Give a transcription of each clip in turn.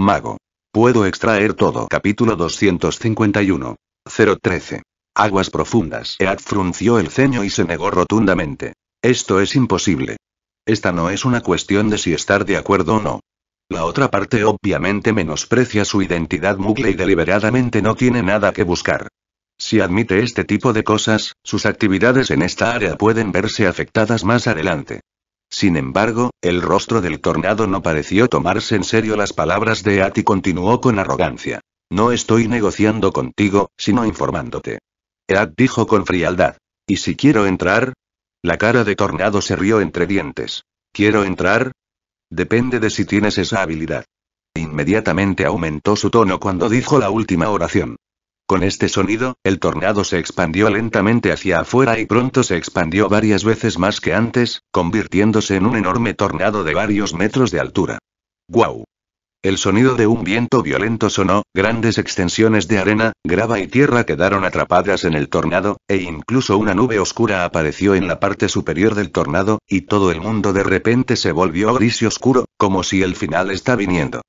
Mago. Puedo extraer todo. Capítulo 251. 013. Aguas profundas. Ead frunció el ceño y se negó rotundamente. Esto es imposible. Esta no es una cuestión de si estar de acuerdo o no. La otra parte obviamente menosprecia su identidad mugle y deliberadamente no tiene nada que buscar. Si admite este tipo de cosas, sus actividades en esta área pueden verse afectadas más adelante. Sin embargo, el rostro del tornado no pareció tomarse en serio las palabras de y continuó con arrogancia. No estoy negociando contigo, sino informándote. Eat dijo con frialdad. ¿Y si quiero entrar? La cara de Tornado se rió entre dientes. ¿Quiero entrar? Depende de si tienes esa habilidad. Inmediatamente aumentó su tono cuando dijo la última oración. Con este sonido, el tornado se expandió lentamente hacia afuera y pronto se expandió varias veces más que antes, convirtiéndose en un enorme tornado de varios metros de altura. ¡Guau! El sonido de un viento violento sonó, grandes extensiones de arena, grava y tierra quedaron atrapadas en el tornado, e incluso una nube oscura apareció en la parte superior del tornado, y todo el mundo de repente se volvió gris y oscuro, como si el final está viniendo.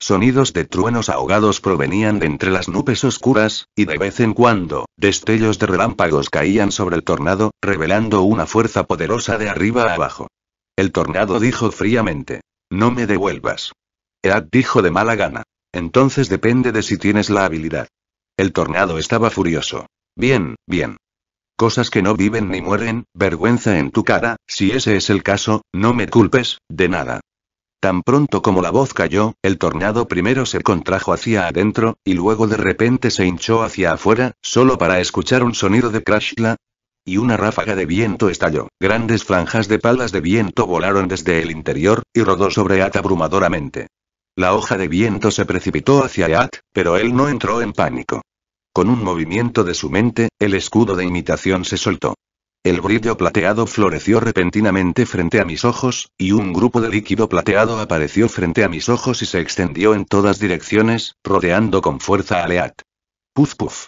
Sonidos de truenos ahogados provenían de entre las nubes oscuras, y de vez en cuando, destellos de relámpagos caían sobre el tornado, revelando una fuerza poderosa de arriba a abajo. El tornado dijo fríamente, No me devuelvas. Ead dijo de mala gana. Entonces depende de si tienes la habilidad. El tornado estaba furioso. Bien, bien. Cosas que no viven ni mueren, vergüenza en tu cara, si ese es el caso, no me culpes, de nada. Tan pronto como la voz cayó, el tornado primero se contrajo hacia adentro, y luego de repente se hinchó hacia afuera, solo para escuchar un sonido de crashla. Y una ráfaga de viento estalló. Grandes franjas de palas de viento volaron desde el interior, y rodó sobre At abrumadoramente. La hoja de viento se precipitó hacia At, pero él no entró en pánico. Con un movimiento de su mente, el escudo de imitación se soltó. El brillo plateado floreció repentinamente frente a mis ojos, y un grupo de líquido plateado apareció frente a mis ojos y se extendió en todas direcciones, rodeando con fuerza a Leat. Puf puf.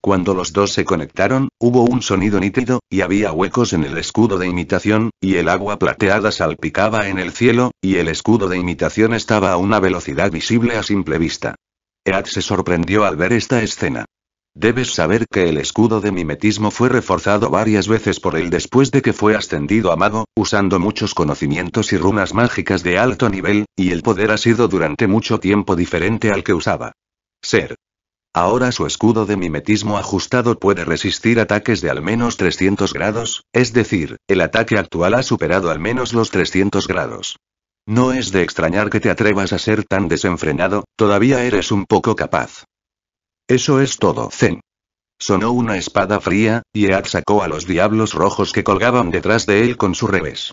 Cuando los dos se conectaron, hubo un sonido nítido, y había huecos en el escudo de imitación, y el agua plateada salpicaba en el cielo, y el escudo de imitación estaba a una velocidad visible a simple vista. Ead se sorprendió al ver esta escena. Debes saber que el escudo de mimetismo fue reforzado varias veces por él después de que fue ascendido a mago, usando muchos conocimientos y runas mágicas de alto nivel, y el poder ha sido durante mucho tiempo diferente al que usaba. Ser. Ahora su escudo de mimetismo ajustado puede resistir ataques de al menos 300 grados, es decir, el ataque actual ha superado al menos los 300 grados. No es de extrañar que te atrevas a ser tan desenfrenado, todavía eres un poco capaz. Eso es todo, Zen. Sonó una espada fría, y Ead sacó a los diablos rojos que colgaban detrás de él con su revés.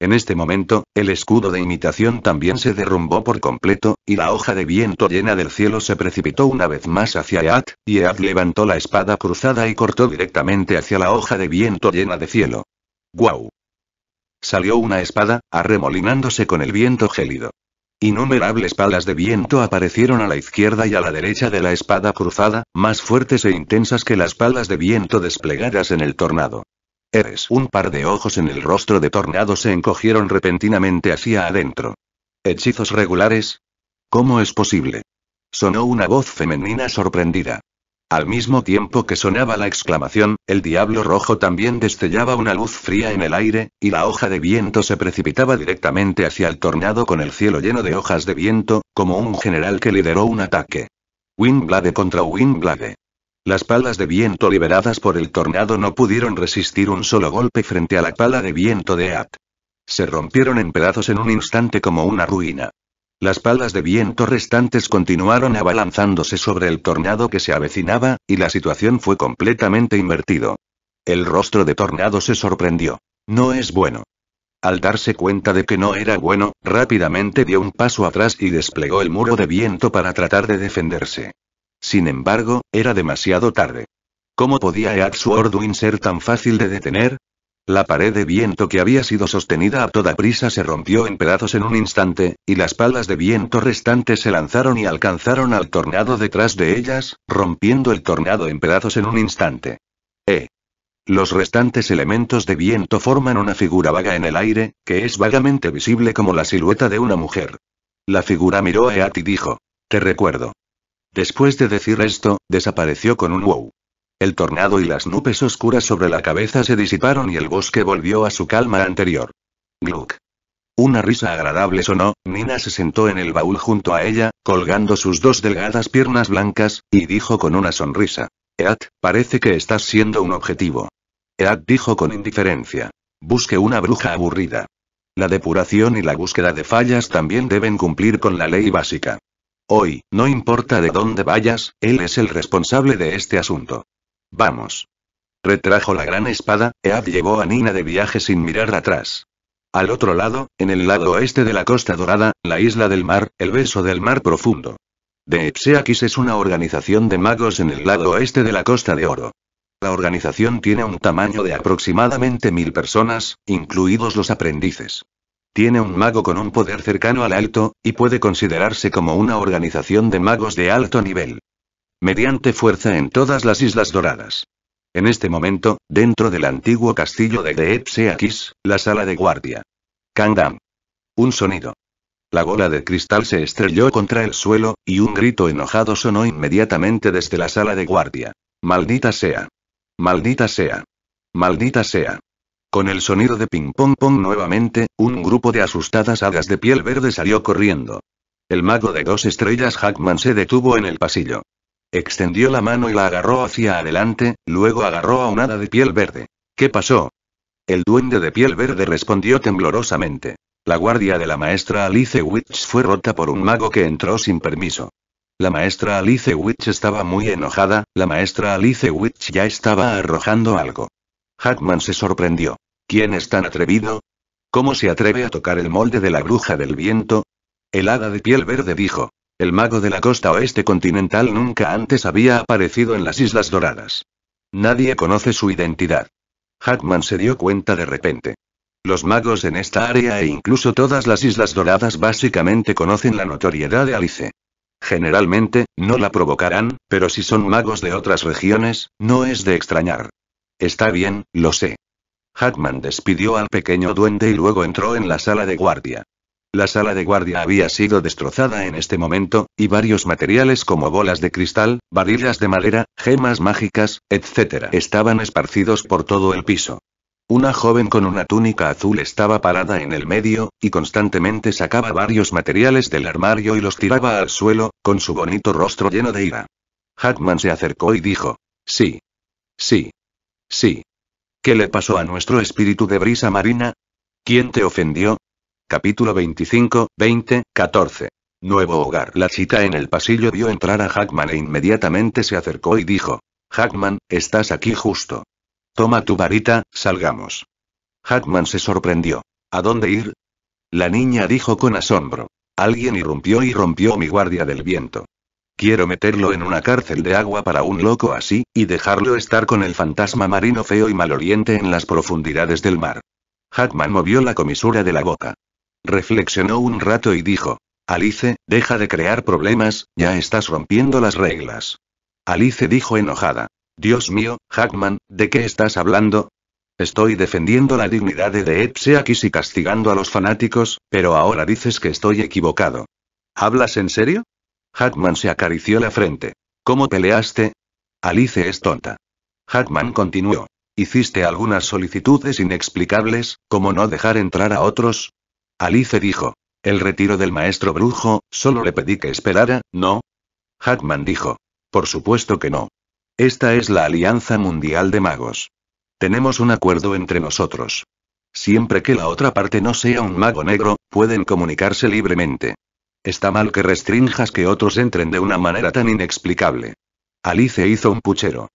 En este momento, el escudo de imitación también se derrumbó por completo, y la hoja de viento llena del cielo se precipitó una vez más hacia Ead, y Ead levantó la espada cruzada y cortó directamente hacia la hoja de viento llena de cielo. ¡Guau! Salió una espada, arremolinándose con el viento gélido. Innumerables palas de viento aparecieron a la izquierda y a la derecha de la espada cruzada, más fuertes e intensas que las palas de viento desplegadas en el tornado. Eres un par de ojos en el rostro de Tornado se encogieron repentinamente hacia adentro. ¿Hechizos regulares? ¿Cómo es posible? Sonó una voz femenina sorprendida. Al mismo tiempo que sonaba la exclamación, el diablo rojo también destellaba una luz fría en el aire, y la hoja de viento se precipitaba directamente hacia el tornado con el cielo lleno de hojas de viento, como un general que lideró un ataque. Windblade contra Windblade. Las palas de viento liberadas por el tornado no pudieron resistir un solo golpe frente a la pala de viento de At. Se rompieron en pedazos en un instante como una ruina. Las palas de viento restantes continuaron abalanzándose sobre el tornado que se avecinaba, y la situación fue completamente invertido. El rostro de Tornado se sorprendió. No es bueno. Al darse cuenta de que no era bueno, rápidamente dio un paso atrás y desplegó el muro de viento para tratar de defenderse. Sin embargo, era demasiado tarde. ¿Cómo podía Eatsu Orduin ser tan fácil de detener? La pared de viento que había sido sostenida a toda prisa se rompió en pedazos en un instante, y las palas de viento restantes se lanzaron y alcanzaron al tornado detrás de ellas, rompiendo el tornado en pedazos en un instante. ¡Eh! Los restantes elementos de viento forman una figura vaga en el aire, que es vagamente visible como la silueta de una mujer. La figura miró a Eat y dijo, Te recuerdo. Después de decir esto, desapareció con un wow. El tornado y las nubes oscuras sobre la cabeza se disiparon y el bosque volvió a su calma anterior. Gluck. Una risa agradable sonó, Nina se sentó en el baúl junto a ella, colgando sus dos delgadas piernas blancas, y dijo con una sonrisa. Ead, parece que estás siendo un objetivo. Ead dijo con indiferencia. Busque una bruja aburrida. La depuración y la búsqueda de fallas también deben cumplir con la ley básica. Hoy, no importa de dónde vayas, él es el responsable de este asunto. Vamos. Retrajo la gran espada, Eab llevó a Nina de viaje sin mirar atrás. Al otro lado, en el lado oeste de la Costa Dorada, la isla del mar, el beso del mar profundo. De Epseakis es una organización de magos en el lado oeste de la Costa de Oro. La organización tiene un tamaño de aproximadamente mil personas, incluidos los aprendices. Tiene un mago con un poder cercano al alto, y puede considerarse como una organización de magos de alto nivel mediante fuerza en todas las Islas Doradas. En este momento, dentro del antiguo castillo de Kiss, la sala de guardia. Kangam. Un sonido. La bola de cristal se estrelló contra el suelo, y un grito enojado sonó inmediatamente desde la sala de guardia. Maldita sea. Maldita sea. Maldita sea. Con el sonido de ping-pong-pong nuevamente, un grupo de asustadas hadas de piel verde salió corriendo. El mago de dos estrellas Hackman se detuvo en el pasillo. Extendió la mano y la agarró hacia adelante, luego agarró a un hada de piel verde. ¿Qué pasó? El duende de piel verde respondió temblorosamente. La guardia de la maestra Alice Witch fue rota por un mago que entró sin permiso. La maestra Alice Witch estaba muy enojada, la maestra Alice Witch ya estaba arrojando algo. Hackman se sorprendió. ¿Quién es tan atrevido? ¿Cómo se atreve a tocar el molde de la bruja del viento? El hada de piel verde dijo. El mago de la costa oeste continental nunca antes había aparecido en las Islas Doradas. Nadie conoce su identidad. Hackman se dio cuenta de repente. Los magos en esta área e incluso todas las Islas Doradas básicamente conocen la notoriedad de Alice. Generalmente, no la provocarán, pero si son magos de otras regiones, no es de extrañar. Está bien, lo sé. Hackman despidió al pequeño duende y luego entró en la sala de guardia. La sala de guardia había sido destrozada en este momento, y varios materiales como bolas de cristal, varillas de madera, gemas mágicas, etc. estaban esparcidos por todo el piso. Una joven con una túnica azul estaba parada en el medio, y constantemente sacaba varios materiales del armario y los tiraba al suelo, con su bonito rostro lleno de ira. Hackman se acercó y dijo, Sí. Sí. Sí. ¿Qué le pasó a nuestro espíritu de brisa marina? ¿Quién te ofendió? Capítulo 25, 20, 14. Nuevo hogar. La chica en el pasillo vio entrar a Hackman e inmediatamente se acercó y dijo. Hackman, estás aquí justo. Toma tu varita, salgamos. Hackman se sorprendió. ¿A dónde ir? La niña dijo con asombro. Alguien irrumpió y rompió mi guardia del viento. Quiero meterlo en una cárcel de agua para un loco así, y dejarlo estar con el fantasma marino feo y maloliente en las profundidades del mar. Hackman movió la comisura de la boca. Reflexionó un rato y dijo, Alice, deja de crear problemas, ya estás rompiendo las reglas. Alice dijo enojada, Dios mío, Hackman, ¿de qué estás hablando? Estoy defendiendo la dignidad de aquí y castigando a los fanáticos, pero ahora dices que estoy equivocado. ¿Hablas en serio? Hackman se acarició la frente. ¿Cómo peleaste? Alice es tonta. Hackman continuó. ¿Hiciste algunas solicitudes inexplicables, como no dejar entrar a otros? Alice dijo. El retiro del maestro brujo, solo le pedí que esperara, ¿no? Hackman dijo. Por supuesto que no. Esta es la Alianza Mundial de Magos. Tenemos un acuerdo entre nosotros. Siempre que la otra parte no sea un mago negro, pueden comunicarse libremente. Está mal que restrinjas que otros entren de una manera tan inexplicable. Alice hizo un puchero.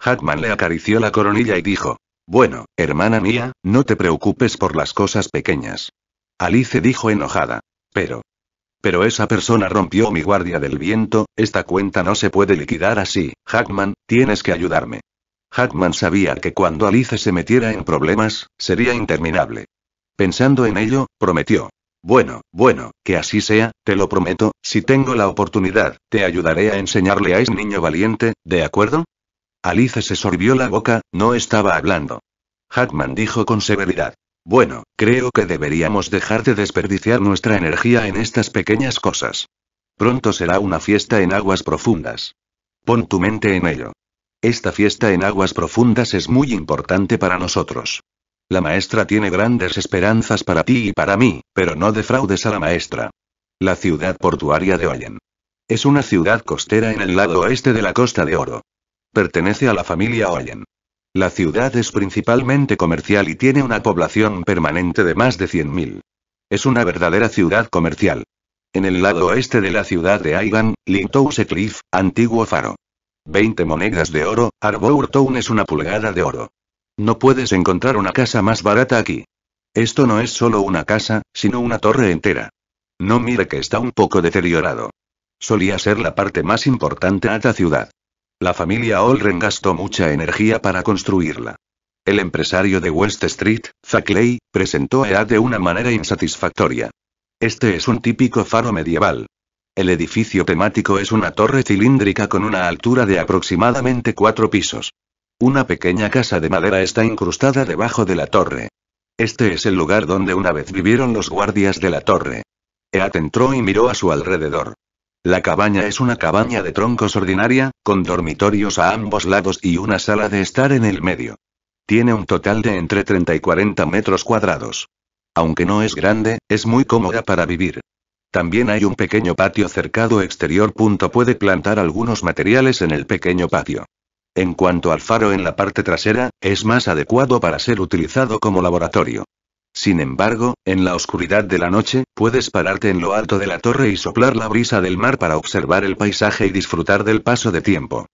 Hackman le acarició la coronilla y dijo, Bueno, hermana mía, no te preocupes por las cosas pequeñas. Alice dijo enojada. Pero. Pero esa persona rompió mi guardia del viento, esta cuenta no se puede liquidar así, Hackman, tienes que ayudarme. Hackman sabía que cuando Alice se metiera en problemas, sería interminable. Pensando en ello, prometió. Bueno, bueno, que así sea, te lo prometo, si tengo la oportunidad, te ayudaré a enseñarle a ese niño valiente, ¿de acuerdo? Alice se sorbió la boca, no estaba hablando. Hackman dijo con severidad. Bueno, creo que deberíamos dejar de desperdiciar nuestra energía en estas pequeñas cosas. Pronto será una fiesta en aguas profundas. Pon tu mente en ello. Esta fiesta en aguas profundas es muy importante para nosotros. La maestra tiene grandes esperanzas para ti y para mí, pero no defraudes a la maestra. La ciudad portuaria de Oyen. Es una ciudad costera en el lado oeste de la Costa de Oro. Pertenece a la familia Oyen. La ciudad es principalmente comercial y tiene una población permanente de más de 100.000. Es una verdadera ciudad comercial. En el lado oeste de la ciudad de Aigan, Lintouse Cliff, antiguo faro. 20 monedas de oro, Arbour Town es una pulgada de oro. No puedes encontrar una casa más barata aquí. Esto no es solo una casa, sino una torre entera. No mire que está un poco deteriorado. Solía ser la parte más importante de la ciudad. La familia Olren gastó mucha energía para construirla. El empresario de West Street, Zackley, presentó a EAD de una manera insatisfactoria. Este es un típico faro medieval. El edificio temático es una torre cilíndrica con una altura de aproximadamente cuatro pisos. Una pequeña casa de madera está incrustada debajo de la torre. Este es el lugar donde una vez vivieron los guardias de la torre. Ead entró y miró a su alrededor. La cabaña es una cabaña de troncos ordinaria, con dormitorios a ambos lados y una sala de estar en el medio. Tiene un total de entre 30 y 40 metros cuadrados. Aunque no es grande, es muy cómoda para vivir. También hay un pequeño patio cercado exterior. Puede plantar algunos materiales en el pequeño patio. En cuanto al faro en la parte trasera, es más adecuado para ser utilizado como laboratorio. Sin embargo, en la oscuridad de la noche, puedes pararte en lo alto de la torre y soplar la brisa del mar para observar el paisaje y disfrutar del paso de tiempo.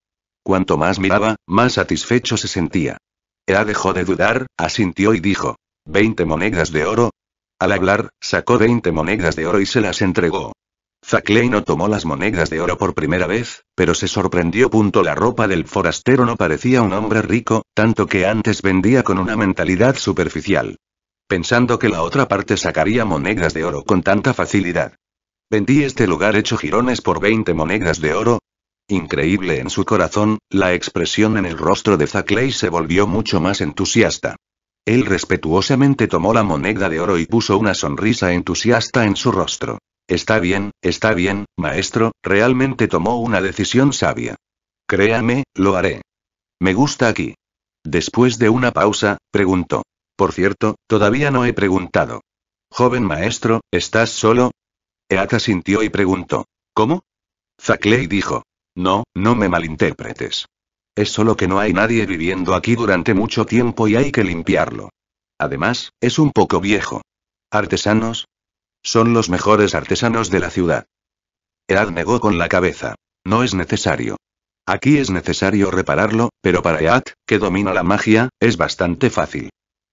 Cuanto más miraba, más satisfecho se sentía. Ea dejó de dudar, asintió y dijo. ¿Veinte monedas de oro? Al hablar, sacó veinte monedas de oro y se las entregó. Zacley no tomó las monedas de oro por primera vez, pero se sorprendió. Punto la ropa del forastero no parecía un hombre rico, tanto que antes vendía con una mentalidad superficial pensando que la otra parte sacaría monedas de oro con tanta facilidad. Vendí este lugar hecho jirones por 20 monedas de oro. Increíble en su corazón, la expresión en el rostro de Zaclay se volvió mucho más entusiasta. Él respetuosamente tomó la moneda de oro y puso una sonrisa entusiasta en su rostro. Está bien, está bien, maestro, realmente tomó una decisión sabia. Créame, lo haré. Me gusta aquí. Después de una pausa, preguntó. Por cierto, todavía no he preguntado. Joven maestro, ¿estás solo? Eata sintió y preguntó. ¿Cómo? Zacley dijo. No, no me malinterpretes. Es solo que no hay nadie viviendo aquí durante mucho tiempo y hay que limpiarlo. Además, es un poco viejo. ¿Artesanos? Son los mejores artesanos de la ciudad. Ead negó con la cabeza. No es necesario. Aquí es necesario repararlo, pero para Ead, que domina la magia, es bastante fácil.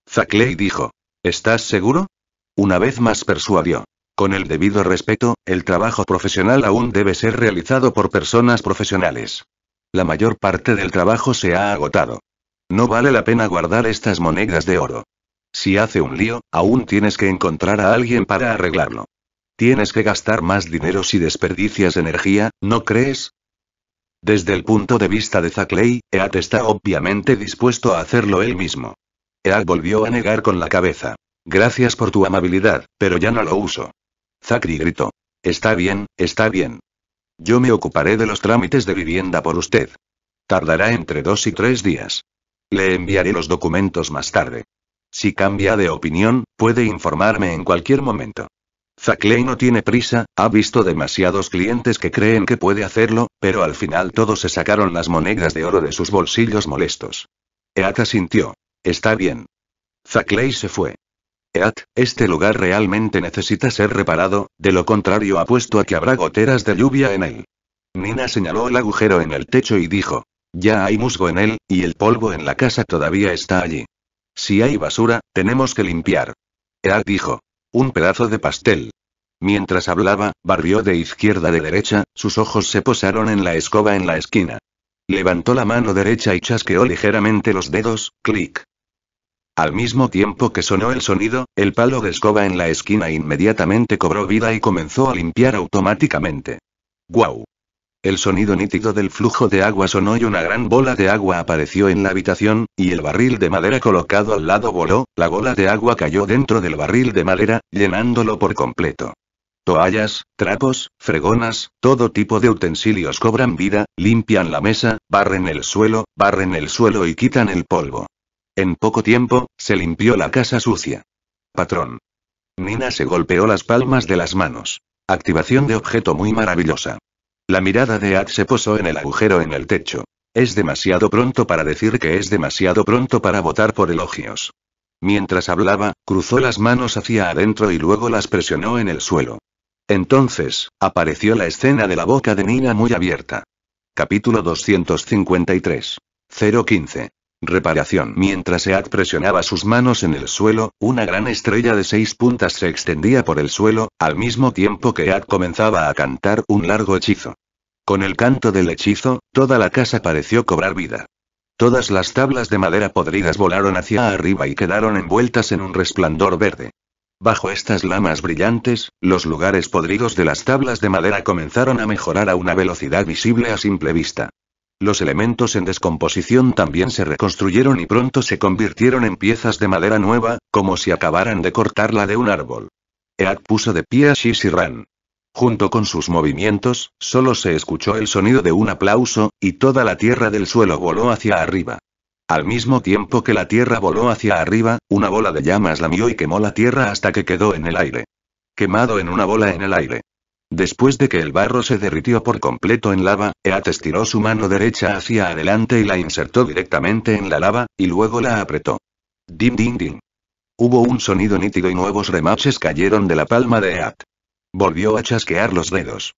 Zacley dijo. ¿Estás seguro? Una vez más persuadió. Con el debido respeto, el trabajo profesional aún debe ser realizado por personas profesionales. La mayor parte del trabajo se ha agotado. No vale la pena guardar estas monedas de oro. Si hace un lío, aún tienes que encontrar a alguien para arreglarlo. Tienes que gastar más dinero si desperdicias energía, ¿no crees? Desde el punto de vista de Zaclay, Eat está obviamente dispuesto a hacerlo él mismo. Eak volvió a negar con la cabeza. Gracias por tu amabilidad, pero ya no lo uso. Zakri gritó. Está bien, está bien. Yo me ocuparé de los trámites de vivienda por usted. Tardará entre dos y tres días. Le enviaré los documentos más tarde. Si cambia de opinión, puede informarme en cualquier momento. Zakley no tiene prisa, ha visto demasiados clientes que creen que puede hacerlo, pero al final todos se sacaron las monedas de oro de sus bolsillos molestos. Eata sintió. Está bien. Zaclay se fue. Eat, este lugar realmente necesita ser reparado, de lo contrario apuesto a que habrá goteras de lluvia en él. Nina señaló el agujero en el techo y dijo, ya hay musgo en él, y el polvo en la casa todavía está allí. Si hay basura, tenemos que limpiar. Eat dijo, un pedazo de pastel. Mientras hablaba, barrió de izquierda de derecha, sus ojos se posaron en la escoba en la esquina. Levantó la mano derecha y chasqueó ligeramente los dedos, clic. Al mismo tiempo que sonó el sonido, el palo de escoba en la esquina inmediatamente cobró vida y comenzó a limpiar automáticamente. ¡Guau! El sonido nítido del flujo de agua sonó y una gran bola de agua apareció en la habitación, y el barril de madera colocado al lado voló, la bola de agua cayó dentro del barril de madera, llenándolo por completo. Toallas, trapos, fregonas, todo tipo de utensilios cobran vida, limpian la mesa, barren el suelo, barren el suelo y quitan el polvo. En poco tiempo, se limpió la casa sucia. Patrón. Nina se golpeó las palmas de las manos. Activación de objeto muy maravillosa. La mirada de Ad se posó en el agujero en el techo. Es demasiado pronto para decir que es demasiado pronto para votar por elogios. Mientras hablaba, cruzó las manos hacia adentro y luego las presionó en el suelo. Entonces, apareció la escena de la boca de Nina muy abierta. Capítulo 253. 015. Reparación. Mientras Ead presionaba sus manos en el suelo, una gran estrella de seis puntas se extendía por el suelo, al mismo tiempo que Ead comenzaba a cantar un largo hechizo. Con el canto del hechizo, toda la casa pareció cobrar vida. Todas las tablas de madera podridas volaron hacia arriba y quedaron envueltas en un resplandor verde. Bajo estas lamas brillantes, los lugares podridos de las tablas de madera comenzaron a mejorar a una velocidad visible a simple vista. Los elementos en descomposición también se reconstruyeron y pronto se convirtieron en piezas de madera nueva, como si acabaran de cortarla de un árbol. Eak puso de pie a Shishiran. Junto con sus movimientos, solo se escuchó el sonido de un aplauso, y toda la tierra del suelo voló hacia arriba. Al mismo tiempo que la tierra voló hacia arriba, una bola de llamas lamió y quemó la tierra hasta que quedó en el aire. Quemado en una bola en el aire. Después de que el barro se derritió por completo en lava, Eat estiró su mano derecha hacia adelante y la insertó directamente en la lava, y luego la apretó. Dim din din. Hubo un sonido nítido y nuevos remaches cayeron de la palma de Eat. Volvió a chasquear los dedos.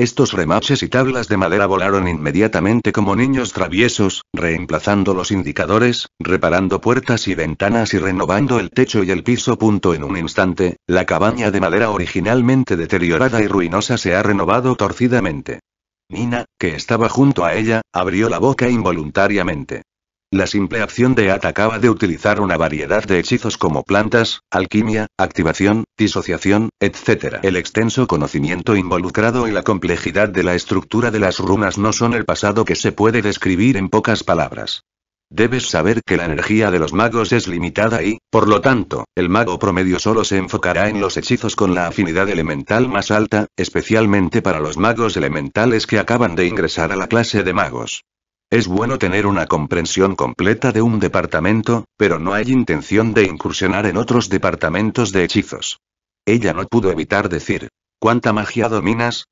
Estos remaches y tablas de madera volaron inmediatamente como niños traviesos, reemplazando los indicadores, reparando puertas y ventanas y renovando el techo y el piso. Punto en un instante, la cabaña de madera originalmente deteriorada y ruinosa se ha renovado torcidamente. Nina, que estaba junto a ella, abrió la boca involuntariamente. La simple acción de At acaba de utilizar una variedad de hechizos como plantas, alquimia, activación, disociación, etc. El extenso conocimiento involucrado y la complejidad de la estructura de las runas no son el pasado que se puede describir en pocas palabras. Debes saber que la energía de los magos es limitada y, por lo tanto, el mago promedio solo se enfocará en los hechizos con la afinidad elemental más alta, especialmente para los magos elementales que acaban de ingresar a la clase de magos. Es bueno tener una comprensión completa de un departamento, pero no hay intención de incursionar en otros departamentos de hechizos. Ella no pudo evitar decir, ¿cuánta magia dominas?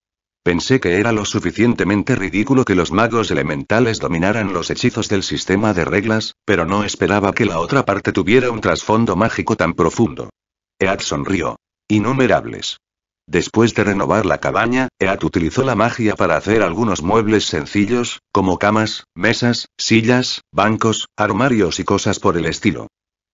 Pensé que era lo suficientemente ridículo que los magos elementales dominaran los hechizos del sistema de reglas, pero no esperaba que la otra parte tuviera un trasfondo mágico tan profundo. Ead sonrió. Innumerables. Después de renovar la cabaña, Eat utilizó la magia para hacer algunos muebles sencillos, como camas, mesas, sillas, bancos, armarios y cosas por el estilo.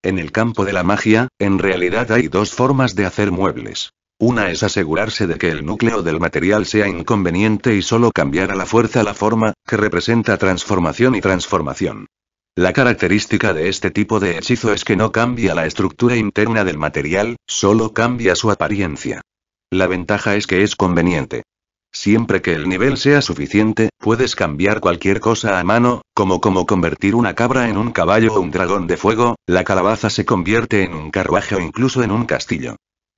En el campo de la magia, en realidad hay dos formas de hacer muebles. Una es asegurarse de que el núcleo del material sea inconveniente y solo cambiar a la fuerza la forma, que representa transformación y transformación. La característica de este tipo de hechizo es que no cambia la estructura interna del material, solo cambia su apariencia. La ventaja es que es conveniente. Siempre que el nivel sea suficiente, puedes cambiar cualquier cosa a mano, como como convertir una cabra en un caballo o un dragón de fuego, la calabaza se convierte en un carruaje o incluso en un castillo.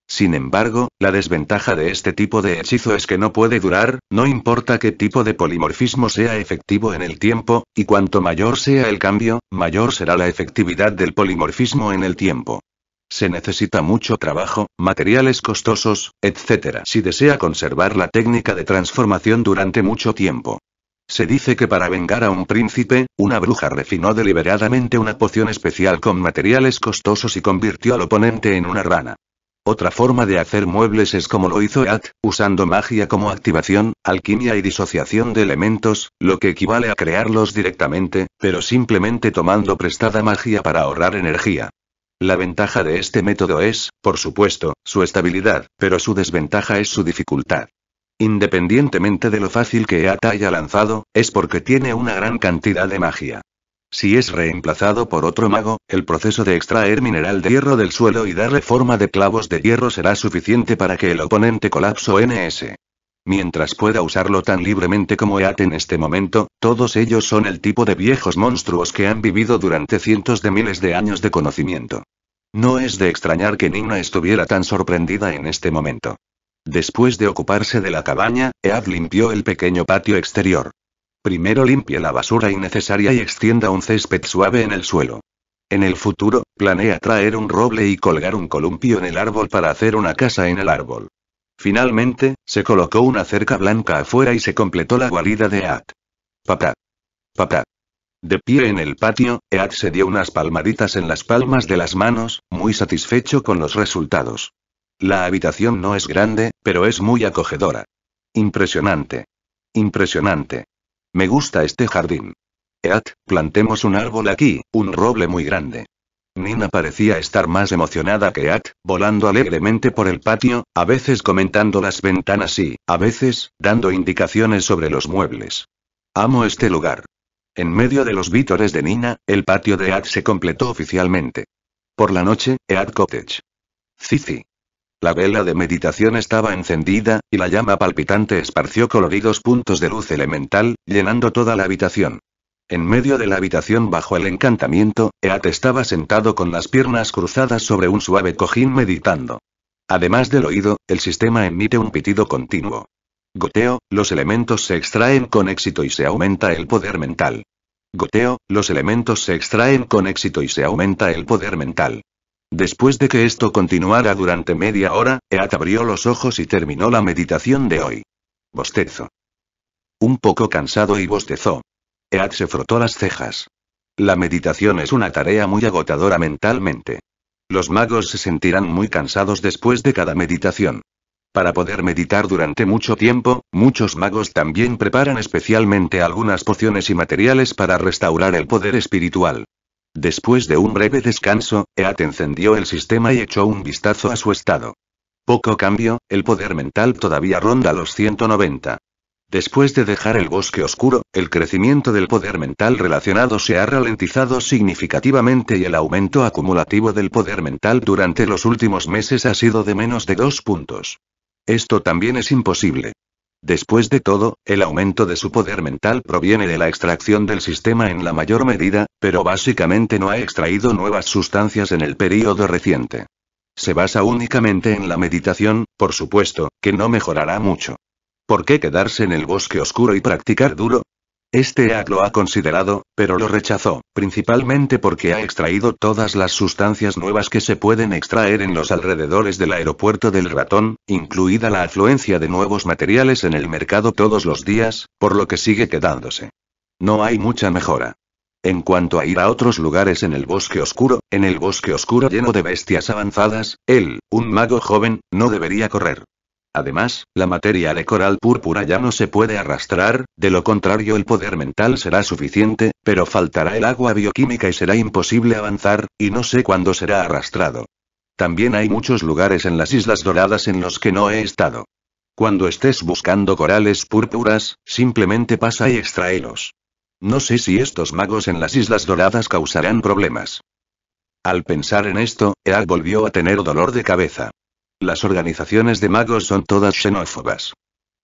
Sin embargo, la desventaja de este tipo de hechizo es que no puede durar, no importa qué tipo de polimorfismo sea efectivo en el tiempo, y cuanto mayor sea el cambio, mayor será la efectividad del polimorfismo en el tiempo. Se necesita mucho trabajo, materiales costosos, etc. si desea conservar la técnica de transformación durante mucho tiempo. Se dice que para vengar a un príncipe, una bruja refinó deliberadamente una poción especial con materiales costosos y convirtió al oponente en una rana. Otra forma de hacer muebles es como lo hizo At, usando magia como activación, alquimia y disociación de elementos, lo que equivale a crearlos directamente, pero simplemente tomando prestada magia para ahorrar energía. La ventaja de este método es, por supuesto, su estabilidad, pero su desventaja es su dificultad. Independientemente de lo fácil que Ata haya lanzado, es porque tiene una gran cantidad de magia. Si es reemplazado por otro mago, el proceso de extraer mineral de hierro del suelo y darle forma de clavos de hierro será suficiente para que el oponente colapso NS. Mientras pueda usarlo tan libremente como Ead en este momento, todos ellos son el tipo de viejos monstruos que han vivido durante cientos de miles de años de conocimiento. No es de extrañar que Nina estuviera tan sorprendida en este momento. Después de ocuparse de la cabaña, Ead limpió el pequeño patio exterior. Primero limpie la basura innecesaria y extienda un césped suave en el suelo. En el futuro, planea traer un roble y colgar un columpio en el árbol para hacer una casa en el árbol. Finalmente, se colocó una cerca blanca afuera y se completó la guarida de Eat. Papá. Papá. De pie en el patio, Eat se dio unas palmaditas en las palmas de las manos, muy satisfecho con los resultados. La habitación no es grande, pero es muy acogedora. Impresionante. Impresionante. Me gusta este jardín. Eat, plantemos un árbol aquí, un roble muy grande. Nina parecía estar más emocionada que At, volando alegremente por el patio, a veces comentando las ventanas y, a veces, dando indicaciones sobre los muebles. Amo este lugar. En medio de los vítores de Nina, el patio de At se completó oficialmente. Por la noche, At Cottage. Cici. La vela de meditación estaba encendida, y la llama palpitante esparció coloridos puntos de luz elemental, llenando toda la habitación. En medio de la habitación bajo el encantamiento, Eat estaba sentado con las piernas cruzadas sobre un suave cojín meditando. Además del oído, el sistema emite un pitido continuo. Goteo, los elementos se extraen con éxito y se aumenta el poder mental. Goteo, los elementos se extraen con éxito y se aumenta el poder mental. Después de que esto continuara durante media hora, Eat abrió los ojos y terminó la meditación de hoy. Bostezo. Un poco cansado y bostezó. Ead se frotó las cejas. La meditación es una tarea muy agotadora mentalmente. Los magos se sentirán muy cansados después de cada meditación. Para poder meditar durante mucho tiempo, muchos magos también preparan especialmente algunas pociones y materiales para restaurar el poder espiritual. Después de un breve descanso, Eat encendió el sistema y echó un vistazo a su estado. Poco cambio, el poder mental todavía ronda los 190. Después de dejar el bosque oscuro, el crecimiento del poder mental relacionado se ha ralentizado significativamente y el aumento acumulativo del poder mental durante los últimos meses ha sido de menos de dos puntos. Esto también es imposible. Después de todo, el aumento de su poder mental proviene de la extracción del sistema en la mayor medida, pero básicamente no ha extraído nuevas sustancias en el período reciente. Se basa únicamente en la meditación, por supuesto, que no mejorará mucho. ¿Por qué quedarse en el bosque oscuro y practicar duro? Este acto lo ha considerado, pero lo rechazó, principalmente porque ha extraído todas las sustancias nuevas que se pueden extraer en los alrededores del aeropuerto del ratón, incluida la afluencia de nuevos materiales en el mercado todos los días, por lo que sigue quedándose. No hay mucha mejora. En cuanto a ir a otros lugares en el bosque oscuro, en el bosque oscuro lleno de bestias avanzadas, él, un mago joven, no debería correr. Además, la materia de coral púrpura ya no se puede arrastrar, de lo contrario el poder mental será suficiente, pero faltará el agua bioquímica y será imposible avanzar, y no sé cuándo será arrastrado. También hay muchos lugares en las Islas Doradas en los que no he estado. Cuando estés buscando corales púrpuras, simplemente pasa y extraelos. No sé si estos magos en las Islas Doradas causarán problemas. Al pensar en esto, Eag volvió a tener dolor de cabeza. Las organizaciones de magos son todas xenófobas.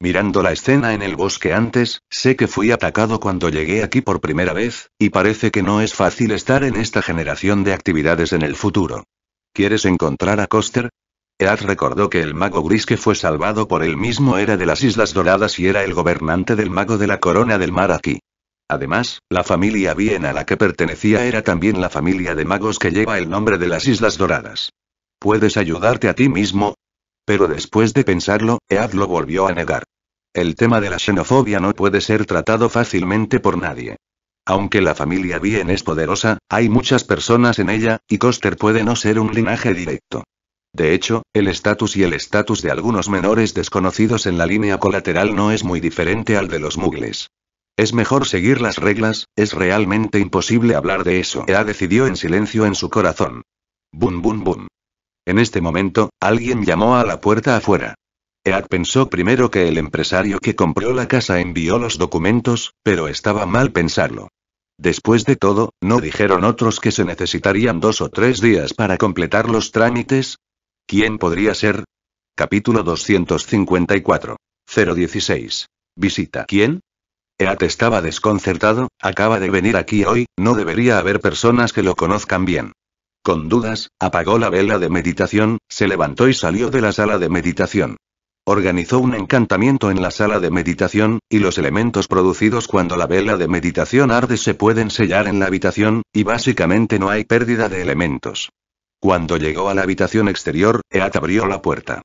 Mirando la escena en el bosque antes, sé que fui atacado cuando llegué aquí por primera vez, y parece que no es fácil estar en esta generación de actividades en el futuro. ¿Quieres encontrar a Coster? Ead recordó que el mago gris que fue salvado por él mismo era de las Islas Doradas y era el gobernante del mago de la Corona del Mar aquí. Además, la familia bien a la que pertenecía era también la familia de magos que lleva el nombre de las Islas Doradas. Puedes ayudarte a ti mismo. Pero después de pensarlo, Ead lo volvió a negar. El tema de la xenofobia no puede ser tratado fácilmente por nadie. Aunque la familia Bien es poderosa, hay muchas personas en ella, y Coster puede no ser un linaje directo. De hecho, el estatus y el estatus de algunos menores desconocidos en la línea colateral no es muy diferente al de los mugles. Es mejor seguir las reglas, es realmente imposible hablar de eso. Ea decidió en silencio en su corazón. Bum bum bum. En este momento, alguien llamó a la puerta afuera. Ead pensó primero que el empresario que compró la casa envió los documentos, pero estaba mal pensarlo. Después de todo, ¿no dijeron otros que se necesitarían dos o tres días para completar los trámites? ¿Quién podría ser? Capítulo 254. 016. ¿Visita quién? Ead estaba desconcertado, acaba de venir aquí hoy, no debería haber personas que lo conozcan bien. Con dudas, apagó la vela de meditación, se levantó y salió de la sala de meditación. Organizó un encantamiento en la sala de meditación, y los elementos producidos cuando la vela de meditación arde se pueden sellar en la habitación, y básicamente no hay pérdida de elementos. Cuando llegó a la habitación exterior, Eat abrió la puerta.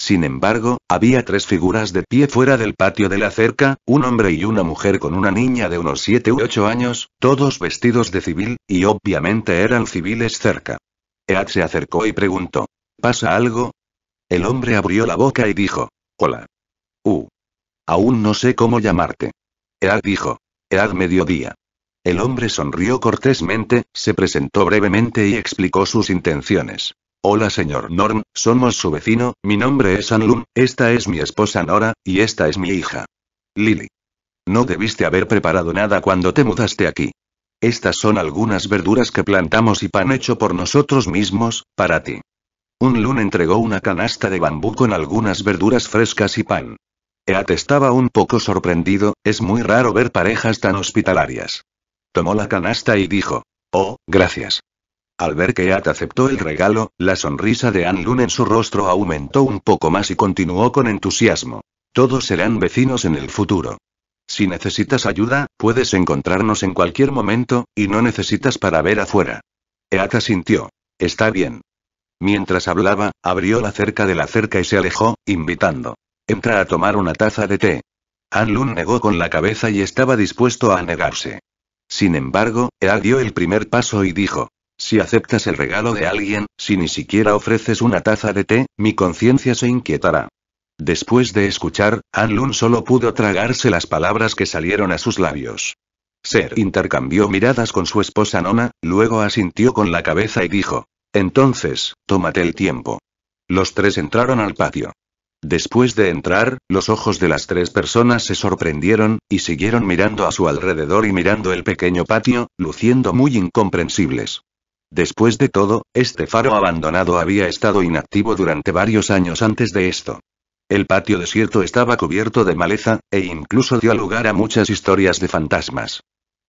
Sin embargo, había tres figuras de pie fuera del patio de la cerca, un hombre y una mujer con una niña de unos 7 u 8 años, todos vestidos de civil, y obviamente eran civiles cerca. Eat se acercó y preguntó. ¿Pasa algo? El hombre abrió la boca y dijo. Hola. Uh. Aún no sé cómo llamarte. Ead dijo. Ead mediodía. El hombre sonrió cortésmente, se presentó brevemente y explicó sus intenciones. Hola señor Norm, somos su vecino, mi nombre es Anlum, esta es mi esposa Nora, y esta es mi hija. Lily. No debiste haber preparado nada cuando te mudaste aquí. Estas son algunas verduras que plantamos y pan hecho por nosotros mismos, para ti. Un entregó una canasta de bambú con algunas verduras frescas y pan. Eat estaba un poco sorprendido, es muy raro ver parejas tan hospitalarias. Tomó la canasta y dijo, Oh, gracias. Al ver que At aceptó el regalo, la sonrisa de Anlun en su rostro aumentó un poco más y continuó con entusiasmo. Todos serán vecinos en el futuro. Si necesitas ayuda, puedes encontrarnos en cualquier momento, y no necesitas para ver afuera. Eata sintió. Está bien. Mientras hablaba, abrió la cerca de la cerca y se alejó, invitando. Entra a tomar una taza de té. Anlun negó con la cabeza y estaba dispuesto a negarse. Sin embargo, Eat dio el primer paso y dijo, si aceptas el regalo de alguien, si ni siquiera ofreces una taza de té, mi conciencia se inquietará. Después de escuchar, Anlun Lun solo pudo tragarse las palabras que salieron a sus labios. Ser intercambió miradas con su esposa Nona, luego asintió con la cabeza y dijo: Entonces, tómate el tiempo. Los tres entraron al patio. Después de entrar, los ojos de las tres personas se sorprendieron, y siguieron mirando a su alrededor y mirando el pequeño patio, luciendo muy incomprensibles. Después de todo, este faro abandonado había estado inactivo durante varios años antes de esto. El patio desierto estaba cubierto de maleza, e incluso dio lugar a muchas historias de fantasmas.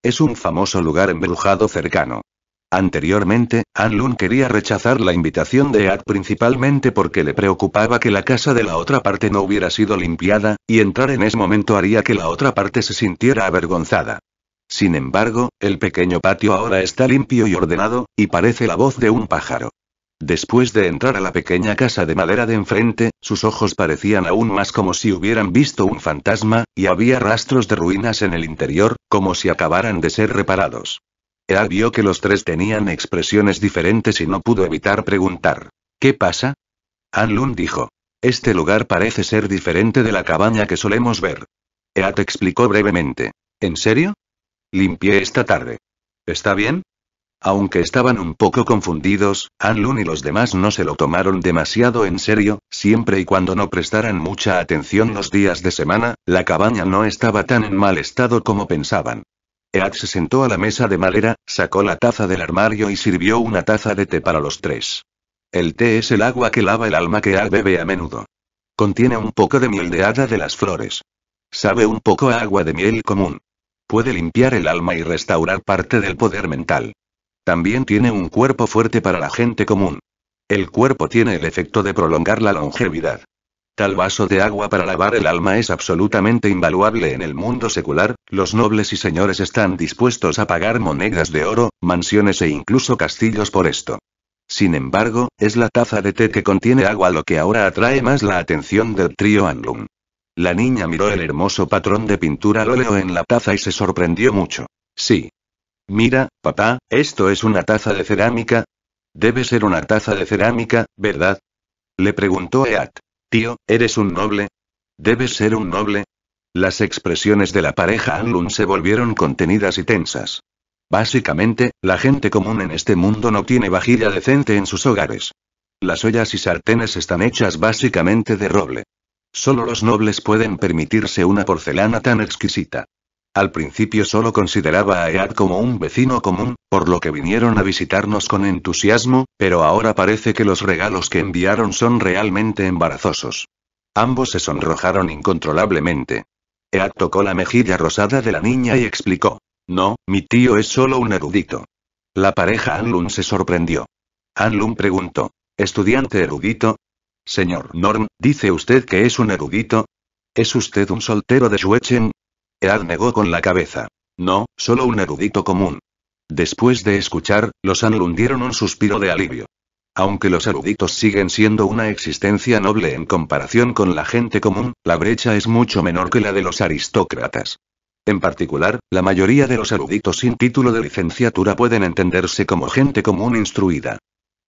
Es un famoso lugar embrujado cercano. Anteriormente, Anlun quería rechazar la invitación de Ad principalmente porque le preocupaba que la casa de la otra parte no hubiera sido limpiada, y entrar en ese momento haría que la otra parte se sintiera avergonzada. Sin embargo, el pequeño patio ahora está limpio y ordenado, y parece la voz de un pájaro. Después de entrar a la pequeña casa de madera de enfrente, sus ojos parecían aún más como si hubieran visto un fantasma, y había rastros de ruinas en el interior, como si acabaran de ser reparados. Ea vio que los tres tenían expresiones diferentes y no pudo evitar preguntar. ¿Qué pasa? Anlun dijo. Este lugar parece ser diferente de la cabaña que solemos ver. Ea explicó brevemente. ¿En serio? Limpié esta tarde. ¿Está bien? Aunque estaban un poco confundidos, Anlun y los demás no se lo tomaron demasiado en serio, siempre y cuando no prestaran mucha atención los días de semana, la cabaña no estaba tan en mal estado como pensaban. Ead se sentó a la mesa de madera, sacó la taza del armario y sirvió una taza de té para los tres. El té es el agua que lava el alma que Ead bebe a menudo. Contiene un poco de miel de hada de las flores. Sabe un poco a agua de miel común. Puede limpiar el alma y restaurar parte del poder mental. También tiene un cuerpo fuerte para la gente común. El cuerpo tiene el efecto de prolongar la longevidad. Tal vaso de agua para lavar el alma es absolutamente invaluable en el mundo secular, los nobles y señores están dispuestos a pagar monedas de oro, mansiones e incluso castillos por esto. Sin embargo, es la taza de té que contiene agua lo que ahora atrae más la atención del trío Anlum. La niña miró el hermoso patrón de pintura al óleo en la taza y se sorprendió mucho. Sí. Mira, papá, esto es una taza de cerámica. Debe ser una taza de cerámica, ¿verdad? Le preguntó Eat. Tío, ¿eres un noble? Debes ser un noble. Las expresiones de la pareja Anlun se volvieron contenidas y tensas. Básicamente, la gente común en este mundo no tiene vajilla decente en sus hogares. Las ollas y sartenes están hechas básicamente de roble. Solo los nobles pueden permitirse una porcelana tan exquisita. Al principio solo consideraba a Ead como un vecino común, por lo que vinieron a visitarnos con entusiasmo, pero ahora parece que los regalos que enviaron son realmente embarazosos. Ambos se sonrojaron incontrolablemente. Ead tocó la mejilla rosada de la niña y explicó. No, mi tío es solo un erudito. La pareja Anlun se sorprendió. Anlun preguntó. ¿Estudiante erudito? Señor Norm, ¿dice usted que es un erudito? ¿Es usted un soltero de Schwechen? Ead negó con la cabeza. No, solo un erudito común. Después de escuchar, los Anlundieron un suspiro de alivio. Aunque los eruditos siguen siendo una existencia noble en comparación con la gente común, la brecha es mucho menor que la de los aristócratas. En particular, la mayoría de los eruditos sin título de licenciatura pueden entenderse como gente común instruida.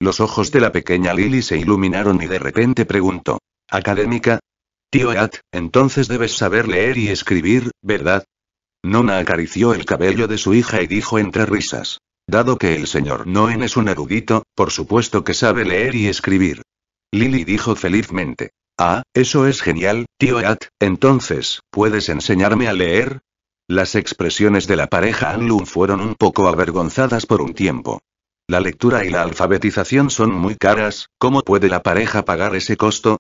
Los ojos de la pequeña Lily se iluminaron y de repente preguntó. ¿Académica? Tío Eat, entonces debes saber leer y escribir, ¿verdad? Nona acarició el cabello de su hija y dijo entre risas. Dado que el señor Noen es un erudito, por supuesto que sabe leer y escribir. Lily dijo felizmente. Ah, eso es genial, tío Eat, entonces, ¿puedes enseñarme a leer? Las expresiones de la pareja Anlun fueron un poco avergonzadas por un tiempo. La lectura y la alfabetización son muy caras, ¿cómo puede la pareja pagar ese costo?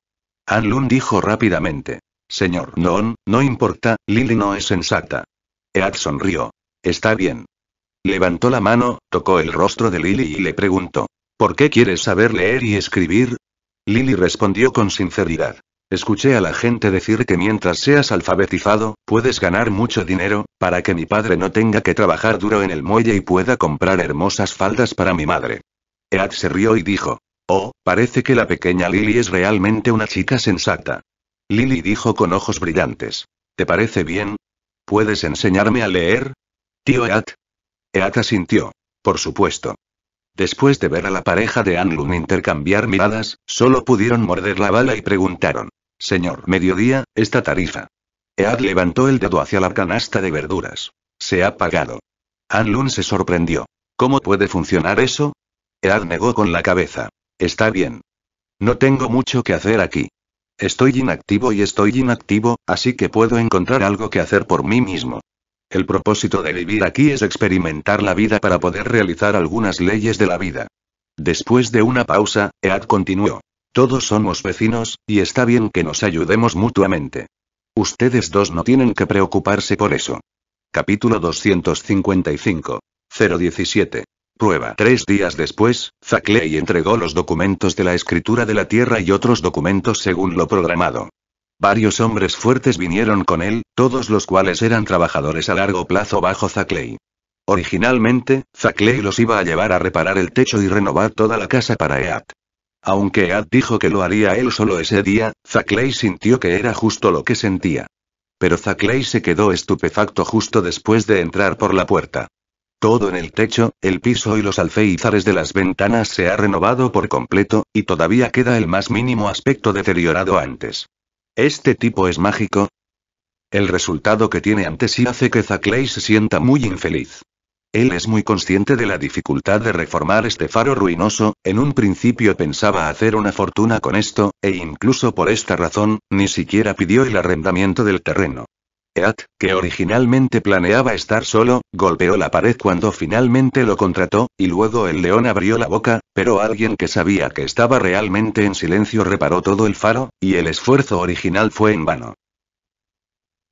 Anlun dijo rápidamente. Señor Non, no importa, Lily no es sensata. Ead sonrió. Está bien. Levantó la mano, tocó el rostro de Lily y le preguntó. ¿Por qué quieres saber leer y escribir? Lily respondió con sinceridad. Escuché a la gente decir que mientras seas alfabetizado, puedes ganar mucho dinero, para que mi padre no tenga que trabajar duro en el muelle y pueda comprar hermosas faldas para mi madre. Ead se rió y dijo. Oh, parece que la pequeña Lily es realmente una chica sensata. Lily dijo con ojos brillantes. ¿Te parece bien? ¿Puedes enseñarme a leer? Tío Ead. Eat asintió. Por supuesto. Después de ver a la pareja de Anlun intercambiar miradas, solo pudieron morder la bala y preguntaron. Señor mediodía, esta tarifa. Ead levantó el dedo hacia la canasta de verduras. Se ha pagado. Anlun se sorprendió. ¿Cómo puede funcionar eso? Ead negó con la cabeza. Está bien. No tengo mucho que hacer aquí. Estoy inactivo y estoy inactivo, así que puedo encontrar algo que hacer por mí mismo. El propósito de vivir aquí es experimentar la vida para poder realizar algunas leyes de la vida. Después de una pausa, Ead continuó. Todos somos vecinos, y está bien que nos ayudemos mutuamente. Ustedes dos no tienen que preocuparse por eso. Capítulo 255. 017. Prueba. Tres días después, Zacley entregó los documentos de la escritura de la Tierra y otros documentos según lo programado. Varios hombres fuertes vinieron con él, todos los cuales eran trabajadores a largo plazo bajo Zacley. Originalmente, Zacley los iba a llevar a reparar el techo y renovar toda la casa para EAT. Aunque Ad dijo que lo haría él solo ese día, Zaclay sintió que era justo lo que sentía. Pero Zaclay se quedó estupefacto justo después de entrar por la puerta. Todo en el techo, el piso y los alféizares de las ventanas se ha renovado por completo, y todavía queda el más mínimo aspecto deteriorado antes. ¿Este tipo es mágico? El resultado que tiene antes sí hace que Zaclay se sienta muy infeliz. Él es muy consciente de la dificultad de reformar este faro ruinoso, en un principio pensaba hacer una fortuna con esto, e incluso por esta razón, ni siquiera pidió el arrendamiento del terreno. Eat, que originalmente planeaba estar solo, golpeó la pared cuando finalmente lo contrató, y luego el león abrió la boca, pero alguien que sabía que estaba realmente en silencio reparó todo el faro, y el esfuerzo original fue en vano.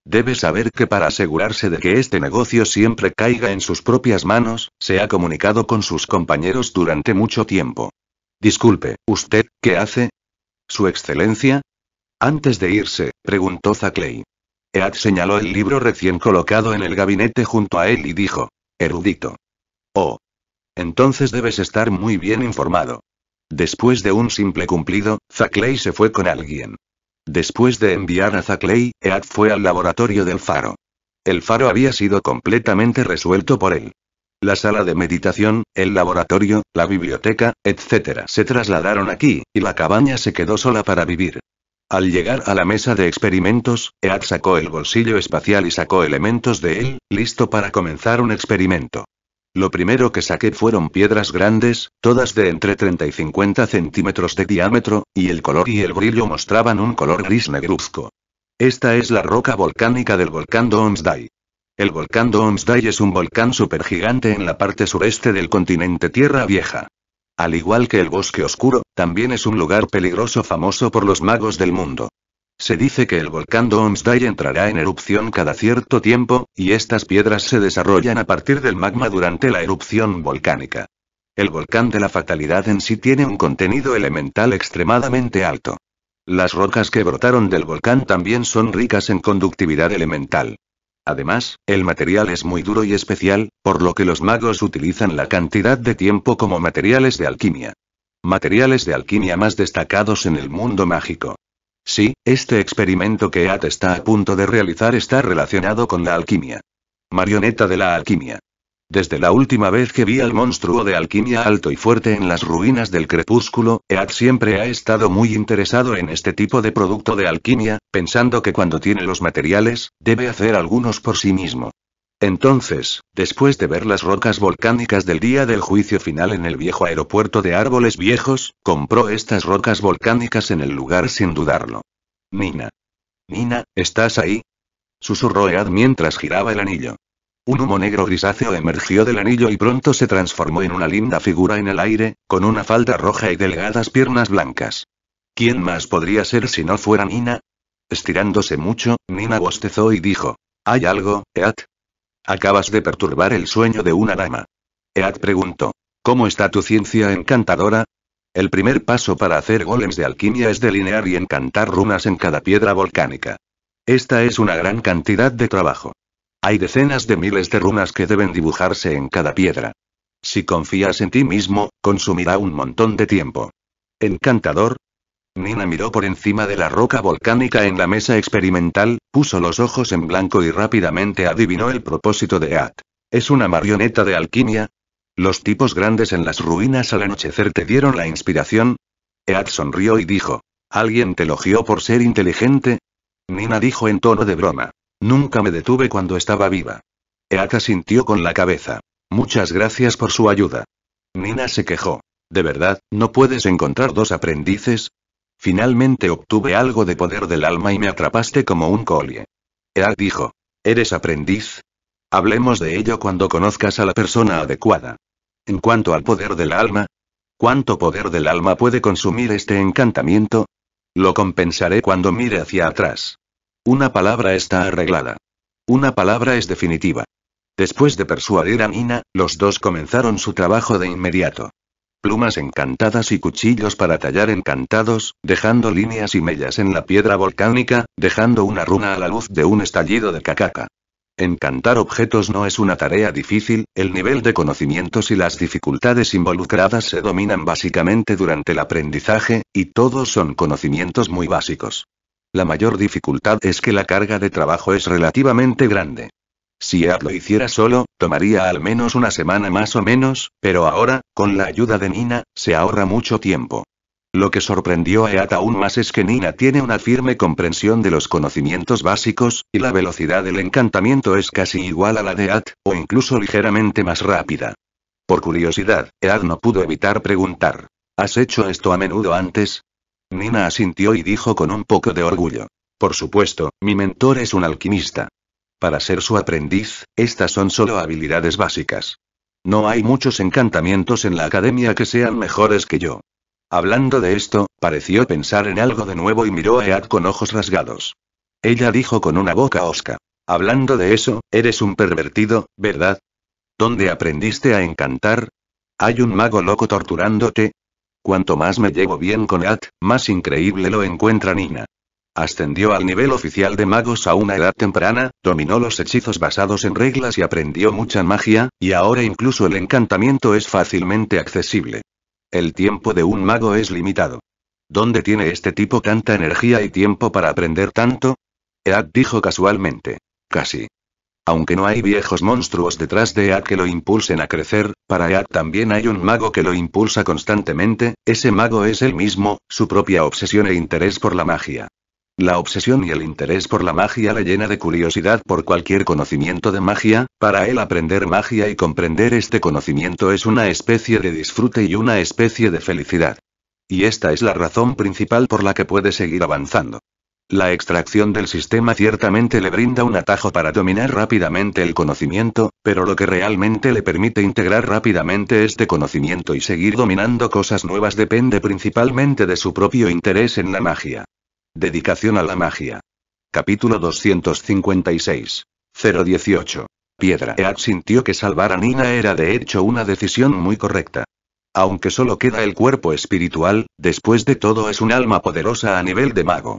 Debe saber que para asegurarse de que este negocio siempre caiga en sus propias manos, se ha comunicado con sus compañeros durante mucho tiempo. Disculpe, ¿usted qué hace? ¿Su excelencia? Antes de irse, preguntó Zacley. Ead señaló el libro recién colocado en el gabinete junto a él y dijo: Erudito. Oh. Entonces debes estar muy bien informado. Después de un simple cumplido, Zacley se fue con alguien. Después de enviar a Zackley, Ead fue al laboratorio del faro. El faro había sido completamente resuelto por él. La sala de meditación, el laboratorio, la biblioteca, etc. se trasladaron aquí, y la cabaña se quedó sola para vivir. Al llegar a la mesa de experimentos, Ead sacó el bolsillo espacial y sacó elementos de él, listo para comenzar un experimento. Lo primero que saqué fueron piedras grandes, todas de entre 30 y 50 centímetros de diámetro, y el color y el brillo mostraban un color gris negruzco. Esta es la roca volcánica del volcán Domsday. El volcán Domsday es un volcán supergigante en la parte sureste del continente Tierra Vieja. Al igual que el bosque oscuro, también es un lugar peligroso famoso por los magos del mundo. Se dice que el volcán Domsday entrará en erupción cada cierto tiempo, y estas piedras se desarrollan a partir del magma durante la erupción volcánica. El volcán de la fatalidad en sí tiene un contenido elemental extremadamente alto. Las rocas que brotaron del volcán también son ricas en conductividad elemental. Además, el material es muy duro y especial, por lo que los magos utilizan la cantidad de tiempo como materiales de alquimia. Materiales de alquimia más destacados en el mundo mágico. Sí, este experimento que EAD está a punto de realizar está relacionado con la alquimia. Marioneta de la alquimia. Desde la última vez que vi al monstruo de alquimia alto y fuerte en las ruinas del crepúsculo, Ead siempre ha estado muy interesado en este tipo de producto de alquimia, pensando que cuando tiene los materiales, debe hacer algunos por sí mismo. Entonces, después de ver las rocas volcánicas del día del juicio final en el viejo aeropuerto de árboles viejos, compró estas rocas volcánicas en el lugar sin dudarlo. Nina. Nina, ¿estás ahí? Susurró Ead mientras giraba el anillo. Un humo negro grisáceo emergió del anillo y pronto se transformó en una linda figura en el aire, con una falda roja y delgadas piernas blancas. ¿Quién más podría ser si no fuera Nina? Estirándose mucho, Nina bostezó y dijo. Hay algo, Ead? Acabas de perturbar el sueño de una dama. Ead preguntó. ¿Cómo está tu ciencia encantadora? El primer paso para hacer golems de alquimia es delinear y encantar runas en cada piedra volcánica. Esta es una gran cantidad de trabajo. Hay decenas de miles de runas que deben dibujarse en cada piedra. Si confías en ti mismo, consumirá un montón de tiempo. Encantador, Nina miró por encima de la roca volcánica en la mesa experimental, puso los ojos en blanco y rápidamente adivinó el propósito de Eat. ¿Es una marioneta de alquimia? ¿Los tipos grandes en las ruinas al anochecer te dieron la inspiración? Ead sonrió y dijo. ¿Alguien te elogió por ser inteligente? Nina dijo en tono de broma. Nunca me detuve cuando estaba viva. Eat asintió con la cabeza. Muchas gracias por su ayuda. Nina se quejó. ¿De verdad, no puedes encontrar dos aprendices? Finalmente obtuve algo de poder del alma y me atrapaste como un colie. Ead dijo. ¿Eres aprendiz? Hablemos de ello cuando conozcas a la persona adecuada. En cuanto al poder del alma, ¿cuánto poder del alma puede consumir este encantamiento? Lo compensaré cuando mire hacia atrás. Una palabra está arreglada. Una palabra es definitiva. Después de persuadir a Nina, los dos comenzaron su trabajo de inmediato plumas encantadas y cuchillos para tallar encantados, dejando líneas y mellas en la piedra volcánica, dejando una runa a la luz de un estallido de cacaca. Encantar objetos no es una tarea difícil, el nivel de conocimientos y las dificultades involucradas se dominan básicamente durante el aprendizaje, y todos son conocimientos muy básicos. La mayor dificultad es que la carga de trabajo es relativamente grande. Si Ead lo hiciera solo, tomaría al menos una semana más o menos, pero ahora, con la ayuda de Nina, se ahorra mucho tiempo. Lo que sorprendió a Eat aún más es que Nina tiene una firme comprensión de los conocimientos básicos, y la velocidad del encantamiento es casi igual a la de Ead, o incluso ligeramente más rápida. Por curiosidad, Ead no pudo evitar preguntar. ¿Has hecho esto a menudo antes? Nina asintió y dijo con un poco de orgullo. Por supuesto, mi mentor es un alquimista. Para ser su aprendiz, estas son solo habilidades básicas. No hay muchos encantamientos en la academia que sean mejores que yo. Hablando de esto, pareció pensar en algo de nuevo y miró a Ead con ojos rasgados. Ella dijo con una boca osca. Hablando de eso, eres un pervertido, ¿verdad? ¿Dónde aprendiste a encantar? ¿Hay un mago loco torturándote? Cuanto más me llevo bien con Ead, más increíble lo encuentra Nina ascendió al nivel oficial de magos a una edad temprana, dominó los hechizos basados en reglas y aprendió mucha magia, y ahora incluso el encantamiento es fácilmente accesible. El tiempo de un mago es limitado. ¿Dónde tiene este tipo tanta energía y tiempo para aprender tanto? Ead dijo casualmente. Casi. Aunque no hay viejos monstruos detrás de Ead que lo impulsen a crecer, para Ead también hay un mago que lo impulsa constantemente, ese mago es él mismo, su propia obsesión e interés por la magia. La obsesión y el interés por la magia le llena de curiosidad por cualquier conocimiento de magia, para él aprender magia y comprender este conocimiento es una especie de disfrute y una especie de felicidad. Y esta es la razón principal por la que puede seguir avanzando. La extracción del sistema ciertamente le brinda un atajo para dominar rápidamente el conocimiento, pero lo que realmente le permite integrar rápidamente este conocimiento y seguir dominando cosas nuevas depende principalmente de su propio interés en la magia. Dedicación a la magia. Capítulo 256. 018. Piedra. Ead sintió que salvar a Nina era de hecho una decisión muy correcta. Aunque solo queda el cuerpo espiritual, después de todo es un alma poderosa a nivel de mago.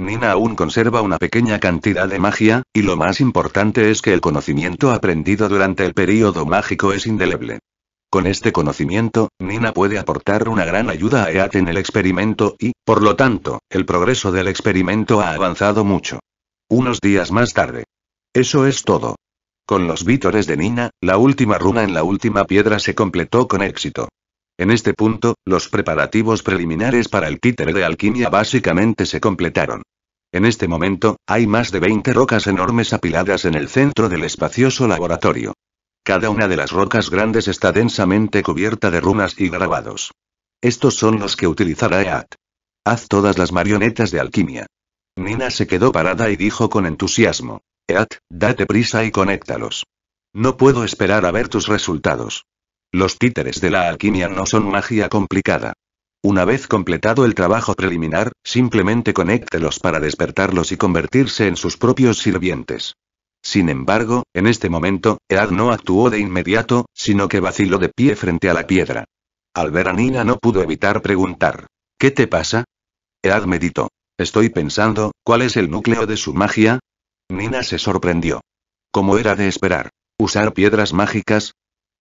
Nina aún conserva una pequeña cantidad de magia, y lo más importante es que el conocimiento aprendido durante el período mágico es indeleble. Con este conocimiento, Nina puede aportar una gran ayuda a EAT en el experimento y, por lo tanto, el progreso del experimento ha avanzado mucho. Unos días más tarde. Eso es todo. Con los vítores de Nina, la última runa en la última piedra se completó con éxito. En este punto, los preparativos preliminares para el títere de alquimia básicamente se completaron. En este momento, hay más de 20 rocas enormes apiladas en el centro del espacioso laboratorio. Cada una de las rocas grandes está densamente cubierta de runas y grabados. Estos son los que utilizará Ead. Haz todas las marionetas de alquimia. Nina se quedó parada y dijo con entusiasmo. Ead, date prisa y conéctalos. No puedo esperar a ver tus resultados. Los títeres de la alquimia no son magia complicada. Una vez completado el trabajo preliminar, simplemente conéctelos para despertarlos y convertirse en sus propios sirvientes. Sin embargo, en este momento, Ead no actuó de inmediato, sino que vaciló de pie frente a la piedra. Al ver a Nina no pudo evitar preguntar. ¿Qué te pasa? Ead meditó. Estoy pensando, ¿cuál es el núcleo de su magia? Nina se sorprendió. ¿Cómo era de esperar? ¿Usar piedras mágicas?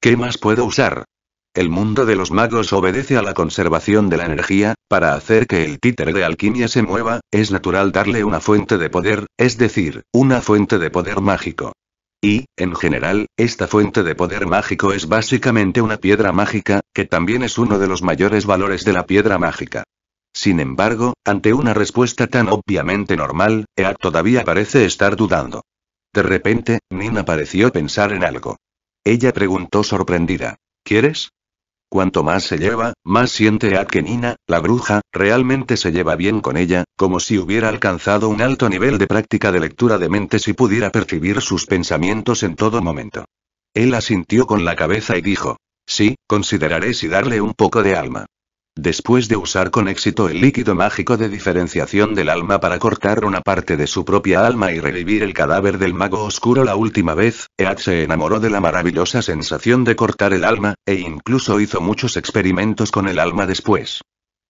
¿Qué más puedo usar? El mundo de los magos obedece a la conservación de la energía, para hacer que el títere de alquimia se mueva, es natural darle una fuente de poder, es decir, una fuente de poder mágico. Y, en general, esta fuente de poder mágico es básicamente una piedra mágica, que también es uno de los mayores valores de la piedra mágica. Sin embargo, ante una respuesta tan obviamente normal, Ea todavía parece estar dudando. De repente, Nina pareció pensar en algo. Ella preguntó sorprendida. ¿Quieres? Cuanto más se lleva, más siente Nina, la bruja, realmente se lleva bien con ella, como si hubiera alcanzado un alto nivel de práctica de lectura de mentes y pudiera percibir sus pensamientos en todo momento. Él asintió con la cabeza y dijo, sí, consideraré si darle un poco de alma. Después de usar con éxito el líquido mágico de diferenciación del alma para cortar una parte de su propia alma y revivir el cadáver del mago oscuro la última vez, Ead se enamoró de la maravillosa sensación de cortar el alma, e incluso hizo muchos experimentos con el alma después.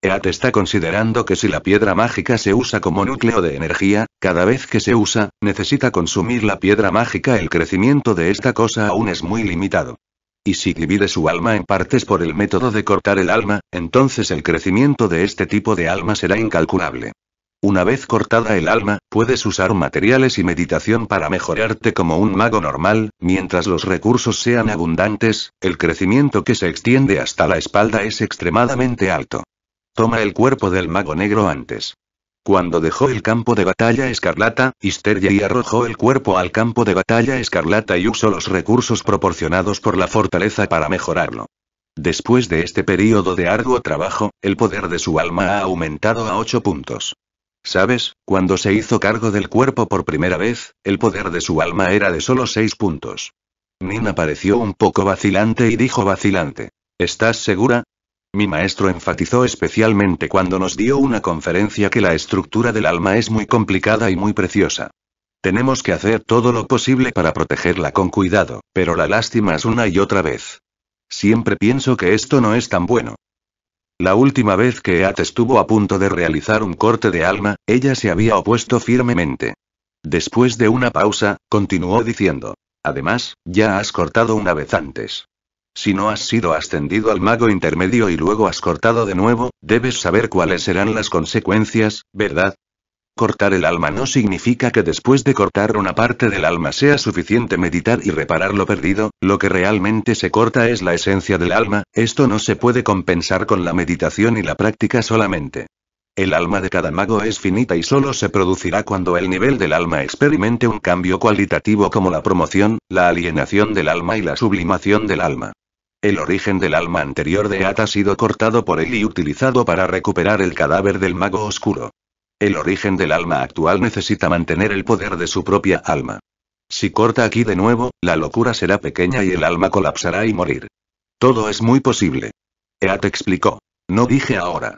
Eat está considerando que si la piedra mágica se usa como núcleo de energía, cada vez que se usa, necesita consumir la piedra mágica el crecimiento de esta cosa aún es muy limitado. Y si divide su alma en partes por el método de cortar el alma, entonces el crecimiento de este tipo de alma será incalculable. Una vez cortada el alma, puedes usar materiales y meditación para mejorarte como un mago normal, mientras los recursos sean abundantes, el crecimiento que se extiende hasta la espalda es extremadamente alto. Toma el cuerpo del mago negro antes. Cuando dejó el campo de batalla escarlata, Histeria arrojó el cuerpo al campo de batalla escarlata y usó los recursos proporcionados por la fortaleza para mejorarlo. Después de este periodo de arduo trabajo, el poder de su alma ha aumentado a 8 puntos. ¿Sabes? Cuando se hizo cargo del cuerpo por primera vez, el poder de su alma era de solo 6 puntos. Nina pareció un poco vacilante y dijo vacilante. ¿Estás segura? Mi maestro enfatizó especialmente cuando nos dio una conferencia que la estructura del alma es muy complicada y muy preciosa. Tenemos que hacer todo lo posible para protegerla con cuidado, pero la lástima es una y otra vez. Siempre pienso que esto no es tan bueno. La última vez que Eat estuvo a punto de realizar un corte de alma, ella se había opuesto firmemente. Después de una pausa, continuó diciendo. Además, ya has cortado una vez antes. Si no has sido ascendido al mago intermedio y luego has cortado de nuevo, debes saber cuáles serán las consecuencias, ¿verdad? Cortar el alma no significa que después de cortar una parte del alma sea suficiente meditar y reparar lo perdido, lo que realmente se corta es la esencia del alma, esto no se puede compensar con la meditación y la práctica solamente. El alma de cada mago es finita y solo se producirá cuando el nivel del alma experimente un cambio cualitativo como la promoción, la alienación del alma y la sublimación del alma. El origen del alma anterior de Eat ha sido cortado por él y utilizado para recuperar el cadáver del mago oscuro. El origen del alma actual necesita mantener el poder de su propia alma. Si corta aquí de nuevo, la locura será pequeña y el alma colapsará y morir. Todo es muy posible. Eat explicó. No dije ahora.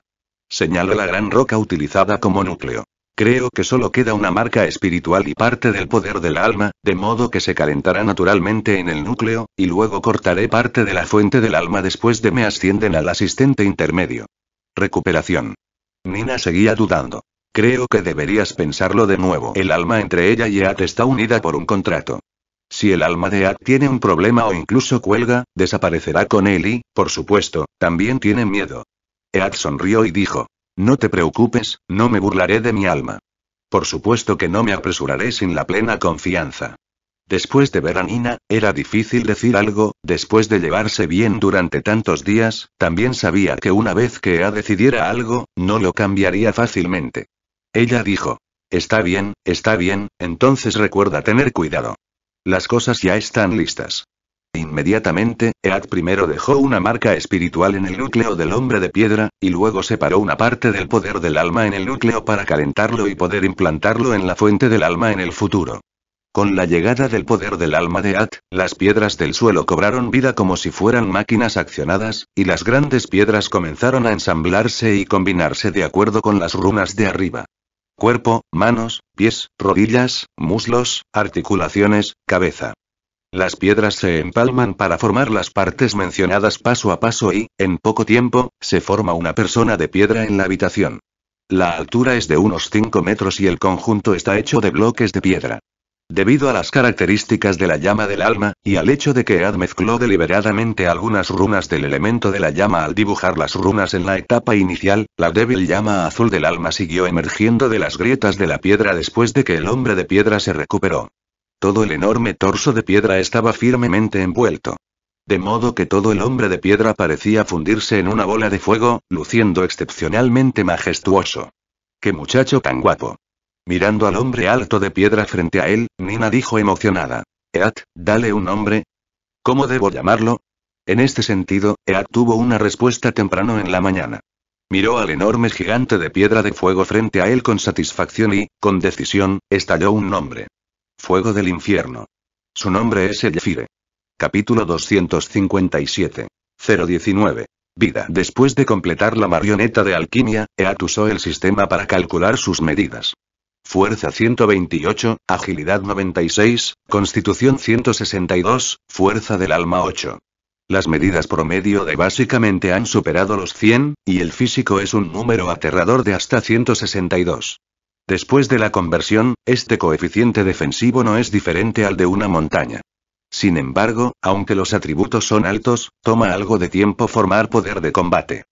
Señaló la gran roca utilizada como núcleo. Creo que solo queda una marca espiritual y parte del poder del alma, de modo que se calentará naturalmente en el núcleo, y luego cortaré parte de la fuente del alma después de me ascienden al asistente intermedio. Recuperación. Nina seguía dudando. Creo que deberías pensarlo de nuevo. El alma entre ella y At está unida por un contrato. Si el alma de At tiene un problema o incluso cuelga, desaparecerá con él y, por supuesto, también tiene miedo. Ead sonrió y dijo, no te preocupes, no me burlaré de mi alma. Por supuesto que no me apresuraré sin la plena confianza. Después de ver a Nina, era difícil decir algo, después de llevarse bien durante tantos días, también sabía que una vez que ella decidiera algo, no lo cambiaría fácilmente. Ella dijo, Está bien, está bien, entonces recuerda tener cuidado. Las cosas ya están listas. Inmediatamente, Ead primero dejó una marca espiritual en el núcleo del hombre de piedra, y luego separó una parte del poder del alma en el núcleo para calentarlo y poder implantarlo en la fuente del alma en el futuro. Con la llegada del poder del alma de At, las piedras del suelo cobraron vida como si fueran máquinas accionadas, y las grandes piedras comenzaron a ensamblarse y combinarse de acuerdo con las runas de arriba. Cuerpo, manos, pies, rodillas, muslos, articulaciones, cabeza. Las piedras se empalman para formar las partes mencionadas paso a paso y, en poco tiempo, se forma una persona de piedra en la habitación. La altura es de unos 5 metros y el conjunto está hecho de bloques de piedra. Debido a las características de la llama del alma, y al hecho de que Ad mezcló deliberadamente algunas runas del elemento de la llama al dibujar las runas en la etapa inicial, la débil llama azul del alma siguió emergiendo de las grietas de la piedra después de que el hombre de piedra se recuperó. Todo el enorme torso de piedra estaba firmemente envuelto. De modo que todo el hombre de piedra parecía fundirse en una bola de fuego, luciendo excepcionalmente majestuoso. ¡Qué muchacho tan guapo! Mirando al hombre alto de piedra frente a él, Nina dijo emocionada. Eat, dale un nombre. ¿Cómo debo llamarlo? En este sentido, Eat tuvo una respuesta temprano en la mañana. Miró al enorme gigante de piedra de fuego frente a él con satisfacción y, con decisión, estalló un nombre. Fuego del infierno. Su nombre es Jafire. Capítulo 257. 019. Vida. Después de completar la marioneta de alquimia, Eat usó el sistema para calcular sus medidas. Fuerza 128, agilidad 96, constitución 162, fuerza del alma 8. Las medidas promedio de básicamente han superado los 100, y el físico es un número aterrador de hasta 162. Después de la conversión, este coeficiente defensivo no es diferente al de una montaña. Sin embargo, aunque los atributos son altos, toma algo de tiempo formar poder de combate.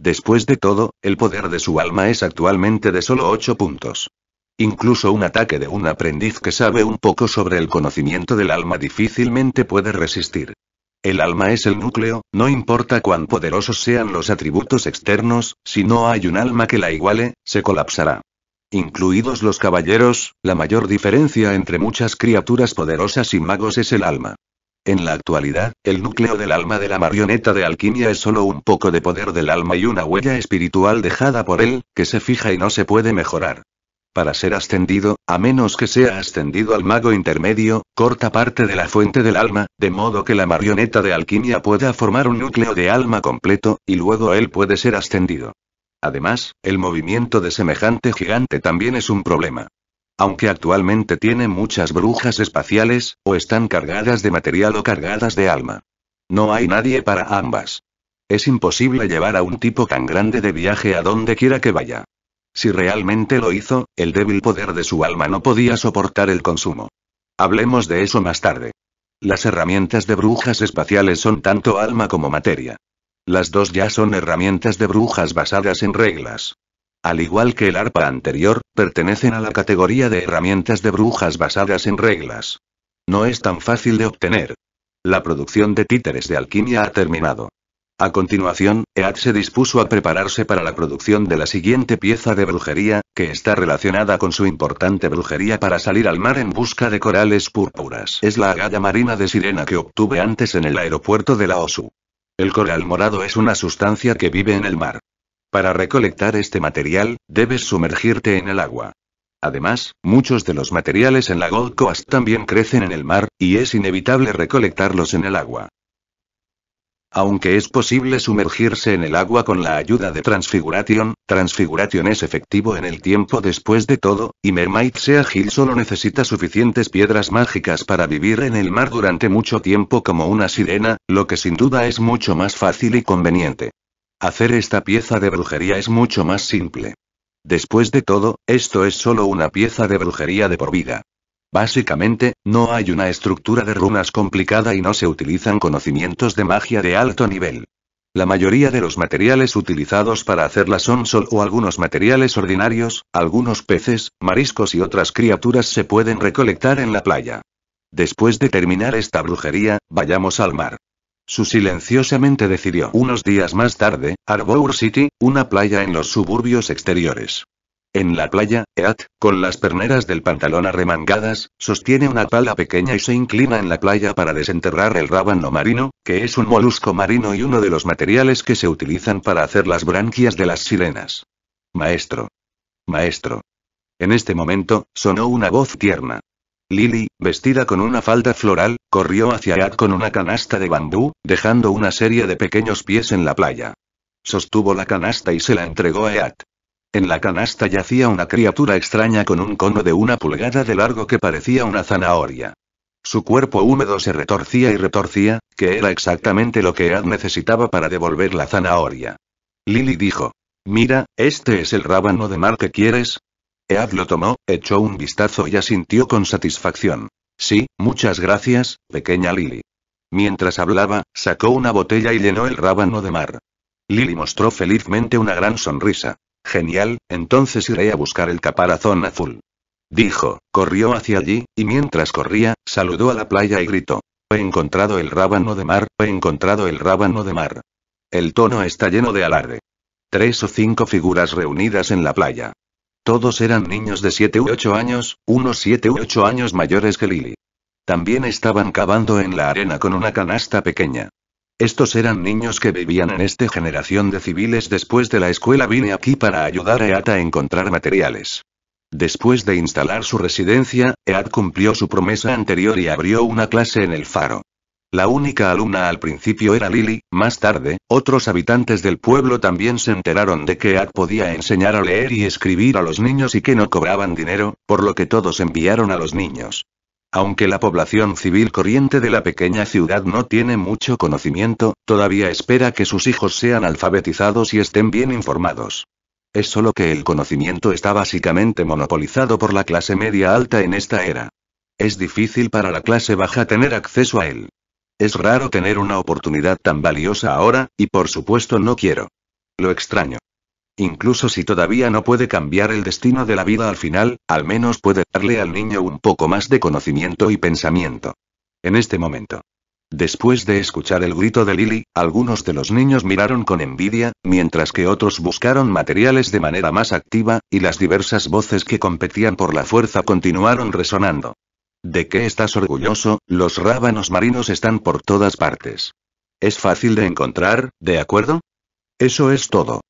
Después de todo, el poder de su alma es actualmente de solo 8 puntos. Incluso un ataque de un aprendiz que sabe un poco sobre el conocimiento del alma difícilmente puede resistir. El alma es el núcleo, no importa cuán poderosos sean los atributos externos, si no hay un alma que la iguale, se colapsará incluidos los caballeros, la mayor diferencia entre muchas criaturas poderosas y magos es el alma. En la actualidad, el núcleo del alma de la marioneta de alquimia es solo un poco de poder del alma y una huella espiritual dejada por él, que se fija y no se puede mejorar. Para ser ascendido, a menos que sea ascendido al mago intermedio, corta parte de la fuente del alma, de modo que la marioneta de alquimia pueda formar un núcleo de alma completo, y luego él puede ser ascendido. Además, el movimiento de semejante gigante también es un problema. Aunque actualmente tiene muchas brujas espaciales, o están cargadas de material o cargadas de alma. No hay nadie para ambas. Es imposible llevar a un tipo tan grande de viaje a donde quiera que vaya. Si realmente lo hizo, el débil poder de su alma no podía soportar el consumo. Hablemos de eso más tarde. Las herramientas de brujas espaciales son tanto alma como materia. Las dos ya son herramientas de brujas basadas en reglas. Al igual que el arpa anterior, pertenecen a la categoría de herramientas de brujas basadas en reglas. No es tan fácil de obtener. La producción de títeres de alquimia ha terminado. A continuación, Ead se dispuso a prepararse para la producción de la siguiente pieza de brujería, que está relacionada con su importante brujería para salir al mar en busca de corales púrpuras. Es la agalla marina de sirena que obtuve antes en el aeropuerto de la el coral morado es una sustancia que vive en el mar. Para recolectar este material, debes sumergirte en el agua. Además, muchos de los materiales en la Gold Coast también crecen en el mar, y es inevitable recolectarlos en el agua. Aunque es posible sumergirse en el agua con la ayuda de Transfiguration, Transfiguration es efectivo en el tiempo después de todo, y Mermaid Sea ágil, solo necesita suficientes piedras mágicas para vivir en el mar durante mucho tiempo como una sirena, lo que sin duda es mucho más fácil y conveniente. Hacer esta pieza de brujería es mucho más simple. Después de todo, esto es solo una pieza de brujería de por vida. Básicamente, no hay una estructura de runas complicada y no se utilizan conocimientos de magia de alto nivel. La mayoría de los materiales utilizados para hacerla son sol o algunos materiales ordinarios, algunos peces, mariscos y otras criaturas se pueden recolectar en la playa. Después de terminar esta brujería, vayamos al mar. Su silenciosamente decidió. Unos días más tarde, Arbor City, una playa en los suburbios exteriores. En la playa, Eat, con las perneras del pantalón arremangadas, sostiene una pala pequeña y se inclina en la playa para desenterrar el rábano marino, que es un molusco marino y uno de los materiales que se utilizan para hacer las branquias de las sirenas. Maestro. Maestro. En este momento, sonó una voz tierna. Lily, vestida con una falda floral, corrió hacia Ead con una canasta de bambú, dejando una serie de pequeños pies en la playa. Sostuvo la canasta y se la entregó a Ead. En la canasta yacía una criatura extraña con un cono de una pulgada de largo que parecía una zanahoria. Su cuerpo húmedo se retorcía y retorcía, que era exactamente lo que Ead necesitaba para devolver la zanahoria. Lily dijo. Mira, este es el rábano de mar que quieres. Ead lo tomó, echó un vistazo y asintió con satisfacción. Sí, muchas gracias, pequeña Lily. Mientras hablaba, sacó una botella y llenó el rábano de mar. Lily mostró felizmente una gran sonrisa. Genial, entonces iré a buscar el caparazón azul. Dijo, corrió hacia allí, y mientras corría, saludó a la playa y gritó. He encontrado el rábano de mar, he encontrado el rábano de mar. El tono está lleno de alarde. Tres o cinco figuras reunidas en la playa. Todos eran niños de siete u ocho años, unos siete u ocho años mayores que Lily. También estaban cavando en la arena con una canasta pequeña. Estos eran niños que vivían en esta generación de civiles después de la escuela vine aquí para ayudar a Ead a encontrar materiales. Después de instalar su residencia, Ead cumplió su promesa anterior y abrió una clase en el faro. La única alumna al principio era Lily, más tarde, otros habitantes del pueblo también se enteraron de que Ead podía enseñar a leer y escribir a los niños y que no cobraban dinero, por lo que todos enviaron a los niños. Aunque la población civil corriente de la pequeña ciudad no tiene mucho conocimiento, todavía espera que sus hijos sean alfabetizados y estén bien informados. Es solo que el conocimiento está básicamente monopolizado por la clase media alta en esta era. Es difícil para la clase baja tener acceso a él. Es raro tener una oportunidad tan valiosa ahora, y por supuesto no quiero. Lo extraño. Incluso si todavía no puede cambiar el destino de la vida al final, al menos puede darle al niño un poco más de conocimiento y pensamiento. En este momento. Después de escuchar el grito de Lily, algunos de los niños miraron con envidia, mientras que otros buscaron materiales de manera más activa, y las diversas voces que competían por la fuerza continuaron resonando. ¿De qué estás orgulloso? Los rábanos marinos están por todas partes. Es fácil de encontrar, ¿de acuerdo? Eso es todo.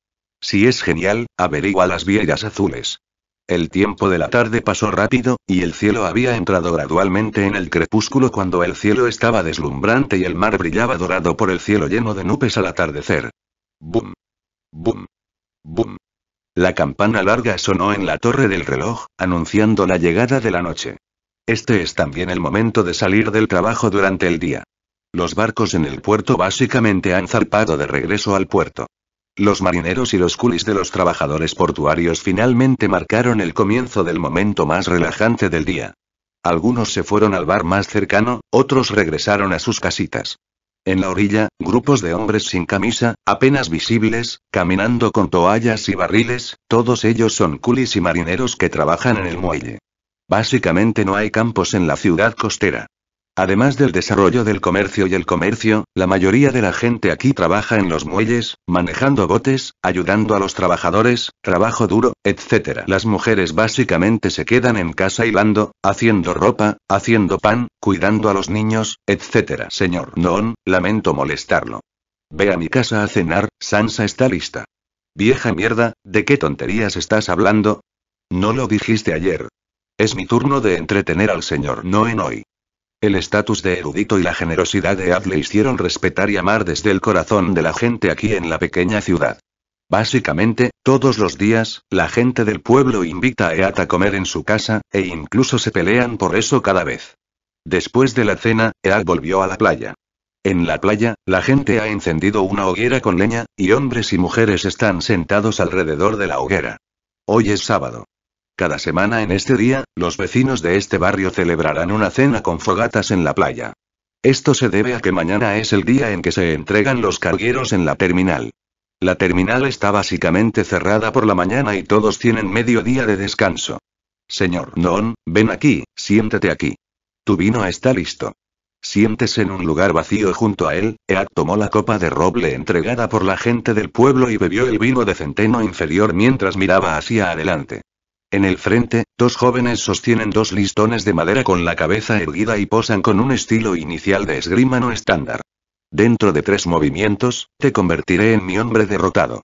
Si es genial, averigua las vieiras azules. El tiempo de la tarde pasó rápido, y el cielo había entrado gradualmente en el crepúsculo cuando el cielo estaba deslumbrante y el mar brillaba dorado por el cielo lleno de nubes al atardecer. Bum. Bum. Bum. La campana larga sonó en la torre del reloj, anunciando la llegada de la noche. Este es también el momento de salir del trabajo durante el día. Los barcos en el puerto básicamente han zarpado de regreso al puerto. Los marineros y los culis de los trabajadores portuarios finalmente marcaron el comienzo del momento más relajante del día. Algunos se fueron al bar más cercano, otros regresaron a sus casitas. En la orilla, grupos de hombres sin camisa, apenas visibles, caminando con toallas y barriles, todos ellos son culis y marineros que trabajan en el muelle. Básicamente no hay campos en la ciudad costera. Además del desarrollo del comercio y el comercio, la mayoría de la gente aquí trabaja en los muelles, manejando botes, ayudando a los trabajadores, trabajo duro, etc. Las mujeres básicamente se quedan en casa hilando, haciendo ropa, haciendo pan, cuidando a los niños, etc. Señor Noon, lamento molestarlo. Ve a mi casa a cenar, Sansa está lista. Vieja mierda, ¿de qué tonterías estás hablando? No lo dijiste ayer. Es mi turno de entretener al señor Noon hoy. El estatus de erudito y la generosidad de Ead le hicieron respetar y amar desde el corazón de la gente aquí en la pequeña ciudad. Básicamente, todos los días, la gente del pueblo invita a Ead a comer en su casa, e incluso se pelean por eso cada vez. Después de la cena, Ead volvió a la playa. En la playa, la gente ha encendido una hoguera con leña, y hombres y mujeres están sentados alrededor de la hoguera. Hoy es sábado. Cada semana en este día, los vecinos de este barrio celebrarán una cena con fogatas en la playa. Esto se debe a que mañana es el día en que se entregan los cargueros en la terminal. La terminal está básicamente cerrada por la mañana y todos tienen medio día de descanso. Señor Non, ven aquí, siéntete aquí. Tu vino está listo. Siéntese en un lugar vacío junto a él, Ead tomó la copa de roble entregada por la gente del pueblo y bebió el vino de centeno inferior mientras miraba hacia adelante. En el frente, dos jóvenes sostienen dos listones de madera con la cabeza erguida y posan con un estilo inicial de esgrima no estándar. Dentro de tres movimientos, te convertiré en mi hombre derrotado.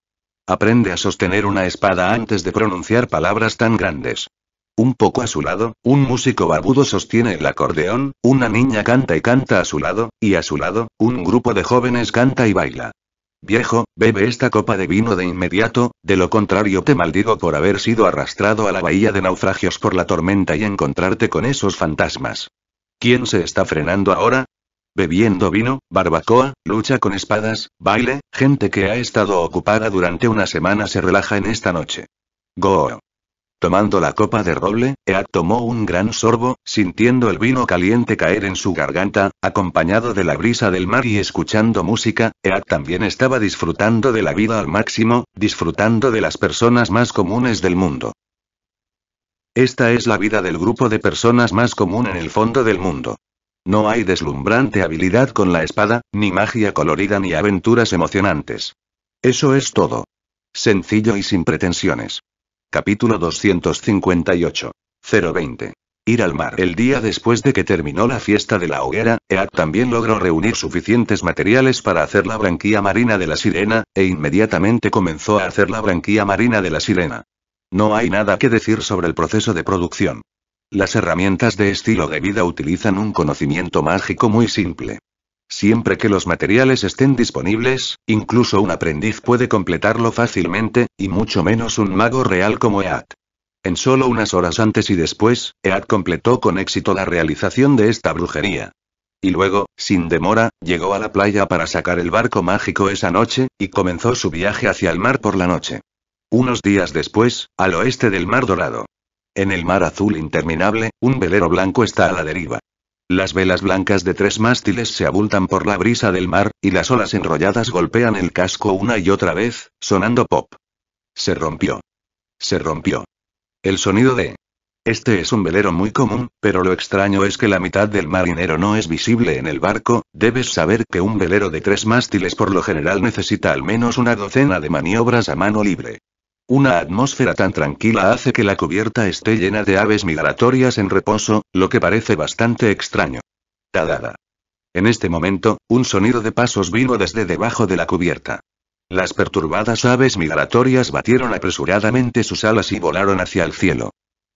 Aprende a sostener una espada antes de pronunciar palabras tan grandes. Un poco a su lado, un músico barbudo sostiene el acordeón, una niña canta y canta a su lado, y a su lado, un grupo de jóvenes canta y baila. Viejo, bebe esta copa de vino de inmediato, de lo contrario te maldigo por haber sido arrastrado a la bahía de naufragios por la tormenta y encontrarte con esos fantasmas. ¿Quién se está frenando ahora? Bebiendo vino, barbacoa, lucha con espadas, baile, gente que ha estado ocupada durante una semana se relaja en esta noche. Go. Tomando la copa de roble, Ead tomó un gran sorbo, sintiendo el vino caliente caer en su garganta, acompañado de la brisa del mar y escuchando música, Ead también estaba disfrutando de la vida al máximo, disfrutando de las personas más comunes del mundo. Esta es la vida del grupo de personas más común en el fondo del mundo. No hay deslumbrante habilidad con la espada, ni magia colorida ni aventuras emocionantes. Eso es todo. Sencillo y sin pretensiones. Capítulo 258. 020. Ir al mar. El día después de que terminó la fiesta de la hoguera, Ead también logró reunir suficientes materiales para hacer la branquía marina de la sirena, e inmediatamente comenzó a hacer la branquía marina de la sirena. No hay nada que decir sobre el proceso de producción. Las herramientas de estilo de vida utilizan un conocimiento mágico muy simple. Siempre que los materiales estén disponibles, incluso un aprendiz puede completarlo fácilmente, y mucho menos un mago real como Ead. En solo unas horas antes y después, Ead completó con éxito la realización de esta brujería. Y luego, sin demora, llegó a la playa para sacar el barco mágico esa noche, y comenzó su viaje hacia el mar por la noche. Unos días después, al oeste del Mar Dorado. En el mar azul interminable, un velero blanco está a la deriva. Las velas blancas de tres mástiles se abultan por la brisa del mar, y las olas enrolladas golpean el casco una y otra vez, sonando pop. Se rompió. Se rompió. El sonido de... Este es un velero muy común, pero lo extraño es que la mitad del marinero no es visible en el barco, debes saber que un velero de tres mástiles por lo general necesita al menos una docena de maniobras a mano libre. Una atmósfera tan tranquila hace que la cubierta esté llena de aves migratorias en reposo, lo que parece bastante extraño. Tadada. En este momento, un sonido de pasos vino desde debajo de la cubierta. Las perturbadas aves migratorias batieron apresuradamente sus alas y volaron hacia el cielo.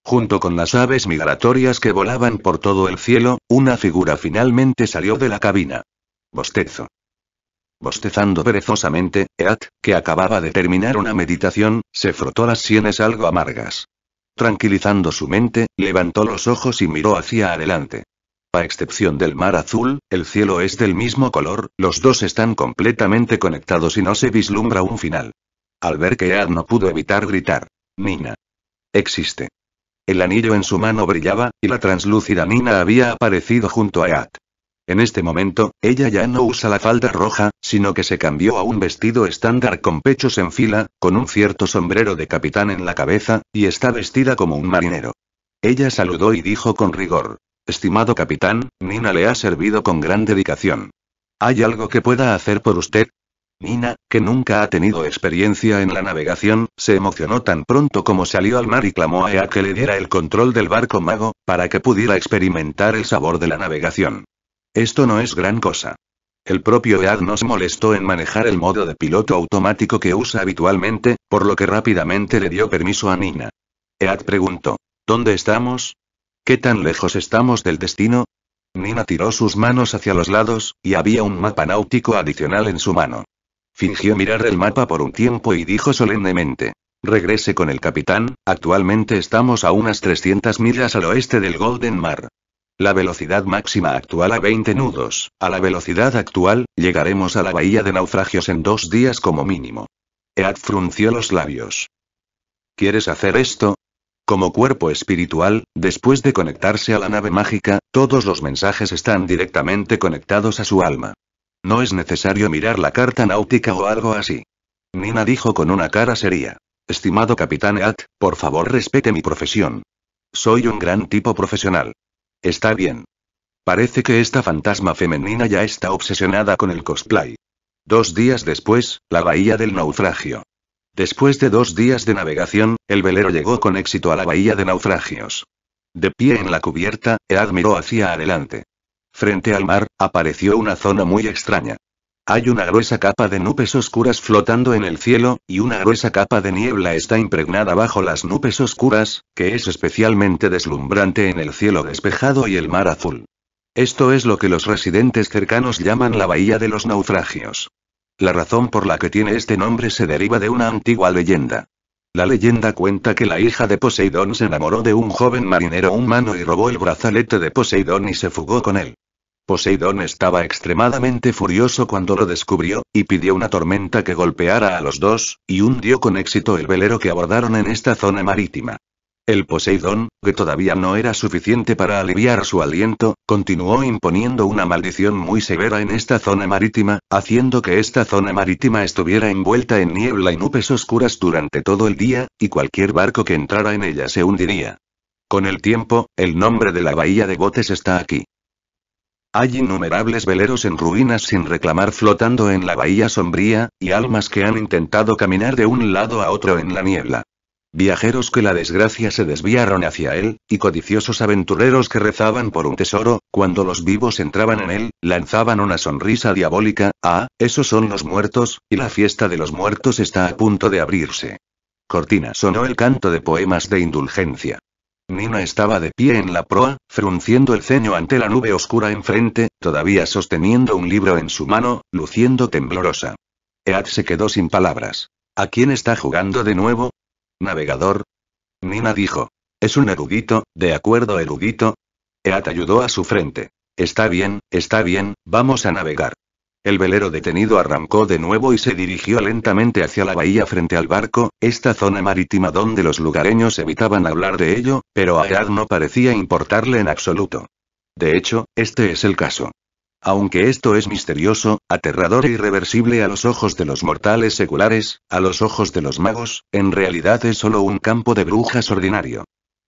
Junto con las aves migratorias que volaban por todo el cielo, una figura finalmente salió de la cabina. Bostezo. Bostezando perezosamente, Eat, que acababa de terminar una meditación, se frotó las sienes algo amargas. Tranquilizando su mente, levantó los ojos y miró hacia adelante. A excepción del mar azul, el cielo es del mismo color, los dos están completamente conectados y no se vislumbra un final. Al ver que Ead no pudo evitar gritar. Nina. Existe. El anillo en su mano brillaba, y la translúcida Nina había aparecido junto a Ead. En este momento, ella ya no usa la falda roja, sino que se cambió a un vestido estándar con pechos en fila, con un cierto sombrero de capitán en la cabeza, y está vestida como un marinero. Ella saludó y dijo con rigor, Estimado capitán, Nina le ha servido con gran dedicación. ¿Hay algo que pueda hacer por usted? Nina, que nunca ha tenido experiencia en la navegación, se emocionó tan pronto como salió al mar y clamó a Ea que le diera el control del barco mago, para que pudiera experimentar el sabor de la navegación. Esto no es gran cosa. El propio EAD no se molestó en manejar el modo de piloto automático que usa habitualmente, por lo que rápidamente le dio permiso a Nina. EAD preguntó, ¿Dónde estamos? ¿Qué tan lejos estamos del destino? Nina tiró sus manos hacia los lados, y había un mapa náutico adicional en su mano. Fingió mirar el mapa por un tiempo y dijo solemnemente, Regrese con el capitán, actualmente estamos a unas 300 millas al oeste del Golden Mar. La velocidad máxima actual a 20 nudos. A la velocidad actual, llegaremos a la bahía de naufragios en dos días como mínimo. Ead frunció los labios. ¿Quieres hacer esto? Como cuerpo espiritual, después de conectarse a la nave mágica, todos los mensajes están directamente conectados a su alma. No es necesario mirar la carta náutica o algo así. Nina dijo con una cara seria. Estimado capitán Eat, por favor respete mi profesión. Soy un gran tipo profesional. Está bien. Parece que esta fantasma femenina ya está obsesionada con el cosplay. Dos días después, la bahía del naufragio. Después de dos días de navegación, el velero llegó con éxito a la bahía de naufragios. De pie en la cubierta, Ead miró hacia adelante. Frente al mar, apareció una zona muy extraña. Hay una gruesa capa de nubes oscuras flotando en el cielo, y una gruesa capa de niebla está impregnada bajo las nubes oscuras, que es especialmente deslumbrante en el cielo despejado y el mar azul. Esto es lo que los residentes cercanos llaman la Bahía de los Naufragios. La razón por la que tiene este nombre se deriva de una antigua leyenda. La leyenda cuenta que la hija de Poseidón se enamoró de un joven marinero humano y robó el brazalete de Poseidón y se fugó con él. Poseidón estaba extremadamente furioso cuando lo descubrió, y pidió una tormenta que golpeara a los dos, y hundió con éxito el velero que abordaron en esta zona marítima. El Poseidón, que todavía no era suficiente para aliviar su aliento, continuó imponiendo una maldición muy severa en esta zona marítima, haciendo que esta zona marítima estuviera envuelta en niebla y nubes oscuras durante todo el día, y cualquier barco que entrara en ella se hundiría. Con el tiempo, el nombre de la bahía de Botes está aquí. Hay innumerables veleros en ruinas sin reclamar flotando en la bahía sombría, y almas que han intentado caminar de un lado a otro en la niebla. Viajeros que la desgracia se desviaron hacia él, y codiciosos aventureros que rezaban por un tesoro, cuando los vivos entraban en él, lanzaban una sonrisa diabólica, ah, esos son los muertos, y la fiesta de los muertos está a punto de abrirse. Cortina sonó el canto de poemas de indulgencia. Nina estaba de pie en la proa, frunciendo el ceño ante la nube oscura enfrente, todavía sosteniendo un libro en su mano, luciendo temblorosa. Ead se quedó sin palabras. ¿A quién está jugando de nuevo? Navegador. Nina dijo. Es un erudito, de acuerdo erudito. Eat ayudó a su frente. Está bien, está bien, vamos a navegar. El velero detenido arrancó de nuevo y se dirigió lentamente hacia la bahía frente al barco, esta zona marítima donde los lugareños evitaban hablar de ello, pero a Arad no parecía importarle en absoluto. De hecho, este es el caso. Aunque esto es misterioso, aterrador e irreversible a los ojos de los mortales seculares, a los ojos de los magos, en realidad es solo un campo de brujas ordinario.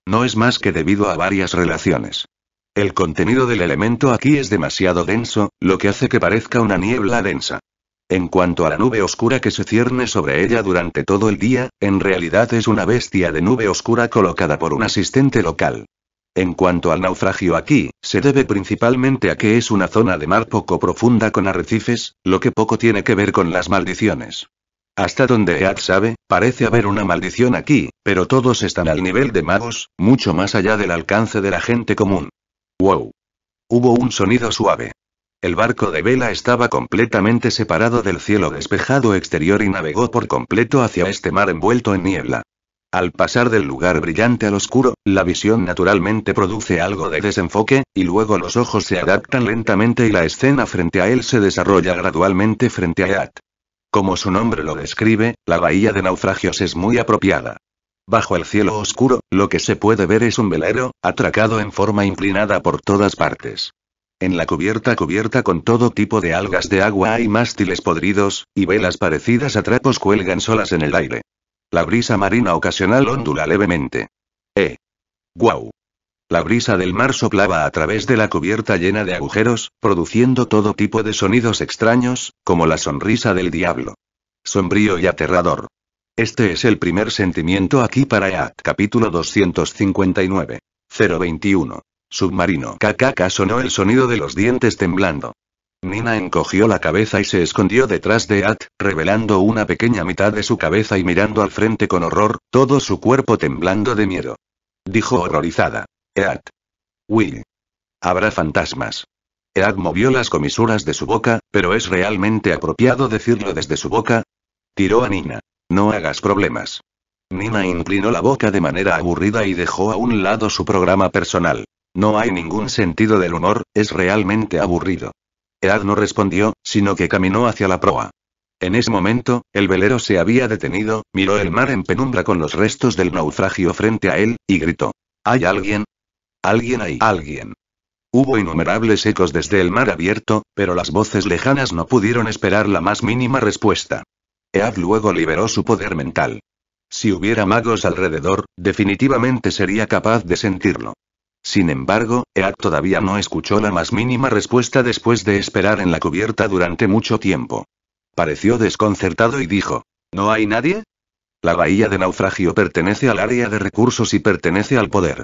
No es más que debido a varias relaciones. El contenido del elemento aquí es demasiado denso, lo que hace que parezca una niebla densa. En cuanto a la nube oscura que se cierne sobre ella durante todo el día, en realidad es una bestia de nube oscura colocada por un asistente local. En cuanto al naufragio aquí, se debe principalmente a que es una zona de mar poco profunda con arrecifes, lo que poco tiene que ver con las maldiciones. Hasta donde Ead sabe, parece haber una maldición aquí, pero todos están al nivel de magos, mucho más allá del alcance de la gente común. Wow. Hubo un sonido suave. El barco de vela estaba completamente separado del cielo despejado exterior y navegó por completo hacia este mar envuelto en niebla. Al pasar del lugar brillante al oscuro, la visión naturalmente produce algo de desenfoque, y luego los ojos se adaptan lentamente y la escena frente a él se desarrolla gradualmente frente a Eat. Como su nombre lo describe, la bahía de naufragios es muy apropiada. Bajo el cielo oscuro, lo que se puede ver es un velero, atracado en forma inclinada por todas partes. En la cubierta cubierta con todo tipo de algas de agua hay mástiles podridos, y velas parecidas a trapos cuelgan solas en el aire. La brisa marina ocasional ondula levemente. ¡Eh! ¡Guau! La brisa del mar soplaba a través de la cubierta llena de agujeros, produciendo todo tipo de sonidos extraños, como la sonrisa del diablo. Sombrío y aterrador. Este es el primer sentimiento aquí para EAT. Capítulo 259. 021. Submarino. Kakaka sonó el sonido de los dientes temblando. Nina encogió la cabeza y se escondió detrás de At, revelando una pequeña mitad de su cabeza y mirando al frente con horror, todo su cuerpo temblando de miedo. Dijo horrorizada. Eat. Will. Habrá fantasmas. Eat movió las comisuras de su boca, pero ¿es realmente apropiado decirlo desde su boca? Tiró a Nina. No hagas problemas. Nina inclinó la boca de manera aburrida y dejó a un lado su programa personal. No hay ningún sentido del humor, es realmente aburrido. Ed no respondió, sino que caminó hacia la proa. En ese momento, el velero se había detenido, miró el mar en penumbra con los restos del naufragio frente a él, y gritó. ¿Hay alguien? ¿Alguien hay alguien? Hubo innumerables ecos desde el mar abierto, pero las voces lejanas no pudieron esperar la más mínima respuesta. Ead luego liberó su poder mental. Si hubiera magos alrededor, definitivamente sería capaz de sentirlo. Sin embargo, Ead todavía no escuchó la más mínima respuesta después de esperar en la cubierta durante mucho tiempo. Pareció desconcertado y dijo, ¿No hay nadie? La bahía de naufragio pertenece al área de recursos y pertenece al poder.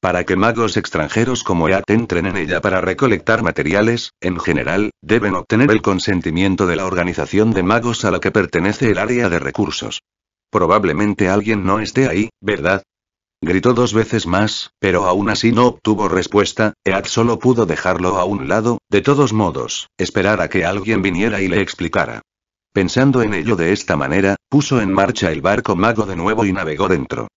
Para que magos extranjeros como Ead entren en ella para recolectar materiales, en general, deben obtener el consentimiento de la organización de magos a la que pertenece el área de recursos. Probablemente alguien no esté ahí, ¿verdad? Gritó dos veces más, pero aún así no obtuvo respuesta, EAT solo pudo dejarlo a un lado, de todos modos, esperar a que alguien viniera y le explicara. Pensando en ello de esta manera, puso en marcha el barco mago de nuevo y navegó dentro.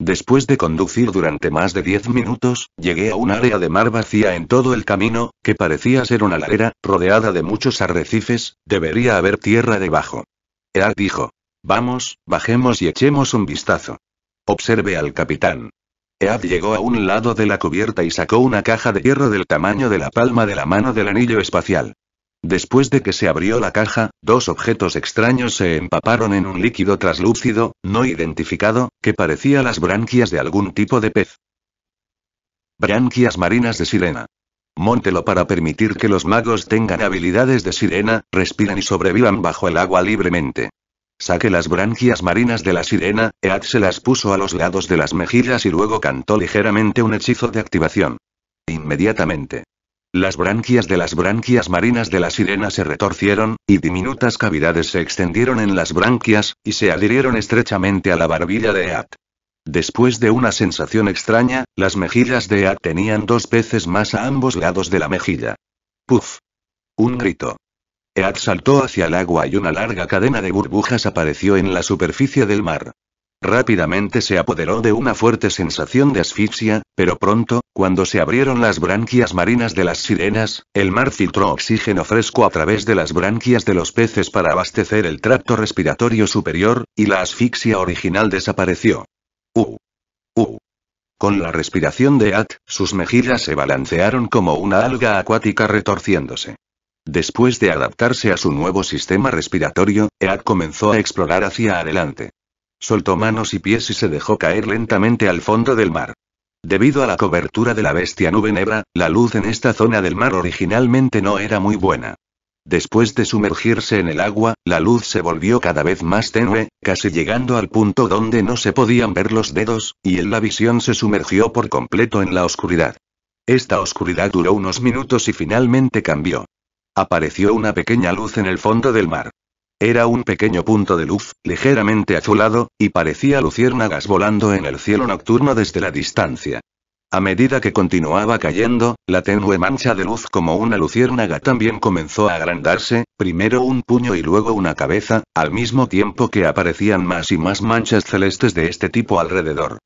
Después de conducir durante más de diez minutos, llegué a un área de mar vacía en todo el camino, que parecía ser una ladera, rodeada de muchos arrecifes, debería haber tierra debajo. Ead dijo. Vamos, bajemos y echemos un vistazo. Observé al capitán. Ead llegó a un lado de la cubierta y sacó una caja de hierro del tamaño de la palma de la mano del anillo espacial. Después de que se abrió la caja, dos objetos extraños se empaparon en un líquido traslúcido, no identificado, que parecía las branquias de algún tipo de pez. Branquias marinas de sirena. Móntelo para permitir que los magos tengan habilidades de sirena, respiran y sobrevivan bajo el agua libremente. Saque las branquias marinas de la sirena, Ead se las puso a los lados de las mejillas y luego cantó ligeramente un hechizo de activación. Inmediatamente. Las branquias de las branquias marinas de la sirena se retorcieron, y diminutas cavidades se extendieron en las branquias, y se adhirieron estrechamente a la barbilla de Ead. Después de una sensación extraña, las mejillas de Ead tenían dos peces más a ambos lados de la mejilla. ¡Puf! Un grito. Eat saltó hacia el agua y una larga cadena de burbujas apareció en la superficie del mar. Rápidamente se apoderó de una fuerte sensación de asfixia, pero pronto, cuando se abrieron las branquias marinas de las sirenas, el mar filtró oxígeno fresco a través de las branquias de los peces para abastecer el tracto respiratorio superior, y la asfixia original desapareció. Uh. Con la respiración de At, sus mejillas se balancearon como una alga acuática retorciéndose. Después de adaptarse a su nuevo sistema respiratorio, Ead comenzó a explorar hacia adelante. Soltó manos y pies y se dejó caer lentamente al fondo del mar. Debido a la cobertura de la bestia nube negra, la luz en esta zona del mar originalmente no era muy buena. Después de sumergirse en el agua, la luz se volvió cada vez más tenue, casi llegando al punto donde no se podían ver los dedos, y en la visión se sumergió por completo en la oscuridad. Esta oscuridad duró unos minutos y finalmente cambió. Apareció una pequeña luz en el fondo del mar. Era un pequeño punto de luz, ligeramente azulado, y parecía luciérnagas volando en el cielo nocturno desde la distancia. A medida que continuaba cayendo, la tenue mancha de luz como una luciérnaga también comenzó a agrandarse, primero un puño y luego una cabeza, al mismo tiempo que aparecían más y más manchas celestes de este tipo alrededor.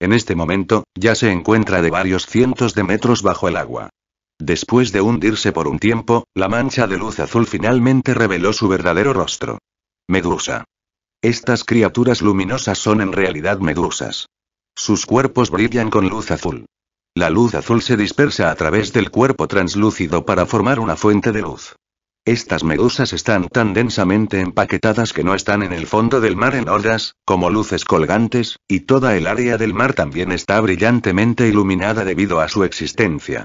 En este momento, ya se encuentra de varios cientos de metros bajo el agua. Después de hundirse por un tiempo, la mancha de luz azul finalmente reveló su verdadero rostro. Medusa. Estas criaturas luminosas son en realidad medusas. Sus cuerpos brillan con luz azul. La luz azul se dispersa a través del cuerpo translúcido para formar una fuente de luz. Estas medusas están tan densamente empaquetadas que no están en el fondo del mar en olas, como luces colgantes, y toda el área del mar también está brillantemente iluminada debido a su existencia.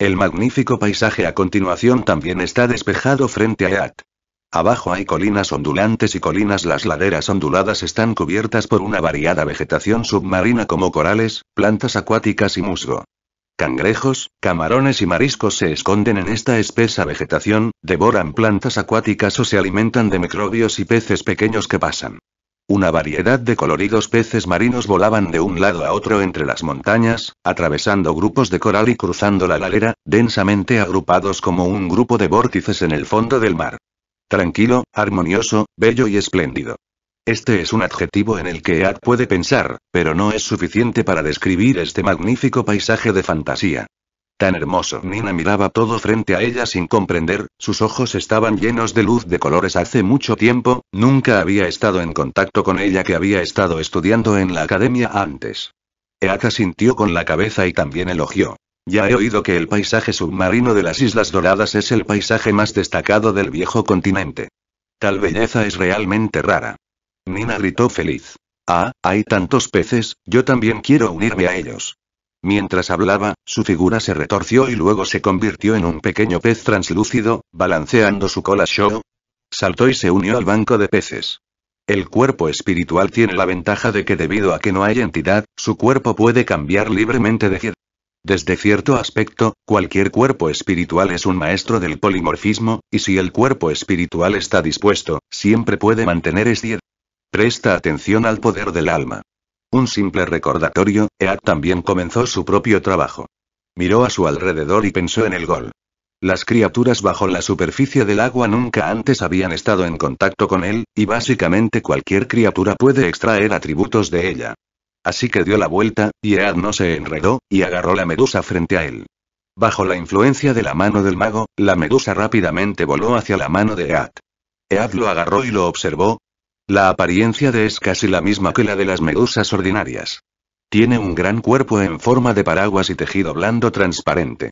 El magnífico paisaje a continuación también está despejado frente a Eat. Abajo hay colinas ondulantes y colinas. Las laderas onduladas están cubiertas por una variada vegetación submarina como corales, plantas acuáticas y musgo. Cangrejos, camarones y mariscos se esconden en esta espesa vegetación, devoran plantas acuáticas o se alimentan de microbios y peces pequeños que pasan. Una variedad de coloridos peces marinos volaban de un lado a otro entre las montañas, atravesando grupos de coral y cruzando la galera, densamente agrupados como un grupo de vórtices en el fondo del mar. Tranquilo, armonioso, bello y espléndido. Este es un adjetivo en el que ad puede pensar, pero no es suficiente para describir este magnífico paisaje de fantasía. Tan hermoso. Nina miraba todo frente a ella sin comprender, sus ojos estaban llenos de luz de colores hace mucho tiempo, nunca había estado en contacto con ella que había estado estudiando en la academia antes. Eaka sintió con la cabeza y también elogió. Ya he oído que el paisaje submarino de las Islas Doradas es el paisaje más destacado del viejo continente. Tal belleza es realmente rara. Nina gritó feliz. Ah, hay tantos peces, yo también quiero unirme a ellos. Mientras hablaba, su figura se retorció y luego se convirtió en un pequeño pez translúcido, balanceando su cola show. Saltó y se unió al banco de peces. El cuerpo espiritual tiene la ventaja de que debido a que no hay entidad, su cuerpo puede cambiar libremente de cierto. Desde cierto aspecto, cualquier cuerpo espiritual es un maestro del polimorfismo, y si el cuerpo espiritual está dispuesto, siempre puede mantener este. Presta atención al poder del alma. Un simple recordatorio, Ead también comenzó su propio trabajo. Miró a su alrededor y pensó en el gol. Las criaturas bajo la superficie del agua nunca antes habían estado en contacto con él, y básicamente cualquier criatura puede extraer atributos de ella. Así que dio la vuelta, y Ead no se enredó, y agarró la medusa frente a él. Bajo la influencia de la mano del mago, la medusa rápidamente voló hacia la mano de Ead. Ead lo agarró y lo observó, la apariencia de es casi la misma que la de las medusas ordinarias. Tiene un gran cuerpo en forma de paraguas y tejido blando transparente.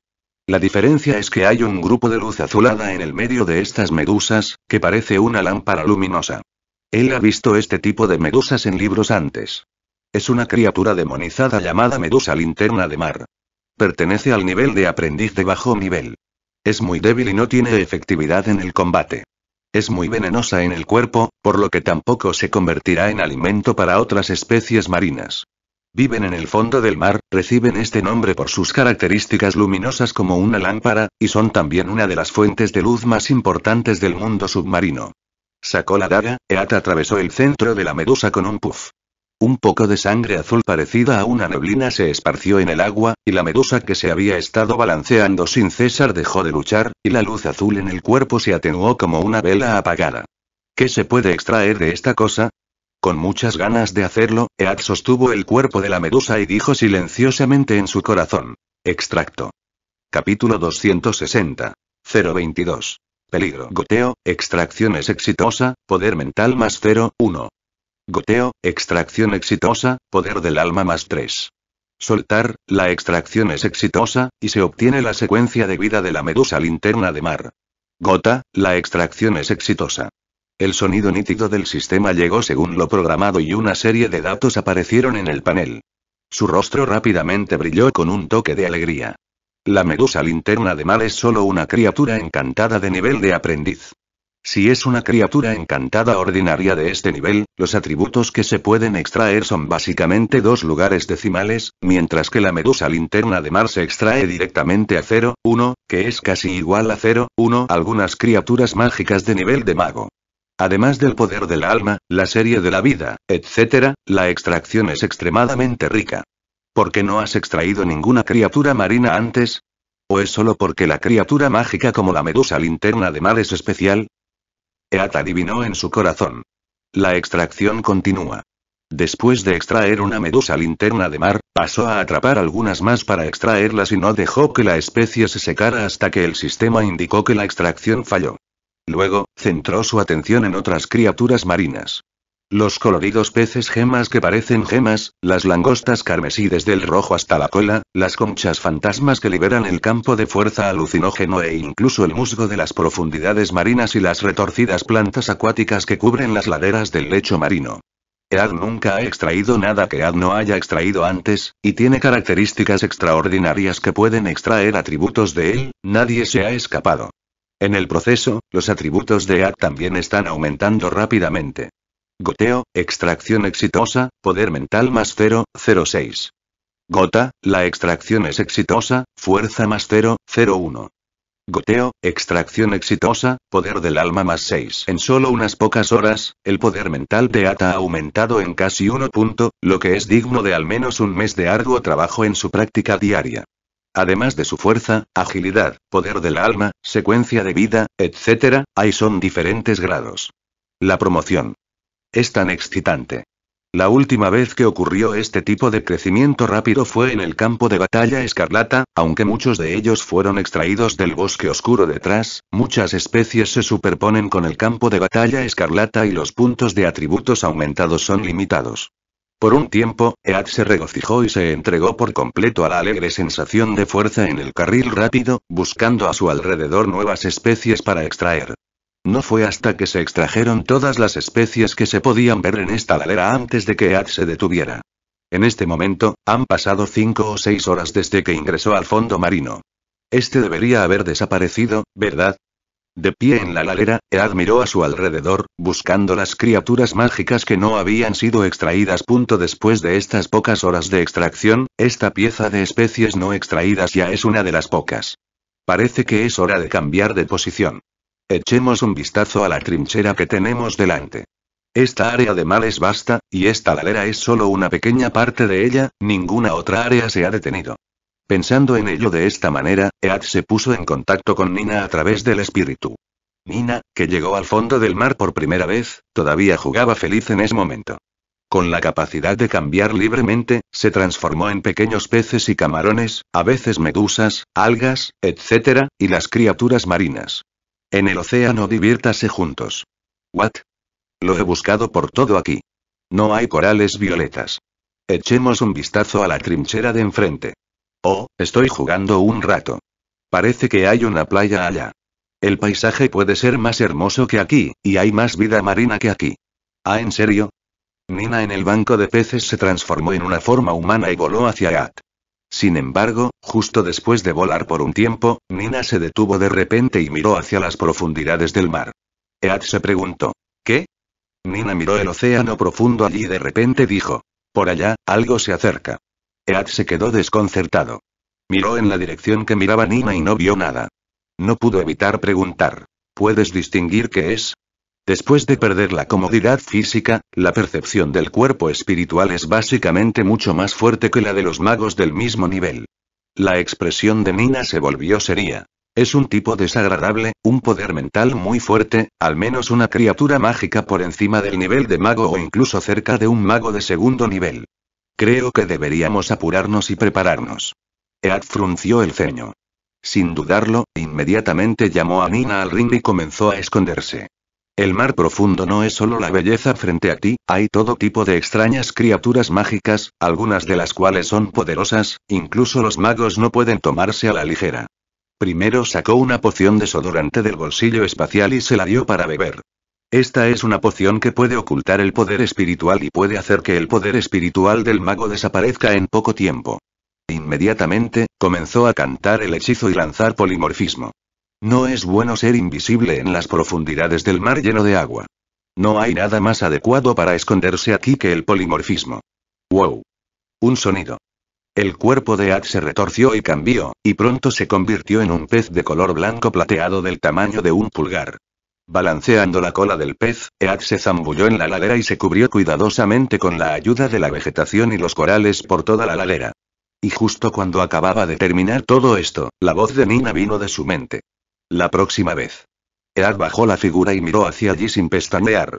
La diferencia es que hay un grupo de luz azulada en el medio de estas medusas, que parece una lámpara luminosa. Él ha visto este tipo de medusas en libros antes. Es una criatura demonizada llamada medusa linterna de mar. Pertenece al nivel de aprendiz de bajo nivel. Es muy débil y no tiene efectividad en el combate. Es muy venenosa en el cuerpo, por lo que tampoco se convertirá en alimento para otras especies marinas. Viven en el fondo del mar, reciben este nombre por sus características luminosas como una lámpara, y son también una de las fuentes de luz más importantes del mundo submarino. Sacó la daga, Eata atravesó el centro de la medusa con un puff. Un poco de sangre azul parecida a una neblina se esparció en el agua, y la medusa que se había estado balanceando sin cesar dejó de luchar, y la luz azul en el cuerpo se atenuó como una vela apagada. ¿Qué se puede extraer de esta cosa? Con muchas ganas de hacerlo, Ead sostuvo el cuerpo de la medusa y dijo silenciosamente en su corazón. Extracto. Capítulo 260. 022. Peligro. Goteo, extracciones exitosa, poder mental más 0, 1. Goteo, extracción exitosa, poder del alma más 3. Soltar, la extracción es exitosa, y se obtiene la secuencia de vida de la medusa linterna de mar. Gota, la extracción es exitosa. El sonido nítido del sistema llegó según lo programado y una serie de datos aparecieron en el panel. Su rostro rápidamente brilló con un toque de alegría. La medusa linterna de mar es solo una criatura encantada de nivel de aprendiz. Si es una criatura encantada ordinaria de este nivel, los atributos que se pueden extraer son básicamente dos lugares decimales, mientras que la medusa linterna de mar se extrae directamente a 0, 1, que es casi igual a 0, 1 algunas criaturas mágicas de nivel de mago. Además del poder del alma, la serie de la vida, etc., la extracción es extremadamente rica. ¿Por qué no has extraído ninguna criatura marina antes? ¿O es solo porque la criatura mágica como la medusa linterna de mar es especial? Eat adivinó en su corazón. La extracción continúa. Después de extraer una medusa linterna de mar, pasó a atrapar algunas más para extraerlas y no dejó que la especie se secara hasta que el sistema indicó que la extracción falló. Luego, centró su atención en otras criaturas marinas. Los coloridos peces gemas que parecen gemas, las langostas carmesí desde el rojo hasta la cola, las conchas fantasmas que liberan el campo de fuerza alucinógeno e incluso el musgo de las profundidades marinas y las retorcidas plantas acuáticas que cubren las laderas del lecho marino. EAD nunca ha extraído nada que EAD no haya extraído antes, y tiene características extraordinarias que pueden extraer atributos de él, nadie se ha escapado. En el proceso, los atributos de EAD también están aumentando rápidamente. Goteo, extracción exitosa, poder mental más 0,06. Gota, la extracción es exitosa, fuerza más 0,01. Goteo, extracción exitosa, poder del alma más 6. En solo unas pocas horas, el poder mental de Ata ha aumentado en casi 1 punto, lo que es digno de al menos un mes de arduo trabajo en su práctica diaria. Además de su fuerza, agilidad, poder del alma, secuencia de vida, etc., ahí son diferentes grados. La promoción. Es tan excitante. La última vez que ocurrió este tipo de crecimiento rápido fue en el campo de batalla escarlata, aunque muchos de ellos fueron extraídos del bosque oscuro detrás, muchas especies se superponen con el campo de batalla escarlata y los puntos de atributos aumentados son limitados. Por un tiempo, Ead se regocijó y se entregó por completo a la alegre sensación de fuerza en el carril rápido, buscando a su alrededor nuevas especies para extraer. No fue hasta que se extrajeron todas las especies que se podían ver en esta galera antes de que Ad se detuviera. En este momento, han pasado cinco o seis horas desde que ingresó al fondo marino. Este debería haber desaparecido, ¿verdad? De pie en la galera, Ead miró a su alrededor, buscando las criaturas mágicas que no habían sido extraídas. Punto después de estas pocas horas de extracción, esta pieza de especies no extraídas ya es una de las pocas. Parece que es hora de cambiar de posición. Echemos un vistazo a la trinchera que tenemos delante. Esta área de mal es vasta, y esta galera es solo una pequeña parte de ella, ninguna otra área se ha detenido. Pensando en ello de esta manera, Ead se puso en contacto con Nina a través del espíritu. Nina, que llegó al fondo del mar por primera vez, todavía jugaba feliz en ese momento. Con la capacidad de cambiar libremente, se transformó en pequeños peces y camarones, a veces medusas, algas, etc., y las criaturas marinas. En el océano diviértase juntos. ¿What? Lo he buscado por todo aquí. No hay corales violetas. Echemos un vistazo a la trinchera de enfrente. Oh, estoy jugando un rato. Parece que hay una playa allá. El paisaje puede ser más hermoso que aquí, y hay más vida marina que aquí. ¿Ah, en serio? Nina en el banco de peces se transformó en una forma humana y voló hacia At. Sin embargo, justo después de volar por un tiempo, Nina se detuvo de repente y miró hacia las profundidades del mar. Ead se preguntó. ¿Qué? Nina miró el océano profundo allí y de repente dijo. Por allá, algo se acerca. Ead se quedó desconcertado. Miró en la dirección que miraba Nina y no vio nada. No pudo evitar preguntar. ¿Puedes distinguir qué es? Después de perder la comodidad física, la percepción del cuerpo espiritual es básicamente mucho más fuerte que la de los magos del mismo nivel. La expresión de Nina se volvió seria. Es un tipo desagradable, un poder mental muy fuerte, al menos una criatura mágica por encima del nivel de mago o incluso cerca de un mago de segundo nivel. Creo que deberíamos apurarnos y prepararnos. Ead frunció el ceño. Sin dudarlo, inmediatamente llamó a Nina al ring y comenzó a esconderse. El mar profundo no es solo la belleza frente a ti, hay todo tipo de extrañas criaturas mágicas, algunas de las cuales son poderosas, incluso los magos no pueden tomarse a la ligera. Primero sacó una poción desodorante del bolsillo espacial y se la dio para beber. Esta es una poción que puede ocultar el poder espiritual y puede hacer que el poder espiritual del mago desaparezca en poco tiempo. Inmediatamente, comenzó a cantar el hechizo y lanzar polimorfismo. No es bueno ser invisible en las profundidades del mar lleno de agua. No hay nada más adecuado para esconderse aquí que el polimorfismo. ¡Wow! Un sonido. El cuerpo de At se retorció y cambió, y pronto se convirtió en un pez de color blanco plateado del tamaño de un pulgar. Balanceando la cola del pez, Ead se zambulló en la ladera y se cubrió cuidadosamente con la ayuda de la vegetación y los corales por toda la ladera. Y justo cuando acababa de terminar todo esto, la voz de Nina vino de su mente. La próxima vez. Ead bajó la figura y miró hacia allí sin pestañear.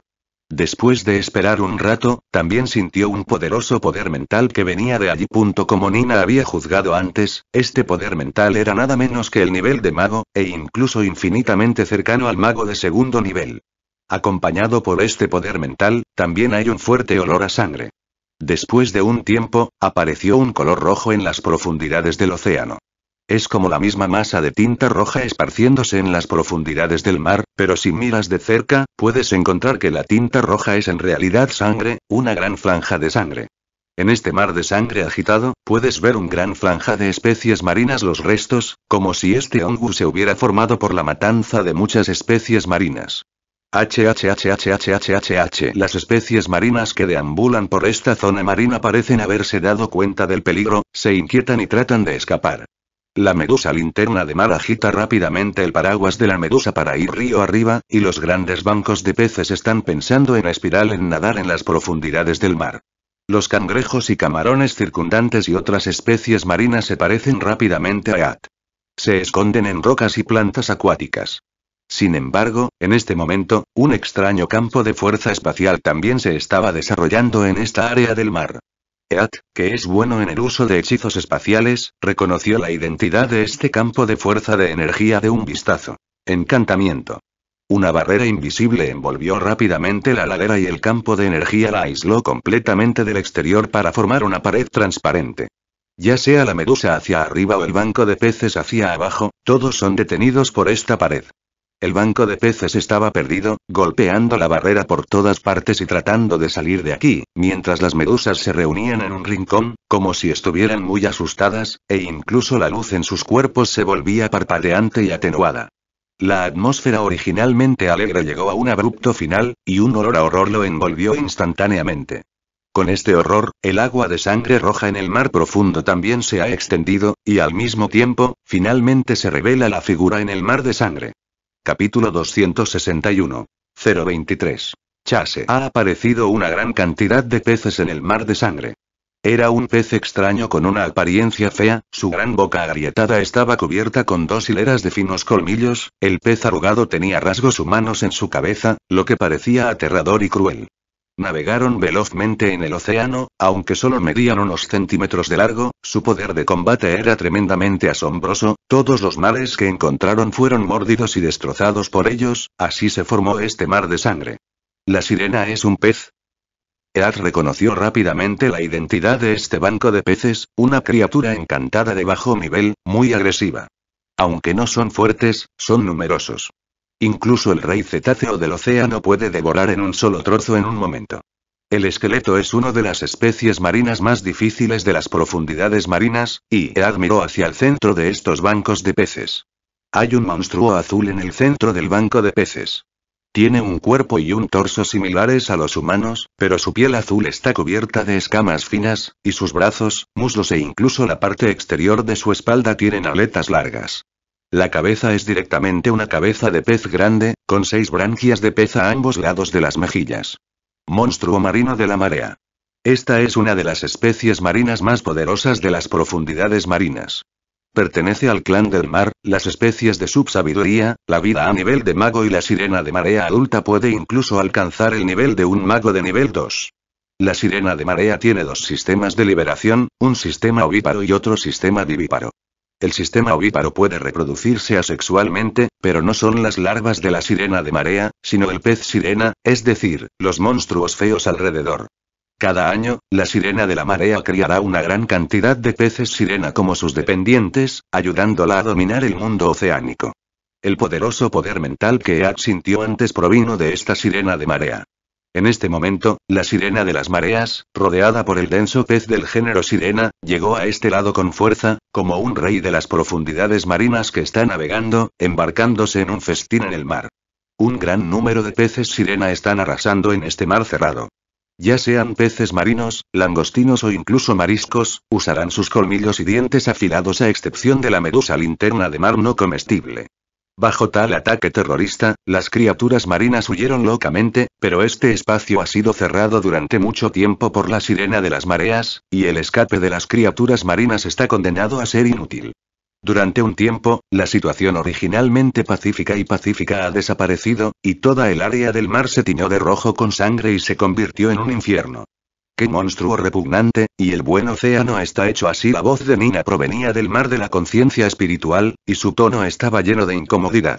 Después de esperar un rato, también sintió un poderoso poder mental que venía de allí. Como Nina había juzgado antes, este poder mental era nada menos que el nivel de mago, e incluso infinitamente cercano al mago de segundo nivel. Acompañado por este poder mental, también hay un fuerte olor a sangre. Después de un tiempo, apareció un color rojo en las profundidades del océano. Es como la misma masa de tinta roja esparciéndose en las profundidades del mar, pero si miras de cerca, puedes encontrar que la tinta roja es en realidad sangre, una gran franja de sangre. En este mar de sangre agitado, puedes ver un gran franja de especies marinas los restos, como si este hongo se hubiera formado por la matanza de muchas especies marinas. HHHHHHH Las especies marinas que deambulan por esta zona marina parecen haberse dado cuenta del peligro, se inquietan y tratan de escapar. La medusa linterna de mar agita rápidamente el paraguas de la medusa para ir río arriba, y los grandes bancos de peces están pensando en espiral en nadar en las profundidades del mar. Los cangrejos y camarones circundantes y otras especies marinas se parecen rápidamente a At. Se esconden en rocas y plantas acuáticas. Sin embargo, en este momento, un extraño campo de fuerza espacial también se estaba desarrollando en esta área del mar. Eat, que es bueno en el uso de hechizos espaciales, reconoció la identidad de este campo de fuerza de energía de un vistazo. Encantamiento. Una barrera invisible envolvió rápidamente la ladera y el campo de energía la aisló completamente del exterior para formar una pared transparente. Ya sea la medusa hacia arriba o el banco de peces hacia abajo, todos son detenidos por esta pared. El banco de peces estaba perdido, golpeando la barrera por todas partes y tratando de salir de aquí, mientras las medusas se reunían en un rincón, como si estuvieran muy asustadas, e incluso la luz en sus cuerpos se volvía parpadeante y atenuada. La atmósfera originalmente alegre llegó a un abrupto final, y un olor a horror lo envolvió instantáneamente. Con este horror, el agua de sangre roja en el mar profundo también se ha extendido, y al mismo tiempo, finalmente se revela la figura en el mar de sangre. Capítulo 261. 023. Chase. Ha aparecido una gran cantidad de peces en el mar de sangre. Era un pez extraño con una apariencia fea, su gran boca agrietada estaba cubierta con dos hileras de finos colmillos, el pez arrugado tenía rasgos humanos en su cabeza, lo que parecía aterrador y cruel. Navegaron velozmente en el océano, aunque solo medían unos centímetros de largo, su poder de combate era tremendamente asombroso, todos los mares que encontraron fueron mordidos y destrozados por ellos, así se formó este mar de sangre. ¿La sirena es un pez? Ead reconoció rápidamente la identidad de este banco de peces, una criatura encantada de bajo nivel, muy agresiva. Aunque no son fuertes, son numerosos. Incluso el rey cetáceo del océano puede devorar en un solo trozo en un momento. El esqueleto es una de las especies marinas más difíciles de las profundidades marinas, y admiró hacia el centro de estos bancos de peces. Hay un monstruo azul en el centro del banco de peces. Tiene un cuerpo y un torso similares a los humanos, pero su piel azul está cubierta de escamas finas, y sus brazos, muslos e incluso la parte exterior de su espalda tienen aletas largas. La cabeza es directamente una cabeza de pez grande, con seis branquias de pez a ambos lados de las mejillas. Monstruo marino de la marea. Esta es una de las especies marinas más poderosas de las profundidades marinas. Pertenece al clan del mar, las especies de subsabiduría, la vida a nivel de mago y la sirena de marea adulta puede incluso alcanzar el nivel de un mago de nivel 2. La sirena de marea tiene dos sistemas de liberación, un sistema ovíparo y otro sistema vivíparo. El sistema ovíparo puede reproducirse asexualmente, pero no son las larvas de la sirena de marea, sino el pez sirena, es decir, los monstruos feos alrededor. Cada año, la sirena de la marea criará una gran cantidad de peces sirena como sus dependientes, ayudándola a dominar el mundo oceánico. El poderoso poder mental que Ead sintió antes provino de esta sirena de marea. En este momento, la sirena de las mareas, rodeada por el denso pez del género sirena, llegó a este lado con fuerza, como un rey de las profundidades marinas que está navegando, embarcándose en un festín en el mar. Un gran número de peces sirena están arrasando en este mar cerrado. Ya sean peces marinos, langostinos o incluso mariscos, usarán sus colmillos y dientes afilados a excepción de la medusa linterna de mar no comestible. Bajo tal ataque terrorista, las criaturas marinas huyeron locamente, pero este espacio ha sido cerrado durante mucho tiempo por la sirena de las mareas, y el escape de las criaturas marinas está condenado a ser inútil. Durante un tiempo, la situación originalmente pacífica y pacífica ha desaparecido, y toda el área del mar se tiñó de rojo con sangre y se convirtió en un infierno. Qué monstruo repugnante, y el buen océano está hecho así. La voz de Nina provenía del mar de la conciencia espiritual, y su tono estaba lleno de incomodidad.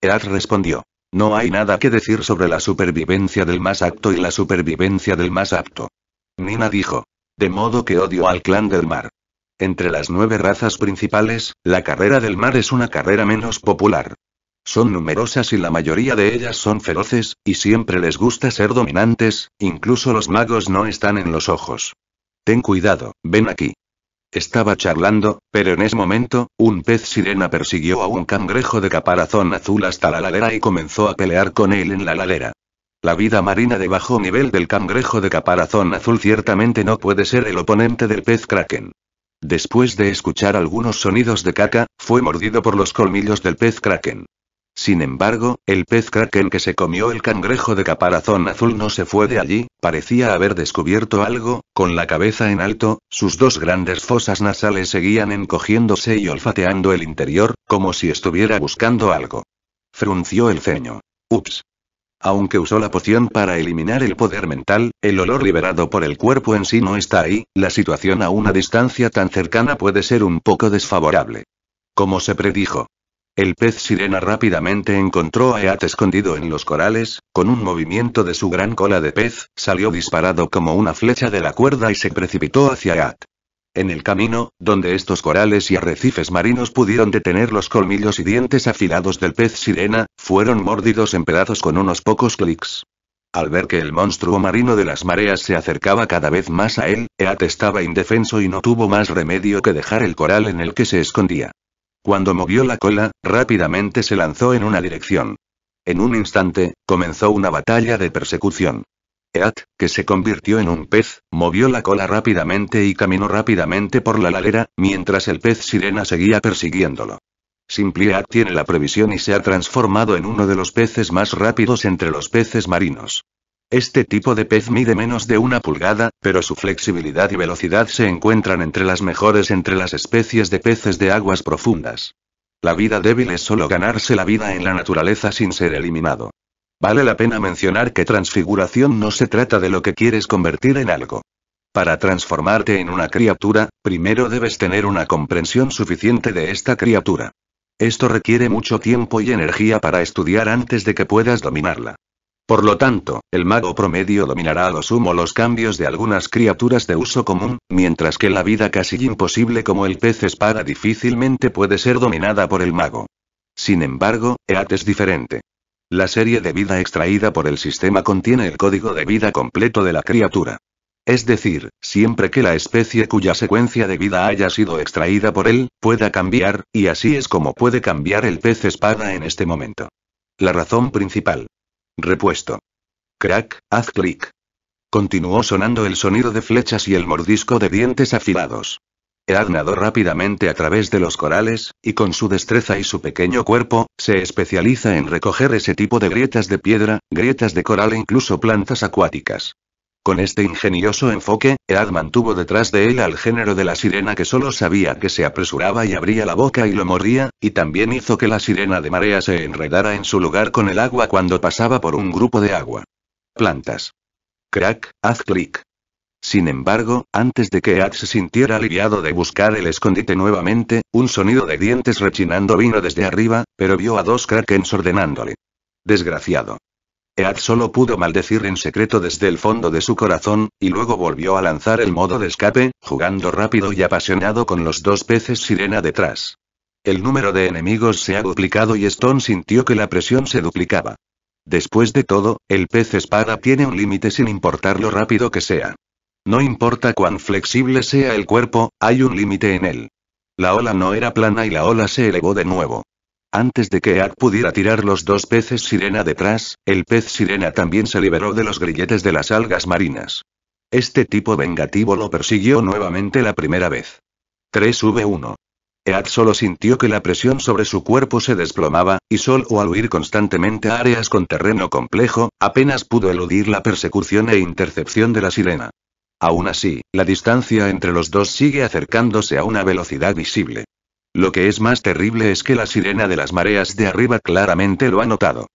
Erat respondió. No hay nada que decir sobre la supervivencia del más apto y la supervivencia del más apto. Nina dijo. De modo que odio al clan del mar. Entre las nueve razas principales, la carrera del mar es una carrera menos popular. Son numerosas y la mayoría de ellas son feroces, y siempre les gusta ser dominantes, incluso los magos no están en los ojos. Ten cuidado, ven aquí. Estaba charlando, pero en ese momento, un pez sirena persiguió a un cangrejo de caparazón azul hasta la ladera y comenzó a pelear con él en la ladera. La vida marina de bajo nivel del cangrejo de caparazón azul ciertamente no puede ser el oponente del pez kraken. Después de escuchar algunos sonidos de caca, fue mordido por los colmillos del pez kraken. Sin embargo, el pez kraken que se comió el cangrejo de caparazón azul no se fue de allí, parecía haber descubierto algo, con la cabeza en alto, sus dos grandes fosas nasales seguían encogiéndose y olfateando el interior, como si estuviera buscando algo. Frunció el ceño. Ups. Aunque usó la poción para eliminar el poder mental, el olor liberado por el cuerpo en sí no está ahí, la situación a una distancia tan cercana puede ser un poco desfavorable. Como se predijo, el pez sirena rápidamente encontró a Eat escondido en los corales, con un movimiento de su gran cola de pez, salió disparado como una flecha de la cuerda y se precipitó hacia Eat. En el camino, donde estos corales y arrecifes marinos pudieron detener los colmillos y dientes afilados del pez sirena, fueron mordidos en pedazos con unos pocos clics. Al ver que el monstruo marino de las mareas se acercaba cada vez más a él, Eat estaba indefenso y no tuvo más remedio que dejar el coral en el que se escondía. Cuando movió la cola, rápidamente se lanzó en una dirección. En un instante, comenzó una batalla de persecución. Eat, que se convirtió en un pez, movió la cola rápidamente y caminó rápidamente por la ladera, mientras el pez sirena seguía persiguiéndolo. Eat tiene la previsión y se ha transformado en uno de los peces más rápidos entre los peces marinos. Este tipo de pez mide menos de una pulgada, pero su flexibilidad y velocidad se encuentran entre las mejores entre las especies de peces de aguas profundas. La vida débil es solo ganarse la vida en la naturaleza sin ser eliminado. Vale la pena mencionar que transfiguración no se trata de lo que quieres convertir en algo. Para transformarte en una criatura, primero debes tener una comprensión suficiente de esta criatura. Esto requiere mucho tiempo y energía para estudiar antes de que puedas dominarla. Por lo tanto, el mago promedio dominará a lo sumo los cambios de algunas criaturas de uso común, mientras que la vida casi imposible como el pez espada difícilmente puede ser dominada por el mago. Sin embargo, EAT es diferente. La serie de vida extraída por el sistema contiene el código de vida completo de la criatura. Es decir, siempre que la especie cuya secuencia de vida haya sido extraída por él, pueda cambiar, y así es como puede cambiar el pez espada en este momento. La razón principal Repuesto. Crack, haz clic. Continuó sonando el sonido de flechas y el mordisco de dientes afilados. Ead nadó rápidamente a través de los corales, y con su destreza y su pequeño cuerpo, se especializa en recoger ese tipo de grietas de piedra, grietas de coral e incluso plantas acuáticas. Con este ingenioso enfoque, Ed mantuvo detrás de él al género de la sirena que solo sabía que se apresuraba y abría la boca y lo mordía, y también hizo que la sirena de marea se enredara en su lugar con el agua cuando pasaba por un grupo de agua. Plantas. Crack, haz clic. Sin embargo, antes de que Ed se sintiera aliviado de buscar el escondite nuevamente, un sonido de dientes rechinando vino desde arriba, pero vio a dos crackens ordenándole. Desgraciado. Ead solo pudo maldecir en secreto desde el fondo de su corazón, y luego volvió a lanzar el modo de escape, jugando rápido y apasionado con los dos peces sirena detrás. El número de enemigos se ha duplicado y Stone sintió que la presión se duplicaba. Después de todo, el pez espada tiene un límite sin importar lo rápido que sea. No importa cuán flexible sea el cuerpo, hay un límite en él. La ola no era plana y la ola se elevó de nuevo. Antes de que Ead pudiera tirar los dos peces sirena detrás, el pez sirena también se liberó de los grilletes de las algas marinas. Este tipo vengativo lo persiguió nuevamente la primera vez. 3v1. Ead solo sintió que la presión sobre su cuerpo se desplomaba, y solo al huir constantemente a áreas con terreno complejo, apenas pudo eludir la persecución e intercepción de la sirena. Aún así, la distancia entre los dos sigue acercándose a una velocidad visible. Lo que es más terrible es que la sirena de las mareas de arriba claramente lo ha notado.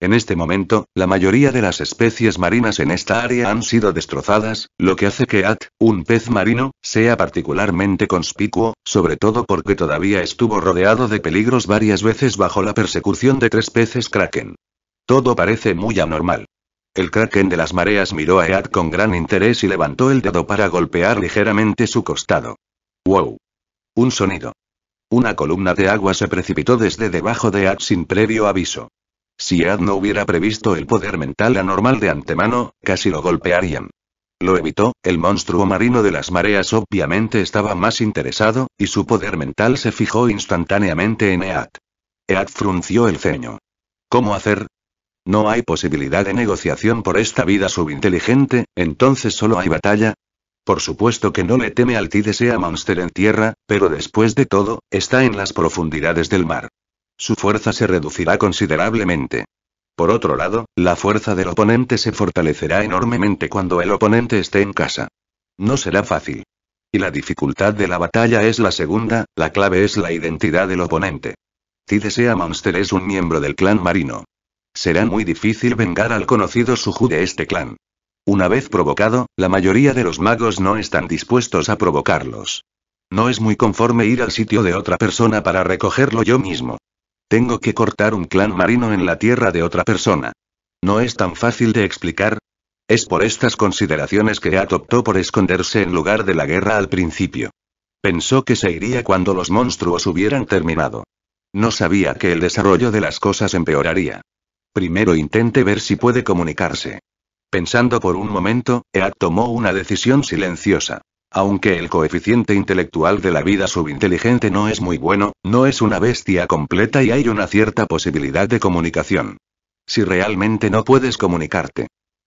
En este momento, la mayoría de las especies marinas en esta área han sido destrozadas, lo que hace que At, un pez marino, sea particularmente conspicuo, sobre todo porque todavía estuvo rodeado de peligros varias veces bajo la persecución de tres peces kraken. Todo parece muy anormal. El kraken de las mareas miró a At con gran interés y levantó el dedo para golpear ligeramente su costado. ¡Wow! Un sonido. Una columna de agua se precipitó desde debajo de Ad sin previo aviso. Si Ad no hubiera previsto el poder mental anormal de antemano, casi lo golpearían. Lo evitó, el monstruo marino de las mareas obviamente estaba más interesado, y su poder mental se fijó instantáneamente en Ead. Ead frunció el ceño. ¿Cómo hacer? No hay posibilidad de negociación por esta vida subinteligente, entonces solo hay batalla, por supuesto que no le teme al sea Monster en tierra, pero después de todo, está en las profundidades del mar. Su fuerza se reducirá considerablemente. Por otro lado, la fuerza del oponente se fortalecerá enormemente cuando el oponente esté en casa. No será fácil. Y la dificultad de la batalla es la segunda, la clave es la identidad del oponente. desea Monster es un miembro del clan marino. Será muy difícil vengar al conocido Suju de este clan. Una vez provocado, la mayoría de los magos no están dispuestos a provocarlos. No es muy conforme ir al sitio de otra persona para recogerlo yo mismo. Tengo que cortar un clan marino en la tierra de otra persona. No es tan fácil de explicar. Es por estas consideraciones que Ead optó por esconderse en lugar de la guerra al principio. Pensó que se iría cuando los monstruos hubieran terminado. No sabía que el desarrollo de las cosas empeoraría. Primero intente ver si puede comunicarse. Pensando por un momento, Eat tomó una decisión silenciosa. Aunque el coeficiente intelectual de la vida subinteligente no es muy bueno, no es una bestia completa y hay una cierta posibilidad de comunicación. Si realmente no puedes comunicarte.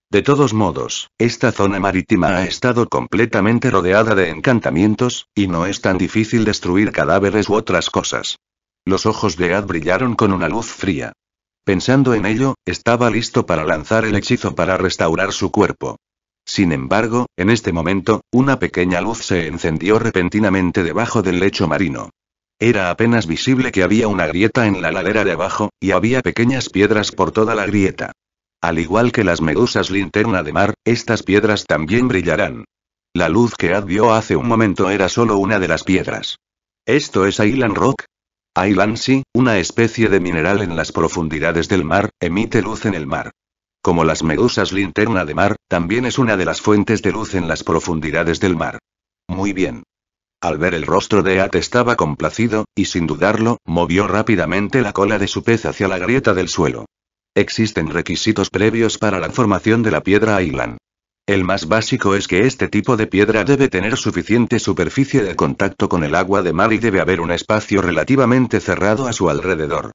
De todos modos, esta zona marítima ha estado completamente rodeada de encantamientos, y no es tan difícil destruir cadáveres u otras cosas. Los ojos de Ad brillaron con una luz fría. Pensando en ello, estaba listo para lanzar el hechizo para restaurar su cuerpo. Sin embargo, en este momento, una pequeña luz se encendió repentinamente debajo del lecho marino. Era apenas visible que había una grieta en la ladera de abajo, y había pequeñas piedras por toda la grieta. Al igual que las medusas linterna de mar, estas piedras también brillarán. La luz que Ad vio hace un momento era solo una de las piedras. ¿Esto es Island Rock? Island sí, una especie de mineral en las profundidades del mar, emite luz en el mar. Como las medusas linterna de mar, también es una de las fuentes de luz en las profundidades del mar. Muy bien. Al ver el rostro de At estaba complacido, y sin dudarlo, movió rápidamente la cola de su pez hacia la grieta del suelo. Existen requisitos previos para la formación de la piedra Island. El más básico es que este tipo de piedra debe tener suficiente superficie de contacto con el agua de mar y debe haber un espacio relativamente cerrado a su alrededor.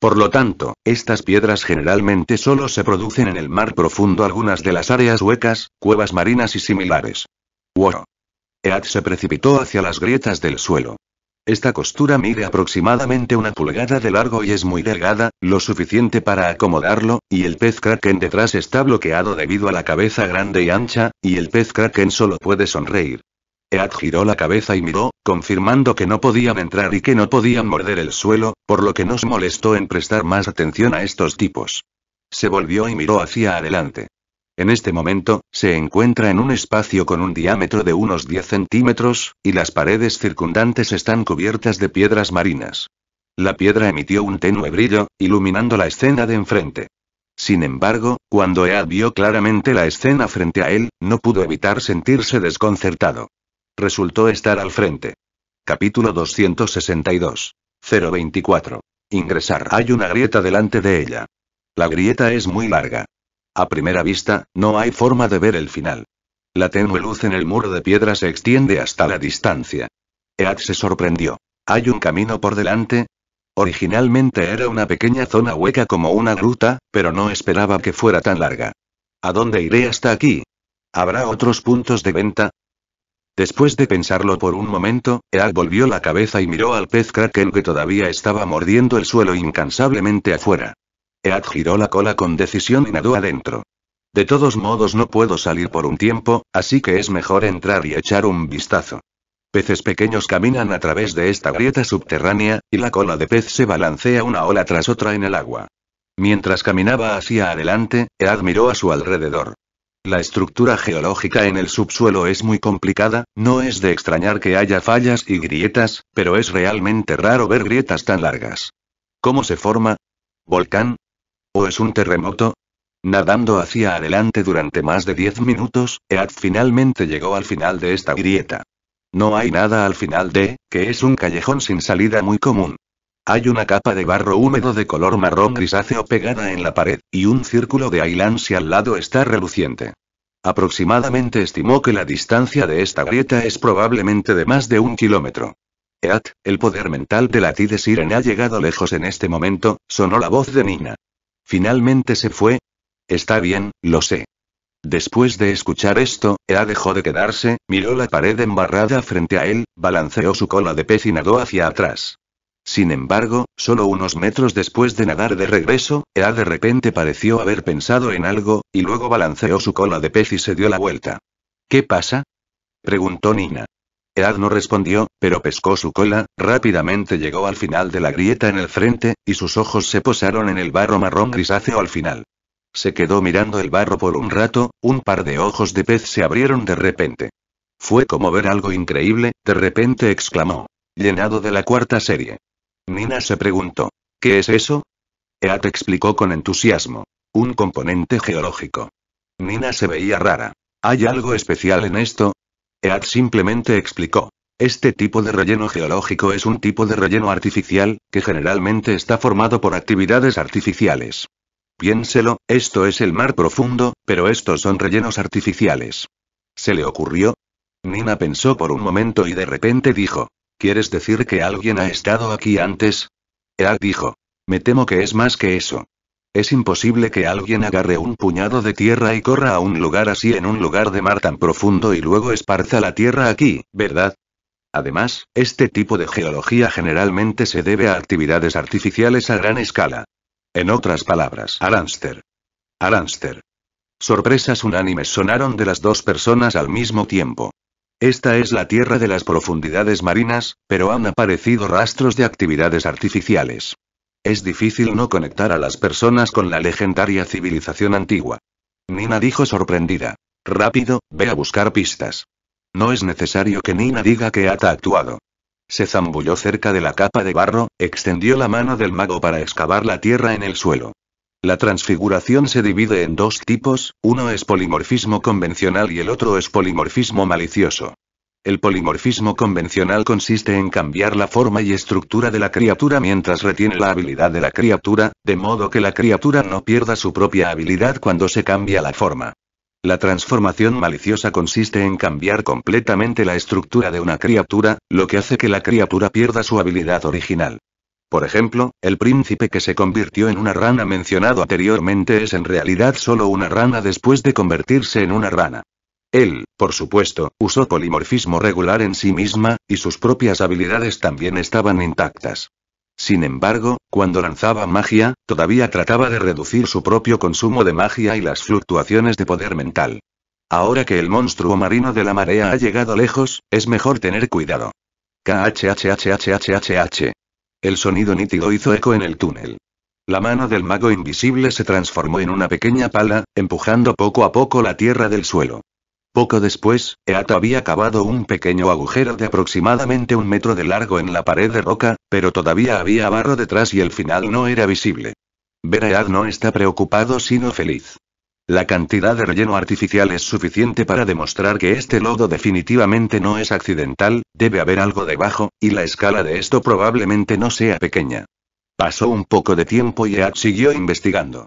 Por lo tanto, estas piedras generalmente solo se producen en el mar profundo algunas de las áreas huecas, cuevas marinas y similares. Wow. Ead se precipitó hacia las grietas del suelo. Esta costura mide aproximadamente una pulgada de largo y es muy delgada, lo suficiente para acomodarlo, y el pez kraken detrás está bloqueado debido a la cabeza grande y ancha, y el pez kraken solo puede sonreír. Ead giró la cabeza y miró, confirmando que no podían entrar y que no podían morder el suelo, por lo que no se molestó en prestar más atención a estos tipos. Se volvió y miró hacia adelante. En este momento, se encuentra en un espacio con un diámetro de unos 10 centímetros, y las paredes circundantes están cubiertas de piedras marinas. La piedra emitió un tenue brillo, iluminando la escena de enfrente. Sin embargo, cuando Ead vio claramente la escena frente a él, no pudo evitar sentirse desconcertado. Resultó estar al frente. Capítulo 262. 024. Ingresar. Hay una grieta delante de ella. La grieta es muy larga. A primera vista, no hay forma de ver el final. La tenue luz en el muro de piedra se extiende hasta la distancia. Ead se sorprendió. ¿Hay un camino por delante? Originalmente era una pequeña zona hueca como una gruta, pero no esperaba que fuera tan larga. ¿A dónde iré hasta aquí? ¿Habrá otros puntos de venta? Después de pensarlo por un momento, Ead volvió la cabeza y miró al pez Kraken que todavía estaba mordiendo el suelo incansablemente afuera. Ead giró la cola con decisión y nadó adentro. De todos modos no puedo salir por un tiempo, así que es mejor entrar y echar un vistazo. Peces pequeños caminan a través de esta grieta subterránea, y la cola de pez se balancea una ola tras otra en el agua. Mientras caminaba hacia adelante, Ead miró a su alrededor. La estructura geológica en el subsuelo es muy complicada, no es de extrañar que haya fallas y grietas, pero es realmente raro ver grietas tan largas. ¿Cómo se forma? ¿Volcán? ¿O es un terremoto? Nadando hacia adelante durante más de 10 minutos, Ead finalmente llegó al final de esta grieta. No hay nada al final de, que es un callejón sin salida muy común. Hay una capa de barro húmedo de color marrón grisáceo pegada en la pared, y un círculo de ailansi al lado está reluciente. Aproximadamente estimó que la distancia de esta grieta es probablemente de más de un kilómetro. Eat, el poder mental de la de Siren ha llegado lejos en este momento, sonó la voz de Nina. Finalmente se fue. Está bien, lo sé. Después de escuchar esto, Ea dejó de quedarse, miró la pared embarrada frente a él, balanceó su cola de pez y nadó hacia atrás. Sin embargo, solo unos metros después de nadar de regreso, Ead de repente pareció haber pensado en algo, y luego balanceó su cola de pez y se dio la vuelta. ¿Qué pasa? preguntó Nina. Ead no respondió, pero pescó su cola, rápidamente llegó al final de la grieta en el frente, y sus ojos se posaron en el barro marrón grisáceo al final. Se quedó mirando el barro por un rato, un par de ojos de pez se abrieron de repente. Fue como ver algo increíble, de repente exclamó. Llenado de la cuarta serie. Nina se preguntó. ¿Qué es eso? Eat explicó con entusiasmo. Un componente geológico. Nina se veía rara. ¿Hay algo especial en esto? Eat simplemente explicó. Este tipo de relleno geológico es un tipo de relleno artificial, que generalmente está formado por actividades artificiales. Piénselo, esto es el mar profundo, pero estos son rellenos artificiales. ¿Se le ocurrió? Nina pensó por un momento y de repente dijo, ¿Quieres decir que alguien ha estado aquí antes? Ear dijo. Me temo que es más que eso. Es imposible que alguien agarre un puñado de tierra y corra a un lugar así en un lugar de mar tan profundo y luego esparza la tierra aquí, ¿verdad? Además, este tipo de geología generalmente se debe a actividades artificiales a gran escala. En otras palabras, Aránster. Aránster. Sorpresas unánimes sonaron de las dos personas al mismo tiempo. Esta es la tierra de las profundidades marinas, pero han aparecido rastros de actividades artificiales. Es difícil no conectar a las personas con la legendaria civilización antigua. Nina dijo sorprendida. Rápido, ve a buscar pistas. No es necesario que Nina diga que Ata ha actuado. Se zambulló cerca de la capa de barro, extendió la mano del mago para excavar la tierra en el suelo. La transfiguración se divide en dos tipos, uno es polimorfismo convencional y el otro es polimorfismo malicioso. El polimorfismo convencional consiste en cambiar la forma y estructura de la criatura mientras retiene la habilidad de la criatura, de modo que la criatura no pierda su propia habilidad cuando se cambia la forma. La transformación maliciosa consiste en cambiar completamente la estructura de una criatura, lo que hace que la criatura pierda su habilidad original. Por ejemplo, el príncipe que se convirtió en una rana mencionado anteriormente es en realidad solo una rana después de convertirse en una rana. Él, por supuesto, usó polimorfismo regular en sí misma, y sus propias habilidades también estaban intactas. Sin embargo, cuando lanzaba magia, todavía trataba de reducir su propio consumo de magia y las fluctuaciones de poder mental. Ahora que el monstruo marino de la marea ha llegado lejos, es mejor tener cuidado. El sonido nítido hizo eco en el túnel. La mano del mago invisible se transformó en una pequeña pala, empujando poco a poco la tierra del suelo. Poco después, Eata había cavado un pequeño agujero de aproximadamente un metro de largo en la pared de roca, pero todavía había barro detrás y el final no era visible. Vera no está preocupado sino feliz. La cantidad de relleno artificial es suficiente para demostrar que este lodo definitivamente no es accidental, debe haber algo debajo, y la escala de esto probablemente no sea pequeña. Pasó un poco de tiempo y Ead siguió investigando.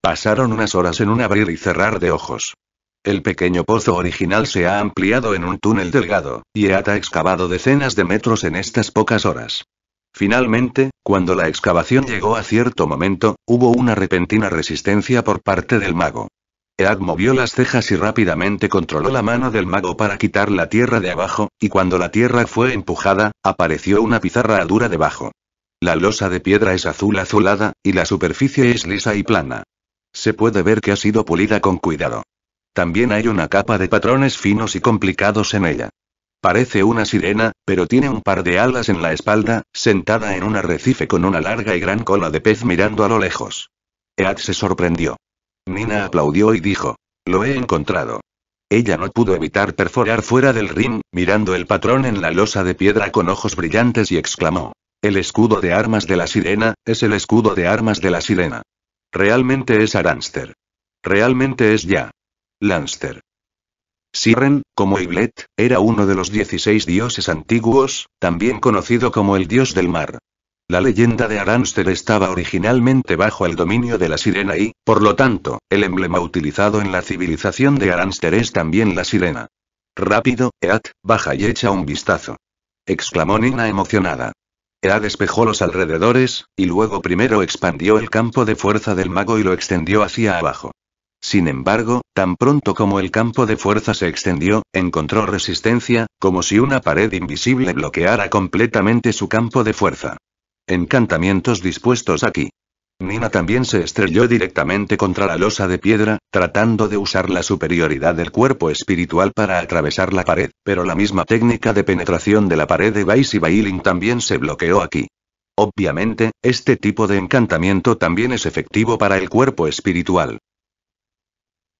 Pasaron unas horas en un abrir y cerrar de ojos. El pequeño pozo original se ha ampliado en un túnel delgado, y Ead ha excavado decenas de metros en estas pocas horas. Finalmente, cuando la excavación llegó a cierto momento, hubo una repentina resistencia por parte del mago. Ead movió las cejas y rápidamente controló la mano del mago para quitar la tierra de abajo, y cuando la tierra fue empujada, apareció una pizarra dura debajo. La losa de piedra es azul azulada, y la superficie es lisa y plana. Se puede ver que ha sido pulida con cuidado. También hay una capa de patrones finos y complicados en ella. Parece una sirena, pero tiene un par de alas en la espalda, sentada en un arrecife con una larga y gran cola de pez mirando a lo lejos. Ead se sorprendió. Nina aplaudió y dijo. Lo he encontrado. Ella no pudo evitar perforar fuera del ring, mirando el patrón en la losa de piedra con ojos brillantes y exclamó. El escudo de armas de la sirena, es el escudo de armas de la sirena. Realmente es Aranster. Realmente es ya. Lánster». Siren, como Iblet, era uno de los 16 dioses antiguos, también conocido como el dios del mar. La leyenda de Aránster estaba originalmente bajo el dominio de la sirena y, por lo tanto, el emblema utilizado en la civilización de Aránster es también la sirena. Rápido, Ead, baja y echa un vistazo. Exclamó Nina emocionada. Ead despejó los alrededores, y luego primero expandió el campo de fuerza del mago y lo extendió hacia abajo. Sin embargo, tan pronto como el campo de fuerza se extendió, encontró resistencia, como si una pared invisible bloqueara completamente su campo de fuerza encantamientos dispuestos aquí. Nina también se estrelló directamente contra la losa de piedra, tratando de usar la superioridad del cuerpo espiritual para atravesar la pared, pero la misma técnica de penetración de la pared de Vice y Bailing también se bloqueó aquí. Obviamente, este tipo de encantamiento también es efectivo para el cuerpo espiritual.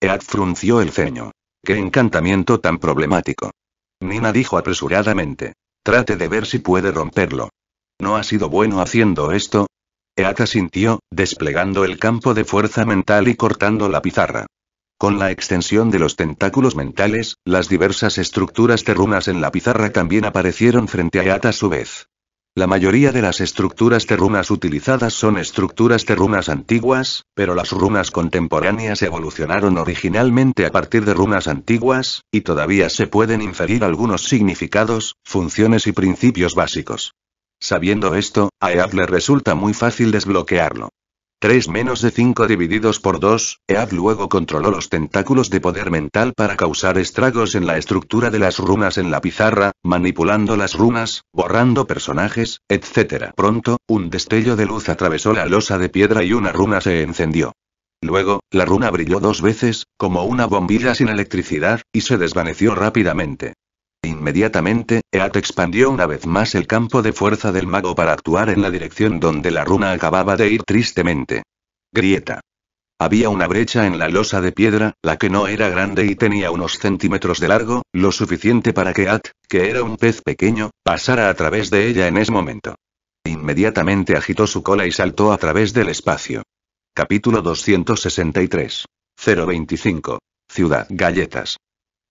Ead frunció el ceño. ¡Qué encantamiento tan problemático! Nina dijo apresuradamente. Trate de ver si puede romperlo. No ha sido bueno haciendo esto. Eata sintió, desplegando el campo de fuerza mental y cortando la pizarra. Con la extensión de los tentáculos mentales, las diversas estructuras terrunas en la pizarra también aparecieron frente a Eata a su vez. La mayoría de las estructuras terrunas utilizadas son estructuras terrunas antiguas, pero las runas contemporáneas evolucionaron originalmente a partir de runas antiguas, y todavía se pueden inferir algunos significados, funciones y principios básicos. Sabiendo esto, a Ead le resulta muy fácil desbloquearlo. 3 menos de 5 divididos por 2, Ead luego controló los tentáculos de poder mental para causar estragos en la estructura de las runas en la pizarra, manipulando las runas, borrando personajes, etc. Pronto, un destello de luz atravesó la losa de piedra y una runa se encendió. Luego, la runa brilló dos veces, como una bombilla sin electricidad, y se desvaneció rápidamente. Inmediatamente, Eat expandió una vez más el campo de fuerza del mago para actuar en la dirección donde la runa acababa de ir tristemente. Grieta. Había una brecha en la losa de piedra, la que no era grande y tenía unos centímetros de largo, lo suficiente para que At, que era un pez pequeño, pasara a través de ella en ese momento. Inmediatamente agitó su cola y saltó a través del espacio. Capítulo 263. 025. Ciudad Galletas.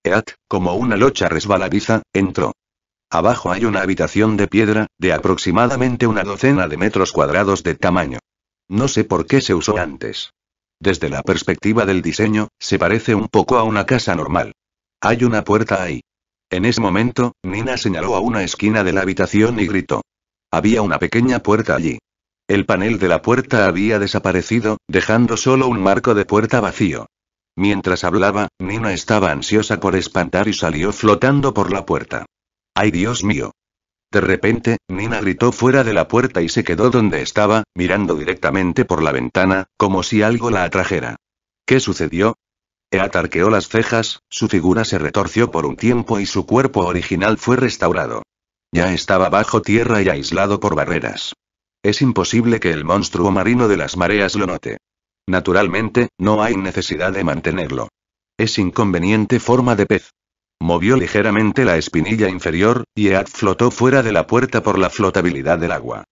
Eat, como una locha resbaladiza, entró. Abajo hay una habitación de piedra, de aproximadamente una docena de metros cuadrados de tamaño. No sé por qué se usó antes. Desde la perspectiva del diseño, se parece un poco a una casa normal. Hay una puerta ahí. En ese momento, Nina señaló a una esquina de la habitación y gritó. Había una pequeña puerta allí. El panel de la puerta había desaparecido, dejando solo un marco de puerta vacío. Mientras hablaba, Nina estaba ansiosa por espantar y salió flotando por la puerta. ¡Ay Dios mío! De repente, Nina gritó fuera de la puerta y se quedó donde estaba, mirando directamente por la ventana, como si algo la atrajera. ¿Qué sucedió? E atarqueó las cejas, su figura se retorció por un tiempo y su cuerpo original fue restaurado. Ya estaba bajo tierra y aislado por barreras. Es imposible que el monstruo marino de las mareas lo note. Naturalmente, no hay necesidad de mantenerlo. Es inconveniente forma de pez. Movió ligeramente la espinilla inferior, y Ead flotó fuera de la puerta por la flotabilidad del agua.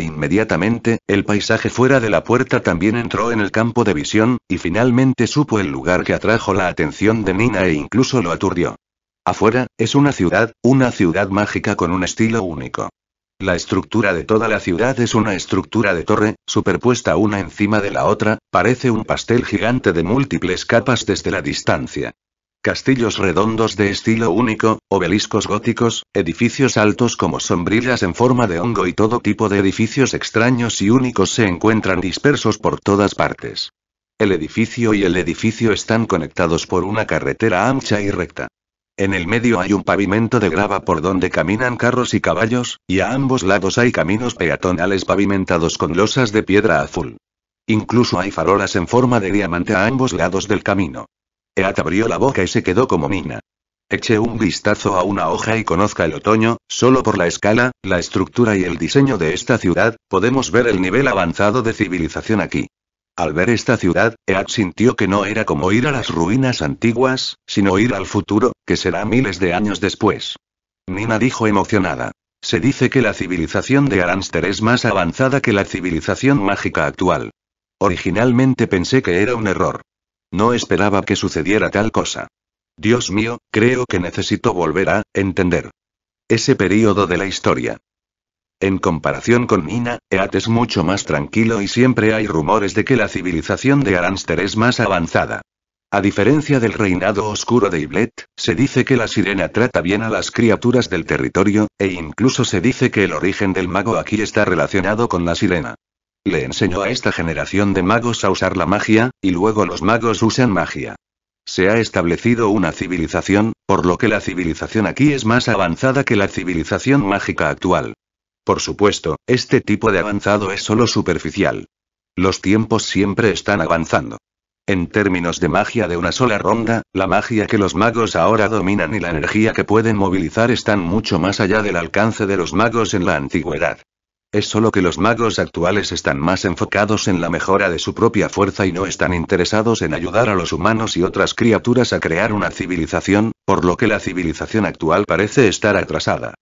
Inmediatamente, el paisaje fuera de la puerta también entró en el campo de visión, y finalmente supo el lugar que atrajo la atención de Nina e incluso lo aturdió. Afuera, es una ciudad, una ciudad mágica con un estilo único. La estructura de toda la ciudad es una estructura de torre, superpuesta una encima de la otra, parece un pastel gigante de múltiples capas desde la distancia. Castillos redondos de estilo único, obeliscos góticos, edificios altos como sombrillas en forma de hongo y todo tipo de edificios extraños y únicos se encuentran dispersos por todas partes. El edificio y el edificio están conectados por una carretera ancha y recta. En el medio hay un pavimento de grava por donde caminan carros y caballos, y a ambos lados hay caminos peatonales pavimentados con losas de piedra azul. Incluso hay farolas en forma de diamante a ambos lados del camino. Eat abrió la boca y se quedó como mina. Eche un vistazo a una hoja y conozca el otoño, solo por la escala, la estructura y el diseño de esta ciudad, podemos ver el nivel avanzado de civilización aquí. Al ver esta ciudad, Ead sintió que no era como ir a las ruinas antiguas, sino ir al futuro, que será miles de años después. Nina dijo emocionada. Se dice que la civilización de Aranster es más avanzada que la civilización mágica actual. Originalmente pensé que era un error. No esperaba que sucediera tal cosa. Dios mío, creo que necesito volver a entender ese período de la historia. En comparación con Mina, Eat es mucho más tranquilo y siempre hay rumores de que la civilización de Aranster es más avanzada. A diferencia del reinado oscuro de Iblet, se dice que la sirena trata bien a las criaturas del territorio, e incluso se dice que el origen del mago aquí está relacionado con la sirena. Le enseñó a esta generación de magos a usar la magia, y luego los magos usan magia. Se ha establecido una civilización, por lo que la civilización aquí es más avanzada que la civilización mágica actual. Por supuesto, este tipo de avanzado es solo superficial. Los tiempos siempre están avanzando. En términos de magia de una sola ronda, la magia que los magos ahora dominan y la energía que pueden movilizar están mucho más allá del alcance de los magos en la antigüedad. Es solo que los magos actuales están más enfocados en la mejora de su propia fuerza y no están interesados en ayudar a los humanos y otras criaturas a crear una civilización, por lo que la civilización actual parece estar atrasada.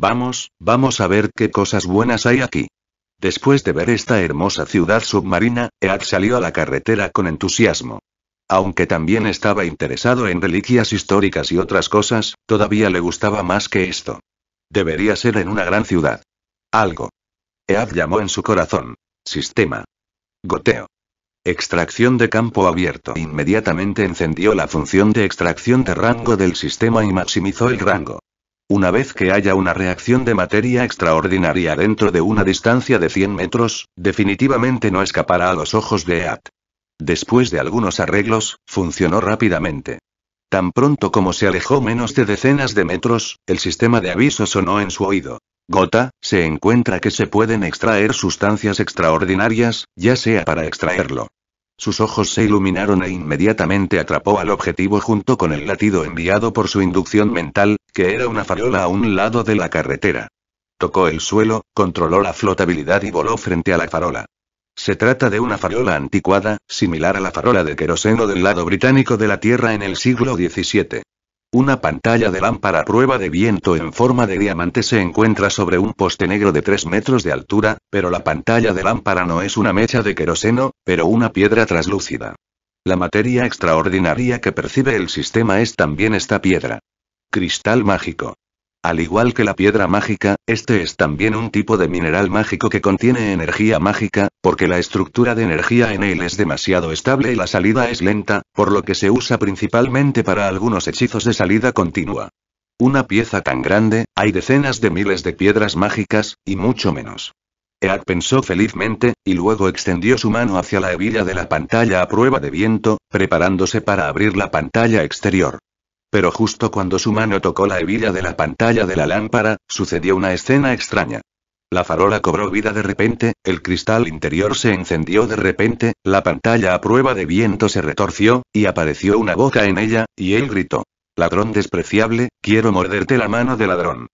Vamos, vamos a ver qué cosas buenas hay aquí. Después de ver esta hermosa ciudad submarina, Ead salió a la carretera con entusiasmo. Aunque también estaba interesado en reliquias históricas y otras cosas, todavía le gustaba más que esto. Debería ser en una gran ciudad. Algo. Ead llamó en su corazón. Sistema. Goteo. Extracción de campo abierto. Inmediatamente encendió la función de extracción de rango del sistema y maximizó el rango. Una vez que haya una reacción de materia extraordinaria dentro de una distancia de 100 metros, definitivamente no escapará a los ojos de EAT. Después de algunos arreglos, funcionó rápidamente. Tan pronto como se alejó menos de decenas de metros, el sistema de aviso sonó en su oído. Gota, se encuentra que se pueden extraer sustancias extraordinarias, ya sea para extraerlo sus ojos se iluminaron e inmediatamente atrapó al objetivo junto con el latido enviado por su inducción mental, que era una farola a un lado de la carretera. Tocó el suelo, controló la flotabilidad y voló frente a la farola. Se trata de una farola anticuada, similar a la farola de queroseno del lado británico de la Tierra en el siglo XVII. Una pantalla de lámpara prueba de viento en forma de diamante se encuentra sobre un poste negro de 3 metros de altura, pero la pantalla de lámpara no es una mecha de queroseno, pero una piedra traslúcida. La materia extraordinaria que percibe el sistema es también esta piedra. Cristal mágico. Al igual que la piedra mágica, este es también un tipo de mineral mágico que contiene energía mágica, porque la estructura de energía en él es demasiado estable y la salida es lenta, por lo que se usa principalmente para algunos hechizos de salida continua. Una pieza tan grande, hay decenas de miles de piedras mágicas, y mucho menos. Ead pensó felizmente, y luego extendió su mano hacia la hebilla de la pantalla a prueba de viento, preparándose para abrir la pantalla exterior. Pero justo cuando su mano tocó la hebilla de la pantalla de la lámpara, sucedió una escena extraña. La farola cobró vida de repente, el cristal interior se encendió de repente, la pantalla a prueba de viento se retorció, y apareció una boca en ella, y él gritó. Ladrón despreciable, quiero morderte la mano de ladrón.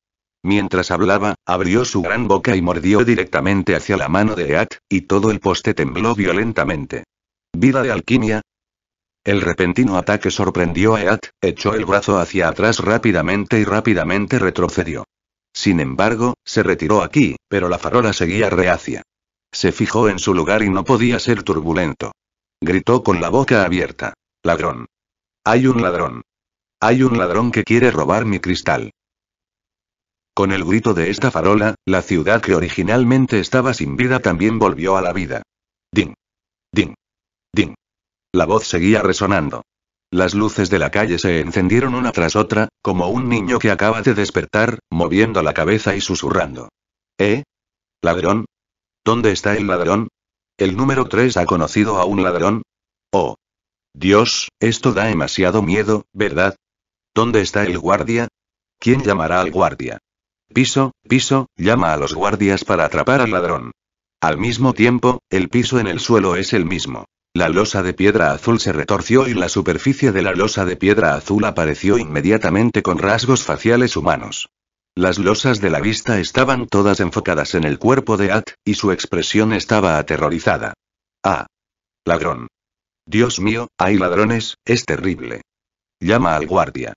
Mientras hablaba, abrió su gran boca y mordió directamente hacia la mano de Eat, y todo el poste tembló violentamente. Vida de alquimia, el repentino ataque sorprendió a Eat, echó el brazo hacia atrás rápidamente y rápidamente retrocedió. Sin embargo, se retiró aquí, pero la farola seguía reacia. Se fijó en su lugar y no podía ser turbulento. Gritó con la boca abierta. Ladrón. Hay un ladrón. Hay un ladrón que quiere robar mi cristal. Con el grito de esta farola, la ciudad que originalmente estaba sin vida también volvió a la vida. Ding. Ding. Ding. La voz seguía resonando. Las luces de la calle se encendieron una tras otra, como un niño que acaba de despertar, moviendo la cabeza y susurrando. ¿Eh? ¿Ladrón? ¿Dónde está el ladrón? ¿El número 3 ha conocido a un ladrón? Oh. Dios, esto da demasiado miedo, ¿verdad? ¿Dónde está el guardia? ¿Quién llamará al guardia? Piso, piso, llama a los guardias para atrapar al ladrón. Al mismo tiempo, el piso en el suelo es el mismo. La losa de piedra azul se retorció y la superficie de la losa de piedra azul apareció inmediatamente con rasgos faciales humanos. Las losas de la vista estaban todas enfocadas en el cuerpo de At, y su expresión estaba aterrorizada. Ah. Ladrón. Dios mío, hay ladrones, es terrible. Llama al guardia.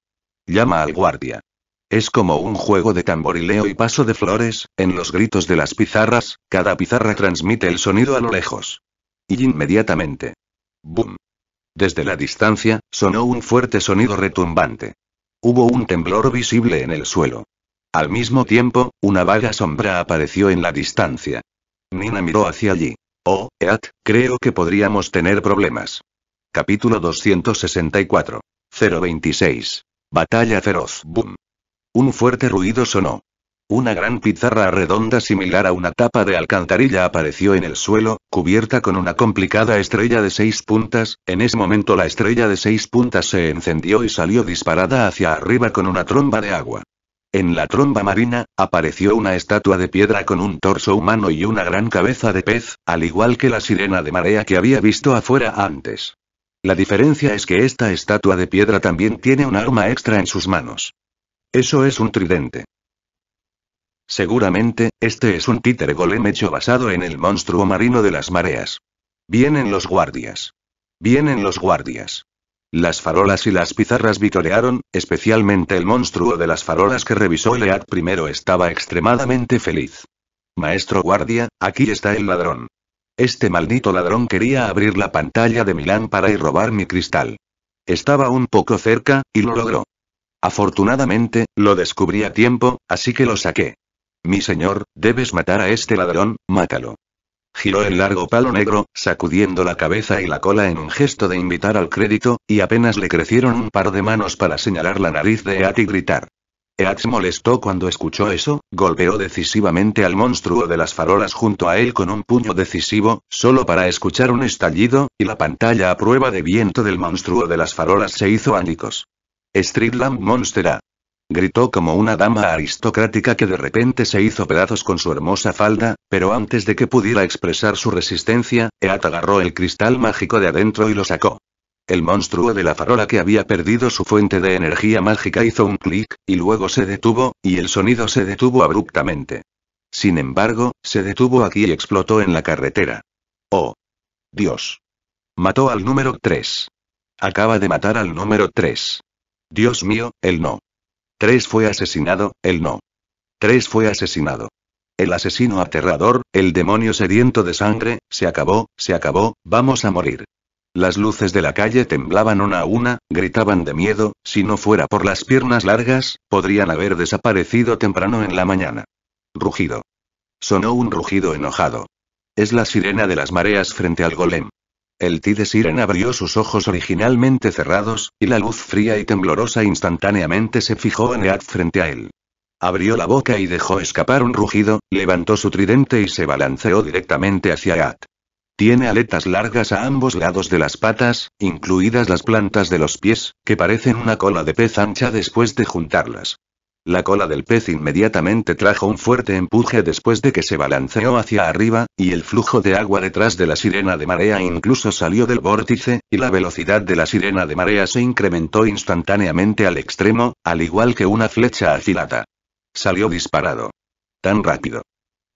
Llama al guardia. Es como un juego de tamborileo y paso de flores, en los gritos de las pizarras, cada pizarra transmite el sonido a lo lejos. Y inmediatamente. ¡Bum! Desde la distancia, sonó un fuerte sonido retumbante. Hubo un temblor visible en el suelo. Al mismo tiempo, una vaga sombra apareció en la distancia. Nina miró hacia allí. Oh, Eat, creo que podríamos tener problemas. Capítulo 264. 026. Batalla feroz. Boom. Un fuerte ruido sonó. Una gran pizarra redonda similar a una tapa de alcantarilla apareció en el suelo, cubierta con una complicada estrella de seis puntas, en ese momento la estrella de seis puntas se encendió y salió disparada hacia arriba con una tromba de agua. En la tromba marina, apareció una estatua de piedra con un torso humano y una gran cabeza de pez, al igual que la sirena de marea que había visto afuera antes. La diferencia es que esta estatua de piedra también tiene un arma extra en sus manos. Eso es un tridente. Seguramente, este es un títere golem hecho basado en el monstruo marino de las mareas. Vienen los guardias. Vienen los guardias. Las farolas y las pizarras vitorearon, especialmente el monstruo de las farolas que revisó Leat primero estaba extremadamente feliz. Maestro guardia, aquí está el ladrón. Este maldito ladrón quería abrir la pantalla de Milán para y robar mi cristal. Estaba un poco cerca, y lo logró. Afortunadamente, lo descubrí a tiempo, así que lo saqué. Mi señor, debes matar a este ladrón, mátalo. Giró el largo palo negro, sacudiendo la cabeza y la cola en un gesto de invitar al crédito, y apenas le crecieron un par de manos para señalar la nariz de Eat y gritar. Eat molestó cuando escuchó eso, golpeó decisivamente al monstruo de las farolas junto a él con un puño decisivo, solo para escuchar un estallido, y la pantalla a prueba de viento del monstruo de las farolas se hizo ánicos. Monster A gritó como una dama aristocrática que de repente se hizo pedazos con su hermosa falda, pero antes de que pudiera expresar su resistencia, Eat agarró el cristal mágico de adentro y lo sacó. El monstruo de la farola que había perdido su fuente de energía mágica hizo un clic, y luego se detuvo, y el sonido se detuvo abruptamente. Sin embargo, se detuvo aquí y explotó en la carretera. ¡Oh! Dios. Mató al número 3. Acaba de matar al número 3. Dios mío, él no. Tres fue asesinado, él no. Tres fue asesinado. El asesino aterrador, el demonio sediento de sangre, se acabó, se acabó, vamos a morir. Las luces de la calle temblaban una a una, gritaban de miedo, si no fuera por las piernas largas, podrían haber desaparecido temprano en la mañana. Rugido. Sonó un rugido enojado. Es la sirena de las mareas frente al golem. El tide de Siren abrió sus ojos originalmente cerrados, y la luz fría y temblorosa instantáneamente se fijó en Ead frente a él. Abrió la boca y dejó escapar un rugido, levantó su tridente y se balanceó directamente hacia Ead. Tiene aletas largas a ambos lados de las patas, incluidas las plantas de los pies, que parecen una cola de pez ancha después de juntarlas. La cola del pez inmediatamente trajo un fuerte empuje después de que se balanceó hacia arriba, y el flujo de agua detrás de la sirena de marea incluso salió del vórtice, y la velocidad de la sirena de marea se incrementó instantáneamente al extremo, al igual que una flecha afilada. Salió disparado. Tan rápido.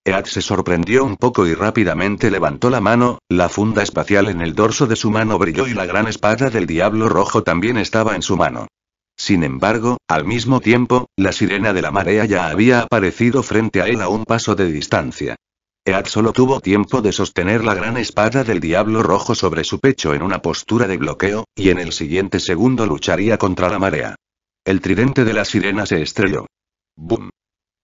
Ead se sorprendió un poco y rápidamente levantó la mano, la funda espacial en el dorso de su mano brilló y la gran espada del diablo rojo también estaba en su mano. Sin embargo, al mismo tiempo, la sirena de la marea ya había aparecido frente a él a un paso de distancia. Ead solo tuvo tiempo de sostener la gran espada del diablo rojo sobre su pecho en una postura de bloqueo, y en el siguiente segundo lucharía contra la marea. El tridente de la sirena se estrelló. ¡Bum!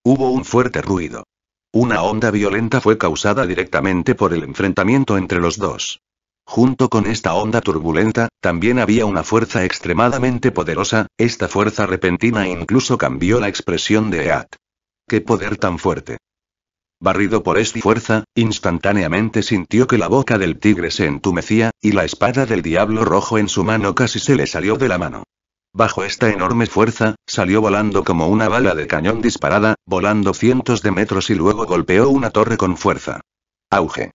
Hubo un fuerte ruido. Una onda violenta fue causada directamente por el enfrentamiento entre los dos. Junto con esta onda turbulenta, también había una fuerza extremadamente poderosa, esta fuerza repentina incluso cambió la expresión de Ead. ¡Qué poder tan fuerte! Barrido por esta fuerza, instantáneamente sintió que la boca del tigre se entumecía, y la espada del diablo rojo en su mano casi se le salió de la mano. Bajo esta enorme fuerza, salió volando como una bala de cañón disparada, volando cientos de metros y luego golpeó una torre con fuerza. Auge.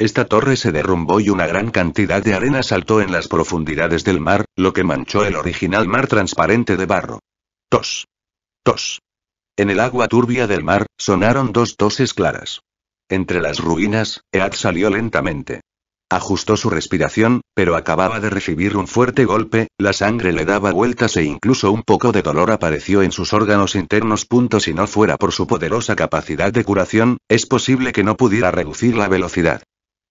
Esta torre se derrumbó y una gran cantidad de arena saltó en las profundidades del mar, lo que manchó el original mar transparente de barro. Tos. Tos. En el agua turbia del mar, sonaron dos toses claras. Entre las ruinas, Ead salió lentamente. Ajustó su respiración, pero acababa de recibir un fuerte golpe, la sangre le daba vueltas e incluso un poco de dolor apareció en sus órganos internos. Punto si no fuera por su poderosa capacidad de curación, es posible que no pudiera reducir la velocidad.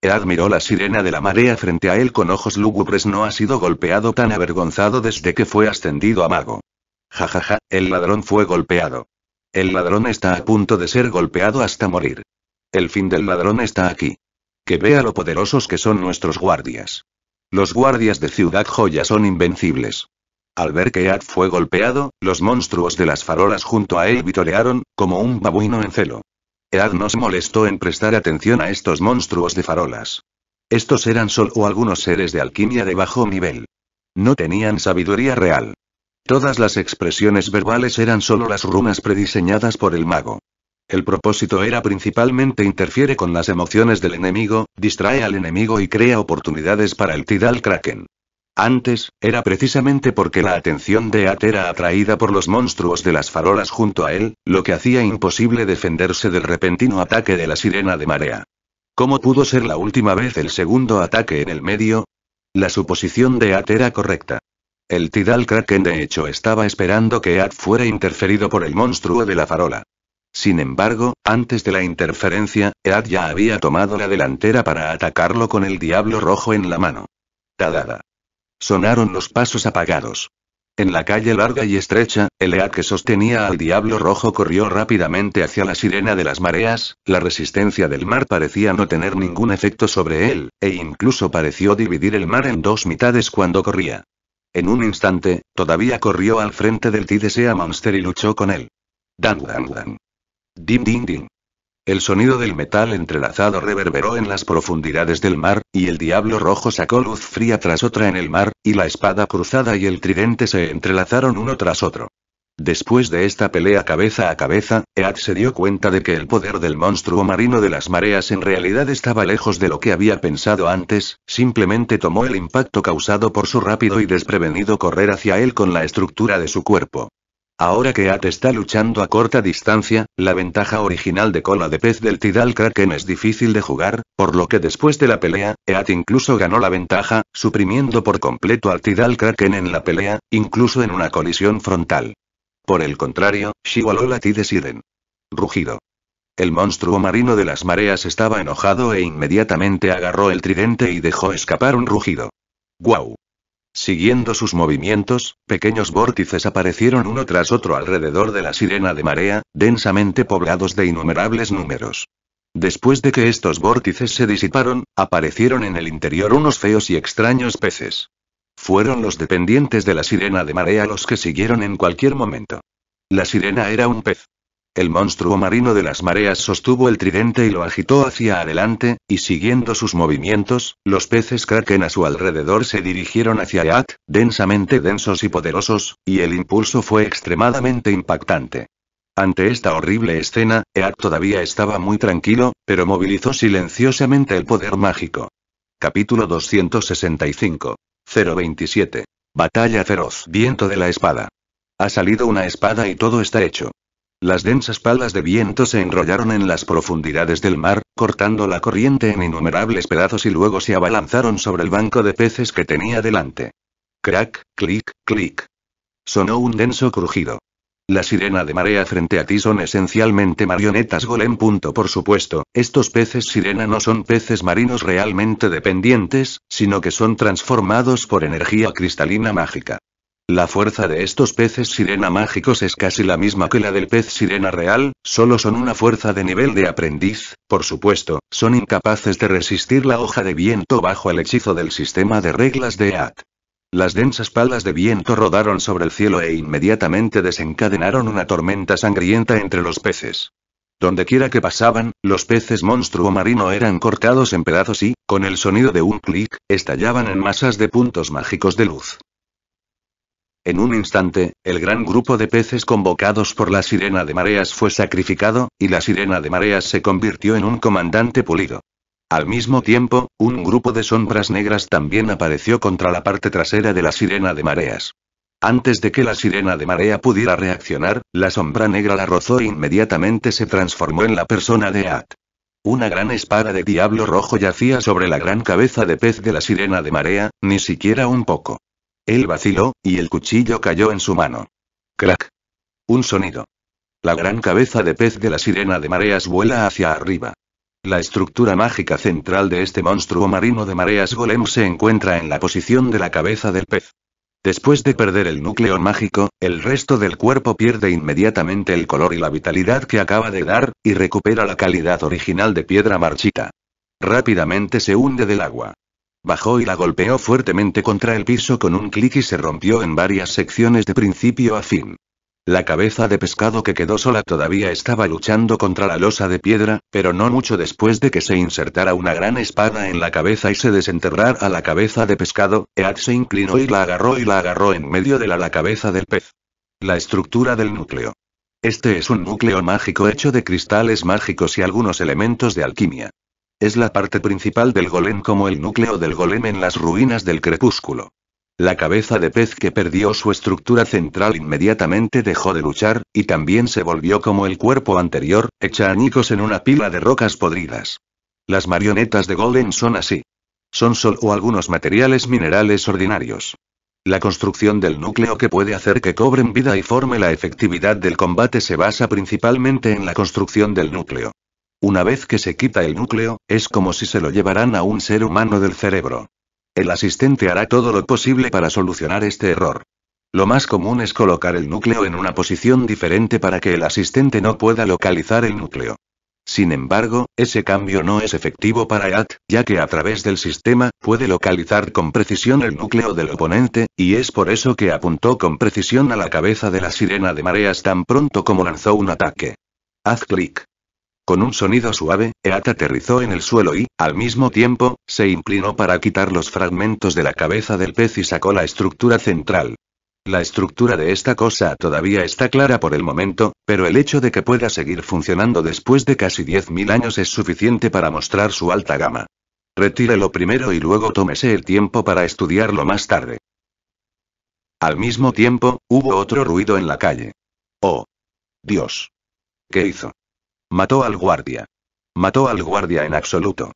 Ead miró la sirena de la marea frente a él con ojos lúgubres. No ha sido golpeado tan avergonzado desde que fue ascendido a mago. Jajaja, ja, ja, el ladrón fue golpeado. El ladrón está a punto de ser golpeado hasta morir. El fin del ladrón está aquí. Que vea lo poderosos que son nuestros guardias. Los guardias de Ciudad Joya son invencibles. Al ver que Ead fue golpeado, los monstruos de las farolas junto a él vitorearon, como un babuino en celo. Ead no se molestó en prestar atención a estos monstruos de farolas. Estos eran solo algunos seres de alquimia de bajo nivel. No tenían sabiduría real. Todas las expresiones verbales eran solo las runas prediseñadas por el mago. El propósito era principalmente interfiere con las emociones del enemigo, distrae al enemigo y crea oportunidades para el Tidal Kraken. Antes, era precisamente porque la atención de At era atraída por los monstruos de las farolas junto a él, lo que hacía imposible defenderse del repentino ataque de la sirena de marea. ¿Cómo pudo ser la última vez el segundo ataque en el medio? La suposición de At era correcta. El Tidal Kraken de hecho estaba esperando que At fuera interferido por el monstruo de la farola. Sin embargo, antes de la interferencia, At ya había tomado la delantera para atacarlo con el diablo rojo en la mano. Tadada. Sonaron los pasos apagados. En la calle larga y estrecha, el E.A. que sostenía al diablo rojo corrió rápidamente hacia la sirena de las mareas, la resistencia del mar parecía no tener ningún efecto sobre él, e incluso pareció dividir el mar en dos mitades cuando corría. En un instante, todavía corrió al frente del Tidesea Monster y luchó con él. Dan, dan, dan. Dim, ding, ding. El sonido del metal entrelazado reverberó en las profundidades del mar, y el diablo rojo sacó luz fría tras otra en el mar, y la espada cruzada y el tridente se entrelazaron uno tras otro. Después de esta pelea cabeza a cabeza, Ead se dio cuenta de que el poder del monstruo marino de las mareas en realidad estaba lejos de lo que había pensado antes, simplemente tomó el impacto causado por su rápido y desprevenido correr hacia él con la estructura de su cuerpo. Ahora que At está luchando a corta distancia, la ventaja original de cola de pez del Tidal Kraken es difícil de jugar, por lo que después de la pelea, Eat incluso ganó la ventaja, suprimiendo por completo al Tidal Kraken en la pelea, incluso en una colisión frontal. Por el contrario, Shiwalola Tide Siren. Rugido. El monstruo marino de las mareas estaba enojado e inmediatamente agarró el tridente y dejó escapar un rugido. ¡Guau! Siguiendo sus movimientos, pequeños vórtices aparecieron uno tras otro alrededor de la sirena de marea, densamente poblados de innumerables números. Después de que estos vórtices se disiparon, aparecieron en el interior unos feos y extraños peces. Fueron los dependientes de la sirena de marea los que siguieron en cualquier momento. La sirena era un pez. El monstruo marino de las mareas sostuvo el tridente y lo agitó hacia adelante, y siguiendo sus movimientos, los peces kraken a su alrededor se dirigieron hacia Eat, densamente densos y poderosos, y el impulso fue extremadamente impactante. Ante esta horrible escena, Eat todavía estaba muy tranquilo, pero movilizó silenciosamente el poder mágico. Capítulo 265. 027. Batalla feroz. Viento de la espada. Ha salido una espada y todo está hecho. Las densas palas de viento se enrollaron en las profundidades del mar, cortando la corriente en innumerables pedazos y luego se abalanzaron sobre el banco de peces que tenía delante. Crack, clic, clic. Sonó un denso crujido. La sirena de marea frente a ti son esencialmente marionetas golem. Por supuesto, estos peces sirena no son peces marinos realmente dependientes, sino que son transformados por energía cristalina mágica. La fuerza de estos peces sirena mágicos es casi la misma que la del pez sirena real, solo son una fuerza de nivel de aprendiz, por supuesto, son incapaces de resistir la hoja de viento bajo el hechizo del sistema de reglas de At. Las densas palas de viento rodaron sobre el cielo e inmediatamente desencadenaron una tormenta sangrienta entre los peces. Dondequiera que pasaban, los peces monstruo marino eran cortados en pedazos y, con el sonido de un clic, estallaban en masas de puntos mágicos de luz. En un instante, el gran grupo de peces convocados por la sirena de mareas fue sacrificado, y la sirena de mareas se convirtió en un comandante pulido. Al mismo tiempo, un grupo de sombras negras también apareció contra la parte trasera de la sirena de mareas. Antes de que la sirena de marea pudiera reaccionar, la sombra negra la rozó e inmediatamente se transformó en la persona de At. Una gran espada de diablo rojo yacía sobre la gran cabeza de pez de la sirena de marea, ni siquiera un poco. Él vaciló, y el cuchillo cayó en su mano. Crack. Un sonido. La gran cabeza de pez de la sirena de mareas vuela hacia arriba. La estructura mágica central de este monstruo marino de mareas golem se encuentra en la posición de la cabeza del pez. Después de perder el núcleo mágico, el resto del cuerpo pierde inmediatamente el color y la vitalidad que acaba de dar, y recupera la calidad original de piedra marchita. Rápidamente se hunde del agua. Bajó y la golpeó fuertemente contra el piso con un clic y se rompió en varias secciones de principio a fin. La cabeza de pescado que quedó sola todavía estaba luchando contra la losa de piedra, pero no mucho después de que se insertara una gran espada en la cabeza y se desenterrara la cabeza de pescado, Ead se inclinó y la agarró y la agarró en medio de la cabeza del pez. La estructura del núcleo. Este es un núcleo mágico hecho de cristales mágicos y algunos elementos de alquimia. Es la parte principal del golem como el núcleo del golem en las ruinas del crepúsculo. La cabeza de pez que perdió su estructura central inmediatamente dejó de luchar, y también se volvió como el cuerpo anterior, hecha añicos en una pila de rocas podridas. Las marionetas de Golem son así. Son sol o algunos materiales minerales ordinarios. La construcción del núcleo que puede hacer que cobren vida y forme la efectividad del combate se basa principalmente en la construcción del núcleo. Una vez que se quita el núcleo, es como si se lo llevaran a un ser humano del cerebro. El asistente hará todo lo posible para solucionar este error. Lo más común es colocar el núcleo en una posición diferente para que el asistente no pueda localizar el núcleo. Sin embargo, ese cambio no es efectivo para At, ya que a través del sistema puede localizar con precisión el núcleo del oponente, y es por eso que apuntó con precisión a la cabeza de la sirena de mareas tan pronto como lanzó un ataque. Haz clic. Con un sonido suave, Eat aterrizó en el suelo y, al mismo tiempo, se inclinó para quitar los fragmentos de la cabeza del pez y sacó la estructura central. La estructura de esta cosa todavía está clara por el momento, pero el hecho de que pueda seguir funcionando después de casi 10.000 años es suficiente para mostrar su alta gama. Retírelo primero y luego tómese el tiempo para estudiarlo más tarde. Al mismo tiempo, hubo otro ruido en la calle. ¡Oh! Dios. ¿Qué hizo? Mató al guardia. Mató al guardia en absoluto.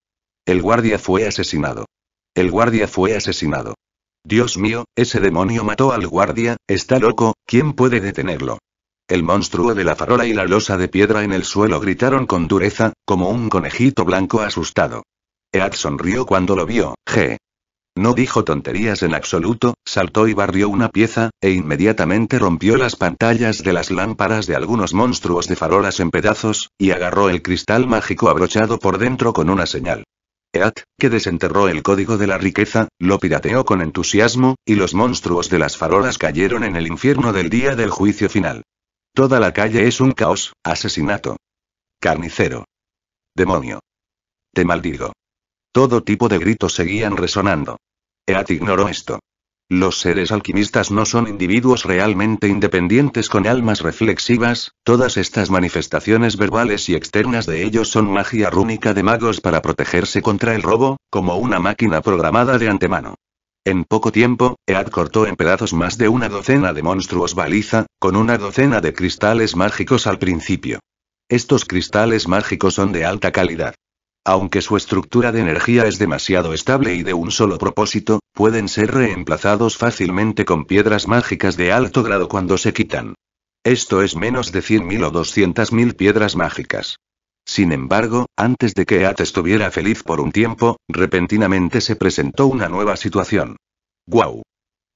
El guardia fue asesinado. El guardia fue asesinado. Dios mío, ese demonio mató al guardia, está loco, ¿quién puede detenerlo? El monstruo de la farola y la losa de piedra en el suelo gritaron con dureza, como un conejito blanco asustado. Ead sonrió cuando lo vio, G. No dijo tonterías en absoluto, saltó y barrió una pieza, e inmediatamente rompió las pantallas de las lámparas de algunos monstruos de farolas en pedazos, y agarró el cristal mágico abrochado por dentro con una señal. Eat, que desenterró el código de la riqueza, lo pirateó con entusiasmo, y los monstruos de las farolas cayeron en el infierno del día del juicio final. Toda la calle es un caos, asesinato. Carnicero. Demonio. Te maldigo. Todo tipo de gritos seguían resonando. Ead ignoró esto. Los seres alquimistas no son individuos realmente independientes con almas reflexivas, todas estas manifestaciones verbales y externas de ellos son magia rúnica de magos para protegerse contra el robo, como una máquina programada de antemano. En poco tiempo, Ead cortó en pedazos más de una docena de monstruos baliza, con una docena de cristales mágicos al principio. Estos cristales mágicos son de alta calidad. Aunque su estructura de energía es demasiado estable y de un solo propósito, pueden ser reemplazados fácilmente con piedras mágicas de alto grado cuando se quitan. Esto es menos de 100.000 o 200.000 piedras mágicas. Sin embargo, antes de que At estuviera feliz por un tiempo, repentinamente se presentó una nueva situación. ¡Guau!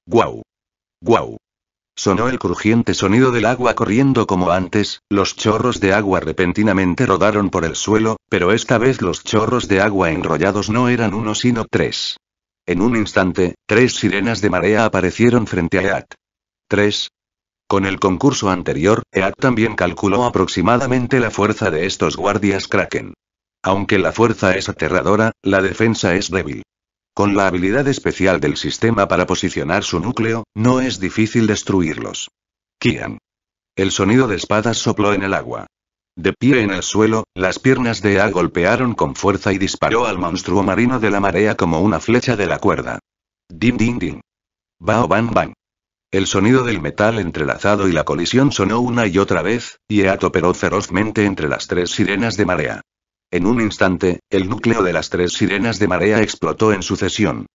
¡Guau! ¡Guau! Sonó el crujiente sonido del agua corriendo como antes, los chorros de agua repentinamente rodaron por el suelo, pero esta vez los chorros de agua enrollados no eran uno sino tres. En un instante, tres sirenas de marea aparecieron frente a Ead. Tres. Con el concurso anterior, Ead también calculó aproximadamente la fuerza de estos guardias Kraken. Aunque la fuerza es aterradora, la defensa es débil. Con la habilidad especial del sistema para posicionar su núcleo, no es difícil destruirlos. Kian. El sonido de espadas sopló en el agua. De pie en el suelo, las piernas de A golpearon con fuerza y disparó al monstruo marino de la marea como una flecha de la cuerda. Dim din din. Bao bang. bang. El sonido del metal entrelazado y la colisión sonó una y otra vez, y Ea toperó ferozmente entre las tres sirenas de marea. En un instante, el núcleo de las tres sirenas de marea explotó en sucesión.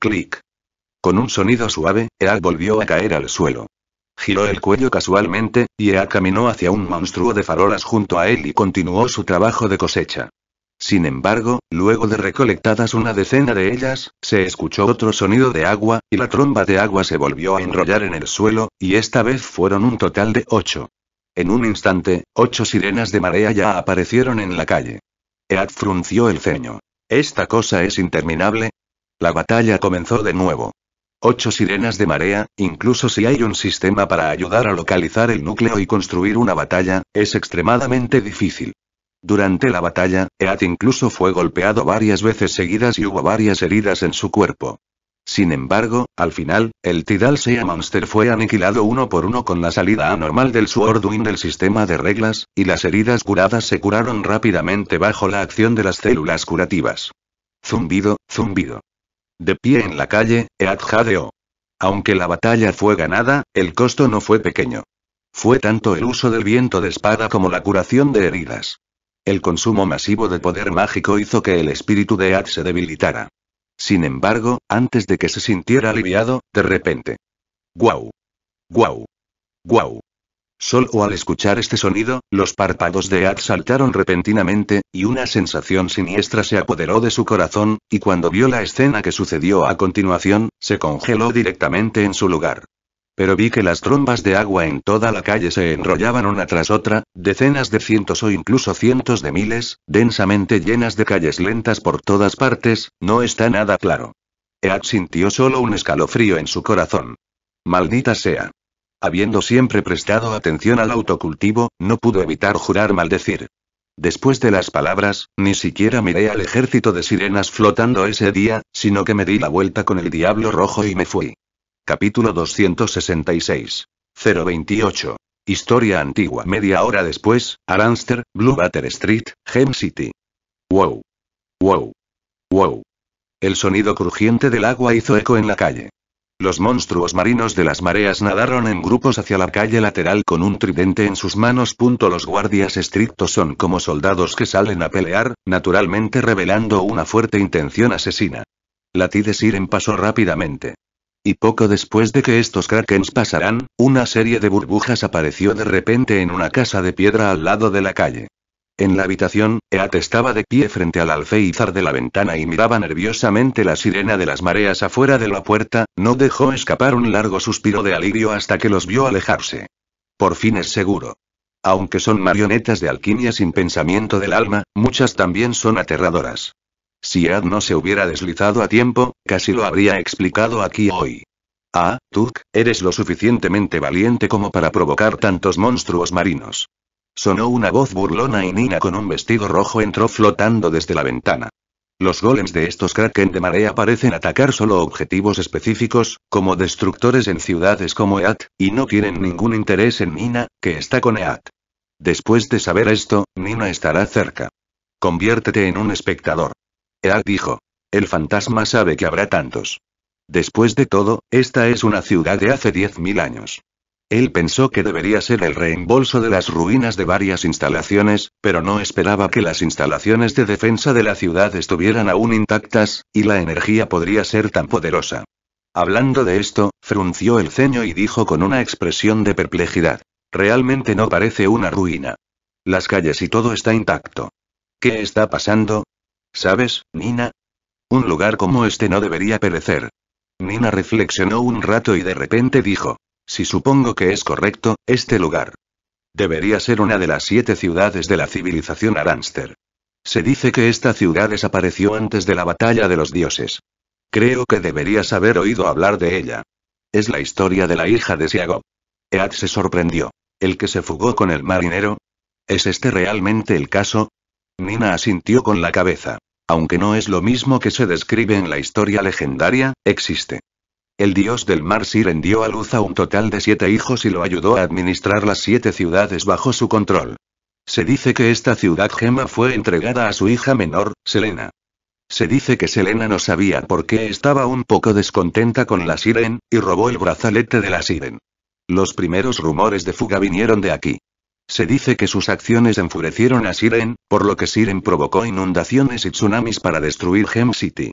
¡Click! Con un sonido suave, Ea volvió a caer al suelo. Giró el cuello casualmente, y Ea caminó hacia un monstruo de farolas junto a él y continuó su trabajo de cosecha. Sin embargo, luego de recolectadas una decena de ellas, se escuchó otro sonido de agua, y la tromba de agua se volvió a enrollar en el suelo, y esta vez fueron un total de ocho. En un instante, ocho sirenas de marea ya aparecieron en la calle. Ead frunció el ceño. ¿Esta cosa es interminable? La batalla comenzó de nuevo. Ocho sirenas de marea, incluso si hay un sistema para ayudar a localizar el núcleo y construir una batalla, es extremadamente difícil. Durante la batalla, Ead incluso fue golpeado varias veces seguidas y hubo varias heridas en su cuerpo. Sin embargo, al final, el Tidal Sea Monster fue aniquilado uno por uno con la salida anormal del Swordwing del sistema de reglas, y las heridas curadas se curaron rápidamente bajo la acción de las células curativas. Zumbido, zumbido. De pie en la calle, Ead jadeó. Aunque la batalla fue ganada, el costo no fue pequeño. Fue tanto el uso del viento de espada como la curación de heridas. El consumo masivo de poder mágico hizo que el espíritu de Ead se debilitara. Sin embargo, antes de que se sintiera aliviado, de repente. ¡Guau! ¡Guau! ¡Guau! Solo al escuchar este sonido, los párpados de Ad saltaron repentinamente, y una sensación siniestra se apoderó de su corazón, y cuando vio la escena que sucedió a continuación, se congeló directamente en su lugar pero vi que las trombas de agua en toda la calle se enrollaban una tras otra, decenas de cientos o incluso cientos de miles, densamente llenas de calles lentas por todas partes, no está nada claro. Ead sintió solo un escalofrío en su corazón. Maldita sea. Habiendo siempre prestado atención al autocultivo, no pudo evitar jurar maldecir. Después de las palabras, ni siquiera miré al ejército de sirenas flotando ese día, sino que me di la vuelta con el diablo rojo y me fui. Capítulo 266. 028. Historia antigua. Media hora después, Aranster, Blue Butter Street, Gem City. Wow. Wow. Wow. El sonido crujiente del agua hizo eco en la calle. Los monstruos marinos de las mareas nadaron en grupos hacia la calle lateral con un tridente en sus manos. Los guardias estrictos son como soldados que salen a pelear, naturalmente revelando una fuerte intención asesina. La Siren pasó rápidamente. Y poco después de que estos krakens pasaran, una serie de burbujas apareció de repente en una casa de piedra al lado de la calle. En la habitación, Eat estaba de pie frente al alféizar de la ventana y miraba nerviosamente la sirena de las mareas afuera de la puerta, no dejó escapar un largo suspiro de alivio hasta que los vio alejarse. Por fin es seguro. Aunque son marionetas de alquimia sin pensamiento del alma, muchas también son aterradoras. Si Ead no se hubiera deslizado a tiempo, casi lo habría explicado aquí hoy. Ah, Tuk, eres lo suficientemente valiente como para provocar tantos monstruos marinos. Sonó una voz burlona y Nina con un vestido rojo entró flotando desde la ventana. Los golems de estos kraken de marea parecen atacar solo objetivos específicos, como destructores en ciudades como Ead, y no tienen ningún interés en Nina, que está con Ead. Después de saber esto, Nina estará cerca. Conviértete en un espectador. Ead dijo. El fantasma sabe que habrá tantos. Después de todo, esta es una ciudad de hace 10.000 años. Él pensó que debería ser el reembolso de las ruinas de varias instalaciones, pero no esperaba que las instalaciones de defensa de la ciudad estuvieran aún intactas, y la energía podría ser tan poderosa. Hablando de esto, frunció el ceño y dijo con una expresión de perplejidad. Realmente no parece una ruina. Las calles y todo está intacto. ¿Qué está pasando? ¿Sabes, Nina? Un lugar como este no debería perecer. Nina reflexionó un rato y de repente dijo, si supongo que es correcto, este lugar debería ser una de las siete ciudades de la civilización Aránster. Se dice que esta ciudad desapareció antes de la batalla de los dioses. Creo que deberías haber oído hablar de ella. Es la historia de la hija de Siago. Ead se sorprendió. ¿El que se fugó con el marinero? ¿Es este realmente el caso? Nina asintió con la cabeza aunque no es lo mismo que se describe en la historia legendaria, existe. El dios del mar Siren dio a luz a un total de siete hijos y lo ayudó a administrar las siete ciudades bajo su control. Se dice que esta ciudad gema fue entregada a su hija menor, Selena. Se dice que Selena no sabía por qué estaba un poco descontenta con la Siren, y robó el brazalete de la Siren. Los primeros rumores de fuga vinieron de aquí. Se dice que sus acciones enfurecieron a Siren, por lo que Siren provocó inundaciones y tsunamis para destruir Gem City.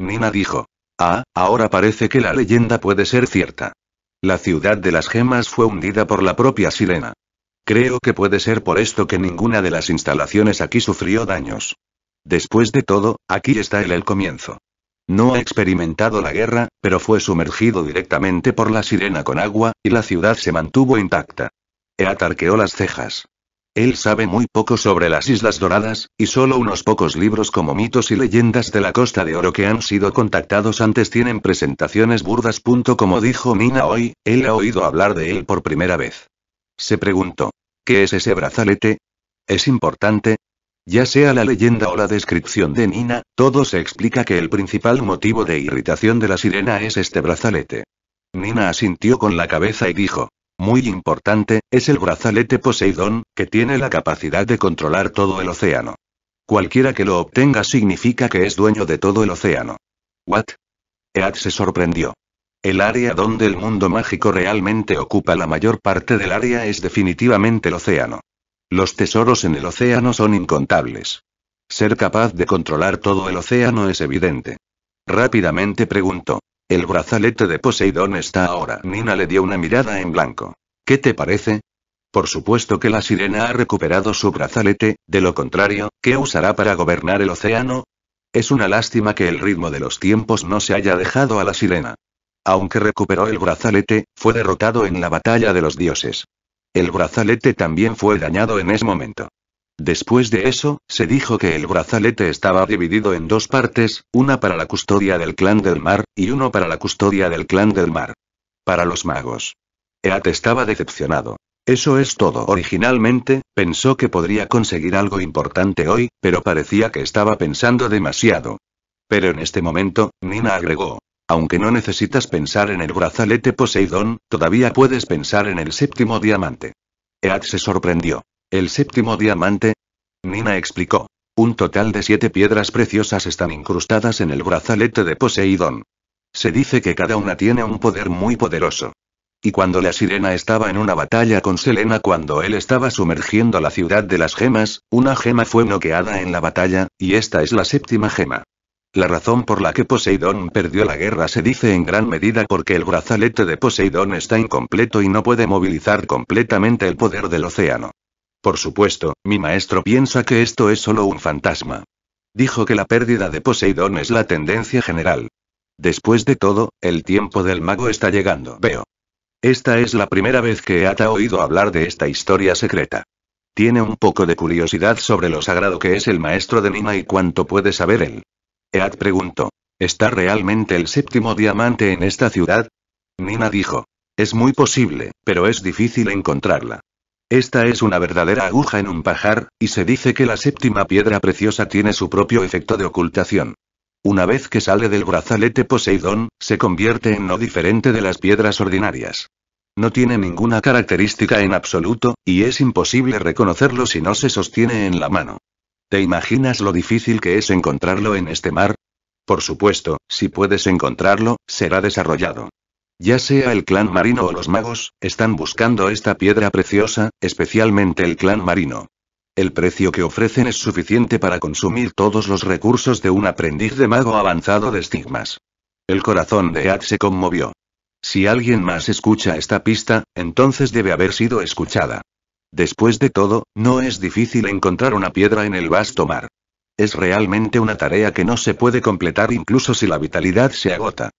Nina dijo. Ah, ahora parece que la leyenda puede ser cierta. La ciudad de las gemas fue hundida por la propia Sirena. Creo que puede ser por esto que ninguna de las instalaciones aquí sufrió daños. Después de todo, aquí está el comienzo. No ha experimentado la guerra, pero fue sumergido directamente por la sirena con agua, y la ciudad se mantuvo intacta. E atarqueó las cejas. Él sabe muy poco sobre las Islas Doradas, y solo unos pocos libros como mitos y leyendas de la Costa de Oro que han sido contactados antes tienen presentaciones burdas. Como dijo Nina hoy, él ha oído hablar de él por primera vez. Se preguntó, ¿qué es ese brazalete? ¿Es importante? Ya sea la leyenda o la descripción de Nina, todo se explica que el principal motivo de irritación de la sirena es este brazalete. Nina asintió con la cabeza y dijo, muy importante, es el brazalete Poseidón, que tiene la capacidad de controlar todo el océano. Cualquiera que lo obtenga significa que es dueño de todo el océano. ¿What? Ead se sorprendió. El área donde el mundo mágico realmente ocupa la mayor parte del área es definitivamente el océano. Los tesoros en el océano son incontables. Ser capaz de controlar todo el océano es evidente. Rápidamente preguntó. El brazalete de Poseidón está ahora. Nina le dio una mirada en blanco. ¿Qué te parece? Por supuesto que la sirena ha recuperado su brazalete, de lo contrario, ¿qué usará para gobernar el océano? Es una lástima que el ritmo de los tiempos no se haya dejado a la sirena. Aunque recuperó el brazalete, fue derrotado en la batalla de los dioses. El brazalete también fue dañado en ese momento. Después de eso, se dijo que el brazalete estaba dividido en dos partes, una para la custodia del clan del mar, y uno para la custodia del clan del mar. Para los magos. Eat estaba decepcionado. Eso es todo. Originalmente, pensó que podría conseguir algo importante hoy, pero parecía que estaba pensando demasiado. Pero en este momento, Nina agregó. Aunque no necesitas pensar en el brazalete Poseidón, todavía puedes pensar en el séptimo diamante. Eat se sorprendió. El séptimo diamante. Nina explicó. Un total de siete piedras preciosas están incrustadas en el brazalete de Poseidón. Se dice que cada una tiene un poder muy poderoso. Y cuando la sirena estaba en una batalla con Selena cuando él estaba sumergiendo la ciudad de las gemas, una gema fue noqueada en la batalla, y esta es la séptima gema. La razón por la que Poseidón perdió la guerra se dice en gran medida porque el brazalete de Poseidón está incompleto y no puede movilizar completamente el poder del océano. Por supuesto, mi maestro piensa que esto es solo un fantasma. Dijo que la pérdida de Poseidón es la tendencia general. Después de todo, el tiempo del mago está llegando. Veo. Esta es la primera vez que Ata ha oído hablar de esta historia secreta. Tiene un poco de curiosidad sobre lo sagrado que es el maestro de Nina y cuánto puede saber él. Ead preguntó. ¿Está realmente el séptimo diamante en esta ciudad? Nina dijo. Es muy posible, pero es difícil encontrarla. Esta es una verdadera aguja en un pajar, y se dice que la séptima piedra preciosa tiene su propio efecto de ocultación. Una vez que sale del brazalete Poseidón, se convierte en no diferente de las piedras ordinarias. No tiene ninguna característica en absoluto, y es imposible reconocerlo si no se sostiene en la mano. ¿Te imaginas lo difícil que es encontrarlo en este mar? Por supuesto, si puedes encontrarlo, será desarrollado. Ya sea el clan marino o los magos, están buscando esta piedra preciosa, especialmente el clan marino. El precio que ofrecen es suficiente para consumir todos los recursos de un aprendiz de mago avanzado de estigmas. El corazón de Ad se conmovió. Si alguien más escucha esta pista, entonces debe haber sido escuchada. Después de todo, no es difícil encontrar una piedra en el vasto mar. Es realmente una tarea que no se puede completar incluso si la vitalidad se agota.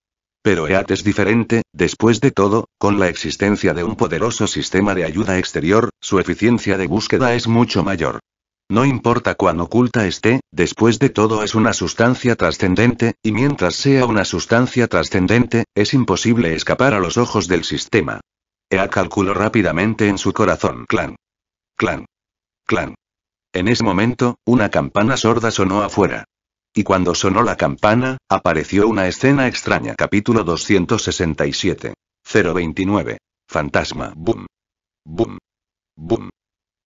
Pero EAT es diferente, después de todo, con la existencia de un poderoso sistema de ayuda exterior, su eficiencia de búsqueda es mucho mayor. No importa cuán oculta esté, después de todo es una sustancia trascendente, y mientras sea una sustancia trascendente, es imposible escapar a los ojos del sistema. EA calculó rápidamente en su corazón. Clan. Clan. Clan. En ese momento, una campana sorda sonó afuera. Y cuando sonó la campana, apareció una escena extraña. Capítulo 267. 029. Fantasma. Boom. Boom. Boom.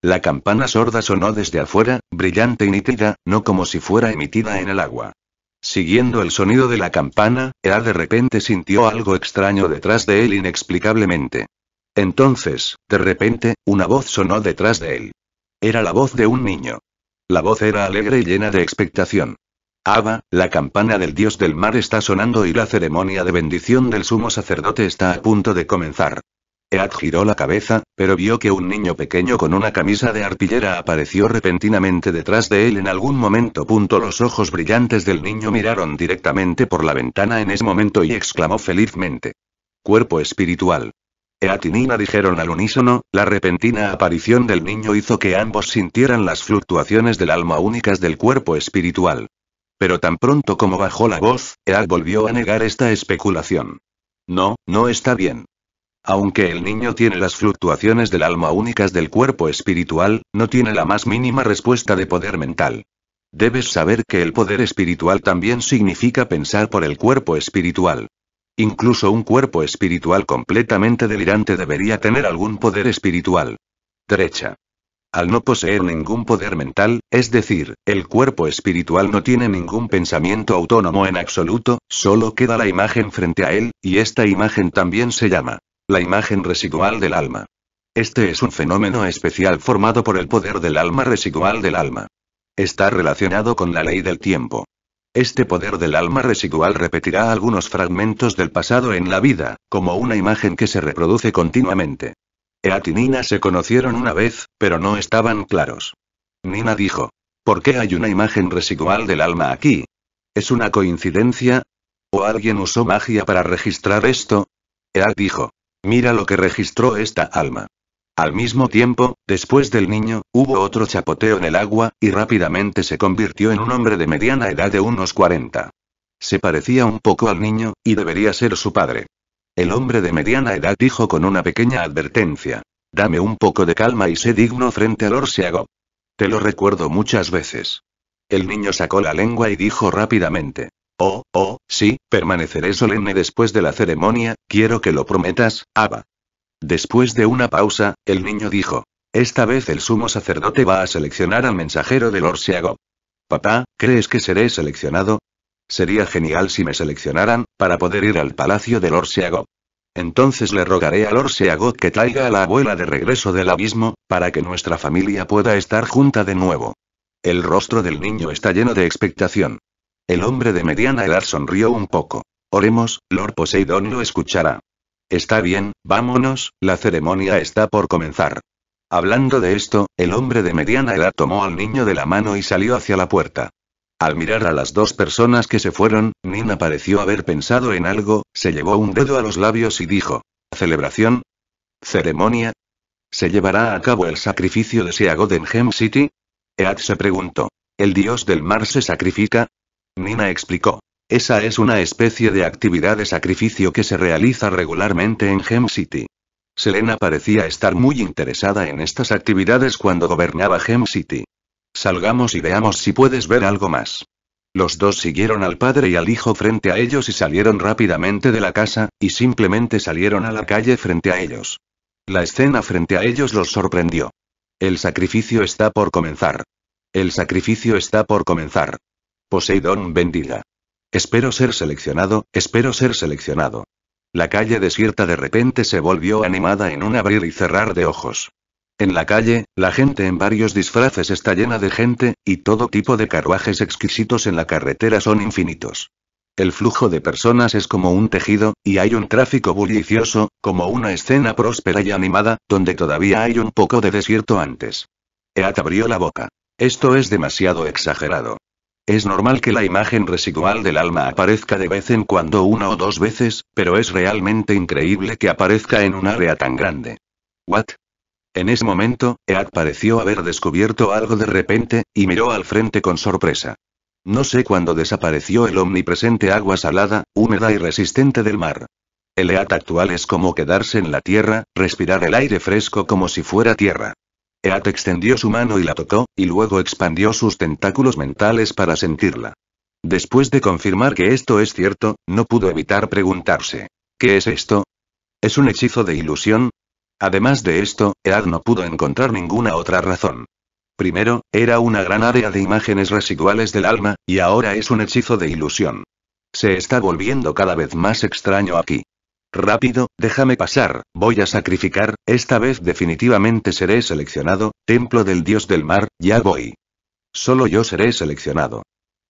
La campana sorda sonó desde afuera, brillante y nítida, no como si fuera emitida en el agua. Siguiendo el sonido de la campana, Ea de repente sintió algo extraño detrás de él inexplicablemente. Entonces, de repente, una voz sonó detrás de él. Era la voz de un niño. La voz era alegre y llena de expectación. Ava, la campana del dios del mar está sonando y la ceremonia de bendición del sumo sacerdote está a punto de comenzar. Ead giró la cabeza, pero vio que un niño pequeño con una camisa de artillera apareció repentinamente detrás de él en algún momento. Los ojos brillantes del niño miraron directamente por la ventana en ese momento y exclamó felizmente. Cuerpo espiritual. Ead y Nina dijeron al unísono, la repentina aparición del niño hizo que ambos sintieran las fluctuaciones del alma únicas del cuerpo espiritual. Pero tan pronto como bajó la voz, Ead volvió a negar esta especulación. No, no está bien. Aunque el niño tiene las fluctuaciones del alma únicas del cuerpo espiritual, no tiene la más mínima respuesta de poder mental. Debes saber que el poder espiritual también significa pensar por el cuerpo espiritual. Incluso un cuerpo espiritual completamente delirante debería tener algún poder espiritual. Trecha. Al no poseer ningún poder mental, es decir, el cuerpo espiritual no tiene ningún pensamiento autónomo en absoluto, solo queda la imagen frente a él, y esta imagen también se llama la imagen residual del alma. Este es un fenómeno especial formado por el poder del alma residual del alma. Está relacionado con la ley del tiempo. Este poder del alma residual repetirá algunos fragmentos del pasado en la vida, como una imagen que se reproduce continuamente. Eat y Nina se conocieron una vez, pero no estaban claros. Nina dijo, ¿por qué hay una imagen residual del alma aquí? ¿Es una coincidencia? ¿O alguien usó magia para registrar esto? Eat dijo, mira lo que registró esta alma. Al mismo tiempo, después del niño, hubo otro chapoteo en el agua, y rápidamente se convirtió en un hombre de mediana edad de unos 40. Se parecía un poco al niño, y debería ser su padre. El hombre de mediana edad dijo con una pequeña advertencia. Dame un poco de calma y sé digno frente al orsiago. Te lo recuerdo muchas veces. El niño sacó la lengua y dijo rápidamente. Oh, oh, sí, permaneceré solemne después de la ceremonia, quiero que lo prometas, Abba. Después de una pausa, el niño dijo. Esta vez el sumo sacerdote va a seleccionar al mensajero del orsiago. Papá, ¿crees que seré seleccionado? Sería genial si me seleccionaran, para poder ir al palacio de Lord Entonces le rogaré a Lord que traiga a la abuela de regreso del abismo, para que nuestra familia pueda estar junta de nuevo. El rostro del niño está lleno de expectación. El hombre de mediana edad sonrió un poco. Oremos, Lord Poseidón lo escuchará. Está bien, vámonos, la ceremonia está por comenzar. Hablando de esto, el hombre de mediana edad tomó al niño de la mano y salió hacia la puerta. Al mirar a las dos personas que se fueron, Nina pareció haber pensado en algo, se llevó un dedo a los labios y dijo, ¿Celebración? ¿Ceremonia? ¿Se llevará a cabo el sacrificio de Seagod en Gem City? Ead se preguntó. ¿El dios del mar se sacrifica? Nina explicó. Esa es una especie de actividad de sacrificio que se realiza regularmente en Gem City. Selena parecía estar muy interesada en estas actividades cuando gobernaba Gem City. Salgamos y veamos si puedes ver algo más. Los dos siguieron al padre y al hijo frente a ellos y salieron rápidamente de la casa, y simplemente salieron a la calle frente a ellos. La escena frente a ellos los sorprendió. El sacrificio está por comenzar. El sacrificio está por comenzar. Poseidón bendiga. Espero ser seleccionado, espero ser seleccionado. La calle desierta de repente se volvió animada en un abrir y cerrar de ojos. En la calle, la gente en varios disfraces está llena de gente, y todo tipo de carruajes exquisitos en la carretera son infinitos. El flujo de personas es como un tejido, y hay un tráfico bullicioso, como una escena próspera y animada, donde todavía hay un poco de desierto antes. Eat abrió la boca. Esto es demasiado exagerado. Es normal que la imagen residual del alma aparezca de vez en cuando una o dos veces, pero es realmente increíble que aparezca en un área tan grande. What? En ese momento, Eat pareció haber descubierto algo de repente, y miró al frente con sorpresa. No sé cuándo desapareció el omnipresente agua salada, húmeda y resistente del mar. El EAT actual es como quedarse en la tierra, respirar el aire fresco como si fuera tierra. EAT extendió su mano y la tocó, y luego expandió sus tentáculos mentales para sentirla. Después de confirmar que esto es cierto, no pudo evitar preguntarse, ¿qué es esto? ¿Es un hechizo de ilusión? Además de esto, Ead no pudo encontrar ninguna otra razón. Primero, era una gran área de imágenes residuales del alma, y ahora es un hechizo de ilusión. Se está volviendo cada vez más extraño aquí. Rápido, déjame pasar, voy a sacrificar, esta vez definitivamente seré seleccionado, templo del dios del mar, ya voy. Solo yo seré seleccionado.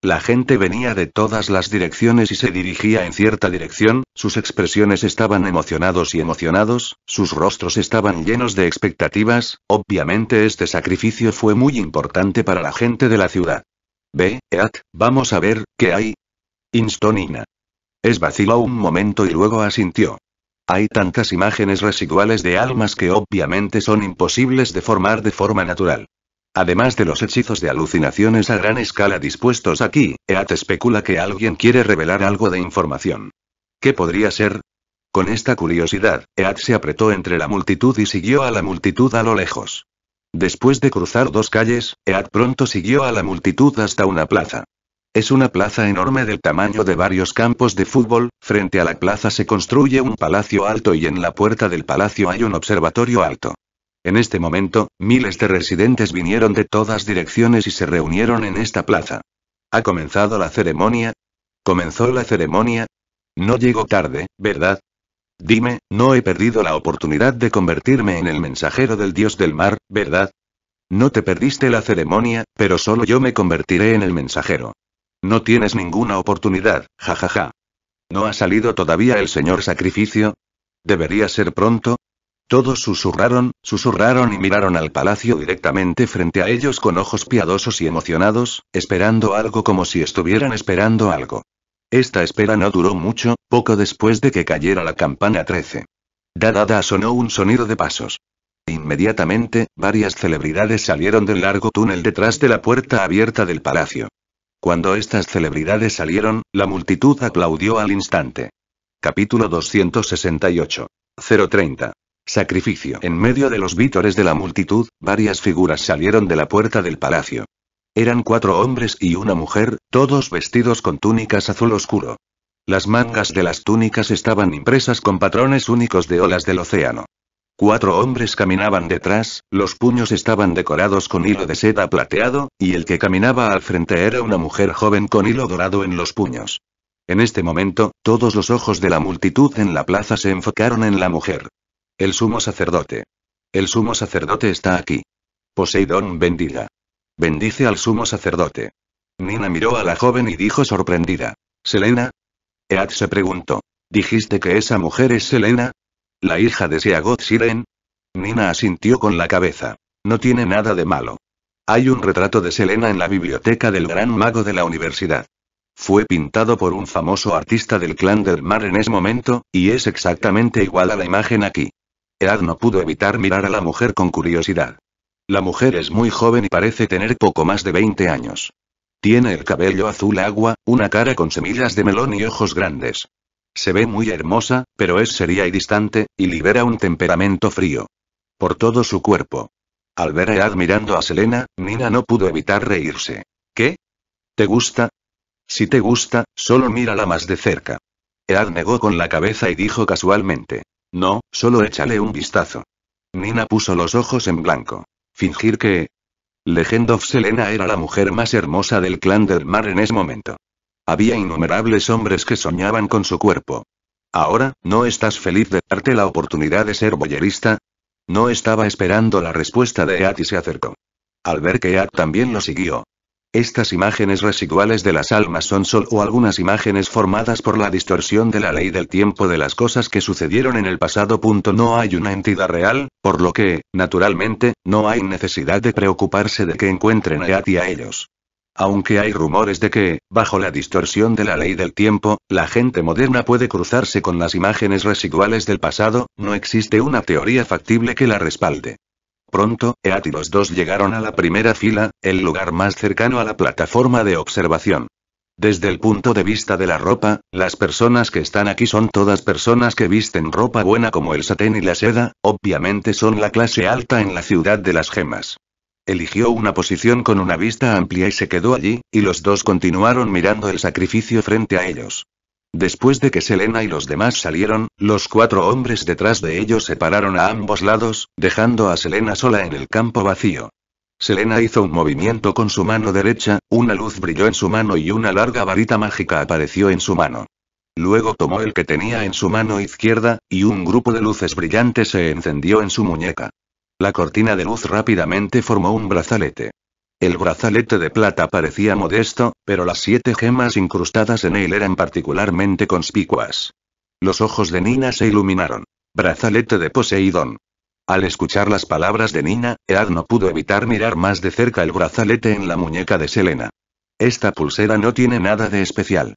La gente venía de todas las direcciones y se dirigía en cierta dirección, sus expresiones estaban emocionados y emocionados, sus rostros estaban llenos de expectativas, obviamente este sacrificio fue muy importante para la gente de la ciudad. Ve, Eat, vamos a ver, ¿qué hay? Instonina. Es vaciló un momento y luego asintió. Hay tantas imágenes residuales de almas que obviamente son imposibles de formar de forma natural. Además de los hechizos de alucinaciones a gran escala dispuestos aquí, Ead especula que alguien quiere revelar algo de información. ¿Qué podría ser? Con esta curiosidad, Ead se apretó entre la multitud y siguió a la multitud a lo lejos. Después de cruzar dos calles, Ead pronto siguió a la multitud hasta una plaza. Es una plaza enorme del tamaño de varios campos de fútbol, frente a la plaza se construye un palacio alto y en la puerta del palacio hay un observatorio alto. En este momento, miles de residentes vinieron de todas direcciones y se reunieron en esta plaza. ¿Ha comenzado la ceremonia? ¿Comenzó la ceremonia? No llegó tarde, ¿verdad? Dime, no he perdido la oportunidad de convertirme en el mensajero del dios del mar, ¿verdad? No te perdiste la ceremonia, pero solo yo me convertiré en el mensajero. No tienes ninguna oportunidad, jajaja. ¿No ha salido todavía el señor sacrificio? Debería ser pronto, todos susurraron, susurraron y miraron al palacio directamente frente a ellos con ojos piadosos y emocionados, esperando algo como si estuvieran esperando algo. Esta espera no duró mucho, poco después de que cayera la campana 13. Dadada sonó un sonido de pasos. Inmediatamente, varias celebridades salieron del largo túnel detrás de la puerta abierta del palacio. Cuando estas celebridades salieron, la multitud aplaudió al instante. Capítulo 268. 030. Sacrificio. En medio de los vítores de la multitud, varias figuras salieron de la puerta del palacio. Eran cuatro hombres y una mujer, todos vestidos con túnicas azul oscuro. Las mangas de las túnicas estaban impresas con patrones únicos de olas del océano. Cuatro hombres caminaban detrás, los puños estaban decorados con hilo de seda plateado, y el que caminaba al frente era una mujer joven con hilo dorado en los puños. En este momento, todos los ojos de la multitud en la plaza se enfocaron en la mujer. El sumo sacerdote. El sumo sacerdote está aquí. Poseidón bendiga. Bendice al sumo sacerdote. Nina miró a la joven y dijo sorprendida. ¿Selena? Ead se preguntó. ¿Dijiste que esa mujer es Selena? ¿La hija de Seagot Siren? Nina asintió con la cabeza. No tiene nada de malo. Hay un retrato de Selena en la biblioteca del gran mago de la universidad. Fue pintado por un famoso artista del clan del mar en ese momento, y es exactamente igual a la imagen aquí. Ead no pudo evitar mirar a la mujer con curiosidad. La mujer es muy joven y parece tener poco más de 20 años. Tiene el cabello azul agua, una cara con semillas de melón y ojos grandes. Se ve muy hermosa, pero es seria y distante, y libera un temperamento frío. Por todo su cuerpo. Al ver a Ead mirando a Selena, Nina no pudo evitar reírse. ¿Qué? ¿Te gusta? Si te gusta, solo mírala más de cerca. Ead negó con la cabeza y dijo casualmente. No, solo échale un vistazo. Nina puso los ojos en blanco. Fingir que... Legend of Selena era la mujer más hermosa del clan del mar en ese momento. Había innumerables hombres que soñaban con su cuerpo. Ahora, ¿no estás feliz de darte la oportunidad de ser boyerista? No estaba esperando la respuesta de Eat y se acercó. Al ver que Eat también lo siguió, estas imágenes residuales de las almas son solo algunas imágenes formadas por la distorsión de la ley del tiempo de las cosas que sucedieron en el pasado. No hay una entidad real, por lo que, naturalmente, no hay necesidad de preocuparse de que encuentren EATI a ellos. Aunque hay rumores de que, bajo la distorsión de la ley del tiempo, la gente moderna puede cruzarse con las imágenes residuales del pasado, no existe una teoría factible que la respalde. Pronto, Eat y los dos llegaron a la primera fila, el lugar más cercano a la plataforma de observación. Desde el punto de vista de la ropa, las personas que están aquí son todas personas que visten ropa buena como el satén y la seda, obviamente son la clase alta en la ciudad de las gemas. Eligió una posición con una vista amplia y se quedó allí, y los dos continuaron mirando el sacrificio frente a ellos. Después de que Selena y los demás salieron, los cuatro hombres detrás de ellos se pararon a ambos lados, dejando a Selena sola en el campo vacío. Selena hizo un movimiento con su mano derecha, una luz brilló en su mano y una larga varita mágica apareció en su mano. Luego tomó el que tenía en su mano izquierda, y un grupo de luces brillantes se encendió en su muñeca. La cortina de luz rápidamente formó un brazalete. El brazalete de plata parecía modesto, pero las siete gemas incrustadas en él eran particularmente conspicuas. Los ojos de Nina se iluminaron. Brazalete de Poseidón. Al escuchar las palabras de Nina, Ead no pudo evitar mirar más de cerca el brazalete en la muñeca de Selena. Esta pulsera no tiene nada de especial.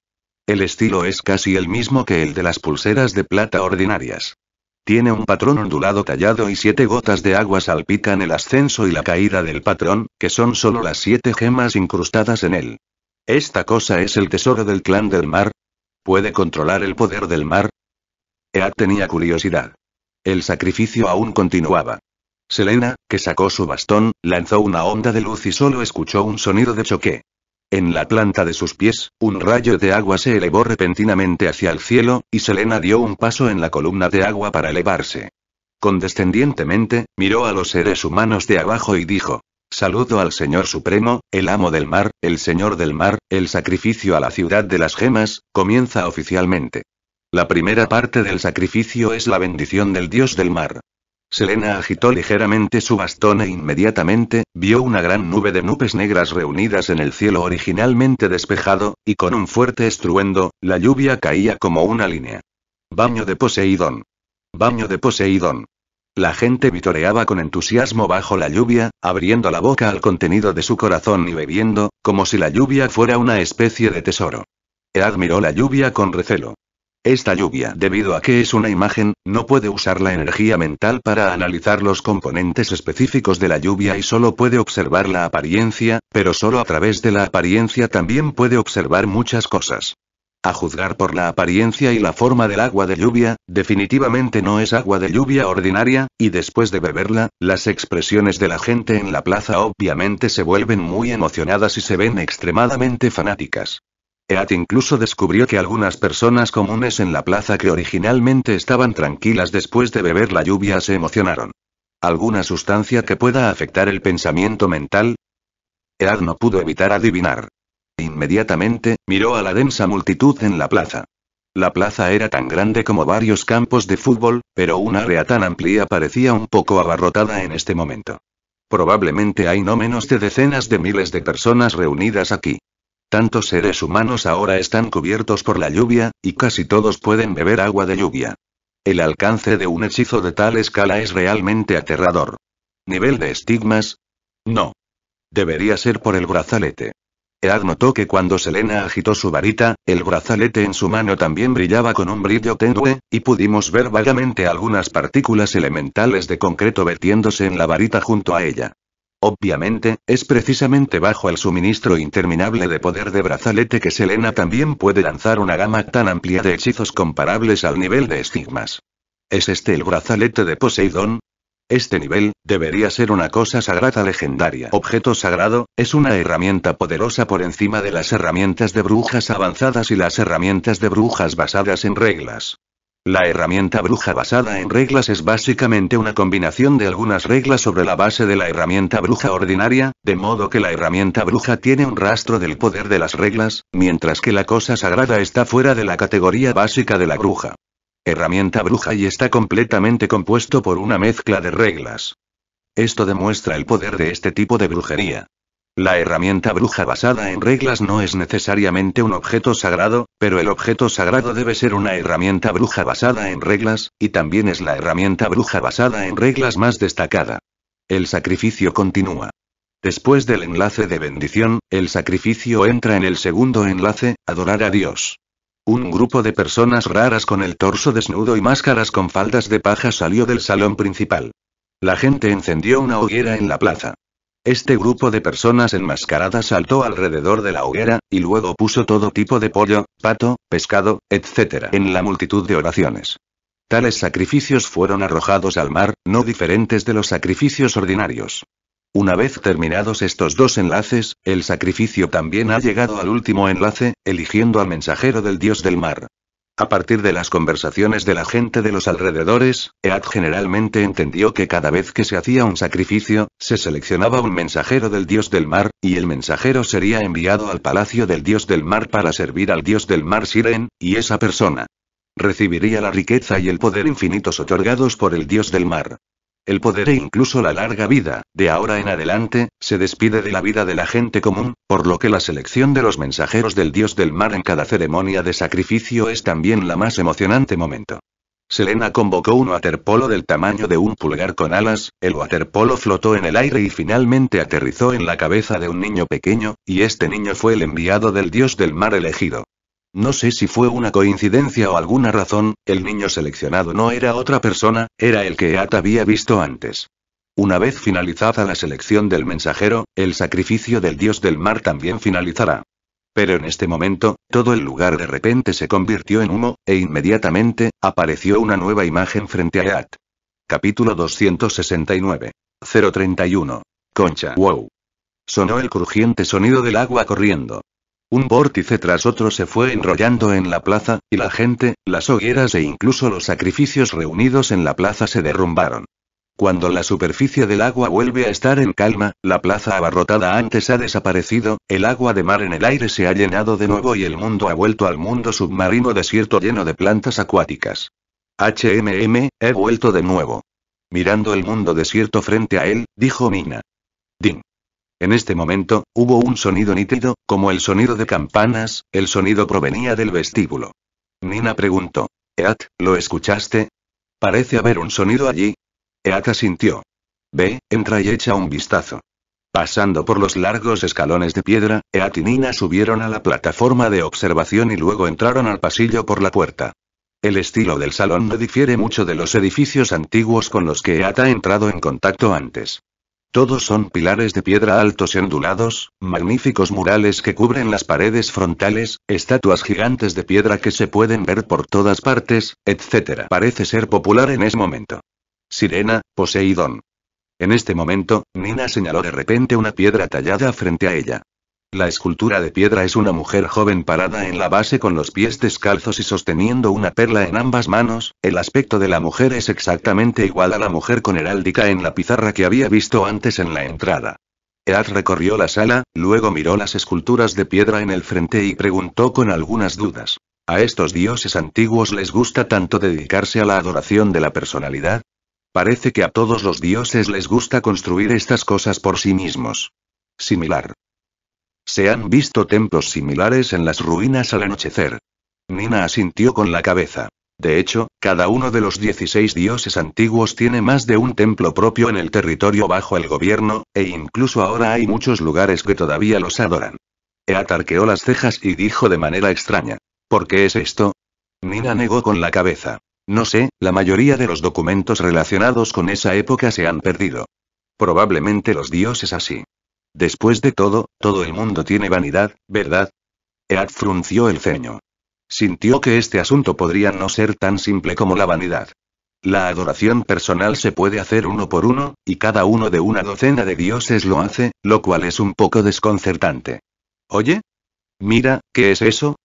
El estilo es casi el mismo que el de las pulseras de plata ordinarias. Tiene un patrón ondulado tallado y siete gotas de agua salpican el ascenso y la caída del patrón, que son solo las siete gemas incrustadas en él. ¿Esta cosa es el tesoro del clan del mar? ¿Puede controlar el poder del mar? Ea tenía curiosidad. El sacrificio aún continuaba. Selena, que sacó su bastón, lanzó una onda de luz y solo escuchó un sonido de choque. En la planta de sus pies, un rayo de agua se elevó repentinamente hacia el cielo, y Selena dio un paso en la columna de agua para elevarse. Condescendientemente, miró a los seres humanos de abajo y dijo, Saludo al Señor Supremo, el amo del mar, el Señor del mar, el sacrificio a la ciudad de las gemas, comienza oficialmente. La primera parte del sacrificio es la bendición del Dios del mar. Selena agitó ligeramente su bastón e inmediatamente, vio una gran nube de nubes negras reunidas en el cielo originalmente despejado, y con un fuerte estruendo, la lluvia caía como una línea. Baño de Poseidón. Baño de Poseidón. La gente vitoreaba con entusiasmo bajo la lluvia, abriendo la boca al contenido de su corazón y bebiendo, como si la lluvia fuera una especie de tesoro. Él admiró la lluvia con recelo. Esta lluvia, debido a que es una imagen, no puede usar la energía mental para analizar los componentes específicos de la lluvia y solo puede observar la apariencia, pero solo a través de la apariencia también puede observar muchas cosas. A juzgar por la apariencia y la forma del agua de lluvia, definitivamente no es agua de lluvia ordinaria, y después de beberla, las expresiones de la gente en la plaza obviamente se vuelven muy emocionadas y se ven extremadamente fanáticas. Ead incluso descubrió que algunas personas comunes en la plaza que originalmente estaban tranquilas después de beber la lluvia se emocionaron. ¿Alguna sustancia que pueda afectar el pensamiento mental? Ead no pudo evitar adivinar. Inmediatamente, miró a la densa multitud en la plaza. La plaza era tan grande como varios campos de fútbol, pero un área tan amplia parecía un poco abarrotada en este momento. Probablemente hay no menos de decenas de miles de personas reunidas aquí. Tantos seres humanos ahora están cubiertos por la lluvia, y casi todos pueden beber agua de lluvia. El alcance de un hechizo de tal escala es realmente aterrador. ¿Nivel de estigmas? No. Debería ser por el brazalete. Ead notó que cuando Selena agitó su varita, el brazalete en su mano también brillaba con un brillo tenue, y pudimos ver vagamente algunas partículas elementales de concreto vertiéndose en la varita junto a ella. Obviamente, es precisamente bajo el suministro interminable de poder de brazalete que Selena también puede lanzar una gama tan amplia de hechizos comparables al nivel de estigmas. ¿Es este el brazalete de Poseidón? Este nivel, debería ser una cosa sagrada legendaria. Objeto sagrado, es una herramienta poderosa por encima de las herramientas de brujas avanzadas y las herramientas de brujas basadas en reglas. La herramienta bruja basada en reglas es básicamente una combinación de algunas reglas sobre la base de la herramienta bruja ordinaria, de modo que la herramienta bruja tiene un rastro del poder de las reglas, mientras que la cosa sagrada está fuera de la categoría básica de la bruja. Herramienta bruja y está completamente compuesto por una mezcla de reglas. Esto demuestra el poder de este tipo de brujería. La herramienta bruja basada en reglas no es necesariamente un objeto sagrado, pero el objeto sagrado debe ser una herramienta bruja basada en reglas, y también es la herramienta bruja basada en reglas más destacada. El sacrificio continúa. Después del enlace de bendición, el sacrificio entra en el segundo enlace, adorar a Dios. Un grupo de personas raras con el torso desnudo y máscaras con faldas de paja salió del salón principal. La gente encendió una hoguera en la plaza. Este grupo de personas enmascaradas saltó alrededor de la hoguera, y luego puso todo tipo de pollo, pato, pescado, etc. en la multitud de oraciones. Tales sacrificios fueron arrojados al mar, no diferentes de los sacrificios ordinarios. Una vez terminados estos dos enlaces, el sacrificio también ha llegado al último enlace, eligiendo al mensajero del dios del mar. A partir de las conversaciones de la gente de los alrededores, Ead generalmente entendió que cada vez que se hacía un sacrificio, se seleccionaba un mensajero del dios del mar, y el mensajero sería enviado al palacio del dios del mar para servir al dios del mar Siren, y esa persona recibiría la riqueza y el poder infinitos otorgados por el dios del mar. El poder e incluso la larga vida, de ahora en adelante, se despide de la vida de la gente común, por lo que la selección de los mensajeros del dios del mar en cada ceremonia de sacrificio es también la más emocionante momento. Selena convocó un waterpolo del tamaño de un pulgar con alas, el waterpolo flotó en el aire y finalmente aterrizó en la cabeza de un niño pequeño, y este niño fue el enviado del dios del mar elegido. No sé si fue una coincidencia o alguna razón, el niño seleccionado no era otra persona, era el que At había visto antes. Una vez finalizada la selección del mensajero, el sacrificio del dios del mar también finalizará. Pero en este momento, todo el lugar de repente se convirtió en humo, e inmediatamente, apareció una nueva imagen frente a Eat. Capítulo 269. 031. Concha. Wow. Sonó el crujiente sonido del agua corriendo. Un vórtice tras otro se fue enrollando en la plaza, y la gente, las hogueras e incluso los sacrificios reunidos en la plaza se derrumbaron. Cuando la superficie del agua vuelve a estar en calma, la plaza abarrotada antes ha desaparecido, el agua de mar en el aire se ha llenado de nuevo y el mundo ha vuelto al mundo submarino desierto lleno de plantas acuáticas. HMM, he vuelto de nuevo. Mirando el mundo desierto frente a él, dijo Mina. Ding. En este momento, hubo un sonido nítido, como el sonido de campanas, el sonido provenía del vestíbulo. Nina preguntó. Eat, ¿lo escuchaste? Parece haber un sonido allí. Eat sintió. Ve, entra y echa un vistazo. Pasando por los largos escalones de piedra, Eat y Nina subieron a la plataforma de observación y luego entraron al pasillo por la puerta. El estilo del salón no difiere mucho de los edificios antiguos con los que Eat ha entrado en contacto antes. Todos son pilares de piedra altos y ondulados, magníficos murales que cubren las paredes frontales, estatuas gigantes de piedra que se pueden ver por todas partes, etc. Parece ser popular en ese momento. Sirena, Poseidón. En este momento, Nina señaló de repente una piedra tallada frente a ella. La escultura de piedra es una mujer joven parada en la base con los pies descalzos y sosteniendo una perla en ambas manos, el aspecto de la mujer es exactamente igual a la mujer con heráldica en la pizarra que había visto antes en la entrada. Ead recorrió la sala, luego miró las esculturas de piedra en el frente y preguntó con algunas dudas. ¿A estos dioses antiguos les gusta tanto dedicarse a la adoración de la personalidad? Parece que a todos los dioses les gusta construir estas cosas por sí mismos. Similar. Se han visto templos similares en las ruinas al anochecer. Nina asintió con la cabeza. De hecho, cada uno de los 16 dioses antiguos tiene más de un templo propio en el territorio bajo el gobierno, e incluso ahora hay muchos lugares que todavía los adoran. E atarqueó las cejas y dijo de manera extraña. ¿Por qué es esto? Nina negó con la cabeza. No sé, la mayoría de los documentos relacionados con esa época se han perdido. Probablemente los dioses así Después de todo, todo el mundo tiene vanidad, ¿verdad? Ead frunció el ceño. Sintió que este asunto podría no ser tan simple como la vanidad. La adoración personal se puede hacer uno por uno, y cada uno de una docena de dioses lo hace, lo cual es un poco desconcertante. Oye. Mira, ¿qué es eso?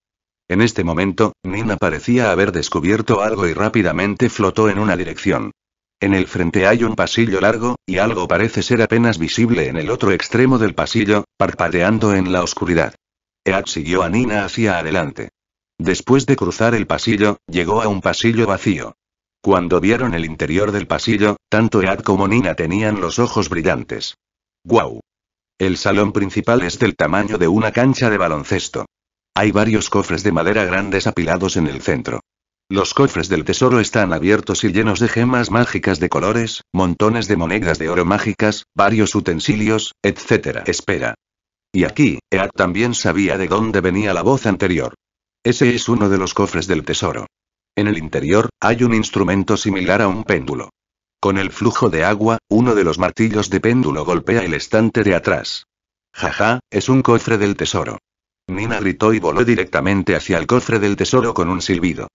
En este momento, Nina parecía haber descubierto algo y rápidamente flotó en una dirección. En el frente hay un pasillo largo, y algo parece ser apenas visible en el otro extremo del pasillo, parpadeando en la oscuridad. Ead siguió a Nina hacia adelante. Después de cruzar el pasillo, llegó a un pasillo vacío. Cuando vieron el interior del pasillo, tanto Ead como Nina tenían los ojos brillantes. ¡Guau! El salón principal es del tamaño de una cancha de baloncesto. Hay varios cofres de madera grandes apilados en el centro. Los cofres del tesoro están abiertos y llenos de gemas mágicas de colores, montones de monedas de oro mágicas, varios utensilios, etc. Espera. Y aquí, Ead también sabía de dónde venía la voz anterior. Ese es uno de los cofres del tesoro. En el interior, hay un instrumento similar a un péndulo. Con el flujo de agua, uno de los martillos de péndulo golpea el estante de atrás. Jaja, es un cofre del tesoro. Nina gritó y voló directamente hacia el cofre del tesoro con un silbido.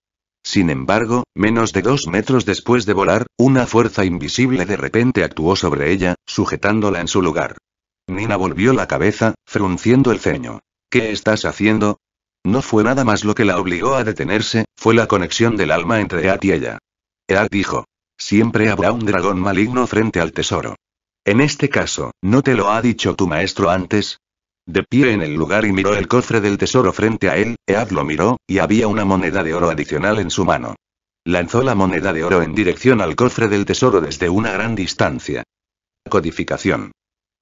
Sin embargo, menos de dos metros después de volar, una fuerza invisible de repente actuó sobre ella, sujetándola en su lugar. Nina volvió la cabeza, frunciendo el ceño. ¿Qué estás haciendo? No fue nada más lo que la obligó a detenerse, fue la conexión del alma entre Eat y ella. Eat dijo. Siempre habrá un dragón maligno frente al tesoro. En este caso, ¿no te lo ha dicho tu maestro antes? De pie en el lugar y miró el cofre del tesoro frente a él, Ead lo miró, y había una moneda de oro adicional en su mano. Lanzó la moneda de oro en dirección al cofre del tesoro desde una gran distancia. Codificación.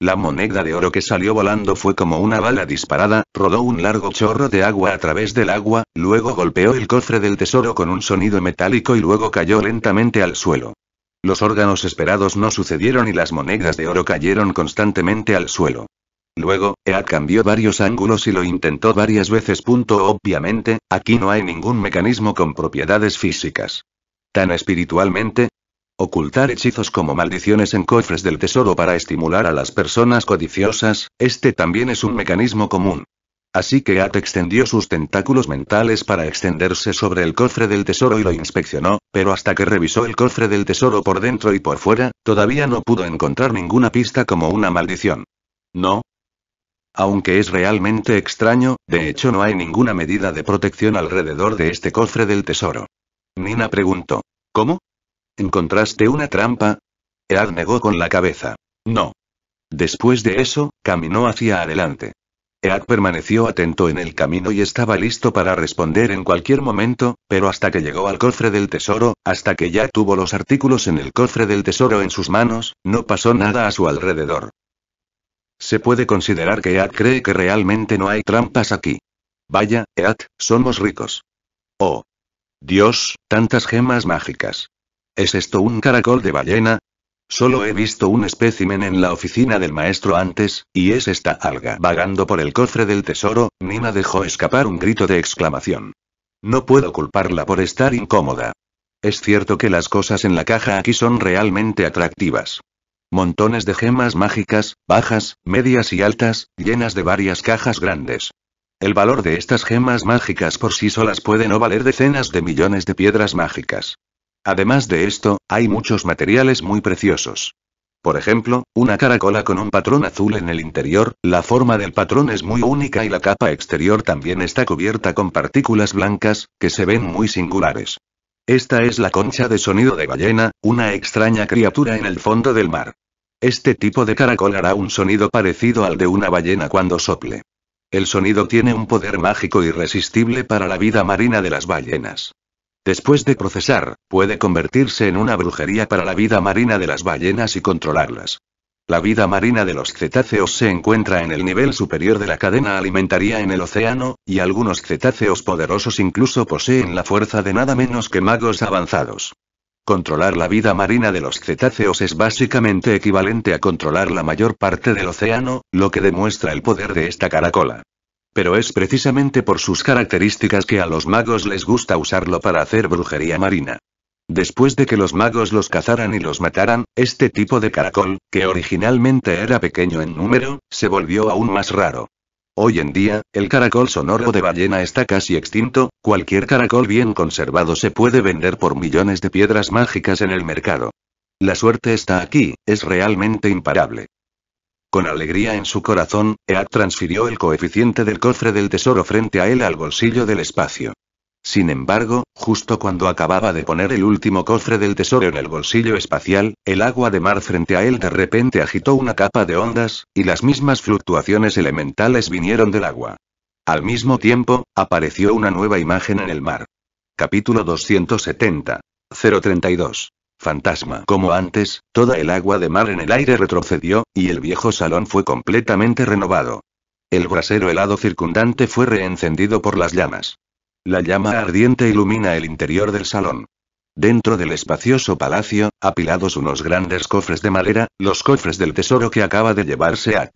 La moneda de oro que salió volando fue como una bala disparada, rodó un largo chorro de agua a través del agua, luego golpeó el cofre del tesoro con un sonido metálico y luego cayó lentamente al suelo. Los órganos esperados no sucedieron y las monedas de oro cayeron constantemente al suelo. Luego, Ead cambió varios ángulos y lo intentó varias veces. Obviamente, aquí no hay ningún mecanismo con propiedades físicas. Tan espiritualmente, Ocultar hechizos como maldiciones en cofres del tesoro para estimular a las personas codiciosas, este también es un mecanismo común. Así que Ead extendió sus tentáculos mentales para extenderse sobre el cofre del tesoro y lo inspeccionó, pero hasta que revisó el cofre del tesoro por dentro y por fuera, todavía no pudo encontrar ninguna pista como una maldición. No, aunque es realmente extraño, de hecho no hay ninguna medida de protección alrededor de este cofre del tesoro. Nina preguntó. ¿Cómo? ¿Encontraste una trampa? Ead negó con la cabeza. No. Después de eso, caminó hacia adelante. Ead permaneció atento en el camino y estaba listo para responder en cualquier momento, pero hasta que llegó al cofre del tesoro, hasta que ya tuvo los artículos en el cofre del tesoro en sus manos, no pasó nada a su alrededor. Se puede considerar que Ead cree que realmente no hay trampas aquí. Vaya, Ead, somos ricos. Oh. Dios, tantas gemas mágicas. ¿Es esto un caracol de ballena? Solo he visto un espécimen en la oficina del maestro antes, y es esta alga vagando por el cofre del tesoro, Nina dejó escapar un grito de exclamación. No puedo culparla por estar incómoda. Es cierto que las cosas en la caja aquí son realmente atractivas. Montones de gemas mágicas, bajas, medias y altas, llenas de varias cajas grandes. El valor de estas gemas mágicas por sí solas puede no valer decenas de millones de piedras mágicas. Además de esto, hay muchos materiales muy preciosos. Por ejemplo, una caracola con un patrón azul en el interior, la forma del patrón es muy única y la capa exterior también está cubierta con partículas blancas, que se ven muy singulares. Esta es la concha de sonido de ballena, una extraña criatura en el fondo del mar. Este tipo de caracol hará un sonido parecido al de una ballena cuando sople. El sonido tiene un poder mágico irresistible para la vida marina de las ballenas. Después de procesar, puede convertirse en una brujería para la vida marina de las ballenas y controlarlas. La vida marina de los cetáceos se encuentra en el nivel superior de la cadena alimentaria en el océano, y algunos cetáceos poderosos incluso poseen la fuerza de nada menos que magos avanzados. Controlar la vida marina de los cetáceos es básicamente equivalente a controlar la mayor parte del océano, lo que demuestra el poder de esta caracola. Pero es precisamente por sus características que a los magos les gusta usarlo para hacer brujería marina. Después de que los magos los cazaran y los mataran, este tipo de caracol, que originalmente era pequeño en número, se volvió aún más raro. Hoy en día, el caracol sonoro de ballena está casi extinto, cualquier caracol bien conservado se puede vender por millones de piedras mágicas en el mercado. La suerte está aquí, es realmente imparable. Con alegría en su corazón, Ead transfirió el coeficiente del cofre del tesoro frente a él al bolsillo del espacio. Sin embargo, justo cuando acababa de poner el último cofre del tesoro en el bolsillo espacial, el agua de mar frente a él de repente agitó una capa de ondas, y las mismas fluctuaciones elementales vinieron del agua. Al mismo tiempo, apareció una nueva imagen en el mar. Capítulo 270. 032. Fantasma. Como antes, toda el agua de mar en el aire retrocedió, y el viejo salón fue completamente renovado. El brasero helado circundante fue reencendido por las llamas. La llama ardiente ilumina el interior del salón. Dentro del espacioso palacio, apilados unos grandes cofres de madera, los cofres del tesoro que acaba de llevarse At.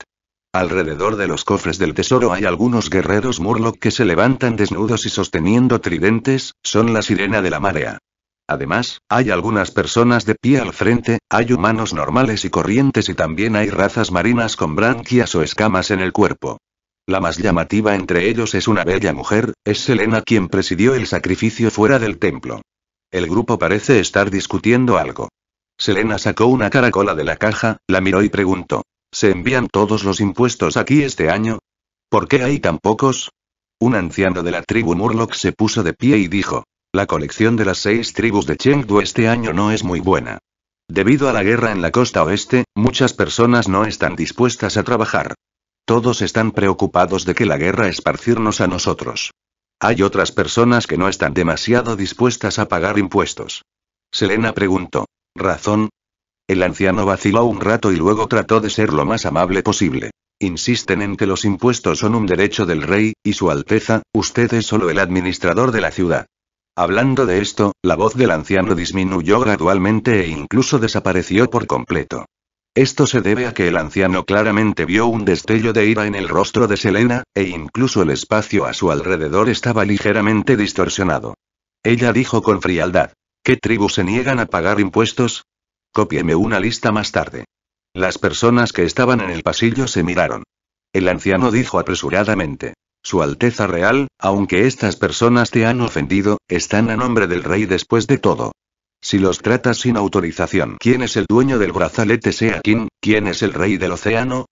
Alrededor de los cofres del tesoro hay algunos guerreros murloc que se levantan desnudos y sosteniendo tridentes, son la sirena de la marea. Además, hay algunas personas de pie al frente, hay humanos normales y corrientes y también hay razas marinas con branquias o escamas en el cuerpo. La más llamativa entre ellos es una bella mujer, es Selena quien presidió el sacrificio fuera del templo. El grupo parece estar discutiendo algo. Selena sacó una caracola de la caja, la miró y preguntó. ¿Se envían todos los impuestos aquí este año? ¿Por qué hay tan pocos? Un anciano de la tribu Murloc se puso de pie y dijo. La colección de las seis tribus de Chengdu este año no es muy buena. Debido a la guerra en la costa oeste, muchas personas no están dispuestas a trabajar. Todos están preocupados de que la guerra esparcirnos a nosotros. Hay otras personas que no están demasiado dispuestas a pagar impuestos. Selena preguntó. ¿Razón? El anciano vaciló un rato y luego trató de ser lo más amable posible. Insisten en que los impuestos son un derecho del rey, y su Alteza, usted es solo el administrador de la ciudad. Hablando de esto, la voz del anciano disminuyó gradualmente e incluso desapareció por completo. Esto se debe a que el anciano claramente vio un destello de ira en el rostro de Selena, e incluso el espacio a su alrededor estaba ligeramente distorsionado. Ella dijo con frialdad. ¿Qué tribu se niegan a pagar impuestos? Cópieme una lista más tarde. Las personas que estaban en el pasillo se miraron. El anciano dijo apresuradamente. Su Alteza Real, aunque estas personas te han ofendido, están a nombre del rey después de todo. Si los trata sin autorización. ¿Quién es el dueño del brazalete sea quien? ¿Quién es el rey del océano?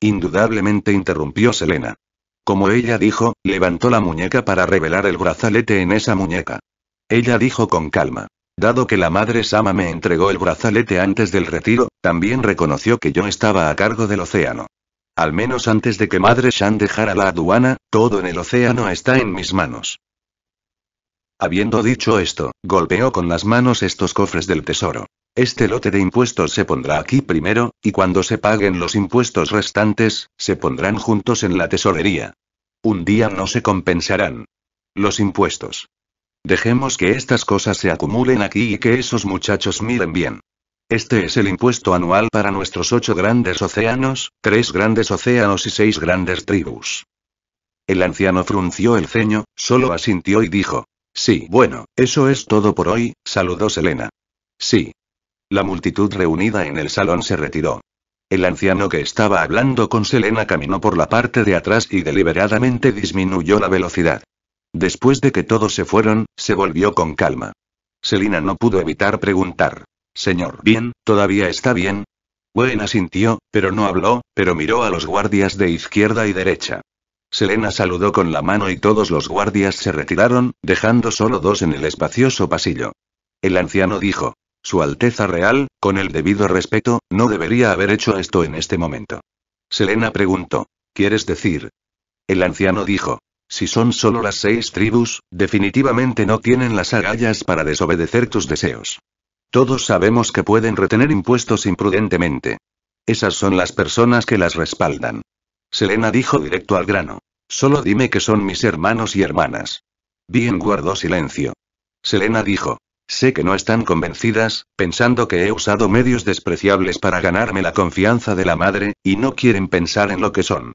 Indudablemente interrumpió Selena. Como ella dijo, levantó la muñeca para revelar el brazalete en esa muñeca. Ella dijo con calma. Dado que la madre Sama me entregó el brazalete antes del retiro, también reconoció que yo estaba a cargo del océano. Al menos antes de que madre Shan dejara la aduana, todo en el océano está en mis manos. Habiendo dicho esto, golpeó con las manos estos cofres del tesoro. Este lote de impuestos se pondrá aquí primero, y cuando se paguen los impuestos restantes, se pondrán juntos en la tesorería. Un día no se compensarán. Los impuestos. Dejemos que estas cosas se acumulen aquí y que esos muchachos miren bien. Este es el impuesto anual para nuestros ocho grandes océanos, tres grandes océanos y seis grandes tribus. El anciano frunció el ceño, solo asintió y dijo, Sí, bueno, eso es todo por hoy, saludó Selena. Sí. La multitud reunida en el salón se retiró. El anciano que estaba hablando con Selena caminó por la parte de atrás y deliberadamente disminuyó la velocidad. Después de que todos se fueron, se volvió con calma. Selena no pudo evitar preguntar. Señor, bien, todavía está bien. «Buena» sintió, pero no habló, pero miró a los guardias de izquierda y derecha. Selena saludó con la mano y todos los guardias se retiraron, dejando solo dos en el espacioso pasillo. El anciano dijo. Su Alteza Real, con el debido respeto, no debería haber hecho esto en este momento. Selena preguntó. ¿Quieres decir? El anciano dijo. Si son solo las seis tribus, definitivamente no tienen las agallas para desobedecer tus deseos. Todos sabemos que pueden retener impuestos imprudentemente. Esas son las personas que las respaldan. Selena dijo directo al grano. Solo dime que son mis hermanos y hermanas. Bien guardó silencio. Selena dijo. Sé que no están convencidas, pensando que he usado medios despreciables para ganarme la confianza de la madre, y no quieren pensar en lo que son.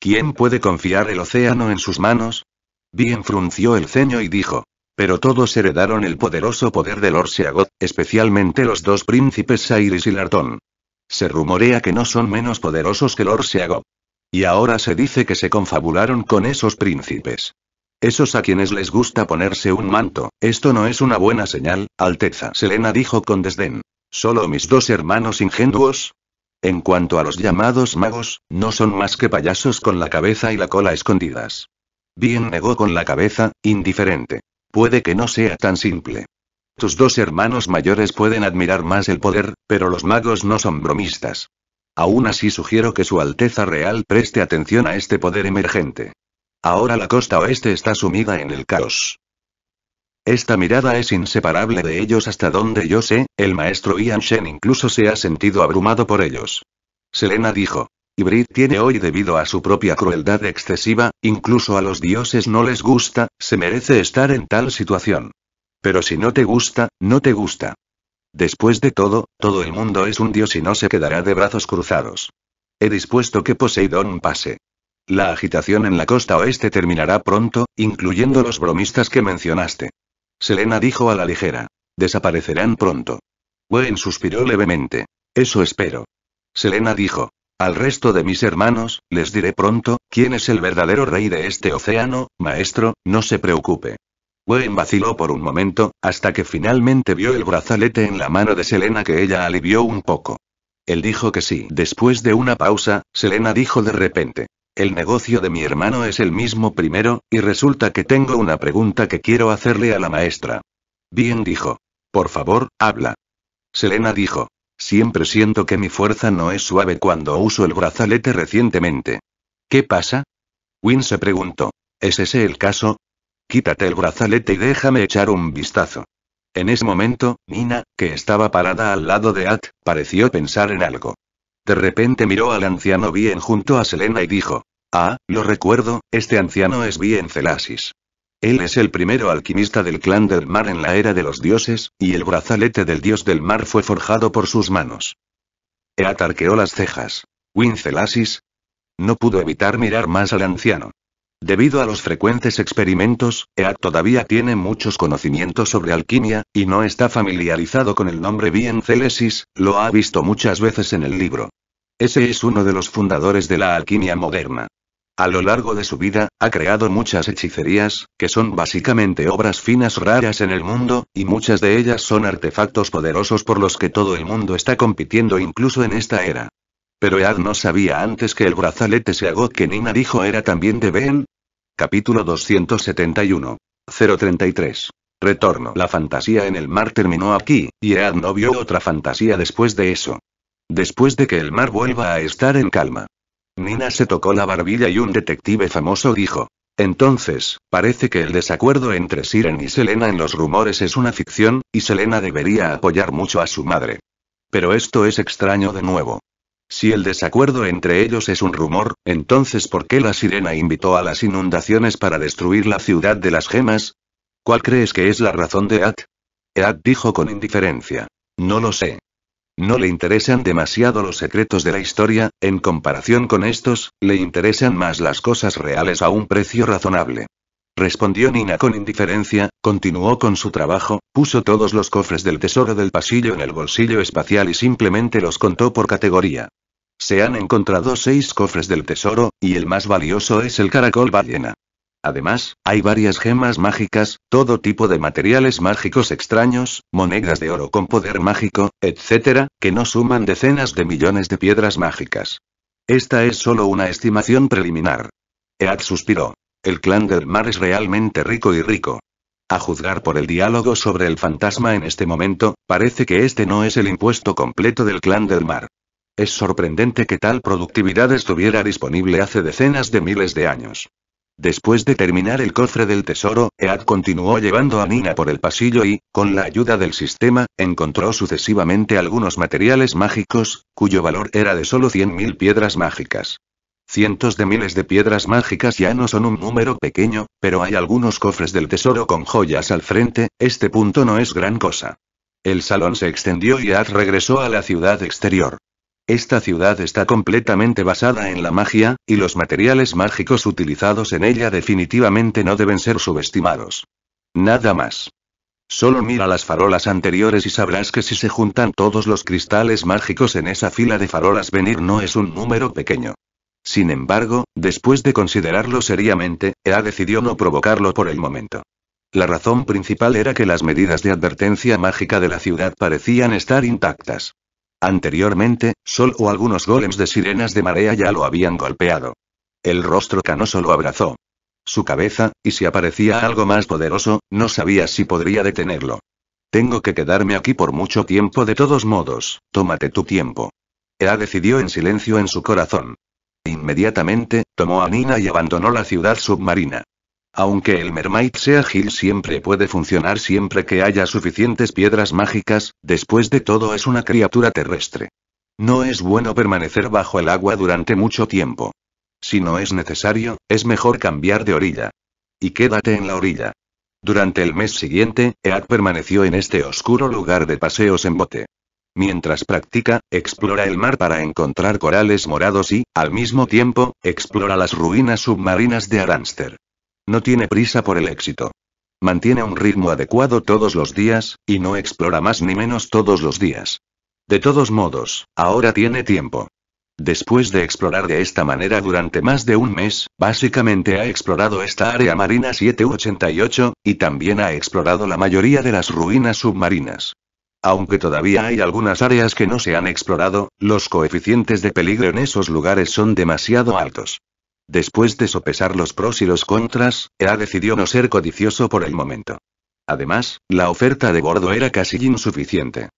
¿Quién puede confiar el océano en sus manos? Bien frunció el ceño y dijo. Pero todos heredaron el poderoso poder del Orseagot, especialmente los dos príncipes Sairis y Lartón. Se rumorea que no son menos poderosos que el Orseagot. Y ahora se dice que se confabularon con esos príncipes. Esos a quienes les gusta ponerse un manto, esto no es una buena señal, Alteza Selena dijo con desdén. Solo mis dos hermanos ingenuos. En cuanto a los llamados magos, no son más que payasos con la cabeza y la cola escondidas. Bien negó con la cabeza, indiferente. Puede que no sea tan simple. Tus dos hermanos mayores pueden admirar más el poder, pero los magos no son bromistas. Aún así sugiero que Su Alteza Real preste atención a este poder emergente. Ahora la costa oeste está sumida en el caos. Esta mirada es inseparable de ellos hasta donde yo sé, el maestro Ian Shen incluso se ha sentido abrumado por ellos. Selena dijo. Brit tiene hoy debido a su propia crueldad excesiva, incluso a los dioses no les gusta, se merece estar en tal situación. Pero si no te gusta, no te gusta. Después de todo, todo el mundo es un dios y no se quedará de brazos cruzados. He dispuesto que Poseidón pase. La agitación en la costa oeste terminará pronto, incluyendo los bromistas que mencionaste. Selena dijo a la ligera. Desaparecerán pronto. Gwen suspiró levemente. Eso espero. Selena dijo. Al resto de mis hermanos, les diré pronto, quién es el verdadero rey de este océano, maestro, no se preocupe. Wayne vaciló por un momento, hasta que finalmente vio el brazalete en la mano de Selena que ella alivió un poco. Él dijo que sí. Después de una pausa, Selena dijo de repente. El negocio de mi hermano es el mismo primero, y resulta que tengo una pregunta que quiero hacerle a la maestra. Bien dijo. Por favor, habla. Selena dijo. Siempre siento que mi fuerza no es suave cuando uso el brazalete recientemente. ¿Qué pasa? Win se preguntó. ¿Es ese el caso? Quítate el brazalete y déjame echar un vistazo. En ese momento, Nina, que estaba parada al lado de At, pareció pensar en algo. De repente miró al anciano bien junto a Selena y dijo, Ah, lo recuerdo, este anciano es bien Celasis. Él es el primero alquimista del clan del mar en la era de los dioses, y el brazalete del dios del mar fue forjado por sus manos. Eat arqueó las cejas. ¿Wincelasis? No pudo evitar mirar más al anciano. Debido a los frecuentes experimentos, Ead todavía tiene muchos conocimientos sobre alquimia, y no está familiarizado con el nombre Celesis, lo ha visto muchas veces en el libro. Ese es uno de los fundadores de la alquimia moderna. A lo largo de su vida, ha creado muchas hechicerías, que son básicamente obras finas raras en el mundo, y muchas de ellas son artefactos poderosos por los que todo el mundo está compitiendo incluso en esta era. Pero Ead no sabía antes que el brazalete se agotó que Nina dijo era también de Ben. Capítulo 271. 033. Retorno. La fantasía en el mar terminó aquí, y Ead no vio otra fantasía después de eso. Después de que el mar vuelva a estar en calma. Nina se tocó la barbilla y un detective famoso dijo. Entonces, parece que el desacuerdo entre Siren y Selena en los rumores es una ficción, y Selena debería apoyar mucho a su madre. Pero esto es extraño de nuevo. Si el desacuerdo entre ellos es un rumor, entonces ¿por qué la sirena invitó a las inundaciones para destruir la ciudad de las gemas? ¿Cuál crees que es la razón de At? At dijo con indiferencia. No lo sé. No le interesan demasiado los secretos de la historia, en comparación con estos, le interesan más las cosas reales a un precio razonable. Respondió Nina con indiferencia, continuó con su trabajo, puso todos los cofres del tesoro del pasillo en el bolsillo espacial y simplemente los contó por categoría. Se han encontrado seis cofres del tesoro, y el más valioso es el caracol ballena. Además, hay varias gemas mágicas, todo tipo de materiales mágicos extraños, monedas de oro con poder mágico, etc., que no suman decenas de millones de piedras mágicas. Esta es solo una estimación preliminar. Ead suspiró. El clan del mar es realmente rico y rico. A juzgar por el diálogo sobre el fantasma en este momento, parece que este no es el impuesto completo del clan del mar. Es sorprendente que tal productividad estuviera disponible hace decenas de miles de años. Después de terminar el cofre del tesoro, Ead continuó llevando a Nina por el pasillo y, con la ayuda del sistema, encontró sucesivamente algunos materiales mágicos, cuyo valor era de solo 100.000 piedras mágicas. Cientos de miles de piedras mágicas ya no son un número pequeño, pero hay algunos cofres del tesoro con joyas al frente, este punto no es gran cosa. El salón se extendió y Ead regresó a la ciudad exterior. Esta ciudad está completamente basada en la magia, y los materiales mágicos utilizados en ella definitivamente no deben ser subestimados. Nada más. Solo mira las farolas anteriores y sabrás que si se juntan todos los cristales mágicos en esa fila de farolas venir no es un número pequeño. Sin embargo, después de considerarlo seriamente, EA decidió no provocarlo por el momento. La razón principal era que las medidas de advertencia mágica de la ciudad parecían estar intactas. Anteriormente, Sol o algunos golems de sirenas de marea ya lo habían golpeado. El rostro canoso lo abrazó. Su cabeza, y si aparecía algo más poderoso, no sabía si podría detenerlo. Tengo que quedarme aquí por mucho tiempo de todos modos, tómate tu tiempo. Ea decidió en silencio en su corazón. Inmediatamente, tomó a Nina y abandonó la ciudad submarina. Aunque el mermaid sea ágil, siempre puede funcionar siempre que haya suficientes piedras mágicas, después de todo es una criatura terrestre. No es bueno permanecer bajo el agua durante mucho tiempo. Si no es necesario, es mejor cambiar de orilla. Y quédate en la orilla. Durante el mes siguiente, Ead permaneció en este oscuro lugar de paseos en bote. Mientras practica, explora el mar para encontrar corales morados y, al mismo tiempo, explora las ruinas submarinas de Aranster. No tiene prisa por el éxito. Mantiene un ritmo adecuado todos los días, y no explora más ni menos todos los días. De todos modos, ahora tiene tiempo. Después de explorar de esta manera durante más de un mes, básicamente ha explorado esta área marina 788, y también ha explorado la mayoría de las ruinas submarinas. Aunque todavía hay algunas áreas que no se han explorado, los coeficientes de peligro en esos lugares son demasiado altos. Después de sopesar los pros y los contras, Ea decidió no ser codicioso por el momento. Además, la oferta de bordo era casi insuficiente.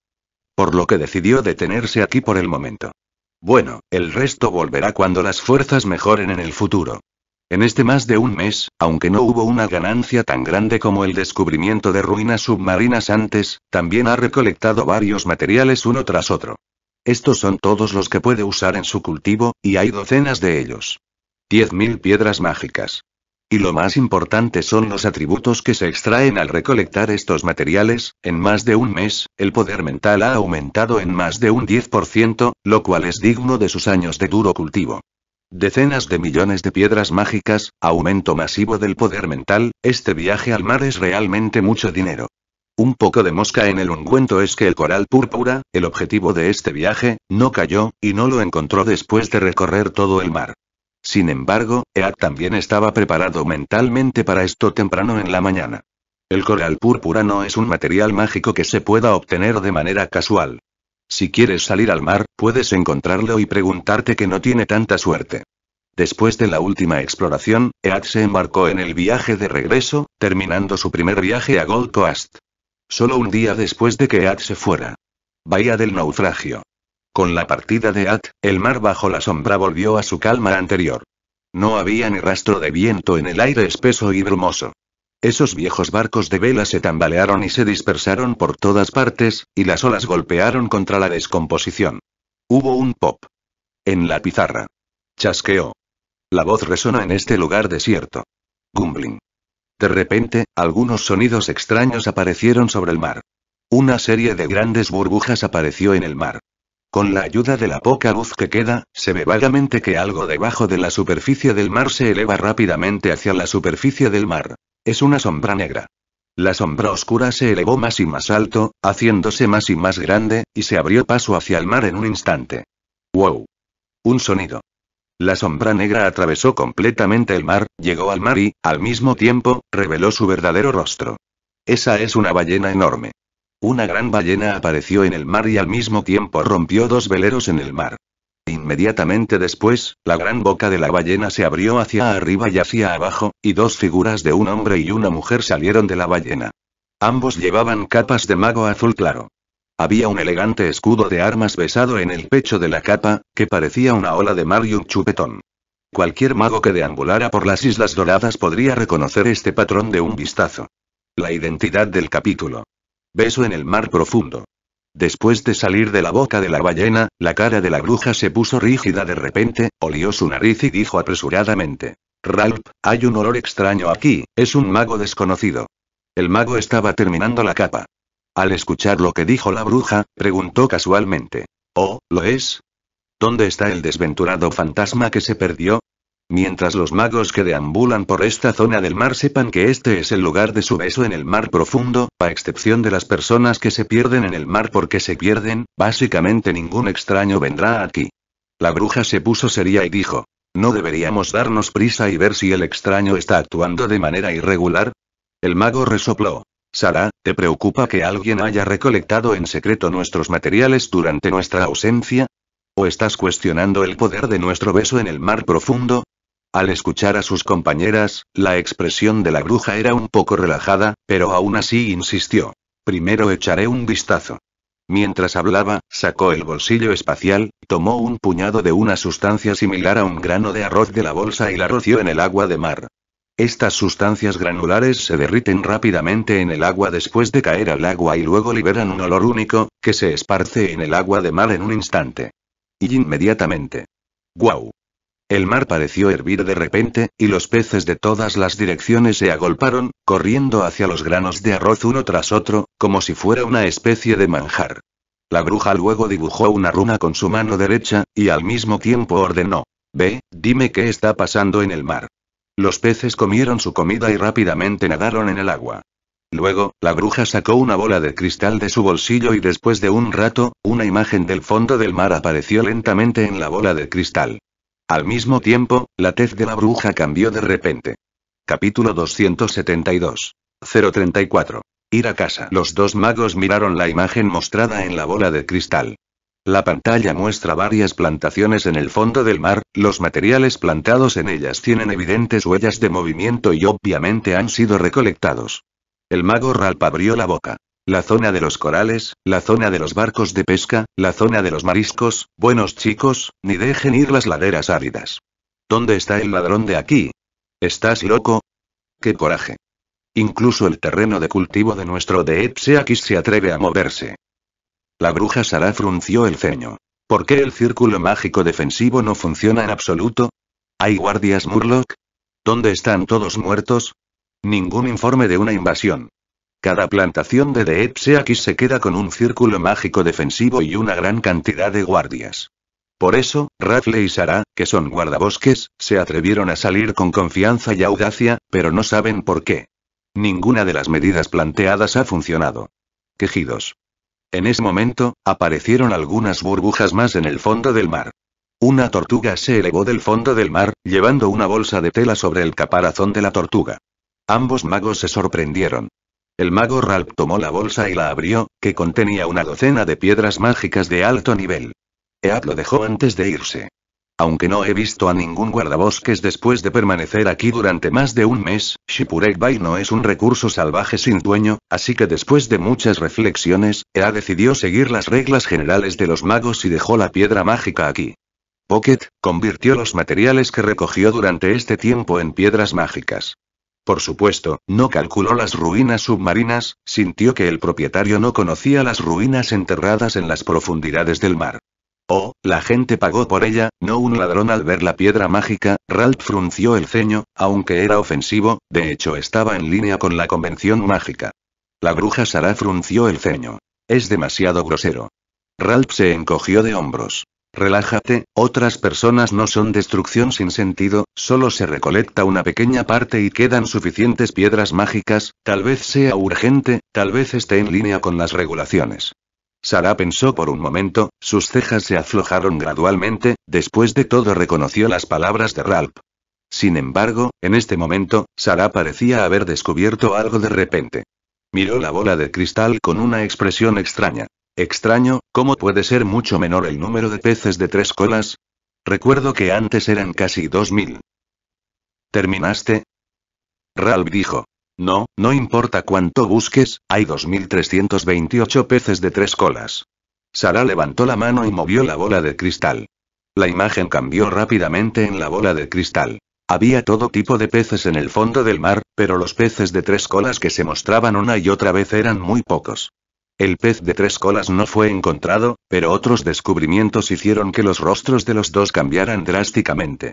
Por lo que decidió detenerse aquí por el momento. Bueno, el resto volverá cuando las fuerzas mejoren en el futuro. En este más de un mes, aunque no hubo una ganancia tan grande como el descubrimiento de ruinas submarinas antes, también ha recolectado varios materiales uno tras otro. Estos son todos los que puede usar en su cultivo, y hay docenas de ellos. 10.000 piedras mágicas. Y lo más importante son los atributos que se extraen al recolectar estos materiales. En más de un mes, el poder mental ha aumentado en más de un 10%, lo cual es digno de sus años de duro cultivo. Decenas de millones de piedras mágicas, aumento masivo del poder mental, este viaje al mar es realmente mucho dinero. Un poco de mosca en el ungüento es que el coral púrpura, el objetivo de este viaje, no cayó, y no lo encontró después de recorrer todo el mar. Sin embargo, Ead también estaba preparado mentalmente para esto temprano en la mañana. El coral púrpura no es un material mágico que se pueda obtener de manera casual. Si quieres salir al mar, puedes encontrarlo y preguntarte que no tiene tanta suerte. Después de la última exploración, Ead se embarcó en el viaje de regreso, terminando su primer viaje a Gold Coast. Solo un día después de que Ead se fuera. Bahía del naufragio. Con la partida de At, el mar bajo la sombra volvió a su calma anterior. No había ni rastro de viento en el aire espeso y brumoso. Esos viejos barcos de vela se tambalearon y se dispersaron por todas partes, y las olas golpearon contra la descomposición. Hubo un pop. En la pizarra. Chasqueó. La voz resonó en este lugar desierto. Gumbling. De repente, algunos sonidos extraños aparecieron sobre el mar. Una serie de grandes burbujas apareció en el mar. Con la ayuda de la poca luz que queda, se ve vagamente que algo debajo de la superficie del mar se eleva rápidamente hacia la superficie del mar. Es una sombra negra. La sombra oscura se elevó más y más alto, haciéndose más y más grande, y se abrió paso hacia el mar en un instante. ¡Wow! Un sonido. La sombra negra atravesó completamente el mar, llegó al mar y, al mismo tiempo, reveló su verdadero rostro. Esa es una ballena enorme. Una gran ballena apareció en el mar y al mismo tiempo rompió dos veleros en el mar. Inmediatamente después, la gran boca de la ballena se abrió hacia arriba y hacia abajo, y dos figuras de un hombre y una mujer salieron de la ballena. Ambos llevaban capas de mago azul claro. Había un elegante escudo de armas besado en el pecho de la capa, que parecía una ola de mar y un chupetón. Cualquier mago que deambulara por las Islas Doradas podría reconocer este patrón de un vistazo. La identidad del capítulo. Beso en el mar profundo. Después de salir de la boca de la ballena, la cara de la bruja se puso rígida de repente, olió su nariz y dijo apresuradamente. Ralph, hay un olor extraño aquí, es un mago desconocido. El mago estaba terminando la capa. Al escuchar lo que dijo la bruja, preguntó casualmente. ¿Oh, lo es? ¿Dónde está el desventurado fantasma que se perdió? Mientras los magos que deambulan por esta zona del mar sepan que este es el lugar de su beso en el mar profundo, a excepción de las personas que se pierden en el mar porque se pierden, básicamente ningún extraño vendrá aquí. La bruja se puso seria y dijo, ¿no deberíamos darnos prisa y ver si el extraño está actuando de manera irregular? El mago resopló. Sara, ¿te preocupa que alguien haya recolectado en secreto nuestros materiales durante nuestra ausencia? ¿O estás cuestionando el poder de nuestro beso en el mar profundo? Al escuchar a sus compañeras, la expresión de la bruja era un poco relajada, pero aún así insistió. Primero echaré un vistazo. Mientras hablaba, sacó el bolsillo espacial, tomó un puñado de una sustancia similar a un grano de arroz de la bolsa y la roció en el agua de mar. Estas sustancias granulares se derriten rápidamente en el agua después de caer al agua y luego liberan un olor único, que se esparce en el agua de mar en un instante. Y inmediatamente. ¡Guau! El mar pareció hervir de repente, y los peces de todas las direcciones se agolparon, corriendo hacia los granos de arroz uno tras otro, como si fuera una especie de manjar. La bruja luego dibujó una runa con su mano derecha, y al mismo tiempo ordenó. Ve, dime qué está pasando en el mar. Los peces comieron su comida y rápidamente nadaron en el agua. Luego, la bruja sacó una bola de cristal de su bolsillo y después de un rato, una imagen del fondo del mar apareció lentamente en la bola de cristal. Al mismo tiempo, la tez de la bruja cambió de repente. Capítulo 272. 034. Ir a casa. Los dos magos miraron la imagen mostrada en la bola de cristal. La pantalla muestra varias plantaciones en el fondo del mar, los materiales plantados en ellas tienen evidentes huellas de movimiento y obviamente han sido recolectados. El mago Ralpa abrió la boca la zona de los corales, la zona de los barcos de pesca, la zona de los mariscos, buenos chicos, ni dejen ir las laderas áridas. ¿Dónde está el ladrón de aquí? ¿Estás loco? ¡Qué coraje! Incluso el terreno de cultivo de nuestro Deepsiaquis se atreve a moverse. La bruja Sara frunció el ceño. ¿Por qué el círculo mágico defensivo no funciona en absoluto? ¿Hay guardias Murloc? ¿Dónde están todos muertos? Ningún informe de una invasión. Cada plantación de aquí se queda con un círculo mágico defensivo y una gran cantidad de guardias. Por eso, Rafle y Sara, que son guardabosques, se atrevieron a salir con confianza y audacia, pero no saben por qué. Ninguna de las medidas planteadas ha funcionado. Quejidos. En ese momento, aparecieron algunas burbujas más en el fondo del mar. Una tortuga se elevó del fondo del mar, llevando una bolsa de tela sobre el caparazón de la tortuga. Ambos magos se sorprendieron. El mago Ralph tomó la bolsa y la abrió, que contenía una docena de piedras mágicas de alto nivel. Ead lo dejó antes de irse. Aunque no he visto a ningún guardabosques después de permanecer aquí durante más de un mes, Shipurek Bay no es un recurso salvaje sin dueño, así que después de muchas reflexiones, Ea decidió seguir las reglas generales de los magos y dejó la piedra mágica aquí. Pocket convirtió los materiales que recogió durante este tiempo en piedras mágicas. Por supuesto, no calculó las ruinas submarinas, sintió que el propietario no conocía las ruinas enterradas en las profundidades del mar. Oh, la gente pagó por ella, no un ladrón al ver la piedra mágica, Ralph frunció el ceño, aunque era ofensivo, de hecho estaba en línea con la convención mágica. La bruja Sara frunció el ceño. Es demasiado grosero. Ralph se encogió de hombros. Relájate, otras personas no son destrucción sin sentido, solo se recolecta una pequeña parte y quedan suficientes piedras mágicas, tal vez sea urgente, tal vez esté en línea con las regulaciones. Sara pensó por un momento, sus cejas se aflojaron gradualmente, después de todo reconoció las palabras de Ralph. Sin embargo, en este momento, Sara parecía haber descubierto algo de repente. Miró la bola de cristal con una expresión extraña. Extraño, ¿cómo puede ser mucho menor el número de peces de tres colas? Recuerdo que antes eran casi 2000. ¿Terminaste? Ralph dijo. No, no importa cuánto busques, hay 2.328 peces de tres colas. Sara levantó la mano y movió la bola de cristal. La imagen cambió rápidamente en la bola de cristal. Había todo tipo de peces en el fondo del mar, pero los peces de tres colas que se mostraban una y otra vez eran muy pocos. El pez de tres colas no fue encontrado, pero otros descubrimientos hicieron que los rostros de los dos cambiaran drásticamente.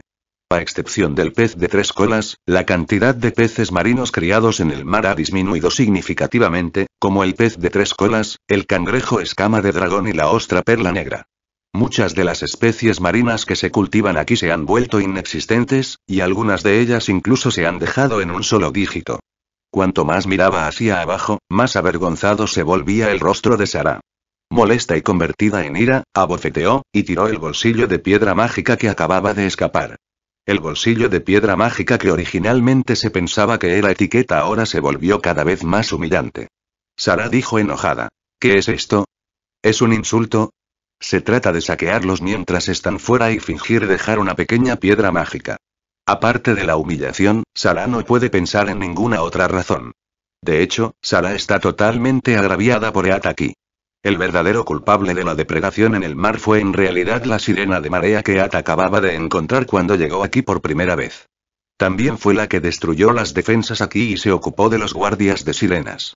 A excepción del pez de tres colas, la cantidad de peces marinos criados en el mar ha disminuido significativamente, como el pez de tres colas, el cangrejo escama de dragón y la ostra perla negra. Muchas de las especies marinas que se cultivan aquí se han vuelto inexistentes, y algunas de ellas incluso se han dejado en un solo dígito. Cuanto más miraba hacia abajo, más avergonzado se volvía el rostro de Sara. Molesta y convertida en ira, abofeteó, y tiró el bolsillo de piedra mágica que acababa de escapar. El bolsillo de piedra mágica que originalmente se pensaba que era etiqueta ahora se volvió cada vez más humillante. Sara dijo enojada. ¿Qué es esto? ¿Es un insulto? Se trata de saquearlos mientras están fuera y fingir dejar una pequeña piedra mágica. Aparte de la humillación, Sara no puede pensar en ninguna otra razón. De hecho, Sara está totalmente agraviada por aquí. El verdadero culpable de la depredación en el mar fue en realidad la sirena de marea que Ead acababa de encontrar cuando llegó aquí por primera vez. También fue la que destruyó las defensas aquí y se ocupó de los guardias de sirenas.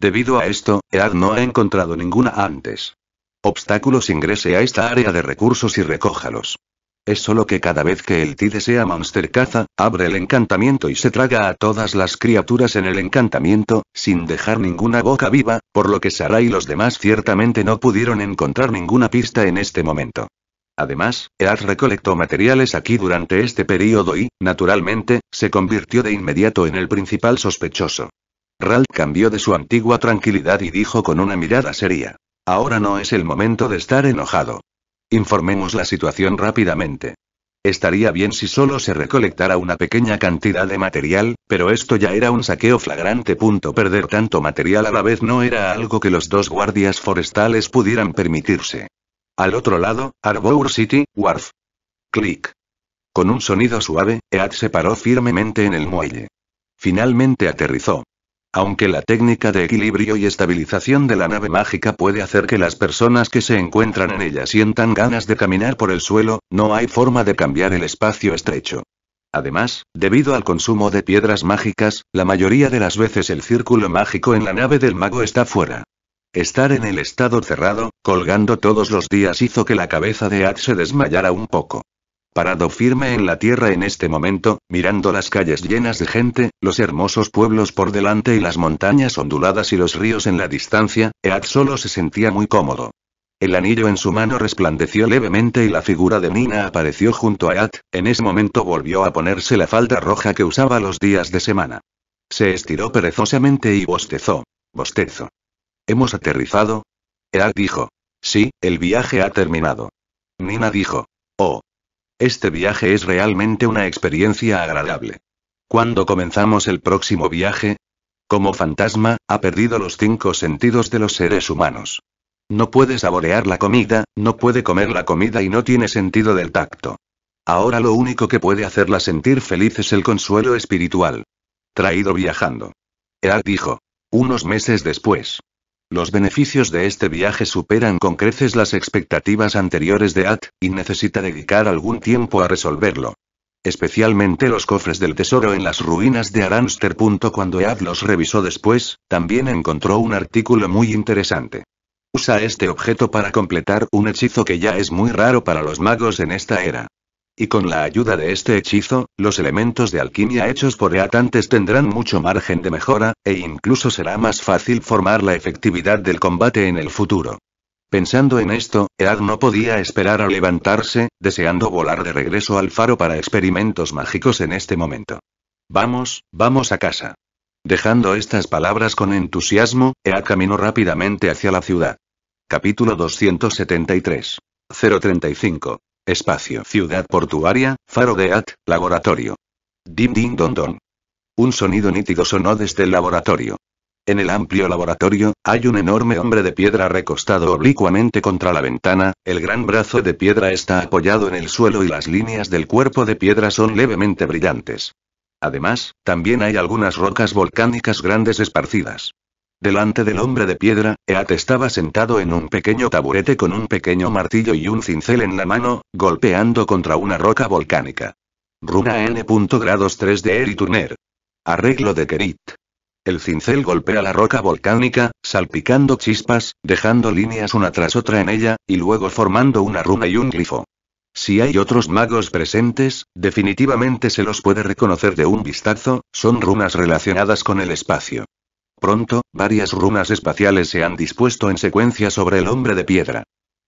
Debido a esto, Ead no ha encontrado ninguna antes. Obstáculos ingrese a esta área de recursos y recójalos. Es solo que cada vez que el Tide desea Monster Caza, abre el encantamiento y se traga a todas las criaturas en el encantamiento, sin dejar ninguna boca viva, por lo que Sara y los demás ciertamente no pudieron encontrar ninguna pista en este momento. Además, Eas recolectó materiales aquí durante este periodo y, naturalmente, se convirtió de inmediato en el principal sospechoso. Ralt cambió de su antigua tranquilidad y dijo con una mirada seria. Ahora no es el momento de estar enojado. Informemos la situación rápidamente. Estaría bien si solo se recolectara una pequeña cantidad de material, pero esto ya era un saqueo flagrante. Perder tanto material a la vez no era algo que los dos guardias forestales pudieran permitirse. Al otro lado, Arbor City, Wharf. Clic. Con un sonido suave, Ead se paró firmemente en el muelle. Finalmente aterrizó aunque la técnica de equilibrio y estabilización de la nave mágica puede hacer que las personas que se encuentran en ella sientan ganas de caminar por el suelo, no hay forma de cambiar el espacio estrecho. Además, debido al consumo de piedras mágicas, la mayoría de las veces el círculo mágico en la nave del mago está fuera. Estar en el estado cerrado, colgando todos los días hizo que la cabeza de Ad se desmayara un poco. Parado firme en la tierra en este momento, mirando las calles llenas de gente, los hermosos pueblos por delante y las montañas onduladas y los ríos en la distancia, Ead solo se sentía muy cómodo. El anillo en su mano resplandeció levemente y la figura de Nina apareció junto a Ead, en ese momento volvió a ponerse la falda roja que usaba los días de semana. Se estiró perezosamente y bostezó. Bostezo. ¿Hemos aterrizado? Ead dijo. Sí, el viaje ha terminado. Nina dijo. Oh, este viaje es realmente una experiencia agradable. Cuando comenzamos el próximo viaje? Como fantasma, ha perdido los cinco sentidos de los seres humanos. No puede saborear la comida, no puede comer la comida y no tiene sentido del tacto. Ahora lo único que puede hacerla sentir feliz es el consuelo espiritual. Traído viajando. Era dijo. Unos meses después. Los beneficios de este viaje superan con creces las expectativas anteriores de At, y necesita dedicar algún tiempo a resolverlo. Especialmente los cofres del tesoro en las ruinas de Aranster. Cuando Ead los revisó después, también encontró un artículo muy interesante. Usa este objeto para completar un hechizo que ya es muy raro para los magos en esta era. Y con la ayuda de este hechizo, los elementos de alquimia hechos por Eatantes tendrán mucho margen de mejora, e incluso será más fácil formar la efectividad del combate en el futuro. Pensando en esto, Ead no podía esperar a levantarse, deseando volar de regreso al faro para experimentos mágicos en este momento. Vamos, vamos a casa. Dejando estas palabras con entusiasmo, Ead caminó rápidamente hacia la ciudad. Capítulo 273. 035. Espacio. Ciudad portuaria, faro de AT, laboratorio. Dim din don don. Un sonido nítido sonó desde el laboratorio. En el amplio laboratorio, hay un enorme hombre de piedra recostado oblicuamente contra la ventana, el gran brazo de piedra está apoyado en el suelo y las líneas del cuerpo de piedra son levemente brillantes. Además, también hay algunas rocas volcánicas grandes esparcidas. Delante del hombre de piedra, Eat estaba sentado en un pequeño taburete con un pequeño martillo y un cincel en la mano, golpeando contra una roca volcánica. Runa N. Grados 3 de Erituner. Arreglo de Kerit. El cincel golpea la roca volcánica, salpicando chispas, dejando líneas una tras otra en ella, y luego formando una runa y un glifo. Si hay otros magos presentes, definitivamente se los puede reconocer de un vistazo, son runas relacionadas con el espacio. Pronto, varias runas espaciales se han dispuesto en secuencia sobre el hombre de piedra.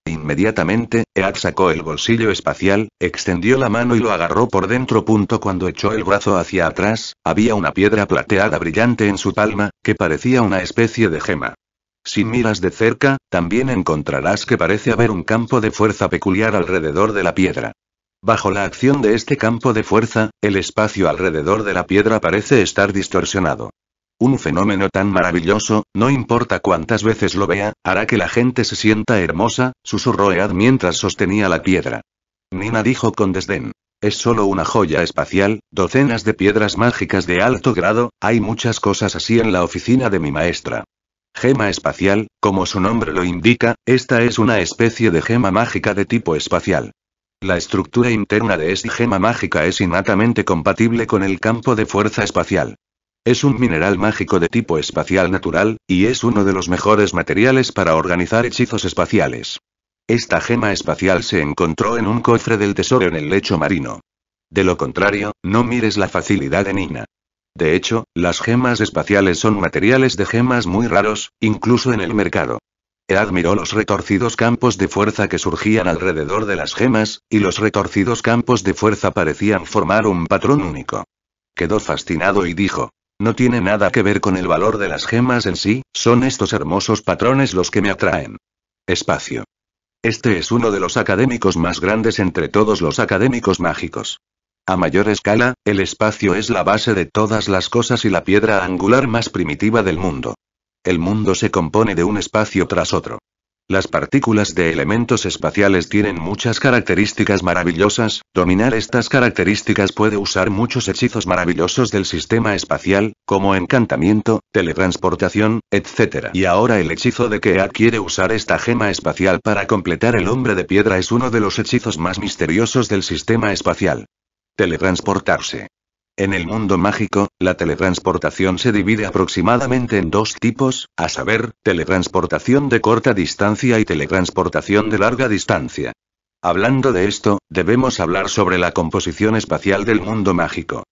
Inmediatamente, Ead sacó el bolsillo espacial, extendió la mano y lo agarró por dentro. Punto cuando echó el brazo hacia atrás, había una piedra plateada brillante en su palma, que parecía una especie de gema. Si miras de cerca, también encontrarás que parece haber un campo de fuerza peculiar alrededor de la piedra. Bajo la acción de este campo de fuerza, el espacio alrededor de la piedra parece estar distorsionado. Un fenómeno tan maravilloso, no importa cuántas veces lo vea, hará que la gente se sienta hermosa, susurró Ead mientras sostenía la piedra. Nina dijo con desdén. Es solo una joya espacial, docenas de piedras mágicas de alto grado, hay muchas cosas así en la oficina de mi maestra. Gema espacial, como su nombre lo indica, esta es una especie de gema mágica de tipo espacial. La estructura interna de esta gema mágica es innatamente compatible con el campo de fuerza espacial. Es un mineral mágico de tipo espacial natural, y es uno de los mejores materiales para organizar hechizos espaciales. Esta gema espacial se encontró en un cofre del tesoro en el lecho marino. De lo contrario, no mires la facilidad en Nina. De hecho, las gemas espaciales son materiales de gemas muy raros, incluso en el mercado. Admiró los retorcidos campos de fuerza que surgían alrededor de las gemas, y los retorcidos campos de fuerza parecían formar un patrón único. Quedó fascinado y dijo, no tiene nada que ver con el valor de las gemas en sí, son estos hermosos patrones los que me atraen. Espacio. Este es uno de los académicos más grandes entre todos los académicos mágicos. A mayor escala, el espacio es la base de todas las cosas y la piedra angular más primitiva del mundo. El mundo se compone de un espacio tras otro. Las partículas de elementos espaciales tienen muchas características maravillosas, dominar estas características puede usar muchos hechizos maravillosos del sistema espacial, como encantamiento, teletransportación, etc. Y ahora el hechizo de que quiere usar esta gema espacial para completar el hombre de piedra es uno de los hechizos más misteriosos del sistema espacial. Teletransportarse. En el mundo mágico, la teletransportación se divide aproximadamente en dos tipos, a saber, teletransportación de corta distancia y teletransportación de larga distancia. Hablando de esto, debemos hablar sobre la composición espacial del mundo mágico.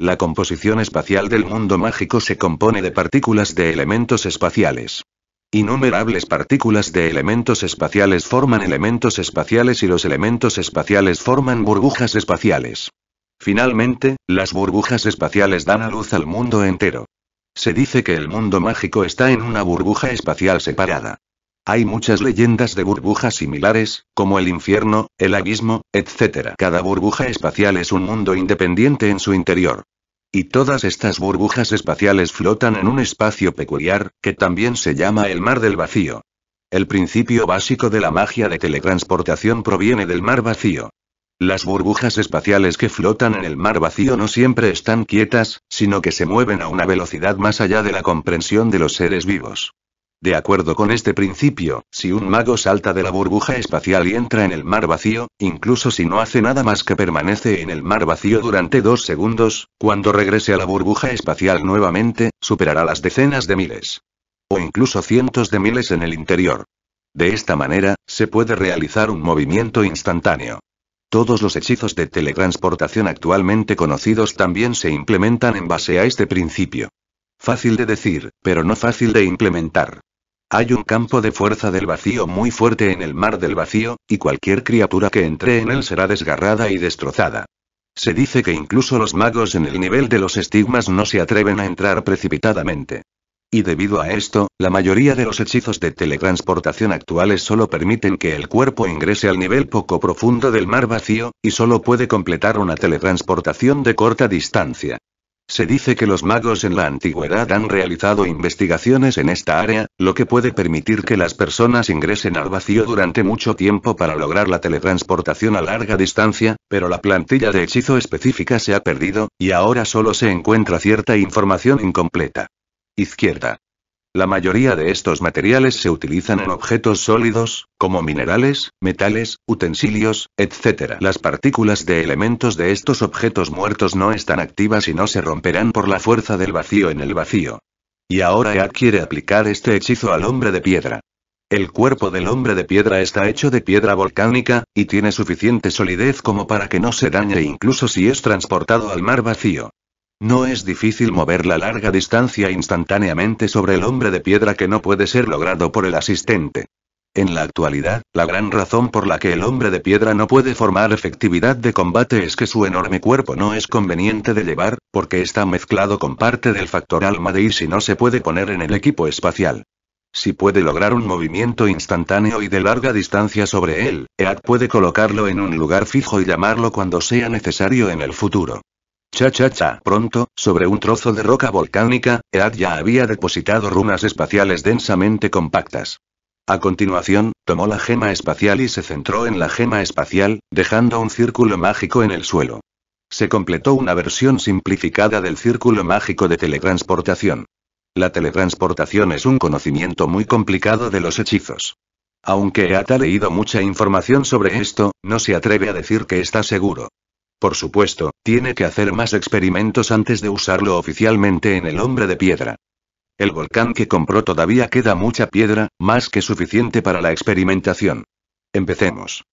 La composición espacial del mundo mágico se compone de partículas de elementos espaciales. Innumerables partículas de elementos espaciales forman elementos espaciales y los elementos espaciales forman burbujas espaciales. Finalmente, las burbujas espaciales dan a luz al mundo entero. Se dice que el mundo mágico está en una burbuja espacial separada. Hay muchas leyendas de burbujas similares, como el infierno, el abismo, etc. Cada burbuja espacial es un mundo independiente en su interior. Y todas estas burbujas espaciales flotan en un espacio peculiar, que también se llama el mar del vacío. El principio básico de la magia de teletransportación proviene del mar vacío. Las burbujas espaciales que flotan en el mar vacío no siempre están quietas, sino que se mueven a una velocidad más allá de la comprensión de los seres vivos. De acuerdo con este principio, si un mago salta de la burbuja espacial y entra en el mar vacío, incluso si no hace nada más que permanece en el mar vacío durante dos segundos, cuando regrese a la burbuja espacial nuevamente, superará las decenas de miles. O incluso cientos de miles en el interior. De esta manera, se puede realizar un movimiento instantáneo. Todos los hechizos de teletransportación actualmente conocidos también se implementan en base a este principio. Fácil de decir, pero no fácil de implementar. Hay un campo de fuerza del vacío muy fuerte en el mar del vacío, y cualquier criatura que entre en él será desgarrada y destrozada. Se dice que incluso los magos en el nivel de los estigmas no se atreven a entrar precipitadamente. Y debido a esto, la mayoría de los hechizos de teletransportación actuales solo permiten que el cuerpo ingrese al nivel poco profundo del mar vacío, y solo puede completar una teletransportación de corta distancia. Se dice que los magos en la antigüedad han realizado investigaciones en esta área, lo que puede permitir que las personas ingresen al vacío durante mucho tiempo para lograr la teletransportación a larga distancia, pero la plantilla de hechizo específica se ha perdido, y ahora solo se encuentra cierta información incompleta. Izquierda. La mayoría de estos materiales se utilizan en objetos sólidos, como minerales, metales, utensilios, etc. Las partículas de elementos de estos objetos muertos no están activas y no se romperán por la fuerza del vacío en el vacío. Y ahora Ead quiere aplicar este hechizo al hombre de piedra. El cuerpo del hombre de piedra está hecho de piedra volcánica, y tiene suficiente solidez como para que no se dañe incluso si es transportado al mar vacío. No es difícil mover la larga distancia instantáneamente sobre el hombre de piedra que no puede ser logrado por el asistente. En la actualidad, la gran razón por la que el hombre de piedra no puede formar efectividad de combate es que su enorme cuerpo no es conveniente de llevar, porque está mezclado con parte del factor alma de y si no se puede poner en el equipo espacial. Si puede lograr un movimiento instantáneo y de larga distancia sobre él, EAD puede colocarlo en un lugar fijo y llamarlo cuando sea necesario en el futuro. Cha cha cha. Pronto, sobre un trozo de roca volcánica, Ead ya había depositado runas espaciales densamente compactas. A continuación, tomó la gema espacial y se centró en la gema espacial, dejando un círculo mágico en el suelo. Se completó una versión simplificada del círculo mágico de teletransportación. La teletransportación es un conocimiento muy complicado de los hechizos. Aunque Ead ha leído mucha información sobre esto, no se atreve a decir que está seguro. Por supuesto, tiene que hacer más experimentos antes de usarlo oficialmente en el hombre de piedra. El volcán que compró todavía queda mucha piedra, más que suficiente para la experimentación. Empecemos.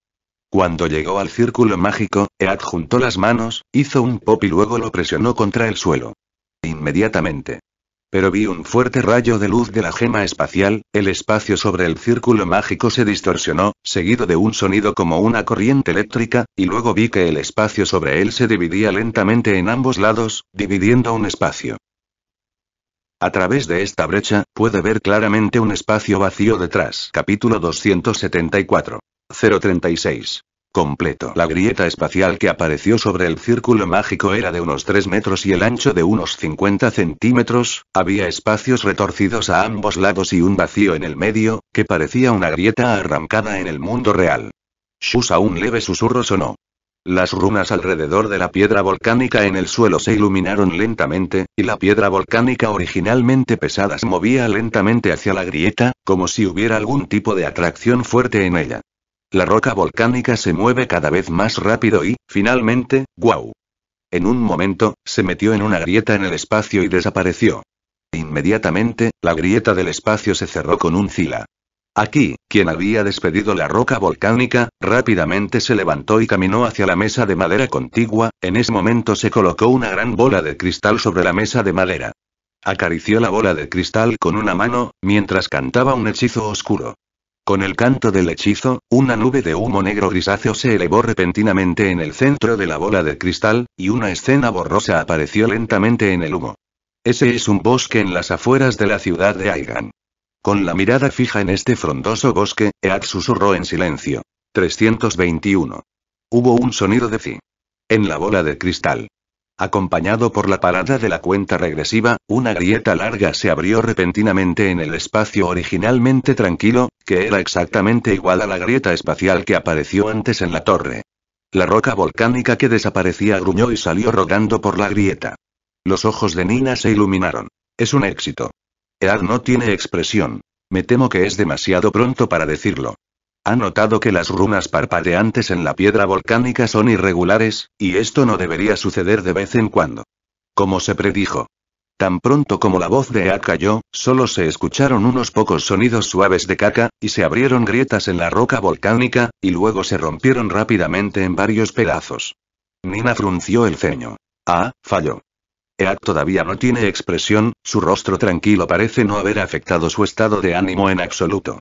Cuando llegó al círculo mágico, Ead juntó las manos, hizo un pop y luego lo presionó contra el suelo. Inmediatamente pero vi un fuerte rayo de luz de la gema espacial, el espacio sobre el círculo mágico se distorsionó, seguido de un sonido como una corriente eléctrica, y luego vi que el espacio sobre él se dividía lentamente en ambos lados, dividiendo un espacio. A través de esta brecha, puede ver claramente un espacio vacío detrás. Capítulo 274. 036 completo. La grieta espacial que apareció sobre el círculo mágico era de unos 3 metros y el ancho de unos 50 centímetros, había espacios retorcidos a ambos lados y un vacío en el medio, que parecía una grieta arrancada en el mundo real. Shusa un leve susurro sonó. Las runas alrededor de la piedra volcánica en el suelo se iluminaron lentamente, y la piedra volcánica originalmente pesada se movía lentamente hacia la grieta, como si hubiera algún tipo de atracción fuerte en ella. La roca volcánica se mueve cada vez más rápido y, finalmente, ¡guau! En un momento, se metió en una grieta en el espacio y desapareció. Inmediatamente, la grieta del espacio se cerró con un zila. Aquí, quien había despedido la roca volcánica, rápidamente se levantó y caminó hacia la mesa de madera contigua, en ese momento se colocó una gran bola de cristal sobre la mesa de madera. Acarició la bola de cristal con una mano, mientras cantaba un hechizo oscuro. Con el canto del hechizo, una nube de humo negro grisáceo se elevó repentinamente en el centro de la bola de cristal, y una escena borrosa apareció lentamente en el humo. Ese es un bosque en las afueras de la ciudad de Aigan. Con la mirada fija en este frondoso bosque, Ead susurró en silencio. 321. Hubo un sonido de fi. En la bola de cristal. Acompañado por la parada de la cuenta regresiva, una grieta larga se abrió repentinamente en el espacio originalmente tranquilo, que era exactamente igual a la grieta espacial que apareció antes en la torre. La roca volcánica que desaparecía gruñó y salió rodando por la grieta. Los ojos de Nina se iluminaron. Es un éxito. Ead no tiene expresión. Me temo que es demasiado pronto para decirlo. Ha notado que las runas parpadeantes en la piedra volcánica son irregulares, y esto no debería suceder de vez en cuando. Como se predijo, Tan pronto como la voz de Ead cayó, solo se escucharon unos pocos sonidos suaves de caca, y se abrieron grietas en la roca volcánica, y luego se rompieron rápidamente en varios pedazos. Nina frunció el ceño. Ah, falló. Ead todavía no tiene expresión, su rostro tranquilo parece no haber afectado su estado de ánimo en absoluto.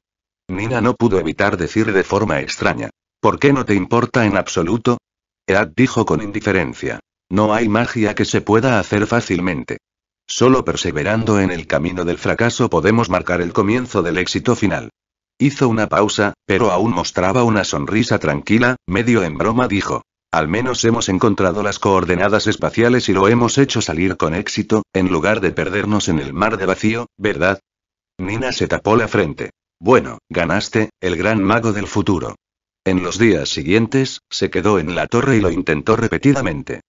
Nina no pudo evitar decir de forma extraña. ¿Por qué no te importa en absoluto? Ead dijo con indiferencia. No hay magia que se pueda hacer fácilmente. Solo perseverando en el camino del fracaso podemos marcar el comienzo del éxito final. Hizo una pausa, pero aún mostraba una sonrisa tranquila, medio en broma dijo. Al menos hemos encontrado las coordenadas espaciales y lo hemos hecho salir con éxito, en lugar de perdernos en el mar de vacío, ¿verdad? Nina se tapó la frente. Bueno, ganaste, el gran mago del futuro. En los días siguientes, se quedó en la torre y lo intentó repetidamente.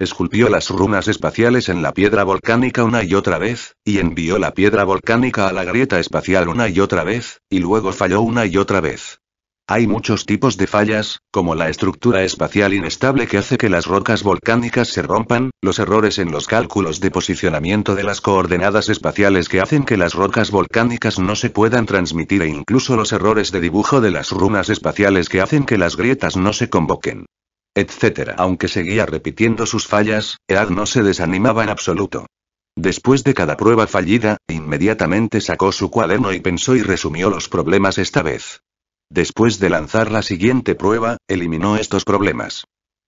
Esculpió las runas espaciales en la piedra volcánica una y otra vez, y envió la piedra volcánica a la grieta espacial una y otra vez, y luego falló una y otra vez. Hay muchos tipos de fallas, como la estructura espacial inestable que hace que las rocas volcánicas se rompan, los errores en los cálculos de posicionamiento de las coordenadas espaciales que hacen que las rocas volcánicas no se puedan transmitir e incluso los errores de dibujo de las runas espaciales que hacen que las grietas no se convoquen etc. Aunque seguía repitiendo sus fallas, Ead no se desanimaba en absoluto. Después de cada prueba fallida, inmediatamente sacó su cuaderno y pensó y resumió los problemas esta vez. Después de lanzar la siguiente prueba, eliminó estos problemas.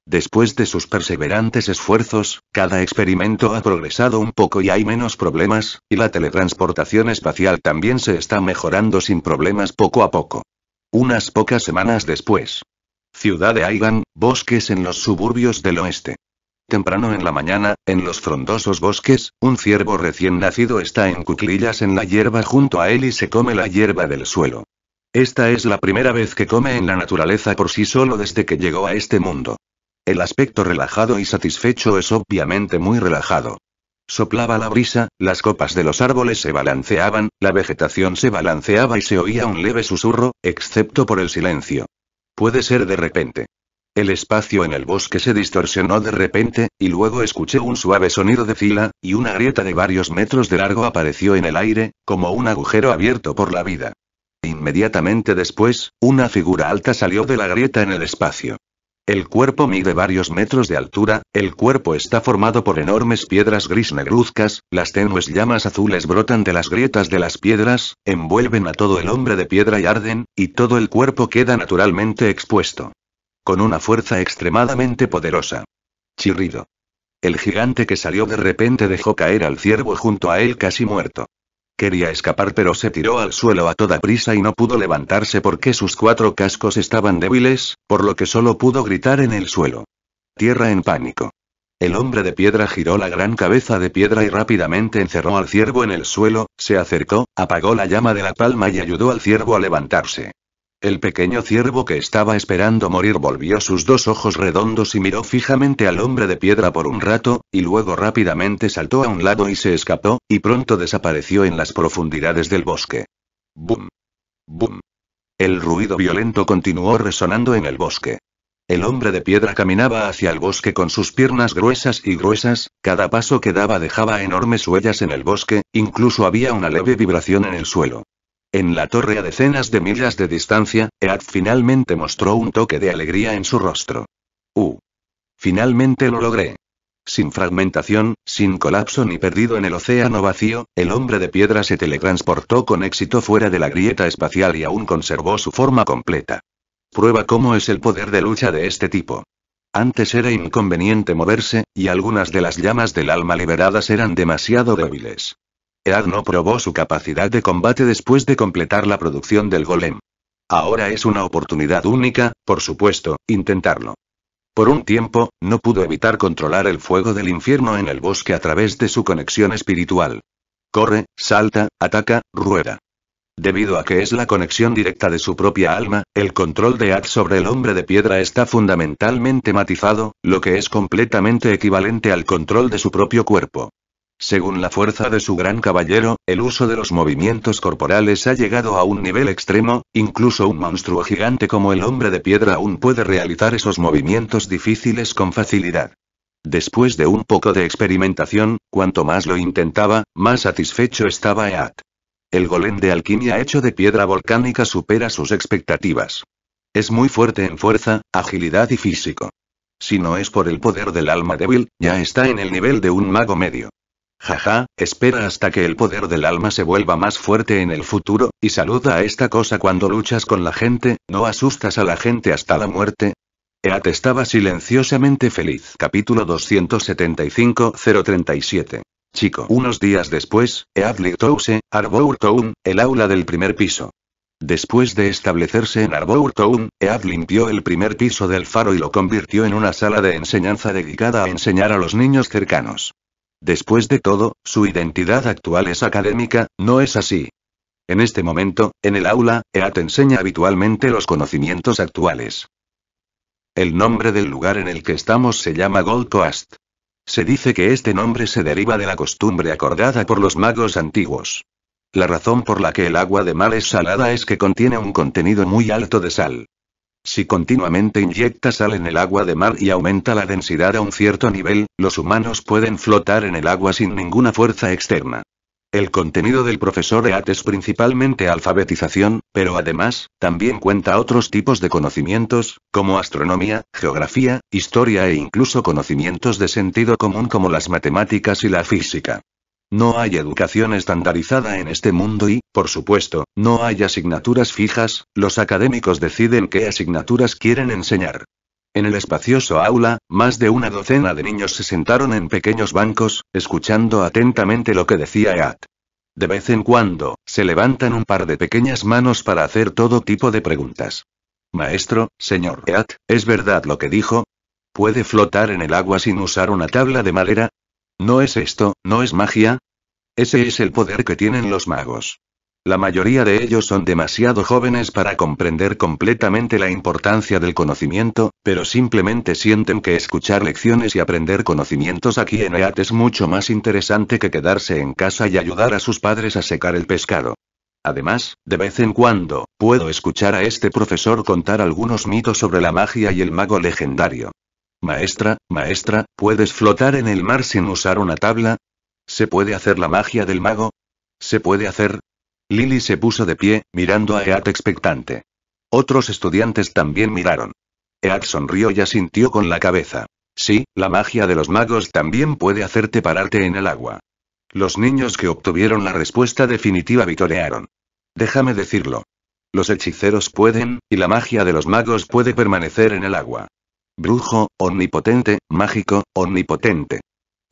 Después de sus perseverantes esfuerzos, cada experimento ha progresado un poco y hay menos problemas, y la teletransportación espacial también se está mejorando sin problemas poco a poco. Unas pocas semanas después, ciudad de Aigan, bosques en los suburbios del oeste. Temprano en la mañana, en los frondosos bosques, un ciervo recién nacido está en cuclillas en la hierba junto a él y se come la hierba del suelo. Esta es la primera vez que come en la naturaleza por sí solo desde que llegó a este mundo. El aspecto relajado y satisfecho es obviamente muy relajado. Soplaba la brisa, las copas de los árboles se balanceaban, la vegetación se balanceaba y se oía un leve susurro, excepto por el silencio. Puede ser de repente. El espacio en el bosque se distorsionó de repente, y luego escuché un suave sonido de fila, y una grieta de varios metros de largo apareció en el aire, como un agujero abierto por la vida. Inmediatamente después, una figura alta salió de la grieta en el espacio. El cuerpo mide varios metros de altura, el cuerpo está formado por enormes piedras gris negruzcas, las tenues llamas azules brotan de las grietas de las piedras, envuelven a todo el hombre de piedra y arden, y todo el cuerpo queda naturalmente expuesto. Con una fuerza extremadamente poderosa. Chirrido. El gigante que salió de repente dejó caer al ciervo junto a él casi muerto. Quería escapar pero se tiró al suelo a toda prisa y no pudo levantarse porque sus cuatro cascos estaban débiles, por lo que solo pudo gritar en el suelo. Tierra en pánico. El hombre de piedra giró la gran cabeza de piedra y rápidamente encerró al ciervo en el suelo, se acercó, apagó la llama de la palma y ayudó al ciervo a levantarse. El pequeño ciervo que estaba esperando morir volvió sus dos ojos redondos y miró fijamente al hombre de piedra por un rato, y luego rápidamente saltó a un lado y se escapó, y pronto desapareció en las profundidades del bosque. ¡Bum! ¡Bum! El ruido violento continuó resonando en el bosque. El hombre de piedra caminaba hacia el bosque con sus piernas gruesas y gruesas, cada paso que daba dejaba enormes huellas en el bosque, incluso había una leve vibración en el suelo. En la torre a decenas de millas de distancia, Ead finalmente mostró un toque de alegría en su rostro. ¡Uh! Finalmente lo logré. Sin fragmentación, sin colapso ni perdido en el océano vacío, el hombre de piedra se teletransportó con éxito fuera de la grieta espacial y aún conservó su forma completa. Prueba cómo es el poder de lucha de este tipo. Antes era inconveniente moverse, y algunas de las llamas del alma liberadas eran demasiado débiles. Ead no probó su capacidad de combate después de completar la producción del golem. Ahora es una oportunidad única, por supuesto, intentarlo. Por un tiempo, no pudo evitar controlar el fuego del infierno en el bosque a través de su conexión espiritual. Corre, salta, ataca, rueda. Debido a que es la conexión directa de su propia alma, el control de Ead sobre el hombre de piedra está fundamentalmente matizado, lo que es completamente equivalente al control de su propio cuerpo. Según la fuerza de su gran caballero, el uso de los movimientos corporales ha llegado a un nivel extremo, incluso un monstruo gigante como el hombre de piedra aún puede realizar esos movimientos difíciles con facilidad. Después de un poco de experimentación, cuanto más lo intentaba, más satisfecho estaba Eat. El golem de alquimia hecho de piedra volcánica supera sus expectativas. Es muy fuerte en fuerza, agilidad y físico. Si no es por el poder del alma débil, ya está en el nivel de un mago medio. Jaja, espera hasta que el poder del alma se vuelva más fuerte en el futuro, y saluda a esta cosa cuando luchas con la gente, no asustas a la gente hasta la muerte. Eat estaba silenciosamente feliz. Capítulo 275-037. Chico. Unos días después, Ead Arbour el aula del primer piso. Después de establecerse en Arbour Town, Ead limpió el primer piso del faro y lo convirtió en una sala de enseñanza dedicada a enseñar a los niños cercanos. Después de todo, su identidad actual es académica, ¿no es así? En este momento, en el aula, EAT enseña habitualmente los conocimientos actuales. El nombre del lugar en el que estamos se llama Gold Coast. Se dice que este nombre se deriva de la costumbre acordada por los magos antiguos. La razón por la que el agua de mar es salada es que contiene un contenido muy alto de sal. Si continuamente inyecta sal en el agua de mar y aumenta la densidad a un cierto nivel, los humanos pueden flotar en el agua sin ninguna fuerza externa. El contenido del profesor EAT es principalmente alfabetización, pero además, también cuenta otros tipos de conocimientos, como astronomía, geografía, historia e incluso conocimientos de sentido común como las matemáticas y la física. No hay educación estandarizada en este mundo y, por supuesto, no hay asignaturas fijas, los académicos deciden qué asignaturas quieren enseñar. En el espacioso aula, más de una docena de niños se sentaron en pequeños bancos, escuchando atentamente lo que decía Eat. De vez en cuando, se levantan un par de pequeñas manos para hacer todo tipo de preguntas. Maestro, señor Eat, ¿es verdad lo que dijo? ¿Puede flotar en el agua sin usar una tabla de madera? ¿No es esto, no es magia? Ese es el poder que tienen los magos. La mayoría de ellos son demasiado jóvenes para comprender completamente la importancia del conocimiento, pero simplemente sienten que escuchar lecciones y aprender conocimientos aquí en EAT es mucho más interesante que quedarse en casa y ayudar a sus padres a secar el pescado. Además, de vez en cuando, puedo escuchar a este profesor contar algunos mitos sobre la magia y el mago legendario. Maestra, maestra, ¿puedes flotar en el mar sin usar una tabla? ¿Se puede hacer la magia del mago? ¿Se puede hacer? Lily se puso de pie, mirando a Eat expectante. Otros estudiantes también miraron. Eat sonrió y asintió con la cabeza. Sí, la magia de los magos también puede hacerte pararte en el agua. Los niños que obtuvieron la respuesta definitiva vitorearon. Déjame decirlo. Los hechiceros pueden, y la magia de los magos puede permanecer en el agua brujo, omnipotente, mágico, omnipotente.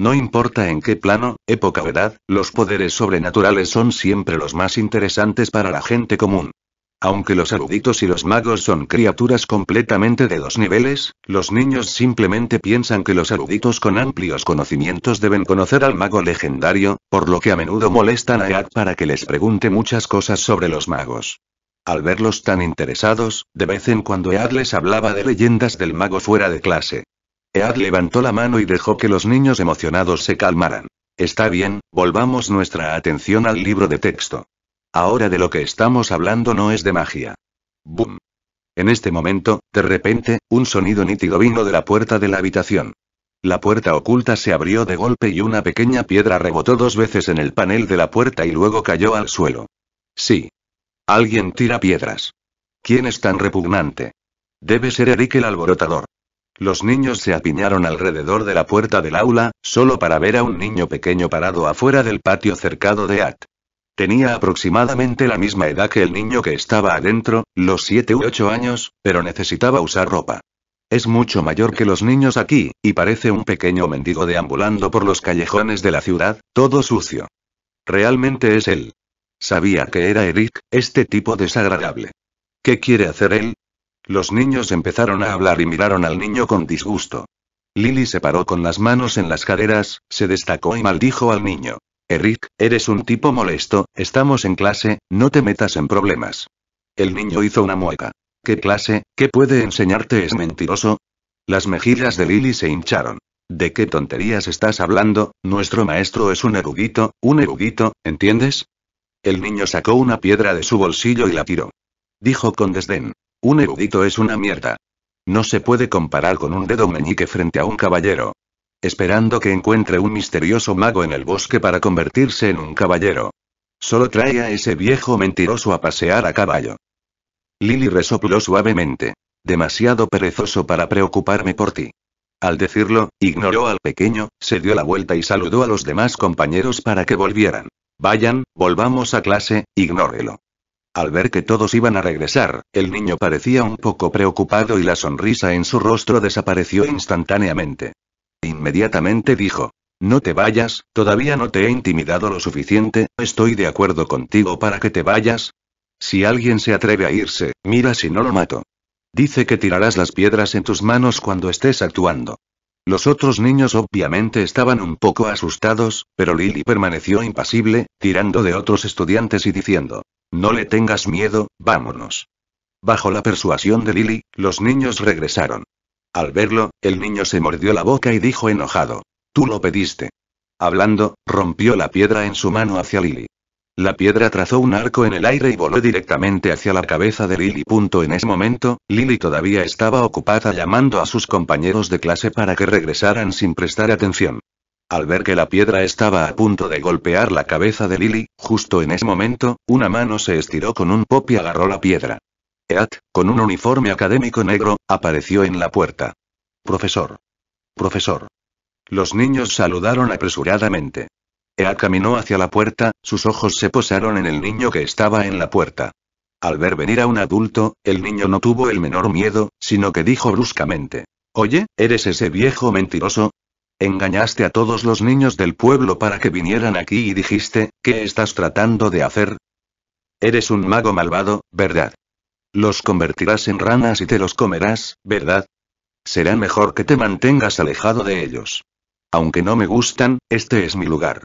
No importa en qué plano, época o edad, los poderes sobrenaturales son siempre los más interesantes para la gente común. Aunque los eruditos y los magos son criaturas completamente de dos niveles, los niños simplemente piensan que los eruditos con amplios conocimientos deben conocer al mago legendario, por lo que a menudo molestan a Ead para que les pregunte muchas cosas sobre los magos. Al verlos tan interesados, de vez en cuando Ead les hablaba de leyendas del mago fuera de clase. Ead levantó la mano y dejó que los niños emocionados se calmaran. Está bien, volvamos nuestra atención al libro de texto. Ahora de lo que estamos hablando no es de magia. Boom. En este momento, de repente, un sonido nítido vino de la puerta de la habitación. La puerta oculta se abrió de golpe y una pequeña piedra rebotó dos veces en el panel de la puerta y luego cayó al suelo. Sí, Alguien tira piedras. ¿Quién es tan repugnante? Debe ser Eric el alborotador. Los niños se apiñaron alrededor de la puerta del aula, solo para ver a un niño pequeño parado afuera del patio cercado de At. Tenía aproximadamente la misma edad que el niño que estaba adentro, los 7 u 8 años, pero necesitaba usar ropa. Es mucho mayor que los niños aquí, y parece un pequeño mendigo deambulando por los callejones de la ciudad, todo sucio. Realmente es él. Sabía que era Eric, este tipo desagradable. ¿Qué quiere hacer él? Los niños empezaron a hablar y miraron al niño con disgusto. Lily se paró con las manos en las caderas, se destacó y maldijo al niño. Eric, eres un tipo molesto, estamos en clase, no te metas en problemas. El niño hizo una mueca. ¿Qué clase, qué puede enseñarte es mentiroso? Las mejillas de Lily se hincharon. ¿De qué tonterías estás hablando? Nuestro maestro es un erudito, un erudito, ¿entiendes? El niño sacó una piedra de su bolsillo y la tiró. Dijo con desdén. Un erudito es una mierda. No se puede comparar con un dedo meñique frente a un caballero. Esperando que encuentre un misterioso mago en el bosque para convertirse en un caballero. Solo trae a ese viejo mentiroso a pasear a caballo. Lily resopló suavemente. Demasiado perezoso para preocuparme por ti. Al decirlo, ignoró al pequeño, se dio la vuelta y saludó a los demás compañeros para que volvieran. Vayan, volvamos a clase, ignórelo. Al ver que todos iban a regresar, el niño parecía un poco preocupado y la sonrisa en su rostro desapareció instantáneamente. Inmediatamente dijo, no te vayas, todavía no te he intimidado lo suficiente, estoy de acuerdo contigo para que te vayas. Si alguien se atreve a irse, mira si no lo mato. Dice que tirarás las piedras en tus manos cuando estés actuando. Los otros niños obviamente estaban un poco asustados, pero Lily permaneció impasible, tirando de otros estudiantes y diciendo, No le tengas miedo, vámonos. Bajo la persuasión de Lily, los niños regresaron. Al verlo, el niño se mordió la boca y dijo enojado, Tú lo pediste. Hablando, rompió la piedra en su mano hacia Lily. La piedra trazó un arco en el aire y voló directamente hacia la cabeza de Lily. En ese momento, Lily todavía estaba ocupada llamando a sus compañeros de clase para que regresaran sin prestar atención. Al ver que la piedra estaba a punto de golpear la cabeza de Lily, justo en ese momento, una mano se estiró con un pop y agarró la piedra. Eat, con un uniforme académico negro, apareció en la puerta. Profesor. Profesor. Los niños saludaron apresuradamente. Ea caminó hacia la puerta, sus ojos se posaron en el niño que estaba en la puerta. Al ver venir a un adulto, el niño no tuvo el menor miedo, sino que dijo bruscamente. Oye, ¿eres ese viejo mentiroso? Engañaste a todos los niños del pueblo para que vinieran aquí y dijiste, ¿qué estás tratando de hacer? Eres un mago malvado, ¿verdad? Los convertirás en ranas y te los comerás, ¿verdad? Será mejor que te mantengas alejado de ellos. Aunque no me gustan, este es mi lugar.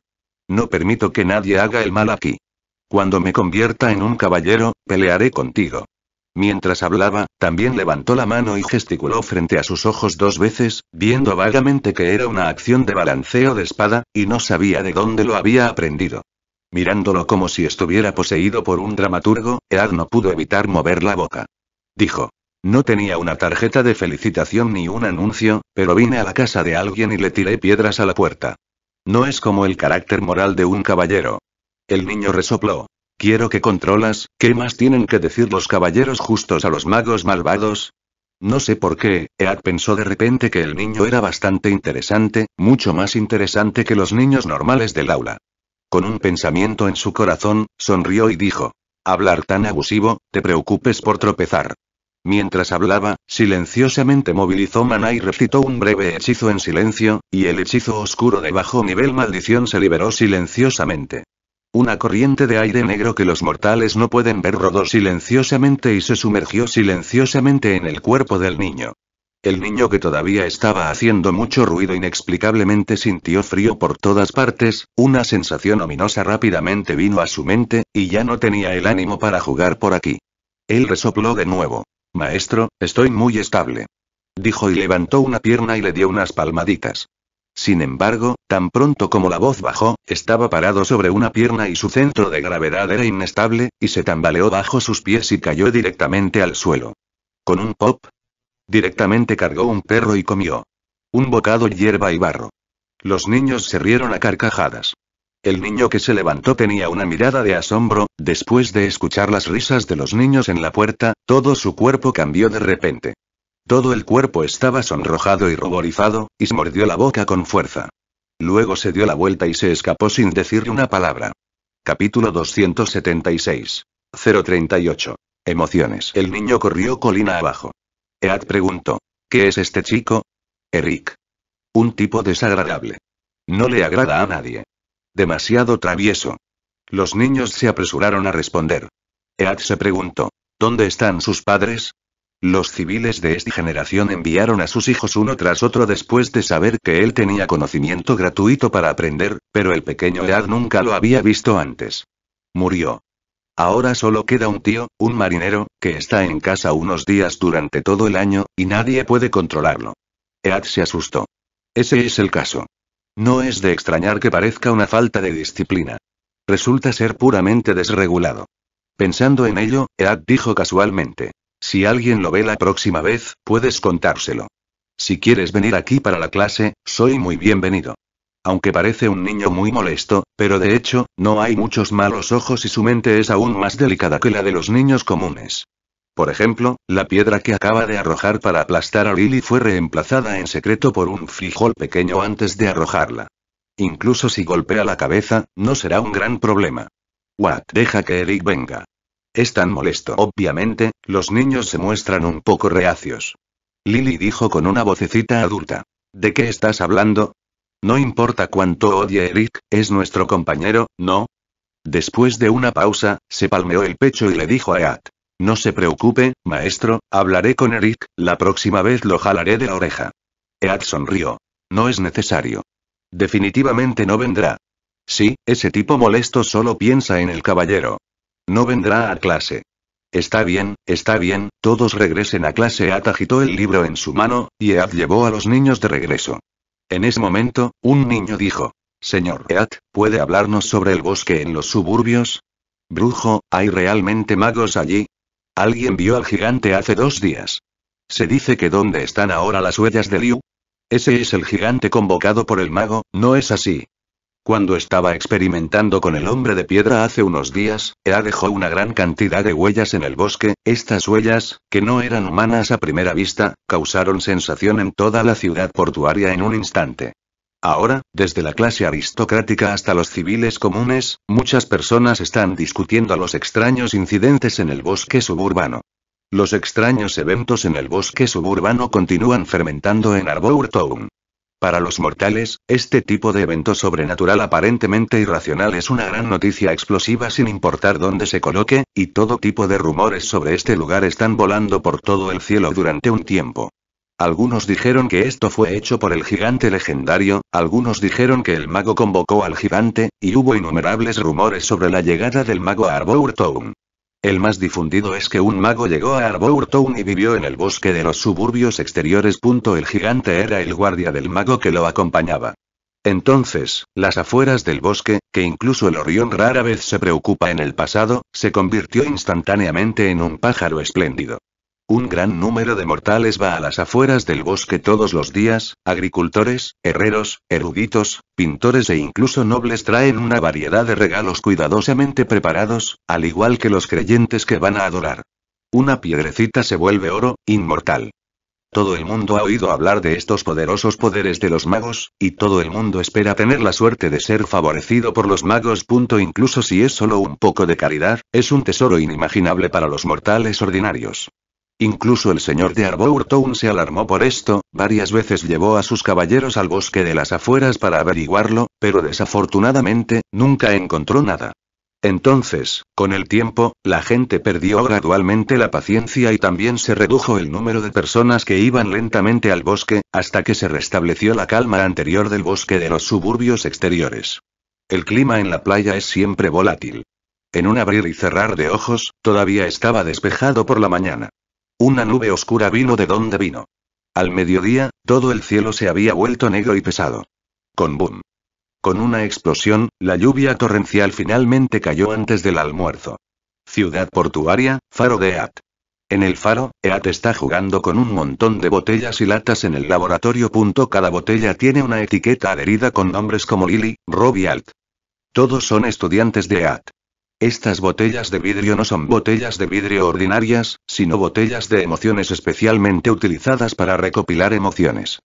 No permito que nadie haga el mal aquí. Cuando me convierta en un caballero, pelearé contigo. Mientras hablaba, también levantó la mano y gesticuló frente a sus ojos dos veces, viendo vagamente que era una acción de balanceo de espada, y no sabía de dónde lo había aprendido. Mirándolo como si estuviera poseído por un dramaturgo, Ead no pudo evitar mover la boca. Dijo. No tenía una tarjeta de felicitación ni un anuncio, pero vine a la casa de alguien y le tiré piedras a la puerta. No es como el carácter moral de un caballero. El niño resopló. Quiero que controlas, ¿qué más tienen que decir los caballeros justos a los magos malvados? No sé por qué, Ead pensó de repente que el niño era bastante interesante, mucho más interesante que los niños normales del aula. Con un pensamiento en su corazón, sonrió y dijo. Hablar tan abusivo, te preocupes por tropezar. Mientras hablaba, silenciosamente movilizó maná y recitó un breve hechizo en silencio, y el hechizo oscuro de bajo nivel maldición se liberó silenciosamente. Una corriente de aire negro que los mortales no pueden ver rodó silenciosamente y se sumergió silenciosamente en el cuerpo del niño. El niño que todavía estaba haciendo mucho ruido inexplicablemente sintió frío por todas partes, una sensación ominosa rápidamente vino a su mente, y ya no tenía el ánimo para jugar por aquí. Él resopló de nuevo. Maestro, estoy muy estable. Dijo y levantó una pierna y le dio unas palmaditas. Sin embargo, tan pronto como la voz bajó, estaba parado sobre una pierna y su centro de gravedad era inestable, y se tambaleó bajo sus pies y cayó directamente al suelo. Con un pop. Directamente cargó un perro y comió. Un bocado hierba y barro. Los niños se rieron a carcajadas. El niño que se levantó tenía una mirada de asombro, después de escuchar las risas de los niños en la puerta, todo su cuerpo cambió de repente. Todo el cuerpo estaba sonrojado y ruborizado, y se mordió la boca con fuerza. Luego se dio la vuelta y se escapó sin decir una palabra. Capítulo 276. 038. Emociones. El niño corrió colina abajo. Ead preguntó. ¿Qué es este chico? Eric. Un tipo desagradable. No le agrada a nadie. Demasiado travieso. Los niños se apresuraron a responder. Ead se preguntó, ¿dónde están sus padres? Los civiles de esta generación enviaron a sus hijos uno tras otro después de saber que él tenía conocimiento gratuito para aprender, pero el pequeño Ead nunca lo había visto antes. Murió. Ahora solo queda un tío, un marinero, que está en casa unos días durante todo el año, y nadie puede controlarlo. Ead se asustó. Ese es el caso. No es de extrañar que parezca una falta de disciplina. Resulta ser puramente desregulado. Pensando en ello, Ead dijo casualmente. Si alguien lo ve la próxima vez, puedes contárselo. Si quieres venir aquí para la clase, soy muy bienvenido. Aunque parece un niño muy molesto, pero de hecho, no hay muchos malos ojos y su mente es aún más delicada que la de los niños comunes. Por ejemplo, la piedra que acaba de arrojar para aplastar a Lily fue reemplazada en secreto por un frijol pequeño antes de arrojarla. Incluso si golpea la cabeza, no será un gran problema. Wat Deja que Eric venga. Es tan molesto. Obviamente, los niños se muestran un poco reacios. Lily dijo con una vocecita adulta. ¿De qué estás hablando? No importa cuánto odie Eric, es nuestro compañero, ¿no? Después de una pausa, se palmeó el pecho y le dijo a Eat. No se preocupe, maestro, hablaré con Eric, la próxima vez lo jalaré de la oreja. Ead sonrió. No es necesario. Definitivamente no vendrá. Sí, ese tipo molesto solo piensa en el caballero. No vendrá a clase. Está bien, está bien, todos regresen a clase. Ead agitó el libro en su mano, y Ead llevó a los niños de regreso. En ese momento, un niño dijo, Señor Ead, ¿puede hablarnos sobre el bosque en los suburbios? Brujo, ¿hay realmente magos allí? Alguien vio al gigante hace dos días. Se dice que dónde están ahora las huellas de Liu. Ese es el gigante convocado por el mago, ¿no es así? Cuando estaba experimentando con el hombre de piedra hace unos días, Ea dejó una gran cantidad de huellas en el bosque, estas huellas, que no eran humanas a primera vista, causaron sensación en toda la ciudad portuaria en un instante. Ahora, desde la clase aristocrática hasta los civiles comunes, muchas personas están discutiendo los extraños incidentes en el bosque suburbano. Los extraños eventos en el bosque suburbano continúan fermentando en Arbor Town. Para los mortales, este tipo de evento sobrenatural aparentemente irracional es una gran noticia explosiva sin importar dónde se coloque, y todo tipo de rumores sobre este lugar están volando por todo el cielo durante un tiempo. Algunos dijeron que esto fue hecho por el gigante legendario, algunos dijeron que el mago convocó al gigante, y hubo innumerables rumores sobre la llegada del mago a Arbour El más difundido es que un mago llegó a Arbour y vivió en el bosque de los suburbios exteriores. El gigante era el guardia del mago que lo acompañaba. Entonces, las afueras del bosque, que incluso el Orión rara vez se preocupa en el pasado, se convirtió instantáneamente en un pájaro espléndido. Un gran número de mortales va a las afueras del bosque todos los días, agricultores, herreros, eruditos, pintores e incluso nobles traen una variedad de regalos cuidadosamente preparados, al igual que los creyentes que van a adorar. Una piedrecita se vuelve oro, inmortal. Todo el mundo ha oído hablar de estos poderosos poderes de los magos, y todo el mundo espera tener la suerte de ser favorecido por los magos. incluso si es solo un poco de caridad, es un tesoro inimaginable para los mortales ordinarios. Incluso el señor de Arbour se alarmó por esto, varias veces llevó a sus caballeros al bosque de las afueras para averiguarlo, pero desafortunadamente, nunca encontró nada. Entonces, con el tiempo, la gente perdió gradualmente la paciencia y también se redujo el número de personas que iban lentamente al bosque, hasta que se restableció la calma anterior del bosque de los suburbios exteriores. El clima en la playa es siempre volátil. En un abrir y cerrar de ojos, todavía estaba despejado por la mañana. Una nube oscura vino de donde vino. Al mediodía, todo el cielo se había vuelto negro y pesado. Con boom. Con una explosión, la lluvia torrencial finalmente cayó antes del almuerzo. Ciudad portuaria, faro de At. En el faro, Eat está jugando con un montón de botellas y latas en el laboratorio. Cada botella tiene una etiqueta adherida con nombres como Lily, Robbie Alt. Todos son estudiantes de At. Estas botellas de vidrio no son botellas de vidrio ordinarias, sino botellas de emociones especialmente utilizadas para recopilar emociones.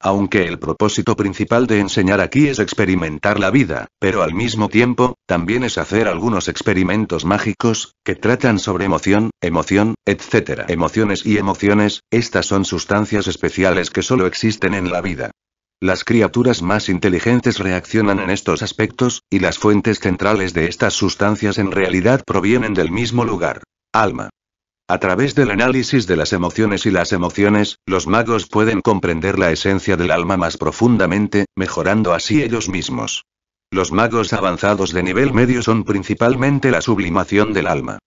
Aunque el propósito principal de enseñar aquí es experimentar la vida, pero al mismo tiempo, también es hacer algunos experimentos mágicos, que tratan sobre emoción, emoción, etc. Emociones y emociones, estas son sustancias especiales que solo existen en la vida. Las criaturas más inteligentes reaccionan en estos aspectos, y las fuentes centrales de estas sustancias en realidad provienen del mismo lugar, alma. A través del análisis de las emociones y las emociones, los magos pueden comprender la esencia del alma más profundamente, mejorando así ellos mismos. Los magos avanzados de nivel medio son principalmente la sublimación del alma.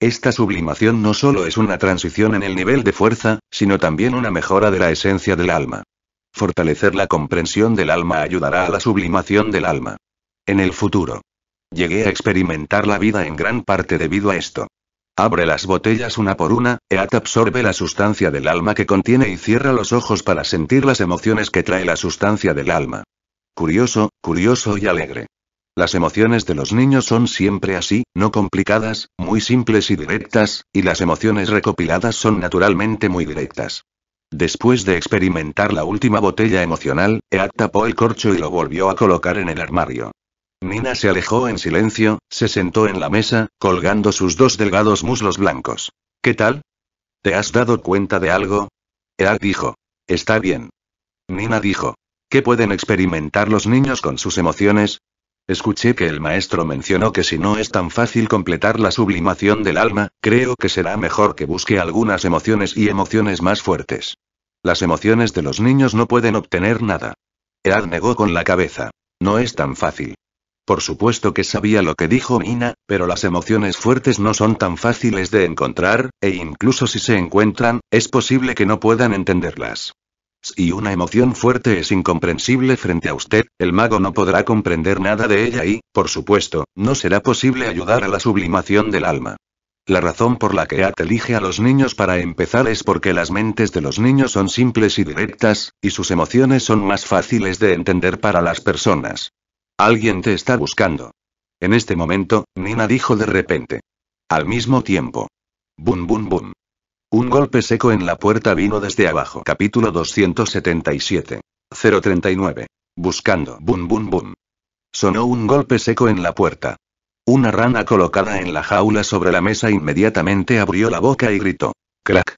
Esta sublimación no solo es una transición en el nivel de fuerza, sino también una mejora de la esencia del alma. Fortalecer la comprensión del alma ayudará a la sublimación del alma. En el futuro. Llegué a experimentar la vida en gran parte debido a esto. Abre las botellas una por una, Eat absorbe la sustancia del alma que contiene y cierra los ojos para sentir las emociones que trae la sustancia del alma. Curioso, curioso y alegre. Las emociones de los niños son siempre así, no complicadas, muy simples y directas, y las emociones recopiladas son naturalmente muy directas. Después de experimentar la última botella emocional, Eat tapó el corcho y lo volvió a colocar en el armario. Nina se alejó en silencio, se sentó en la mesa, colgando sus dos delgados muslos blancos. ¿Qué tal? ¿Te has dado cuenta de algo? Eat dijo. Está bien. Nina dijo. ¿Qué pueden experimentar los niños con sus emociones? Escuché que el maestro mencionó que si no es tan fácil completar la sublimación del alma, creo que será mejor que busque algunas emociones y emociones más fuertes. Las emociones de los niños no pueden obtener nada. Erad negó con la cabeza. No es tan fácil. Por supuesto que sabía lo que dijo Mina, pero las emociones fuertes no son tan fáciles de encontrar, e incluso si se encuentran, es posible que no puedan entenderlas. Si una emoción fuerte es incomprensible frente a usted, el mago no podrá comprender nada de ella y, por supuesto, no será posible ayudar a la sublimación del alma. La razón por la que At elige a los niños para empezar es porque las mentes de los niños son simples y directas, y sus emociones son más fáciles de entender para las personas. Alguien te está buscando. En este momento, Nina dijo de repente. Al mismo tiempo. Bum, bum, bum. Un golpe seco en la puerta vino desde abajo. Capítulo 277. 039. Buscando. Bum, bum, bum. Sonó un golpe seco en la puerta. Una rana colocada en la jaula sobre la mesa inmediatamente abrió la boca y gritó. ¡Clac!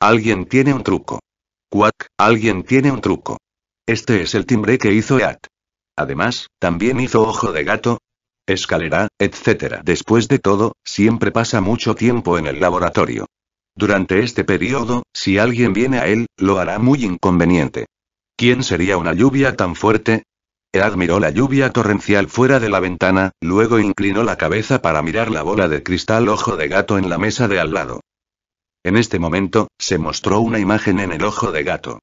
Alguien tiene un truco. Cuac, alguien tiene un truco. Este es el timbre que hizo Eat. Además, también hizo ojo de gato, escalera, etc. Después de todo, siempre pasa mucho tiempo en el laboratorio. Durante este periodo, si alguien viene a él, lo hará muy inconveniente. ¿Quién sería una lluvia tan fuerte? Admiró miró la lluvia torrencial fuera de la ventana, luego inclinó la cabeza para mirar la bola de cristal ojo de gato en la mesa de al lado. En este momento, se mostró una imagen en el ojo de gato.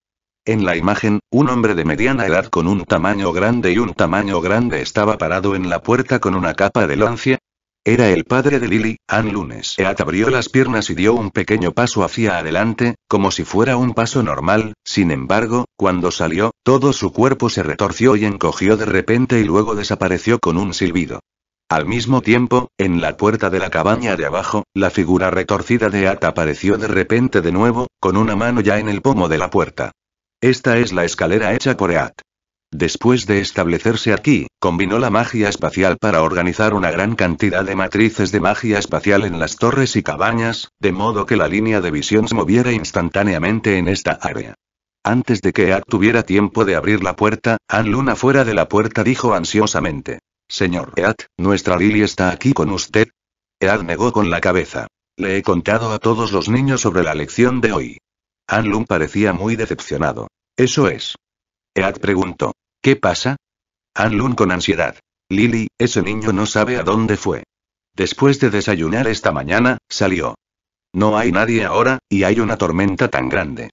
En la imagen, un hombre de mediana edad con un tamaño grande y un tamaño grande estaba parado en la puerta con una capa de lancia, era el padre de Lily, Ann Lunes. Eat abrió las piernas y dio un pequeño paso hacia adelante, como si fuera un paso normal, sin embargo, cuando salió, todo su cuerpo se retorció y encogió de repente y luego desapareció con un silbido. Al mismo tiempo, en la puerta de la cabaña de abajo, la figura retorcida de At apareció de repente de nuevo, con una mano ya en el pomo de la puerta. Esta es la escalera hecha por Eat. Después de establecerse aquí, combinó la magia espacial para organizar una gran cantidad de matrices de magia espacial en las torres y cabañas, de modo que la línea de visión se moviera instantáneamente en esta área. Antes de que Ead tuviera tiempo de abrir la puerta, Anlun afuera de la puerta dijo ansiosamente. Señor Ead, nuestra Lily está aquí con usted. Eat negó con la cabeza. Le he contado a todos los niños sobre la lección de hoy. Anlun parecía muy decepcionado. Eso es. Ead preguntó. ¿Qué pasa? Anlun con ansiedad. Lily, ese niño no sabe a dónde fue. Después de desayunar esta mañana, salió. No hay nadie ahora, y hay una tormenta tan grande.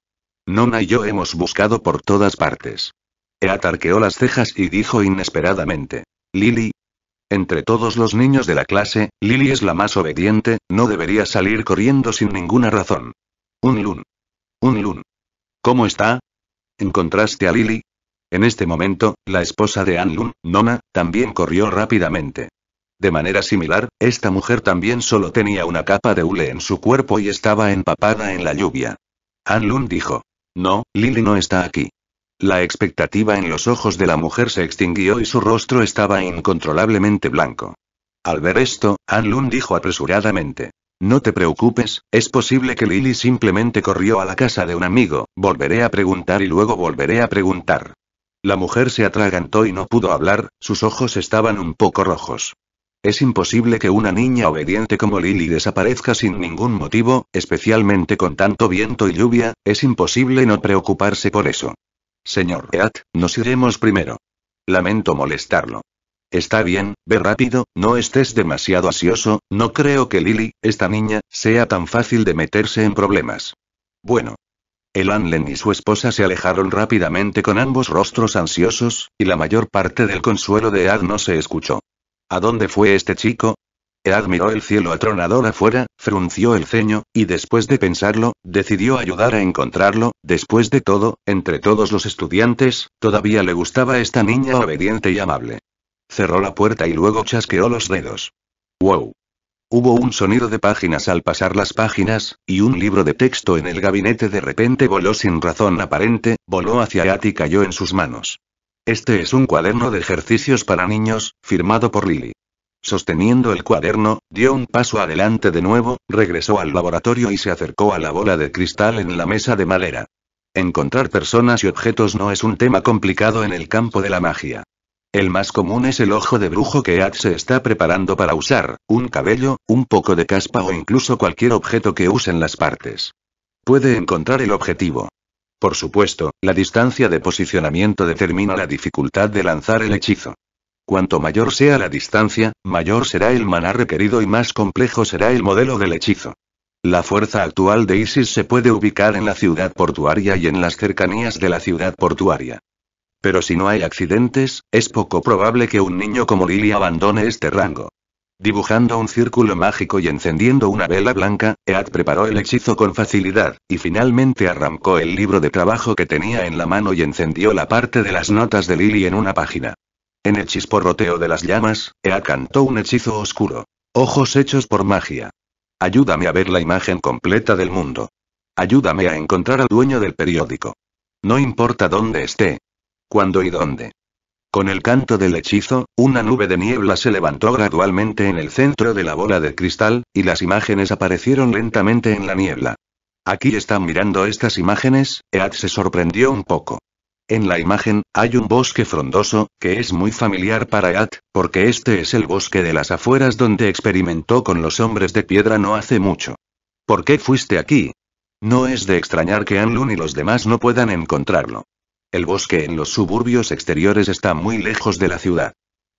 Nona y yo hemos buscado por todas partes. E atarqueó las cejas y dijo inesperadamente. Lily. Entre todos los niños de la clase, Lily es la más obediente, no debería salir corriendo sin ninguna razón. Un Lun. ¿Cómo está? ¿Encontraste a Lily? En este momento, la esposa de Anlun, Nona, también corrió rápidamente. De manera similar, esta mujer también solo tenía una capa de hule en su cuerpo y estaba empapada en la lluvia. Anlun dijo: No, Lily no está aquí. La expectativa en los ojos de la mujer se extinguió y su rostro estaba incontrolablemente blanco. Al ver esto, Anlun dijo apresuradamente: no te preocupes, es posible que Lily simplemente corrió a la casa de un amigo, volveré a preguntar y luego volveré a preguntar. La mujer se atragantó y no pudo hablar, sus ojos estaban un poco rojos. Es imposible que una niña obediente como Lily desaparezca sin ningún motivo, especialmente con tanto viento y lluvia, es imposible no preocuparse por eso. Señor Eat, nos iremos primero. Lamento molestarlo. Está bien, ve rápido, no estés demasiado ansioso, no creo que Lily, esta niña, sea tan fácil de meterse en problemas. Bueno, el Anlen y su esposa se alejaron rápidamente con ambos rostros ansiosos, y la mayor parte del consuelo de Ead no se escuchó. ¿A dónde fue este chico? Ead miró el cielo atronador afuera, frunció el ceño, y después de pensarlo, decidió ayudar a encontrarlo, después de todo, entre todos los estudiantes, todavía le gustaba esta niña obediente y amable. Cerró la puerta y luego chasqueó los dedos. ¡Wow! Hubo un sonido de páginas al pasar las páginas, y un libro de texto en el gabinete de repente voló sin razón aparente, voló hacia At y cayó en sus manos. Este es un cuaderno de ejercicios para niños, firmado por Lily. Sosteniendo el cuaderno, dio un paso adelante de nuevo, regresó al laboratorio y se acercó a la bola de cristal en la mesa de madera. Encontrar personas y objetos no es un tema complicado en el campo de la magia. El más común es el ojo de brujo que At se está preparando para usar, un cabello, un poco de caspa o incluso cualquier objeto que usen las partes. Puede encontrar el objetivo. Por supuesto, la distancia de posicionamiento determina la dificultad de lanzar el hechizo. Cuanto mayor sea la distancia, mayor será el maná requerido y más complejo será el modelo del hechizo. La fuerza actual de Isis se puede ubicar en la ciudad portuaria y en las cercanías de la ciudad portuaria. Pero si no hay accidentes, es poco probable que un niño como Lily abandone este rango. Dibujando un círculo mágico y encendiendo una vela blanca, Ead preparó el hechizo con facilidad, y finalmente arrancó el libro de trabajo que tenía en la mano y encendió la parte de las notas de Lily en una página. En el chisporroteo de las llamas, ea cantó un hechizo oscuro. Ojos hechos por magia. Ayúdame a ver la imagen completa del mundo. Ayúdame a encontrar al dueño del periódico. No importa dónde esté, ¿Cuándo y dónde? Con el canto del hechizo, una nube de niebla se levantó gradualmente en el centro de la bola de cristal, y las imágenes aparecieron lentamente en la niebla. Aquí están mirando estas imágenes, Ead se sorprendió un poco. En la imagen, hay un bosque frondoso, que es muy familiar para Ead, porque este es el bosque de las afueras donde experimentó con los hombres de piedra no hace mucho. ¿Por qué fuiste aquí? No es de extrañar que Anlun y los demás no puedan encontrarlo. El bosque en los suburbios exteriores está muy lejos de la ciudad.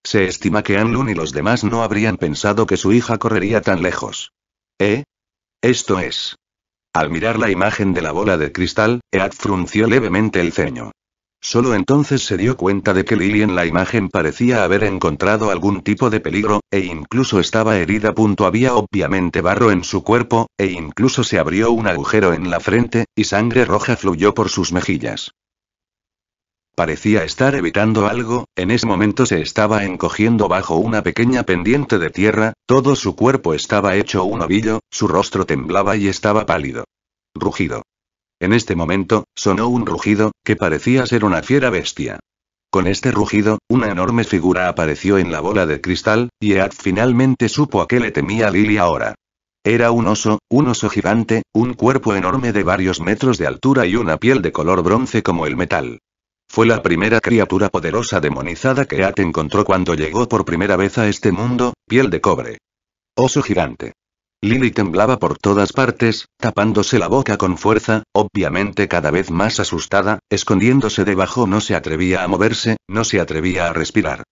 Se estima que Anlun y los demás no habrían pensado que su hija correría tan lejos. ¿Eh? Esto es. Al mirar la imagen de la bola de cristal, Ead frunció levemente el ceño. Solo entonces se dio cuenta de que Lily en la imagen parecía haber encontrado algún tipo de peligro, e incluso estaba herida. Punto había obviamente barro en su cuerpo, e incluso se abrió un agujero en la frente, y sangre roja fluyó por sus mejillas. Parecía estar evitando algo, en ese momento se estaba encogiendo bajo una pequeña pendiente de tierra, todo su cuerpo estaba hecho un ovillo, su rostro temblaba y estaba pálido. Rugido. En este momento, sonó un rugido, que parecía ser una fiera bestia. Con este rugido, una enorme figura apareció en la bola de cristal, y Ead finalmente supo a qué le temía Lily ahora. Era un oso, un oso gigante, un cuerpo enorme de varios metros de altura y una piel de color bronce como el metal. Fue la primera criatura poderosa demonizada que At encontró cuando llegó por primera vez a este mundo, piel de cobre. Oso gigante. Lily temblaba por todas partes, tapándose la boca con fuerza, obviamente cada vez más asustada, escondiéndose debajo no se atrevía a moverse, no se atrevía a respirar.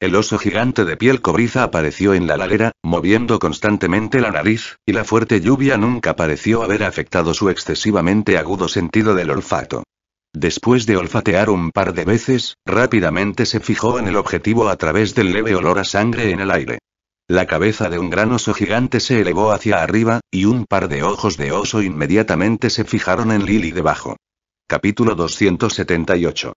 El oso gigante de piel cobriza apareció en la ladera, moviendo constantemente la nariz, y la fuerte lluvia nunca pareció haber afectado su excesivamente agudo sentido del olfato. Después de olfatear un par de veces, rápidamente se fijó en el objetivo a través del leve olor a sangre en el aire. La cabeza de un gran oso gigante se elevó hacia arriba, y un par de ojos de oso inmediatamente se fijaron en Lily debajo. Capítulo 278.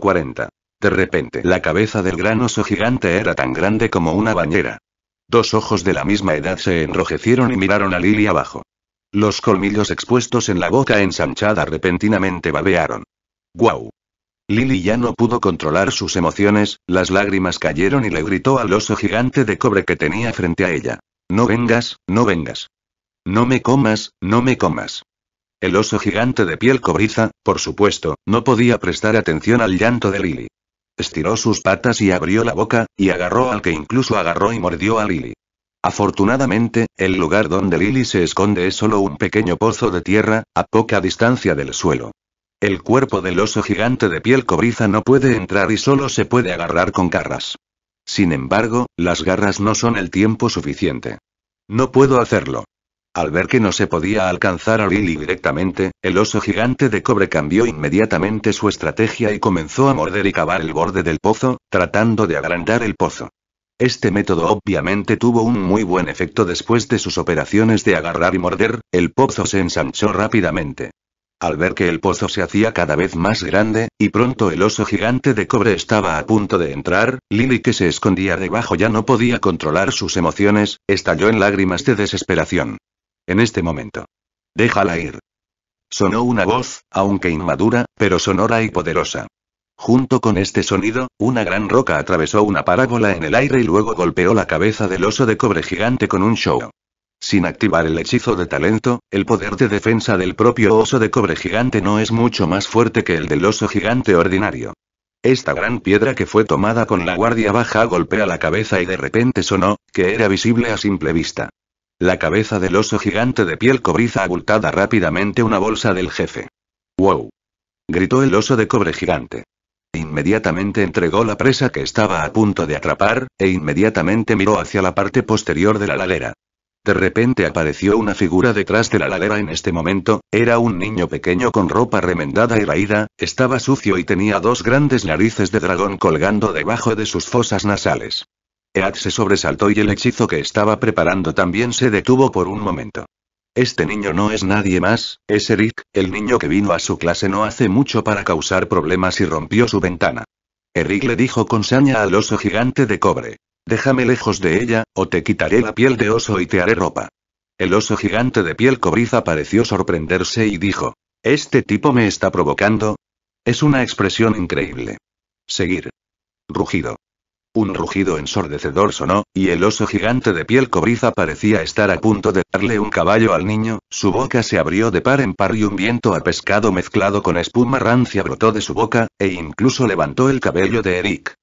040. De repente, la cabeza del gran oso gigante era tan grande como una bañera. Dos ojos de la misma edad se enrojecieron y miraron a Lily abajo. Los colmillos expuestos en la boca ensanchada repentinamente babearon. ¡Guau! Lily ya no pudo controlar sus emociones, las lágrimas cayeron y le gritó al oso gigante de cobre que tenía frente a ella. No vengas, no vengas. No me comas, no me comas. El oso gigante de piel cobriza, por supuesto, no podía prestar atención al llanto de Lily. Estiró sus patas y abrió la boca, y agarró al que incluso agarró y mordió a Lily. Afortunadamente, el lugar donde Lily se esconde es solo un pequeño pozo de tierra, a poca distancia del suelo. El cuerpo del oso gigante de piel cobriza no puede entrar y solo se puede agarrar con garras. Sin embargo, las garras no son el tiempo suficiente. No puedo hacerlo. Al ver que no se podía alcanzar a Lily directamente, el oso gigante de cobre cambió inmediatamente su estrategia y comenzó a morder y cavar el borde del pozo, tratando de agrandar el pozo. Este método obviamente tuvo un muy buen efecto después de sus operaciones de agarrar y morder, el pozo se ensanchó rápidamente. Al ver que el pozo se hacía cada vez más grande, y pronto el oso gigante de cobre estaba a punto de entrar, Lily que se escondía debajo ya no podía controlar sus emociones, estalló en lágrimas de desesperación. En este momento. Déjala ir. Sonó una voz, aunque inmadura, pero sonora y poderosa. Junto con este sonido, una gran roca atravesó una parábola en el aire y luego golpeó la cabeza del oso de cobre gigante con un show. Sin activar el hechizo de talento, el poder de defensa del propio oso de cobre gigante no es mucho más fuerte que el del oso gigante ordinario. Esta gran piedra que fue tomada con la guardia baja golpea la cabeza y de repente sonó, que era visible a simple vista. La cabeza del oso gigante de piel cobriza abultada rápidamente una bolsa del jefe. ¡Wow! gritó el oso de cobre gigante. Inmediatamente entregó la presa que estaba a punto de atrapar, e inmediatamente miró hacia la parte posterior de la ladera. De repente apareció una figura detrás de la ladera en este momento, era un niño pequeño con ropa remendada y raída, estaba sucio y tenía dos grandes narices de dragón colgando debajo de sus fosas nasales. Ead se sobresaltó y el hechizo que estaba preparando también se detuvo por un momento. Este niño no es nadie más, es Eric, el niño que vino a su clase no hace mucho para causar problemas y rompió su ventana. Eric le dijo con saña al oso gigante de cobre. Déjame lejos de ella, o te quitaré la piel de oso y te haré ropa. El oso gigante de piel cobriza pareció sorprenderse y dijo, ¿Este tipo me está provocando? Es una expresión increíble. Seguir. Rugido. Un rugido ensordecedor sonó, y el oso gigante de piel cobriza parecía estar a punto de darle un caballo al niño, su boca se abrió de par en par y un viento a pescado mezclado con espuma rancia brotó de su boca, e incluso levantó el cabello de Eric.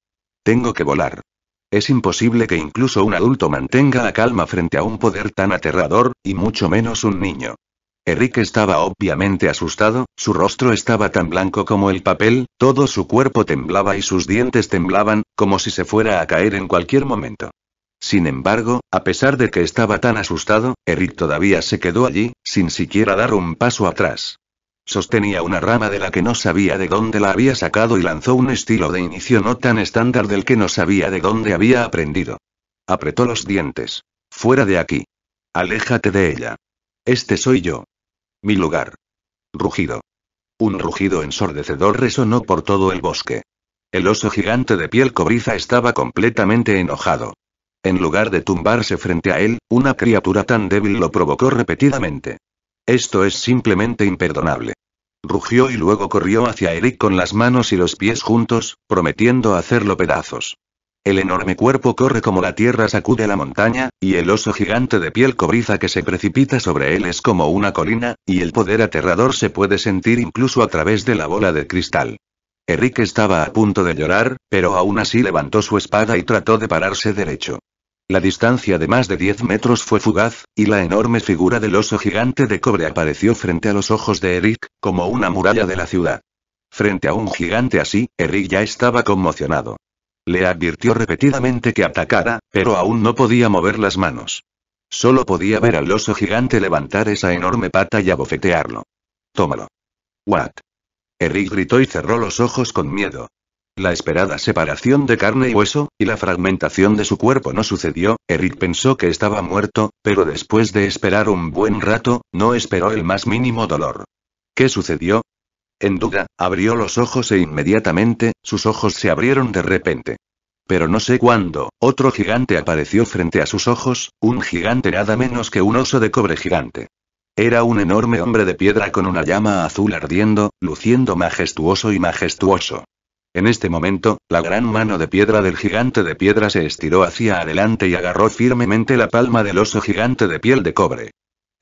Tengo que volar. Es imposible que incluso un adulto mantenga la calma frente a un poder tan aterrador, y mucho menos un niño. Eric estaba obviamente asustado, su rostro estaba tan blanco como el papel, todo su cuerpo temblaba y sus dientes temblaban, como si se fuera a caer en cualquier momento. Sin embargo, a pesar de que estaba tan asustado, Eric todavía se quedó allí, sin siquiera dar un paso atrás. Sostenía una rama de la que no sabía de dónde la había sacado y lanzó un estilo de inicio no tan estándar del que no sabía de dónde había aprendido. Apretó los dientes. Fuera de aquí. Aléjate de ella. Este soy yo. Mi lugar. Rugido. Un rugido ensordecedor resonó por todo el bosque. El oso gigante de piel cobriza estaba completamente enojado. En lugar de tumbarse frente a él, una criatura tan débil lo provocó repetidamente. Esto es simplemente imperdonable. Rugió y luego corrió hacia Eric con las manos y los pies juntos, prometiendo hacerlo pedazos. El enorme cuerpo corre como la tierra sacude la montaña, y el oso gigante de piel cobriza que se precipita sobre él es como una colina, y el poder aterrador se puede sentir incluso a través de la bola de cristal. Eric estaba a punto de llorar, pero aún así levantó su espada y trató de pararse derecho. La distancia de más de 10 metros fue fugaz, y la enorme figura del oso gigante de cobre apareció frente a los ojos de Eric, como una muralla de la ciudad. Frente a un gigante así, Eric ya estaba conmocionado. Le advirtió repetidamente que atacara, pero aún no podía mover las manos. Solo podía ver al oso gigante levantar esa enorme pata y abofetearlo. Tómalo. What? Eric gritó y cerró los ojos con miedo. La esperada separación de carne y hueso, y la fragmentación de su cuerpo no sucedió, Eric pensó que estaba muerto, pero después de esperar un buen rato, no esperó el más mínimo dolor. ¿Qué sucedió? en duda, abrió los ojos e inmediatamente, sus ojos se abrieron de repente. Pero no sé cuándo, otro gigante apareció frente a sus ojos, un gigante nada menos que un oso de cobre gigante. Era un enorme hombre de piedra con una llama azul ardiendo, luciendo majestuoso y majestuoso. En este momento, la gran mano de piedra del gigante de piedra se estiró hacia adelante y agarró firmemente la palma del oso gigante de piel de cobre.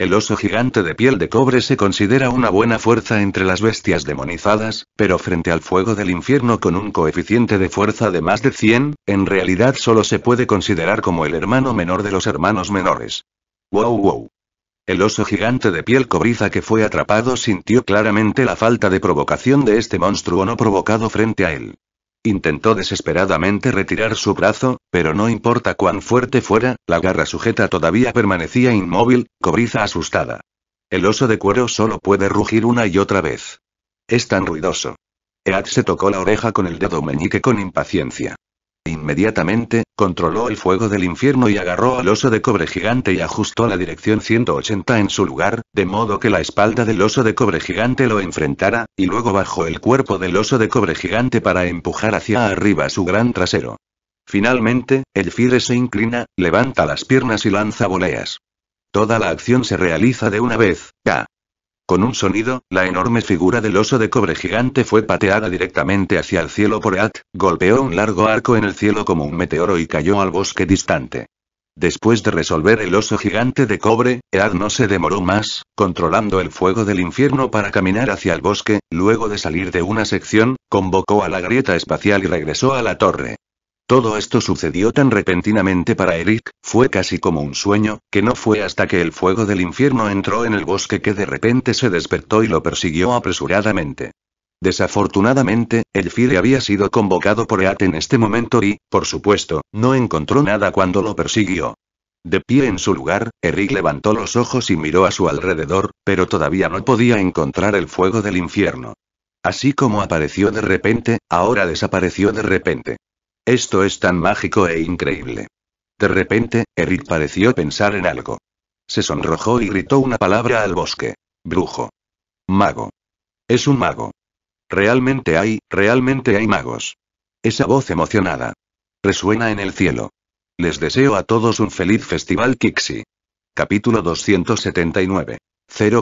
El oso gigante de piel de cobre se considera una buena fuerza entre las bestias demonizadas, pero frente al fuego del infierno con un coeficiente de fuerza de más de 100, en realidad solo se puede considerar como el hermano menor de los hermanos menores. Wow wow. El oso gigante de piel cobriza que fue atrapado sintió claramente la falta de provocación de este monstruo no provocado frente a él. Intentó desesperadamente retirar su brazo, pero no importa cuán fuerte fuera, la garra sujeta todavía permanecía inmóvil, cobriza asustada. El oso de cuero solo puede rugir una y otra vez. Es tan ruidoso. Ead se tocó la oreja con el dedo meñique con impaciencia. Inmediatamente, controló el fuego del infierno y agarró al oso de cobre gigante y ajustó la dirección 180 en su lugar, de modo que la espalda del oso de cobre gigante lo enfrentara, y luego bajó el cuerpo del oso de cobre gigante para empujar hacia arriba su gran trasero. Finalmente, el Fire se inclina, levanta las piernas y lanza voleas. Toda la acción se realiza de una vez, K. Con un sonido, la enorme figura del oso de cobre gigante fue pateada directamente hacia el cielo por At, golpeó un largo arco en el cielo como un meteoro y cayó al bosque distante. Después de resolver el oso gigante de cobre, Ead no se demoró más, controlando el fuego del infierno para caminar hacia el bosque, luego de salir de una sección, convocó a la grieta espacial y regresó a la torre. Todo esto sucedió tan repentinamente para Eric, fue casi como un sueño, que no fue hasta que el fuego del infierno entró en el bosque que de repente se despertó y lo persiguió apresuradamente. Desafortunadamente, el Fire había sido convocado por Eat en este momento y, por supuesto, no encontró nada cuando lo persiguió. De pie en su lugar, Eric levantó los ojos y miró a su alrededor, pero todavía no podía encontrar el fuego del infierno. Así como apareció de repente, ahora desapareció de repente. Esto es tan mágico e increíble. De repente, Eric pareció pensar en algo. Se sonrojó y gritó una palabra al bosque. Brujo. Mago. Es un mago. Realmente hay, realmente hay magos. Esa voz emocionada. Resuena en el cielo. Les deseo a todos un feliz festival Kixi. Capítulo 279.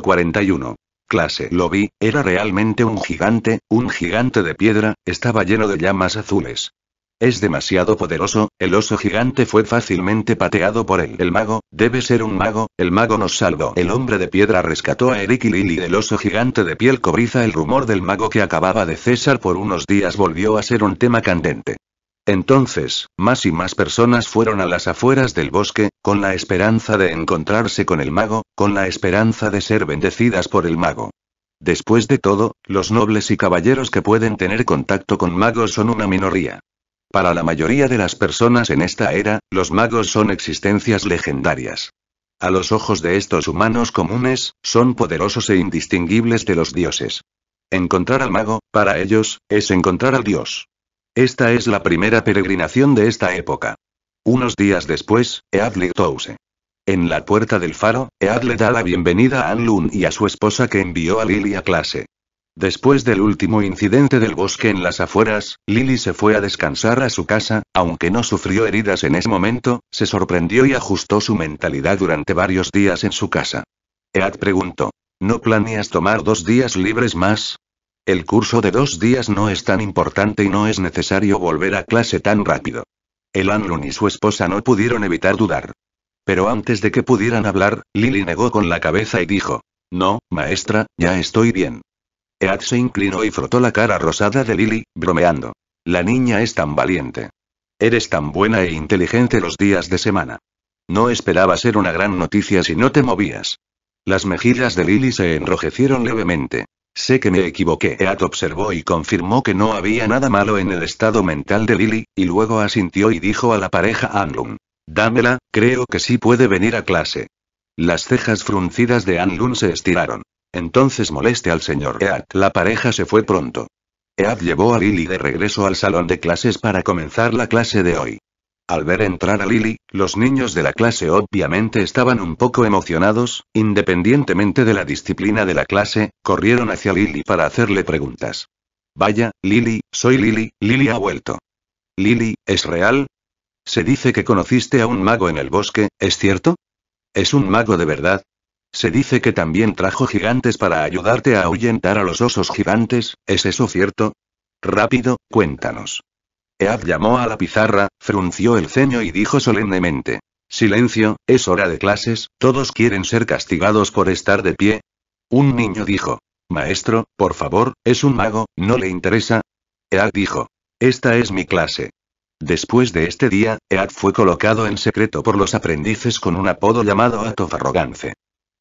041. Clase. Lo vi, era realmente un gigante, un gigante de piedra, estaba lleno de llamas azules. Es demasiado poderoso, el oso gigante fue fácilmente pateado por él. El mago, debe ser un mago, el mago nos salvó. El hombre de piedra rescató a Eric y Lily del oso gigante de piel cobriza. El rumor del mago que acababa de cesar por unos días volvió a ser un tema candente. Entonces, más y más personas fueron a las afueras del bosque, con la esperanza de encontrarse con el mago, con la esperanza de ser bendecidas por el mago. Después de todo, los nobles y caballeros que pueden tener contacto con magos son una minoría. Para la mayoría de las personas en esta era, los magos son existencias legendarias. A los ojos de estos humanos comunes, son poderosos e indistinguibles de los dioses. Encontrar al mago, para ellos, es encontrar al dios. Esta es la primera peregrinación de esta época. Unos días después, Eadle Touse. En la puerta del faro, Eadle da la bienvenida a Anlun y a su esposa que envió a Lily a clase. Después del último incidente del bosque en las afueras, Lily se fue a descansar a su casa, aunque no sufrió heridas en ese momento, se sorprendió y ajustó su mentalidad durante varios días en su casa. Ead preguntó, ¿no planeas tomar dos días libres más? El curso de dos días no es tan importante y no es necesario volver a clase tan rápido. El Anlun y su esposa no pudieron evitar dudar. Pero antes de que pudieran hablar, Lily negó con la cabeza y dijo, No, maestra, ya estoy bien. Ead se inclinó y frotó la cara rosada de Lily, bromeando. La niña es tan valiente. Eres tan buena e inteligente los días de semana. No esperaba ser una gran noticia si no te movías. Las mejillas de Lily se enrojecieron levemente. Sé que me equivoqué. Ead observó y confirmó que no había nada malo en el estado mental de Lily, y luego asintió y dijo a la pareja Anlun. Dámela, creo que sí puede venir a clase. Las cejas fruncidas de Anlun se estiraron. Entonces moleste al señor Ead. La pareja se fue pronto. Ead llevó a Lily de regreso al salón de clases para comenzar la clase de hoy. Al ver entrar a Lily, los niños de la clase obviamente estaban un poco emocionados, independientemente de la disciplina de la clase, corrieron hacia Lily para hacerle preguntas. Vaya, Lily, soy Lily, Lily ha vuelto. Lily, ¿es real? Se dice que conociste a un mago en el bosque, ¿es cierto? ¿Es un mago de verdad? Se dice que también trajo gigantes para ayudarte a ahuyentar a los osos gigantes, ¿es eso cierto? Rápido, cuéntanos. Ead llamó a la pizarra, frunció el ceño y dijo solemnemente. Silencio, es hora de clases, todos quieren ser castigados por estar de pie. Un niño dijo. Maestro, por favor, es un mago, ¿no le interesa? Ead dijo. Esta es mi clase. Después de este día, Ead fue colocado en secreto por los aprendices con un apodo llamado Atofarrogance.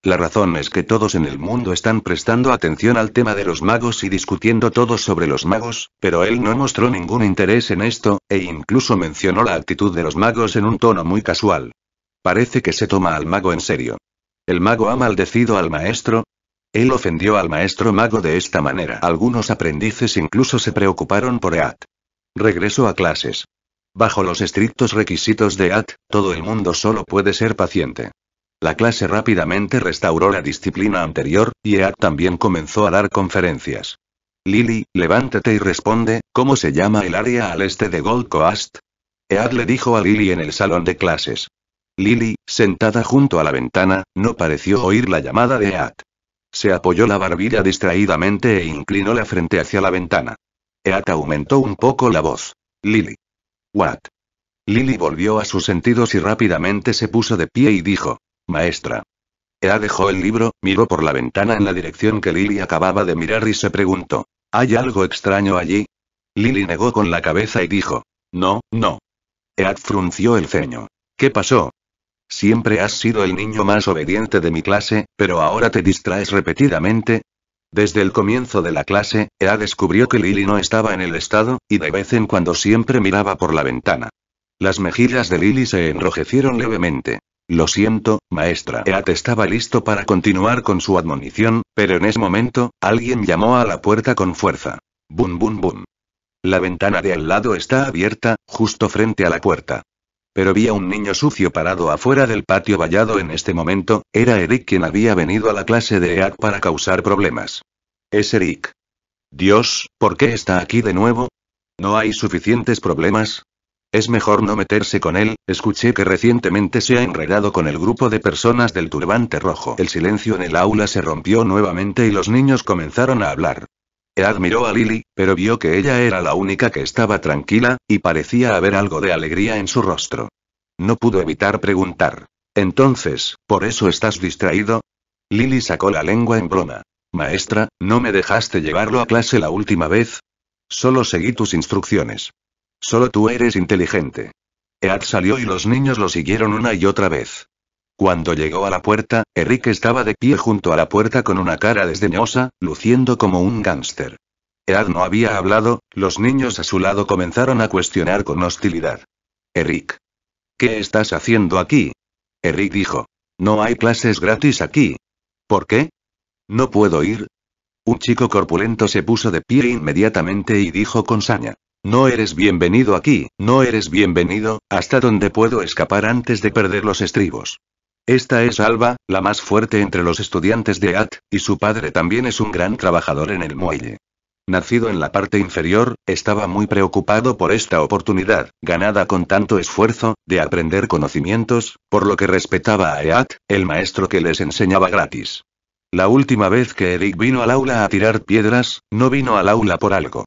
La razón es que todos en el mundo están prestando atención al tema de los magos y discutiendo todos sobre los magos, pero él no mostró ningún interés en esto, e incluso mencionó la actitud de los magos en un tono muy casual. Parece que se toma al mago en serio. ¿El mago ha maldecido al maestro? Él ofendió al maestro mago de esta manera. Algunos aprendices incluso se preocuparon por Eat. Regreso a clases. Bajo los estrictos requisitos de AT, todo el mundo solo puede ser paciente. La clase rápidamente restauró la disciplina anterior, y Ead también comenzó a dar conferencias. Lily, levántate y responde, ¿cómo se llama el área al este de Gold Coast? Ead le dijo a Lily en el salón de clases. Lily, sentada junto a la ventana, no pareció oír la llamada de Ead. Se apoyó la barbilla distraídamente e inclinó la frente hacia la ventana. Ead aumentó un poco la voz. Lily. What? Lily volvió a sus sentidos y rápidamente se puso de pie y dijo. Maestra. Ea dejó el libro, miró por la ventana en la dirección que Lily acababa de mirar y se preguntó. ¿Hay algo extraño allí? Lily negó con la cabeza y dijo. No, no. Ead frunció el ceño. ¿Qué pasó? Siempre has sido el niño más obediente de mi clase, pero ahora te distraes repetidamente. Desde el comienzo de la clase, Ea descubrió que Lily no estaba en el estado, y de vez en cuando siempre miraba por la ventana. Las mejillas de Lily se enrojecieron levemente. Lo siento, maestra. Eat estaba listo para continuar con su admonición, pero en ese momento, alguien llamó a la puerta con fuerza. Bum, bum, bum. La ventana de al lado está abierta, justo frente a la puerta. Pero vi a un niño sucio parado afuera del patio vallado en este momento, era Eric quien había venido a la clase de Eat para causar problemas. Es Eric. Dios, ¿por qué está aquí de nuevo? ¿No hay suficientes problemas? Es mejor no meterse con él, escuché que recientemente se ha enredado con el grupo de personas del turbante rojo. El silencio en el aula se rompió nuevamente y los niños comenzaron a hablar. Admiró admiró a Lily, pero vio que ella era la única que estaba tranquila, y parecía haber algo de alegría en su rostro. No pudo evitar preguntar. Entonces, ¿por eso estás distraído? Lily sacó la lengua en broma. Maestra, ¿no me dejaste llevarlo a clase la última vez? Solo seguí tus instrucciones. Solo tú eres inteligente. Ead salió y los niños lo siguieron una y otra vez. Cuando llegó a la puerta, Eric estaba de pie junto a la puerta con una cara desdeñosa, luciendo como un gángster. Ead no había hablado, los niños a su lado comenzaron a cuestionar con hostilidad. Eric. ¿Qué estás haciendo aquí? Eric dijo. No hay clases gratis aquí. ¿Por qué? No puedo ir. Un chico corpulento se puso de pie inmediatamente y dijo con saña. No eres bienvenido aquí, no eres bienvenido, hasta donde puedo escapar antes de perder los estribos. Esta es Alba, la más fuerte entre los estudiantes de AT, y su padre también es un gran trabajador en el muelle. Nacido en la parte inferior, estaba muy preocupado por esta oportunidad, ganada con tanto esfuerzo, de aprender conocimientos, por lo que respetaba a Eat, el maestro que les enseñaba gratis. La última vez que Eric vino al aula a tirar piedras, no vino al aula por algo.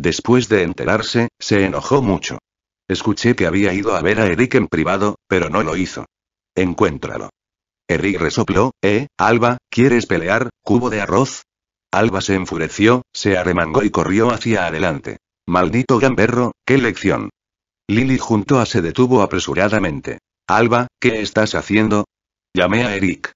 Después de enterarse, se enojó mucho. Escuché que había ido a ver a Eric en privado, pero no lo hizo. Encuéntralo. Eric resopló, ¿eh, Alba, quieres pelear, cubo de arroz? Alba se enfureció, se arremangó y corrió hacia adelante. Maldito gamberro, qué lección. Lily junto a se detuvo apresuradamente. Alba, ¿qué estás haciendo? Llamé a Eric.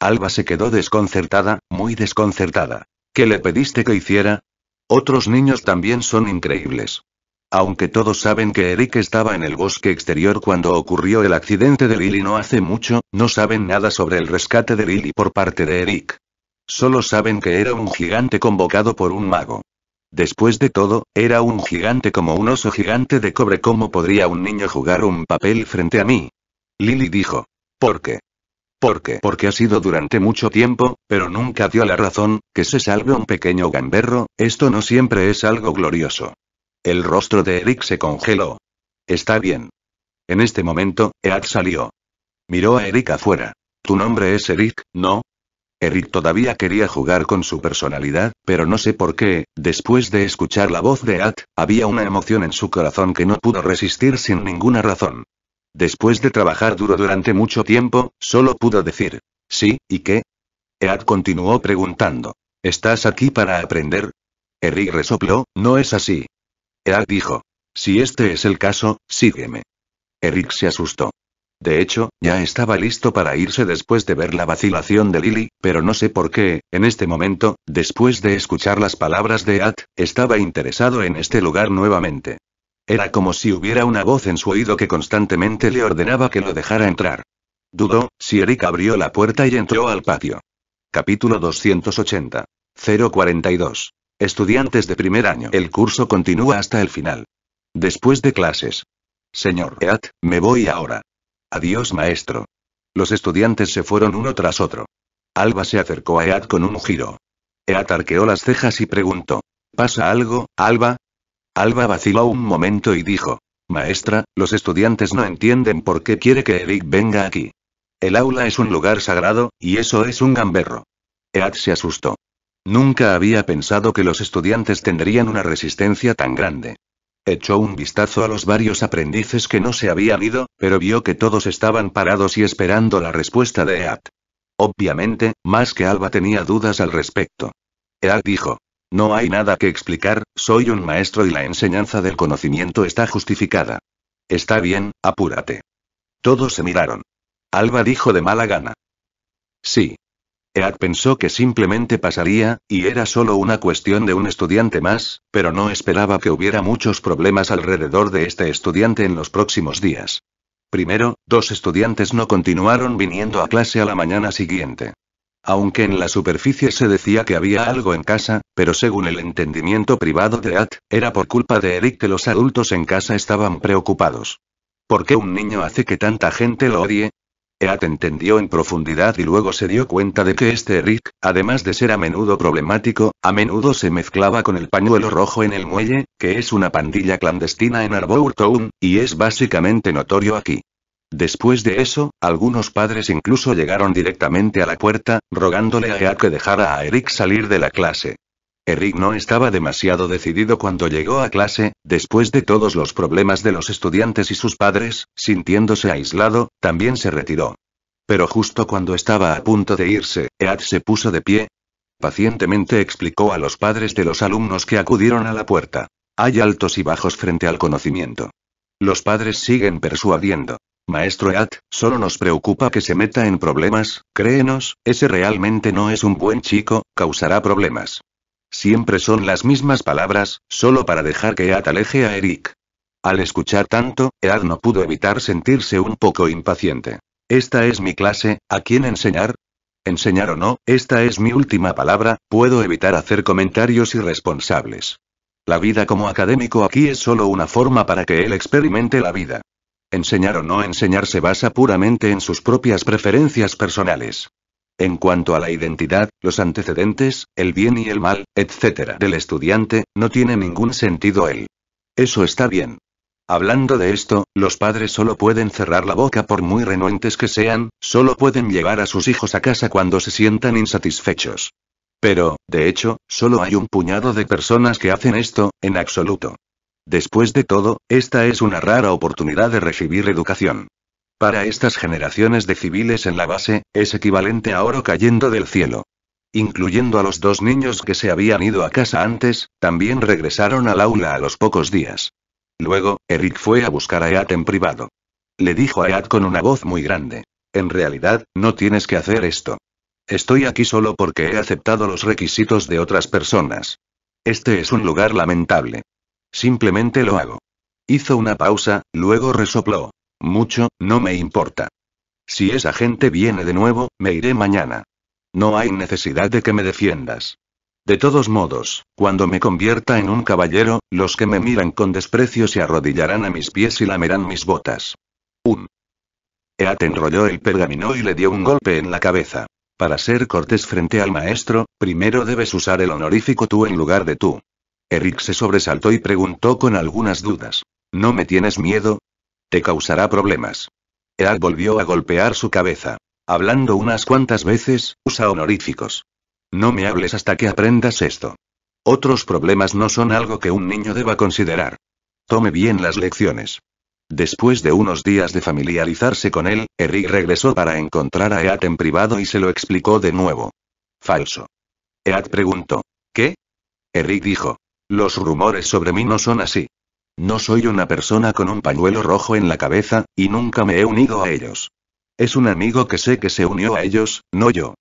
Alba se quedó desconcertada, muy desconcertada. ¿Qué le pediste que hiciera? Otros niños también son increíbles. Aunque todos saben que Eric estaba en el bosque exterior cuando ocurrió el accidente de Lily no hace mucho, no saben nada sobre el rescate de Lily por parte de Eric. Solo saben que era un gigante convocado por un mago. Después de todo, era un gigante como un oso gigante de cobre. ¿Cómo podría un niño jugar un papel frente a mí? Lily dijo. ¿Por qué? ¿Por qué? Porque ha sido durante mucho tiempo, pero nunca dio la razón, que se salve un pequeño gamberro, esto no siempre es algo glorioso. El rostro de Eric se congeló. Está bien. En este momento, Ead salió. Miró a Eric afuera. Tu nombre es Eric, ¿no? Eric todavía quería jugar con su personalidad, pero no sé por qué, después de escuchar la voz de At, había una emoción en su corazón que no pudo resistir sin ninguna razón. Después de trabajar duro durante mucho tiempo, solo pudo decir, sí, ¿y qué? Ead continuó preguntando, ¿estás aquí para aprender? Eric resopló, no es así. Ead dijo, si este es el caso, sígueme. Eric se asustó. De hecho, ya estaba listo para irse después de ver la vacilación de Lily, pero no sé por qué, en este momento, después de escuchar las palabras de Ed, estaba interesado en este lugar nuevamente. Era como si hubiera una voz en su oído que constantemente le ordenaba que lo dejara entrar. Dudó, si Eric abrió la puerta y entró al patio. Capítulo 280. 042. Estudiantes de primer año. El curso continúa hasta el final. Después de clases. Señor Ead, me voy ahora. Adiós maestro. Los estudiantes se fueron uno tras otro. Alba se acercó a Ead con un giro. Eat arqueó las cejas y preguntó. ¿Pasa algo, Alba? Alba vaciló un momento y dijo. Maestra, los estudiantes no entienden por qué quiere que Eric venga aquí. El aula es un lugar sagrado, y eso es un gamberro. Ead se asustó. Nunca había pensado que los estudiantes tendrían una resistencia tan grande. Echó un vistazo a los varios aprendices que no se habían ido, pero vio que todos estaban parados y esperando la respuesta de Ead. Obviamente, más que Alba tenía dudas al respecto. Ead dijo, no hay nada que explicar, soy un maestro y la enseñanza del conocimiento está justificada. Está bien, apúrate. Todos se miraron. Alba dijo de mala gana. Sí. Ead pensó que simplemente pasaría, y era solo una cuestión de un estudiante más, pero no esperaba que hubiera muchos problemas alrededor de este estudiante en los próximos días. Primero, dos estudiantes no continuaron viniendo a clase a la mañana siguiente. Aunque en la superficie se decía que había algo en casa, pero según el entendimiento privado de At, era por culpa de Eric que los adultos en casa estaban preocupados. ¿Por qué un niño hace que tanta gente lo odie? Eat entendió en profundidad y luego se dio cuenta de que este Eric, además de ser a menudo problemático, a menudo se mezclaba con el pañuelo rojo en el muelle, que es una pandilla clandestina en arbor Town, y es básicamente notorio aquí. Después de eso, algunos padres incluso llegaron directamente a la puerta, rogándole a Ead que dejara a Eric salir de la clase. Eric no estaba demasiado decidido cuando llegó a clase, después de todos los problemas de los estudiantes y sus padres, sintiéndose aislado, también se retiró. Pero justo cuando estaba a punto de irse, Ead se puso de pie. Pacientemente explicó a los padres de los alumnos que acudieron a la puerta. Hay altos y bajos frente al conocimiento. Los padres siguen persuadiendo. Maestro Eat, solo nos preocupa que se meta en problemas, créenos, ese realmente no es un buen chico, causará problemas. Siempre son las mismas palabras, solo para dejar que Eat aleje a Eric. Al escuchar tanto, Ead no pudo evitar sentirse un poco impaciente. Esta es mi clase, ¿a quién enseñar? Enseñar o no, esta es mi última palabra, puedo evitar hacer comentarios irresponsables. La vida como académico aquí es solo una forma para que él experimente la vida. Enseñar o no enseñar se basa puramente en sus propias preferencias personales. En cuanto a la identidad, los antecedentes, el bien y el mal, etc. del estudiante, no tiene ningún sentido él. Eso está bien. Hablando de esto, los padres solo pueden cerrar la boca por muy renuentes que sean, solo pueden llevar a sus hijos a casa cuando se sientan insatisfechos. Pero, de hecho, solo hay un puñado de personas que hacen esto, en absoluto. Después de todo, esta es una rara oportunidad de recibir educación. Para estas generaciones de civiles en la base, es equivalente a oro cayendo del cielo. Incluyendo a los dos niños que se habían ido a casa antes, también regresaron al aula a los pocos días. Luego, Eric fue a buscar a Eat en privado. Le dijo a Ead con una voz muy grande. En realidad, no tienes que hacer esto. Estoy aquí solo porque he aceptado los requisitos de otras personas. Este es un lugar lamentable. Simplemente lo hago. Hizo una pausa, luego resopló. Mucho, no me importa. Si esa gente viene de nuevo, me iré mañana. No hay necesidad de que me defiendas. De todos modos, cuando me convierta en un caballero, los que me miran con desprecio se arrodillarán a mis pies y lamerán mis botas. Un. Eat enrolló el pergamino y le dio un golpe en la cabeza. Para ser cortés frente al maestro, primero debes usar el honorífico tú en lugar de tú. Eric se sobresaltó y preguntó con algunas dudas. ¿No me tienes miedo? Te causará problemas. Ead volvió a golpear su cabeza. Hablando unas cuantas veces, usa honoríficos. No me hables hasta que aprendas esto. Otros problemas no son algo que un niño deba considerar. Tome bien las lecciones. Después de unos días de familiarizarse con él, Eric regresó para encontrar a Ead en privado y se lo explicó de nuevo. Falso. Ead preguntó. ¿Qué? Eric dijo. Los rumores sobre mí no son así. No soy una persona con un pañuelo rojo en la cabeza, y nunca me he unido a ellos. Es un amigo que sé que se unió a ellos, no yo.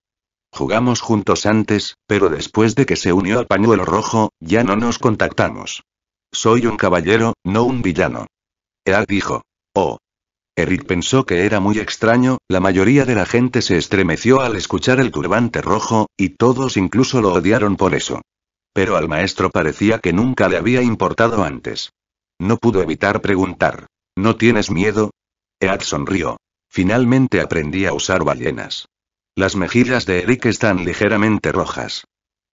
Jugamos juntos antes, pero después de que se unió al pañuelo rojo, ya no nos contactamos. Soy un caballero, no un villano. Eag dijo. Oh. Eric pensó que era muy extraño, la mayoría de la gente se estremeció al escuchar el turbante rojo, y todos incluso lo odiaron por eso. Pero al maestro parecía que nunca le había importado antes. No pudo evitar preguntar. ¿No tienes miedo? Ead sonrió. Finalmente aprendí a usar ballenas. Las mejillas de Eric están ligeramente rojas.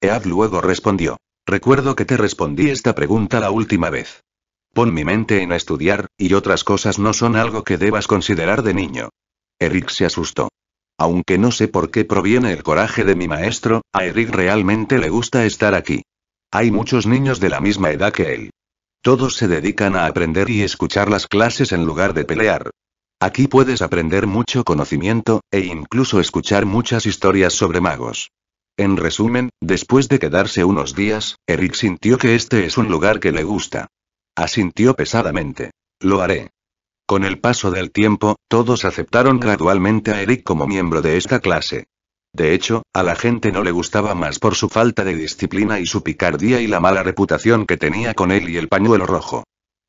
Ead luego respondió. Recuerdo que te respondí esta pregunta la última vez. Pon mi mente en estudiar, y otras cosas no son algo que debas considerar de niño. Eric se asustó. Aunque no sé por qué proviene el coraje de mi maestro, a Eric realmente le gusta estar aquí. Hay muchos niños de la misma edad que él. Todos se dedican a aprender y escuchar las clases en lugar de pelear. Aquí puedes aprender mucho conocimiento, e incluso escuchar muchas historias sobre magos. En resumen, después de quedarse unos días, Eric sintió que este es un lugar que le gusta. Asintió pesadamente. Lo haré. Con el paso del tiempo, todos aceptaron gradualmente a Eric como miembro de esta clase. De hecho, a la gente no le gustaba más por su falta de disciplina y su picardía y la mala reputación que tenía con él y el pañuelo rojo.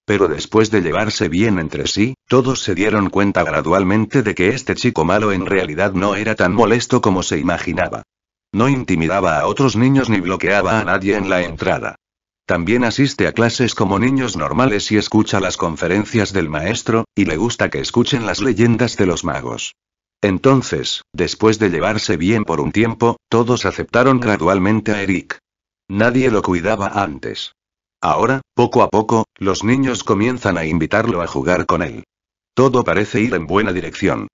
Pero después de llevarse bien entre sí, todos se dieron cuenta gradualmente de que este chico malo en realidad no era tan molesto como se imaginaba. No intimidaba a otros niños ni bloqueaba a nadie en la entrada. También asiste a clases como niños normales y escucha las conferencias del maestro, y le gusta que escuchen las leyendas de los magos. Entonces, después de llevarse bien por un tiempo, todos aceptaron gradualmente a Eric. Nadie lo cuidaba antes. Ahora, poco a poco, los niños comienzan a invitarlo a jugar con él. Todo parece ir en buena dirección.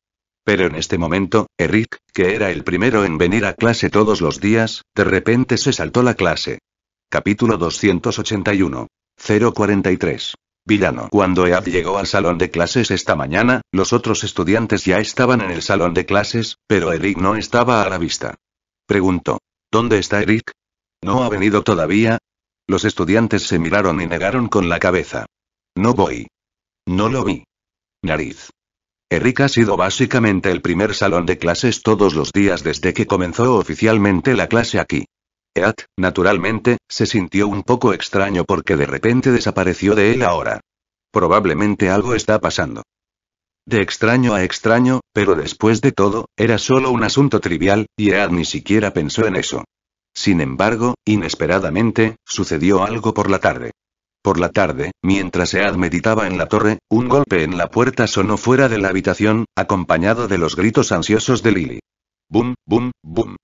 Pero en este momento, Eric, que era el primero en venir a clase todos los días, de repente se saltó la clase. Capítulo 281. 043. Villano. Cuando Ead llegó al salón de clases esta mañana, los otros estudiantes ya estaban en el salón de clases, pero Eric no estaba a la vista. Preguntó. ¿Dónde está Eric? ¿No ha venido todavía? Los estudiantes se miraron y negaron con la cabeza. No voy. No lo vi. Nariz. Eric ha sido básicamente el primer salón de clases todos los días desde que comenzó oficialmente la clase aquí. Ead, naturalmente, se sintió un poco extraño porque de repente desapareció de él ahora. Probablemente algo está pasando. De extraño a extraño, pero después de todo, era solo un asunto trivial, y Ead ni siquiera pensó en eso. Sin embargo, inesperadamente, sucedió algo por la tarde. Por la tarde, mientras Ead meditaba en la torre, un golpe en la puerta sonó fuera de la habitación, acompañado de los gritos ansiosos de Lily. Bum, bum, bum.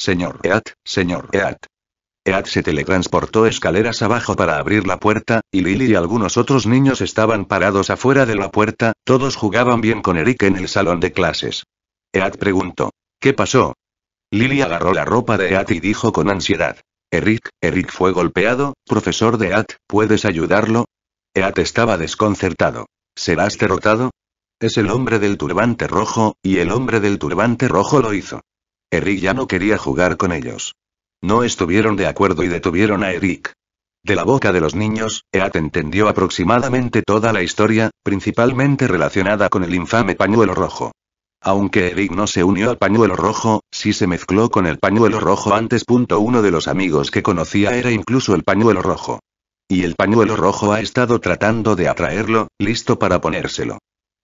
Señor Eat, señor Eat. Eat se teletransportó escaleras abajo para abrir la puerta, y Lily y algunos otros niños estaban parados afuera de la puerta, todos jugaban bien con Eric en el salón de clases. Eat preguntó. ¿Qué pasó? Lily agarró la ropa de Eat y dijo con ansiedad. Eric, Eric fue golpeado, profesor de Eat, ¿puedes ayudarlo? Eat estaba desconcertado. ¿Serás derrotado? Es el hombre del turbante rojo, y el hombre del turbante rojo lo hizo. Eric ya no quería jugar con ellos. No estuvieron de acuerdo y detuvieron a Eric. De la boca de los niños, Eat entendió aproximadamente toda la historia, principalmente relacionada con el infame pañuelo rojo. Aunque Eric no se unió al pañuelo rojo, sí se mezcló con el pañuelo rojo antes. Uno de los amigos que conocía era incluso el pañuelo rojo. Y el pañuelo rojo ha estado tratando de atraerlo, listo para ponérselo.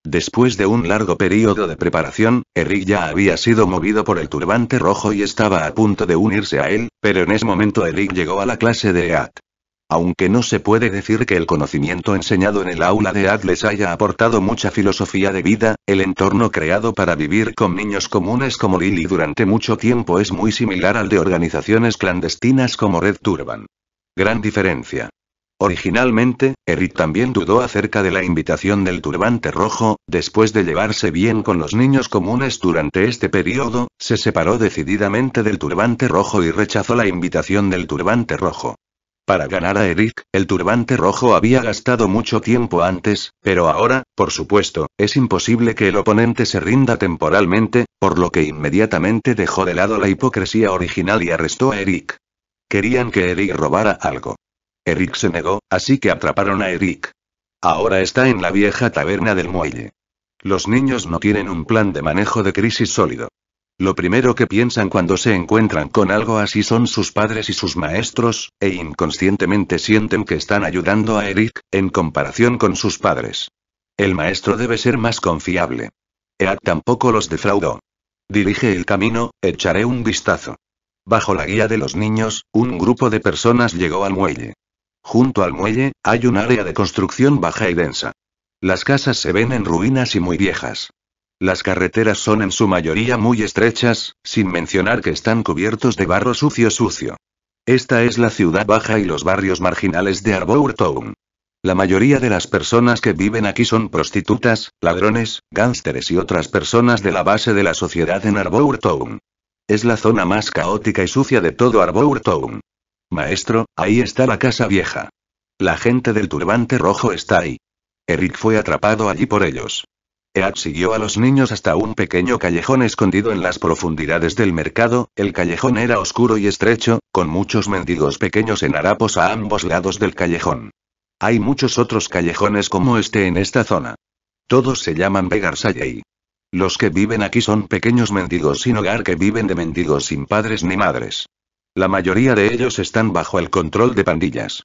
Después de un largo periodo de preparación, Eric ya había sido movido por el turbante rojo y estaba a punto de unirse a él, pero en ese momento Eric llegó a la clase de EAT. Aunque no se puede decir que el conocimiento enseñado en el aula de EAT les haya aportado mucha filosofía de vida, el entorno creado para vivir con niños comunes como Lily durante mucho tiempo es muy similar al de organizaciones clandestinas como Red Turban. Gran diferencia. Originalmente, Eric también dudó acerca de la invitación del turbante rojo, después de llevarse bien con los niños comunes durante este periodo, se separó decididamente del turbante rojo y rechazó la invitación del turbante rojo. Para ganar a Eric, el turbante rojo había gastado mucho tiempo antes, pero ahora, por supuesto, es imposible que el oponente se rinda temporalmente, por lo que inmediatamente dejó de lado la hipocresía original y arrestó a Eric. Querían que Eric robara algo. Eric se negó, así que atraparon a Eric. Ahora está en la vieja taberna del muelle. Los niños no tienen un plan de manejo de crisis sólido. Lo primero que piensan cuando se encuentran con algo así son sus padres y sus maestros, e inconscientemente sienten que están ayudando a Eric, en comparación con sus padres. El maestro debe ser más confiable. Ead tampoco los defraudó. Dirige el camino, echaré un vistazo. Bajo la guía de los niños, un grupo de personas llegó al muelle. Junto al muelle, hay un área de construcción baja y densa. Las casas se ven en ruinas y muy viejas. Las carreteras son en su mayoría muy estrechas, sin mencionar que están cubiertos de barro sucio sucio. Esta es la ciudad baja y los barrios marginales de Arbour Town. La mayoría de las personas que viven aquí son prostitutas, ladrones, gánsteres y otras personas de la base de la sociedad en Arbour Es la zona más caótica y sucia de todo Arbour Town. Maestro, ahí está la casa vieja. La gente del turbante rojo está ahí. Eric fue atrapado allí por ellos. Ead siguió a los niños hasta un pequeño callejón escondido en las profundidades del mercado, el callejón era oscuro y estrecho, con muchos mendigos pequeños en harapos a ambos lados del callejón. Hay muchos otros callejones como este en esta zona. Todos se llaman Begar Los que viven aquí son pequeños mendigos sin hogar que viven de mendigos sin padres ni madres. La mayoría de ellos están bajo el control de pandillas.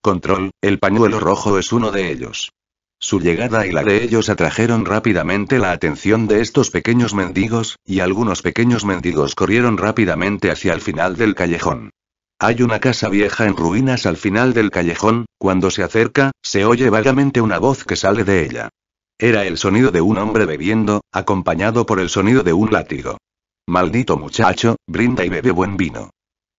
Control, el pañuelo rojo es uno de ellos. Su llegada y la de ellos atrajeron rápidamente la atención de estos pequeños mendigos, y algunos pequeños mendigos corrieron rápidamente hacia el final del callejón. Hay una casa vieja en ruinas al final del callejón, cuando se acerca, se oye vagamente una voz que sale de ella. Era el sonido de un hombre bebiendo, acompañado por el sonido de un látigo. Maldito muchacho, brinda y bebe buen vino.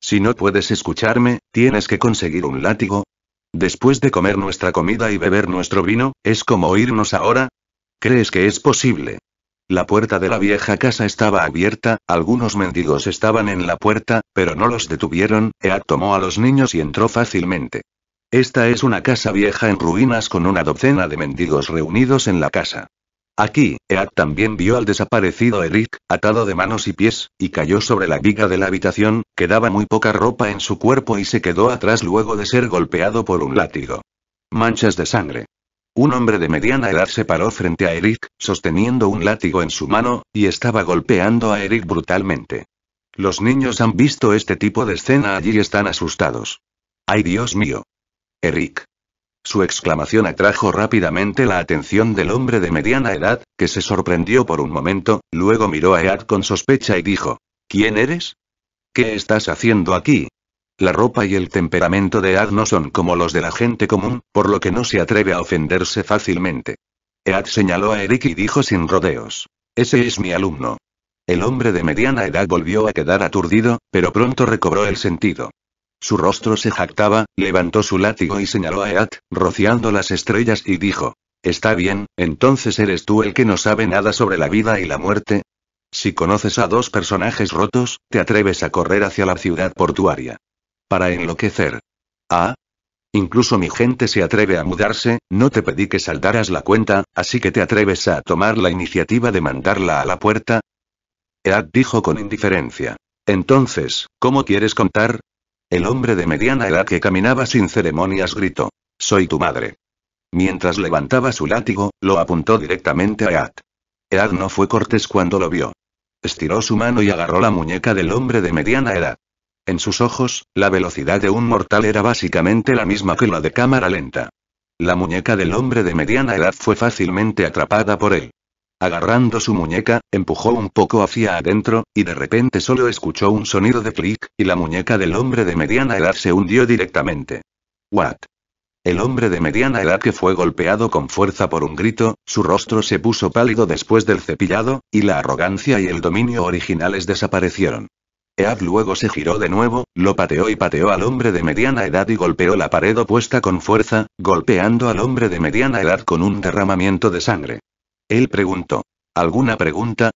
Si no puedes escucharme, tienes que conseguir un látigo. Después de comer nuestra comida y beber nuestro vino, ¿es como oírnos ahora? ¿Crees que es posible? La puerta de la vieja casa estaba abierta, algunos mendigos estaban en la puerta, pero no los detuvieron, Ea tomó a los niños y entró fácilmente. Esta es una casa vieja en ruinas con una docena de mendigos reunidos en la casa. Aquí, Ead también vio al desaparecido Eric, atado de manos y pies, y cayó sobre la viga de la habitación, quedaba muy poca ropa en su cuerpo y se quedó atrás luego de ser golpeado por un látigo. Manchas de sangre. Un hombre de mediana edad se paró frente a Eric, sosteniendo un látigo en su mano, y estaba golpeando a Eric brutalmente. Los niños han visto este tipo de escena allí y están asustados. ¡Ay Dios mío! Eric. Su exclamación atrajo rápidamente la atención del hombre de mediana edad, que se sorprendió por un momento, luego miró a Ead con sospecha y dijo, ¿Quién eres? ¿Qué estás haciendo aquí? La ropa y el temperamento de Ead no son como los de la gente común, por lo que no se atreve a ofenderse fácilmente. Ead señaló a Eric y dijo sin rodeos, Ese es mi alumno. El hombre de mediana edad volvió a quedar aturdido, pero pronto recobró el sentido. Su rostro se jactaba, levantó su látigo y señaló a Ead, rociando las estrellas y dijo, Está bien, entonces eres tú el que no sabe nada sobre la vida y la muerte. Si conoces a dos personajes rotos, te atreves a correr hacia la ciudad portuaria. Para enloquecer. Ah. Incluso mi gente se atreve a mudarse, no te pedí que saldaras la cuenta, así que te atreves a tomar la iniciativa de mandarla a la puerta. Ead dijo con indiferencia. Entonces, ¿cómo quieres contar? El hombre de mediana edad que caminaba sin ceremonias gritó. Soy tu madre. Mientras levantaba su látigo, lo apuntó directamente a Ead. Ead no fue cortés cuando lo vio. Estiró su mano y agarró la muñeca del hombre de mediana edad. En sus ojos, la velocidad de un mortal era básicamente la misma que la de cámara lenta. La muñeca del hombre de mediana edad fue fácilmente atrapada por él. Agarrando su muñeca, empujó un poco hacia adentro, y de repente solo escuchó un sonido de clic, y la muñeca del hombre de mediana edad se hundió directamente. ¿What? El hombre de mediana edad que fue golpeado con fuerza por un grito, su rostro se puso pálido después del cepillado, y la arrogancia y el dominio originales desaparecieron. Ead luego se giró de nuevo, lo pateó y pateó al hombre de mediana edad y golpeó la pared opuesta con fuerza, golpeando al hombre de mediana edad con un derramamiento de sangre. Él preguntó. ¿Alguna pregunta?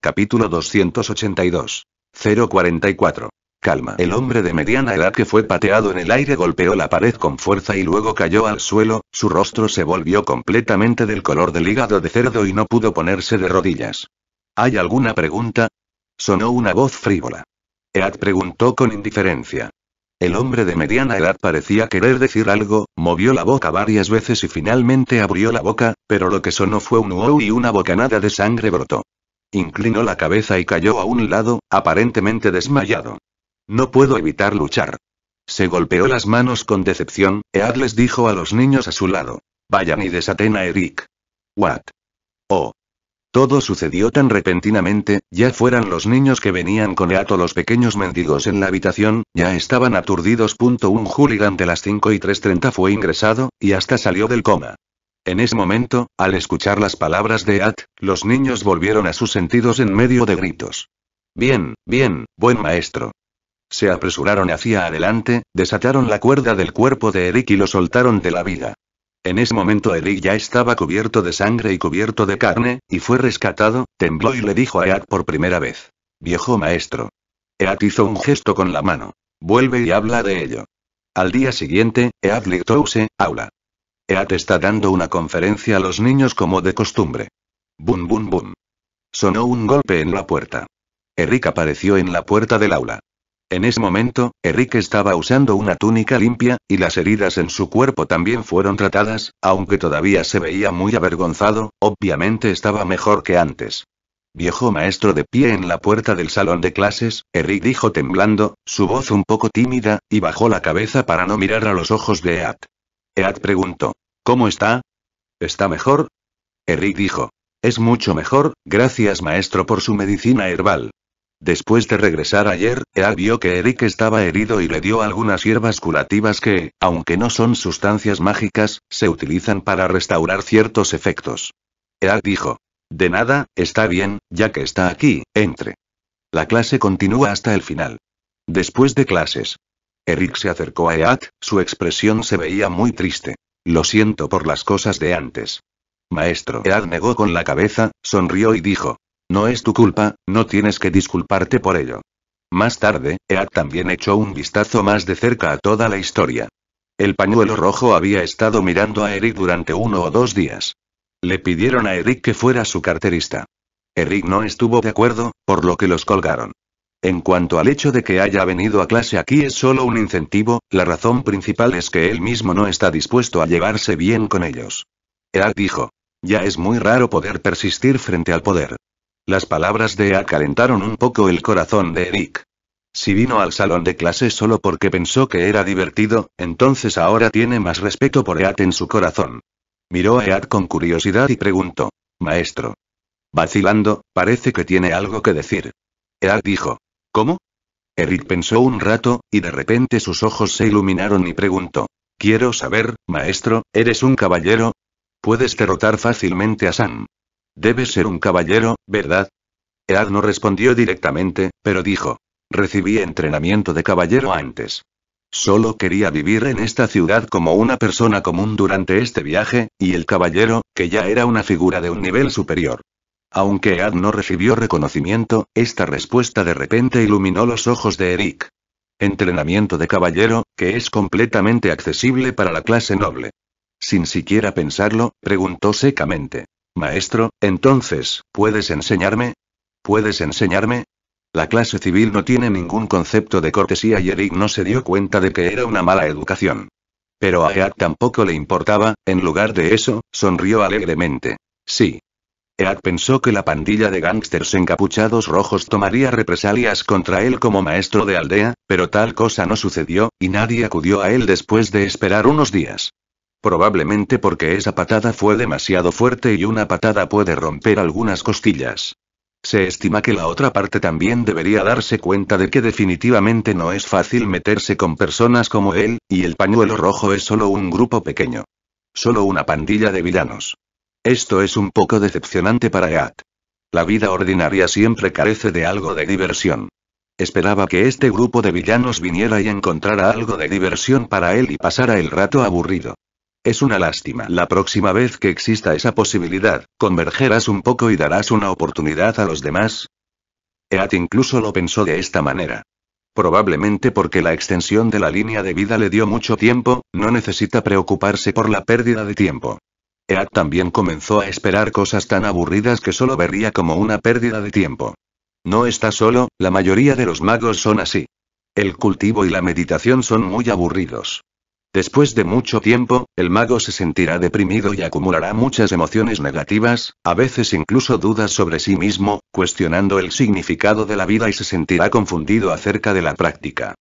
Capítulo 282. 044. Calma. El hombre de mediana edad que fue pateado en el aire golpeó la pared con fuerza y luego cayó al suelo, su rostro se volvió completamente del color del hígado de cerdo y no pudo ponerse de rodillas. ¿Hay alguna pregunta? Sonó una voz frívola. Ead preguntó con indiferencia. El hombre de mediana edad parecía querer decir algo, movió la boca varias veces y finalmente abrió la boca, pero lo que sonó fue un wow y una bocanada de sangre brotó. Inclinó la cabeza y cayó a un lado, aparentemente desmayado. No puedo evitar luchar. Se golpeó las manos con decepción, Ead les dijo a los niños a su lado. Vayan y desaten a Eric. What? Oh. Todo sucedió tan repentinamente, ya fueran los niños que venían con o los pequeños mendigos en la habitación, ya estaban aturdidos. Un hooligan de las 5 y 3.30 fue ingresado, y hasta salió del coma. En ese momento, al escuchar las palabras de At, los niños volvieron a sus sentidos en medio de gritos. Bien, bien, buen maestro. Se apresuraron hacia adelante, desataron la cuerda del cuerpo de Eric y lo soltaron de la vida. En ese momento Eric ya estaba cubierto de sangre y cubierto de carne, y fue rescatado, tembló y le dijo a Ead por primera vez. Viejo maestro. Eat hizo un gesto con la mano. Vuelve y habla de ello. Al día siguiente, Eat tose aula. Ead está dando una conferencia a los niños como de costumbre. Bum bum bum. Sonó un golpe en la puerta. Eric apareció en la puerta del aula. En ese momento, Eric estaba usando una túnica limpia, y las heridas en su cuerpo también fueron tratadas, aunque todavía se veía muy avergonzado, obviamente estaba mejor que antes. Viejo maestro de pie en la puerta del salón de clases, Eric dijo temblando, su voz un poco tímida, y bajó la cabeza para no mirar a los ojos de Ead. Ead preguntó, ¿Cómo está? ¿Está mejor? Eric dijo, es mucho mejor, gracias maestro por su medicina herbal. Después de regresar ayer, Ead vio que Eric estaba herido y le dio algunas hierbas curativas que, aunque no son sustancias mágicas, se utilizan para restaurar ciertos efectos. Ead dijo. De nada, está bien, ya que está aquí, entre. La clase continúa hasta el final. Después de clases. Eric se acercó a Ead, su expresión se veía muy triste. Lo siento por las cosas de antes. Maestro. Ead negó con la cabeza, sonrió y dijo. No es tu culpa, no tienes que disculparte por ello. Más tarde, Ead también echó un vistazo más de cerca a toda la historia. El pañuelo rojo había estado mirando a Eric durante uno o dos días. Le pidieron a Eric que fuera su carterista. Eric no estuvo de acuerdo, por lo que los colgaron. En cuanto al hecho de que haya venido a clase aquí es solo un incentivo, la razón principal es que él mismo no está dispuesto a llevarse bien con ellos. Ead dijo. Ya es muy raro poder persistir frente al poder. Las palabras de Ead calentaron un poco el corazón de Eric. Si vino al salón de clase solo porque pensó que era divertido, entonces ahora tiene más respeto por Ead en su corazón. Miró a Ead con curiosidad y preguntó. Maestro. Vacilando, parece que tiene algo que decir. Ead dijo. ¿Cómo? Eric pensó un rato, y de repente sus ojos se iluminaron y preguntó. Quiero saber, maestro, ¿eres un caballero? Puedes derrotar fácilmente a Sam. Debes ser un caballero, ¿verdad? Ead no respondió directamente, pero dijo. Recibí entrenamiento de caballero antes. Solo quería vivir en esta ciudad como una persona común durante este viaje, y el caballero, que ya era una figura de un nivel superior. Aunque Ead no recibió reconocimiento, esta respuesta de repente iluminó los ojos de Eric. Entrenamiento de caballero, que es completamente accesible para la clase noble. Sin siquiera pensarlo, preguntó secamente. Maestro, entonces, ¿puedes enseñarme? ¿Puedes enseñarme? La clase civil no tiene ningún concepto de cortesía y Eric no se dio cuenta de que era una mala educación. Pero a Ead tampoco le importaba, en lugar de eso, sonrió alegremente. Sí. Ead pensó que la pandilla de gángsters encapuchados rojos tomaría represalias contra él como maestro de aldea, pero tal cosa no sucedió, y nadie acudió a él después de esperar unos días. Probablemente porque esa patada fue demasiado fuerte y una patada puede romper algunas costillas. Se estima que la otra parte también debería darse cuenta de que definitivamente no es fácil meterse con personas como él, y el pañuelo rojo es solo un grupo pequeño. Solo una pandilla de villanos. Esto es un poco decepcionante para Eat. La vida ordinaria siempre carece de algo de diversión. Esperaba que este grupo de villanos viniera y encontrara algo de diversión para él y pasara el rato aburrido. Es una lástima. La próxima vez que exista esa posibilidad, convergerás un poco y darás una oportunidad a los demás. Eat incluso lo pensó de esta manera. Probablemente porque la extensión de la línea de vida le dio mucho tiempo, no necesita preocuparse por la pérdida de tiempo. Eat también comenzó a esperar cosas tan aburridas que solo vería como una pérdida de tiempo. No está solo, la mayoría de los magos son así. El cultivo y la meditación son muy aburridos. Después de mucho tiempo, el mago se sentirá deprimido y acumulará muchas emociones negativas, a veces incluso dudas sobre sí mismo, cuestionando el significado de la vida y se sentirá confundido acerca de la práctica.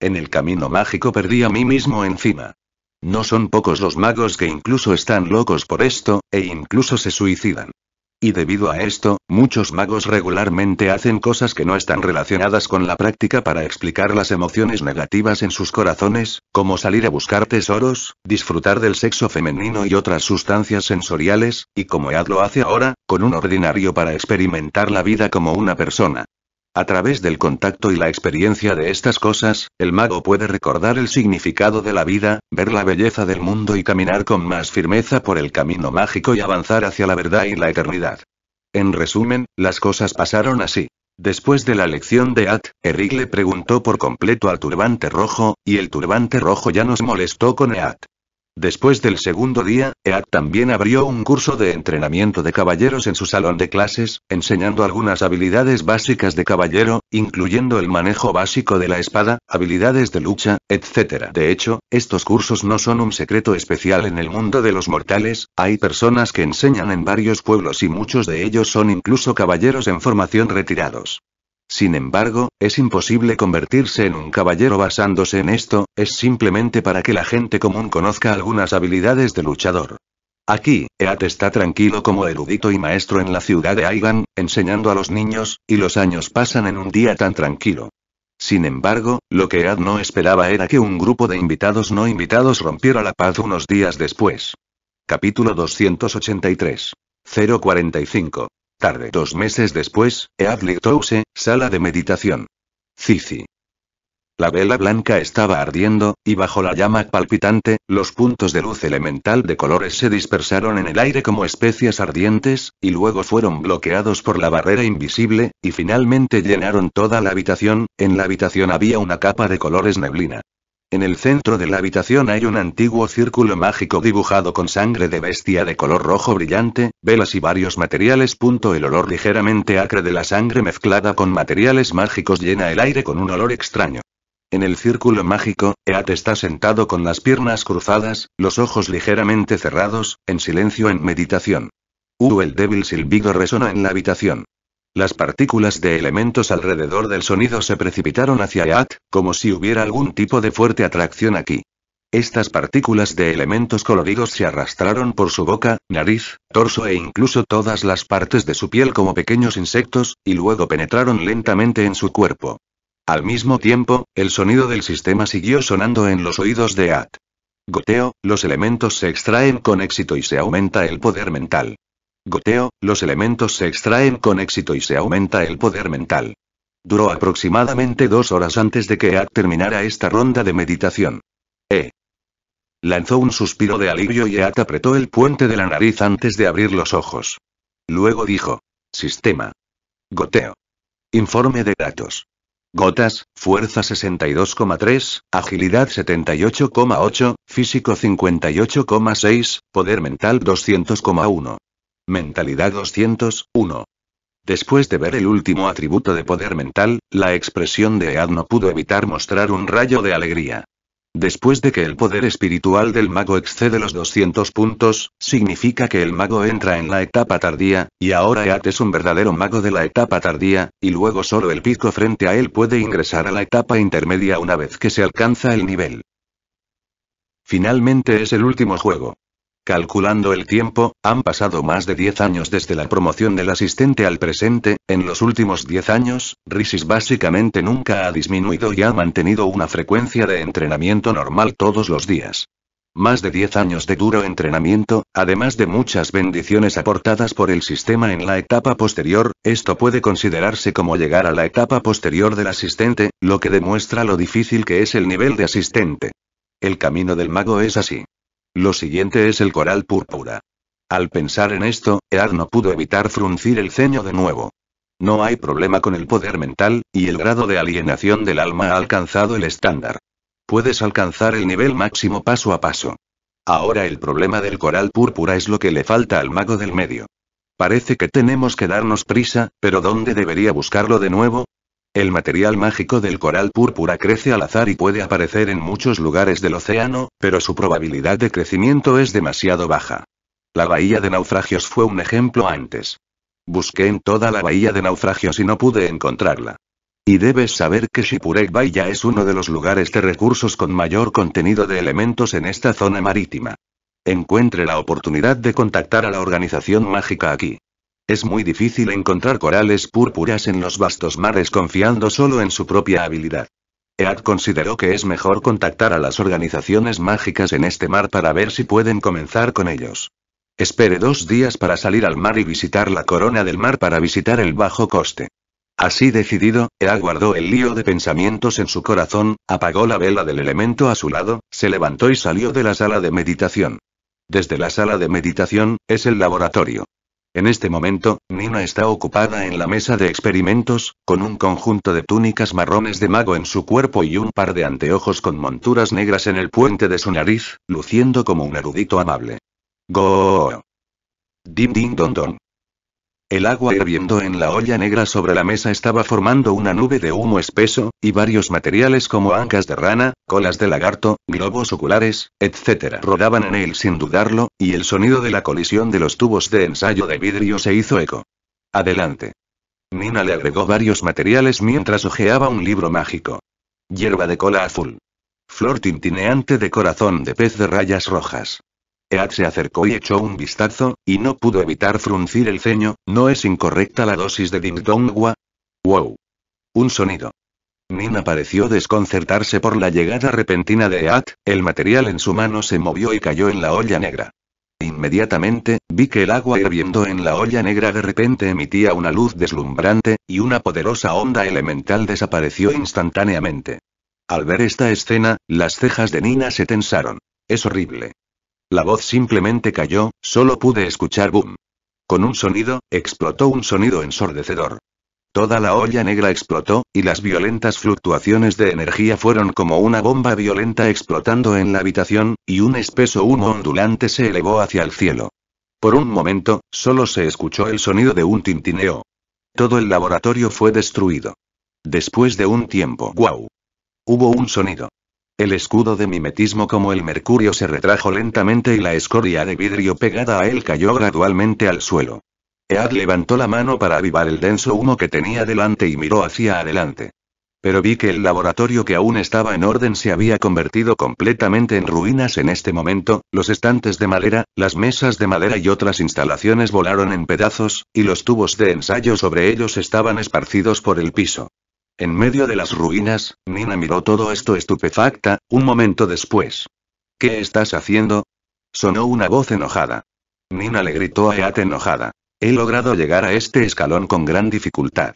En el camino mágico perdí a mí mismo encima. No son pocos los magos que incluso están locos por esto, e incluso se suicidan. Y debido a esto, muchos magos regularmente hacen cosas que no están relacionadas con la práctica para explicar las emociones negativas en sus corazones, como salir a buscar tesoros, disfrutar del sexo femenino y otras sustancias sensoriales, y como Ead lo hace ahora, con un ordinario para experimentar la vida como una persona. A través del contacto y la experiencia de estas cosas, el mago puede recordar el significado de la vida, ver la belleza del mundo y caminar con más firmeza por el camino mágico y avanzar hacia la verdad y la eternidad. En resumen, las cosas pasaron así. Después de la lección de At, Eric le preguntó por completo al turbante rojo, y el turbante rojo ya nos molestó con At. Después del segundo día, Ead también abrió un curso de entrenamiento de caballeros en su salón de clases, enseñando algunas habilidades básicas de caballero, incluyendo el manejo básico de la espada, habilidades de lucha, etc. De hecho, estos cursos no son un secreto especial en el mundo de los mortales, hay personas que enseñan en varios pueblos y muchos de ellos son incluso caballeros en formación retirados. Sin embargo, es imposible convertirse en un caballero basándose en esto, es simplemente para que la gente común conozca algunas habilidades de luchador. Aquí, Eat está tranquilo como erudito y maestro en la ciudad de Aigan, enseñando a los niños, y los años pasan en un día tan tranquilo. Sin embargo, lo que Ead no esperaba era que un grupo de invitados no invitados rompiera la paz unos días después. Capítulo 283. 045. Tarde. Dos meses después, Eadley sala de meditación. Cici. La vela blanca estaba ardiendo, y bajo la llama palpitante, los puntos de luz elemental de colores se dispersaron en el aire como especias ardientes, y luego fueron bloqueados por la barrera invisible, y finalmente llenaron toda la habitación, en la habitación había una capa de colores neblina. En el centro de la habitación hay un antiguo círculo mágico dibujado con sangre de bestia de color rojo brillante, velas y varios materiales. El olor ligeramente acre de la sangre mezclada con materiales mágicos llena el aire con un olor extraño. En el círculo mágico, Eat está sentado con las piernas cruzadas, los ojos ligeramente cerrados, en silencio en meditación. Uh, el débil silbido resona en la habitación. Las partículas de elementos alrededor del sonido se precipitaron hacia At, como si hubiera algún tipo de fuerte atracción aquí. Estas partículas de elementos coloridos se arrastraron por su boca, nariz, torso e incluso todas las partes de su piel como pequeños insectos, y luego penetraron lentamente en su cuerpo. Al mismo tiempo, el sonido del sistema siguió sonando en los oídos de At. Goteo, los elementos se extraen con éxito y se aumenta el poder mental goteo, los elementos se extraen con éxito y se aumenta el poder mental. Duró aproximadamente dos horas antes de que At terminara esta ronda de meditación. E. Lanzó un suspiro de alivio y At apretó el puente de la nariz antes de abrir los ojos. Luego dijo. Sistema. Goteo. Informe de datos. Gotas, fuerza 62,3, agilidad 78,8, físico 58,6, poder mental 200,1. Mentalidad 201. Después de ver el último atributo de poder mental, la expresión de Ead no pudo evitar mostrar un rayo de alegría. Después de que el poder espiritual del mago excede los 200 puntos, significa que el mago entra en la etapa tardía, y ahora Ead es un verdadero mago de la etapa tardía, y luego solo el pico frente a él puede ingresar a la etapa intermedia una vez que se alcanza el nivel. Finalmente es el último juego. Calculando el tiempo, han pasado más de 10 años desde la promoción del asistente al presente, en los últimos 10 años, Risis básicamente nunca ha disminuido y ha mantenido una frecuencia de entrenamiento normal todos los días. Más de 10 años de duro entrenamiento, además de muchas bendiciones aportadas por el sistema en la etapa posterior, esto puede considerarse como llegar a la etapa posterior del asistente, lo que demuestra lo difícil que es el nivel de asistente. El camino del mago es así. Lo siguiente es el coral púrpura. Al pensar en esto, Ear no pudo evitar fruncir el ceño de nuevo. No hay problema con el poder mental, y el grado de alienación del alma ha alcanzado el estándar. Puedes alcanzar el nivel máximo paso a paso. Ahora el problema del coral púrpura es lo que le falta al mago del medio. Parece que tenemos que darnos prisa, pero ¿dónde debería buscarlo de nuevo? El material mágico del coral púrpura crece al azar y puede aparecer en muchos lugares del océano, pero su probabilidad de crecimiento es demasiado baja. La bahía de naufragios fue un ejemplo antes. Busqué en toda la bahía de naufragios y no pude encontrarla. Y debes saber que Shipurek Bay ya es uno de los lugares de recursos con mayor contenido de elementos en esta zona marítima. Encuentre la oportunidad de contactar a la organización mágica aquí. Es muy difícil encontrar corales púrpuras en los vastos mares confiando solo en su propia habilidad. EAD consideró que es mejor contactar a las organizaciones mágicas en este mar para ver si pueden comenzar con ellos. Espere dos días para salir al mar y visitar la corona del mar para visitar el bajo coste. Así decidido, Ead guardó el lío de pensamientos en su corazón, apagó la vela del elemento a su lado, se levantó y salió de la sala de meditación. Desde la sala de meditación, es el laboratorio. En este momento, Nina está ocupada en la mesa de experimentos, con un conjunto de túnicas marrones de mago en su cuerpo y un par de anteojos con monturas negras en el puente de su nariz, luciendo como un erudito amable. Go. Dim ding don don. El agua hirviendo en la olla negra sobre la mesa estaba formando una nube de humo espeso, y varios materiales como ancas de rana, colas de lagarto, globos oculares, etc. rodaban en él sin dudarlo, y el sonido de la colisión de los tubos de ensayo de vidrio se hizo eco. Adelante. Nina le agregó varios materiales mientras hojeaba un libro mágico. Hierba de cola azul. Flor tintineante de corazón de pez de rayas rojas. Ead se acercó y echó un vistazo, y no pudo evitar fruncir el ceño, ¿no es incorrecta la dosis de Ding ¡Wow! Un sonido. Nina pareció desconcertarse por la llegada repentina de Ead, el material en su mano se movió y cayó en la olla negra. Inmediatamente, vi que el agua hirviendo en la olla negra de repente emitía una luz deslumbrante, y una poderosa onda elemental desapareció instantáneamente. Al ver esta escena, las cejas de Nina se tensaron. Es horrible. La voz simplemente cayó, solo pude escuchar boom. Con un sonido, explotó un sonido ensordecedor. Toda la olla negra explotó, y las violentas fluctuaciones de energía fueron como una bomba violenta explotando en la habitación, y un espeso humo ondulante se elevó hacia el cielo. Por un momento, solo se escuchó el sonido de un tintineo. Todo el laboratorio fue destruido. Después de un tiempo, ¡guau! Hubo un sonido. El escudo de mimetismo como el mercurio se retrajo lentamente y la escoria de vidrio pegada a él cayó gradualmente al suelo. Ead levantó la mano para avivar el denso humo que tenía delante y miró hacia adelante. Pero vi que el laboratorio que aún estaba en orden se había convertido completamente en ruinas en este momento, los estantes de madera, las mesas de madera y otras instalaciones volaron en pedazos, y los tubos de ensayo sobre ellos estaban esparcidos por el piso. En medio de las ruinas, Nina miró todo esto estupefacta, un momento después. ¿Qué estás haciendo? Sonó una voz enojada. Nina le gritó a Eate enojada. He logrado llegar a este escalón con gran dificultad.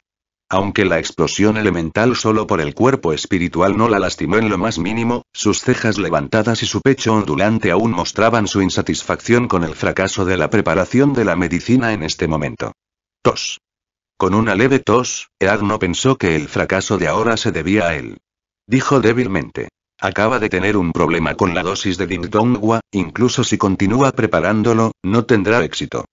Aunque la explosión elemental solo por el cuerpo espiritual no la lastimó en lo más mínimo, sus cejas levantadas y su pecho ondulante aún mostraban su insatisfacción con el fracaso de la preparación de la medicina en este momento. Tos. Con una leve tos, Ead no pensó que el fracaso de ahora se debía a él. Dijo débilmente. Acaba de tener un problema con la dosis de Dingdongwa, incluso si continúa preparándolo, no tendrá éxito.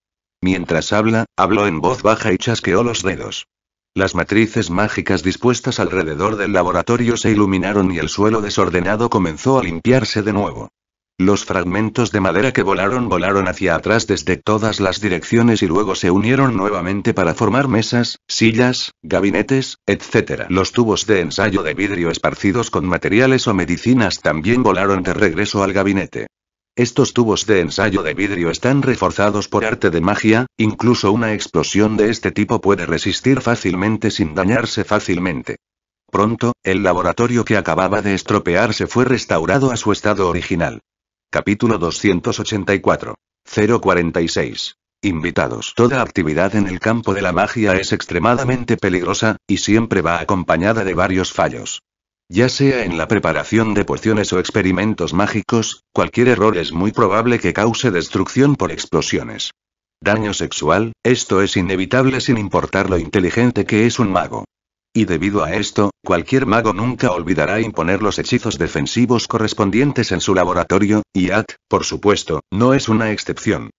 Mientras habla, habló en voz baja y chasqueó los dedos. Las matrices mágicas dispuestas alrededor del laboratorio se iluminaron y el suelo desordenado comenzó a limpiarse de nuevo. Los fragmentos de madera que volaron volaron hacia atrás desde todas las direcciones y luego se unieron nuevamente para formar mesas, sillas, gabinetes, etc. Los tubos de ensayo de vidrio esparcidos con materiales o medicinas también volaron de regreso al gabinete. Estos tubos de ensayo de vidrio están reforzados por arte de magia, incluso una explosión de este tipo puede resistir fácilmente sin dañarse fácilmente. Pronto, el laboratorio que acababa de estropearse fue restaurado a su estado original. Capítulo 284. 046. Invitados. Toda actividad en el campo de la magia es extremadamente peligrosa, y siempre va acompañada de varios fallos. Ya sea en la preparación de pociones o experimentos mágicos, cualquier error es muy probable que cause destrucción por explosiones. Daño sexual, esto es inevitable sin importar lo inteligente que es un mago. Y debido a esto, cualquier mago nunca olvidará imponer los hechizos defensivos correspondientes en su laboratorio, y At, por supuesto, no es una excepción.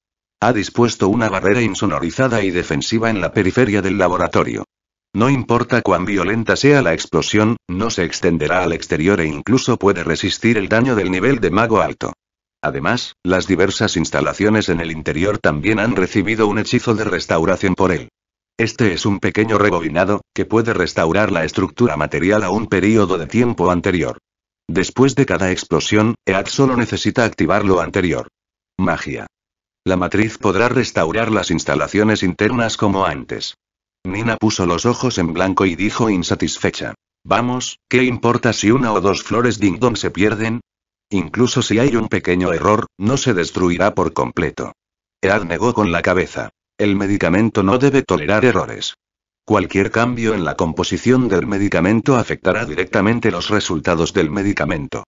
Ha dispuesto una barrera insonorizada y defensiva en la periferia del laboratorio. No importa cuán violenta sea la explosión, no se extenderá al exterior e incluso puede resistir el daño del nivel de mago alto. Además, las diversas instalaciones en el interior también han recibido un hechizo de restauración por él. Este es un pequeño rebobinado, que puede restaurar la estructura material a un período de tiempo anterior. Después de cada explosión, EAD solo necesita activar lo anterior. Magia. La matriz podrá restaurar las instalaciones internas como antes. Nina puso los ojos en blanco y dijo insatisfecha. Vamos, ¿qué importa si una o dos flores Dong se pierden? Incluso si hay un pequeño error, no se destruirá por completo. Ead negó con la cabeza. El medicamento no debe tolerar errores. Cualquier cambio en la composición del medicamento afectará directamente los resultados del medicamento.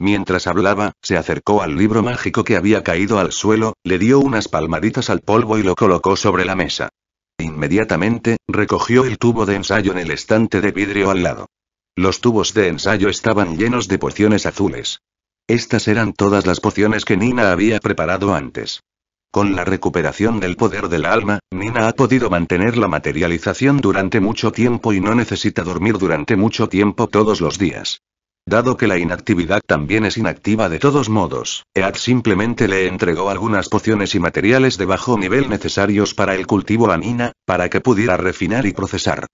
Mientras hablaba, se acercó al libro mágico que había caído al suelo, le dio unas palmaditas al polvo y lo colocó sobre la mesa. Inmediatamente, recogió el tubo de ensayo en el estante de vidrio al lado. Los tubos de ensayo estaban llenos de pociones azules. Estas eran todas las pociones que Nina había preparado antes. Con la recuperación del poder del alma, Nina ha podido mantener la materialización durante mucho tiempo y no necesita dormir durante mucho tiempo todos los días. Dado que la inactividad también es inactiva de todos modos, Ead simplemente le entregó algunas pociones y materiales de bajo nivel necesarios para el cultivo a Nina, para que pudiera refinar y procesar.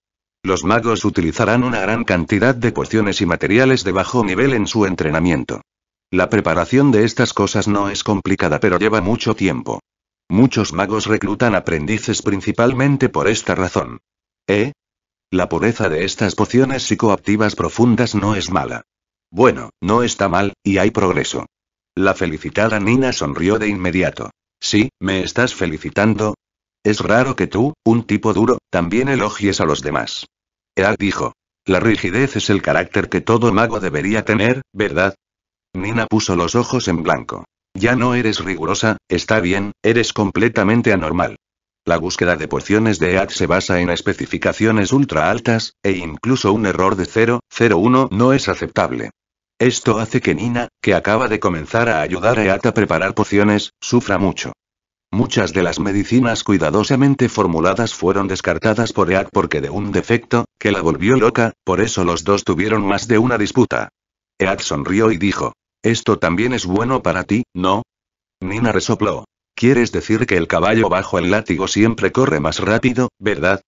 Los magos utilizarán una gran cantidad de pociones y materiales de bajo nivel en su entrenamiento. La preparación de estas cosas no es complicada pero lleva mucho tiempo. Muchos magos reclutan aprendices principalmente por esta razón. ¿Eh? La pureza de estas pociones psicoactivas profundas no es mala. Bueno, no está mal, y hay progreso. La felicitada Nina sonrió de inmediato. Sí, me estás felicitando. Es raro que tú, un tipo duro, también elogies a los demás. Ed dijo. La rigidez es el carácter que todo mago debería tener, ¿verdad? Nina puso los ojos en blanco. Ya no eres rigurosa, está bien, eres completamente anormal. La búsqueda de porciones de EAD se basa en especificaciones ultra altas, e incluso un error de 0,01 no es aceptable. Esto hace que Nina, que acaba de comenzar a ayudar a EAD a preparar pociones, sufra mucho. Muchas de las medicinas cuidadosamente formuladas fueron descartadas por EAD porque de un defecto, que la volvió loca, por eso los dos tuvieron más de una disputa. EAD sonrió y dijo, esto también es bueno para ti, ¿no? Nina resopló. ¿Quieres decir que el caballo bajo el látigo siempre corre más rápido, verdad?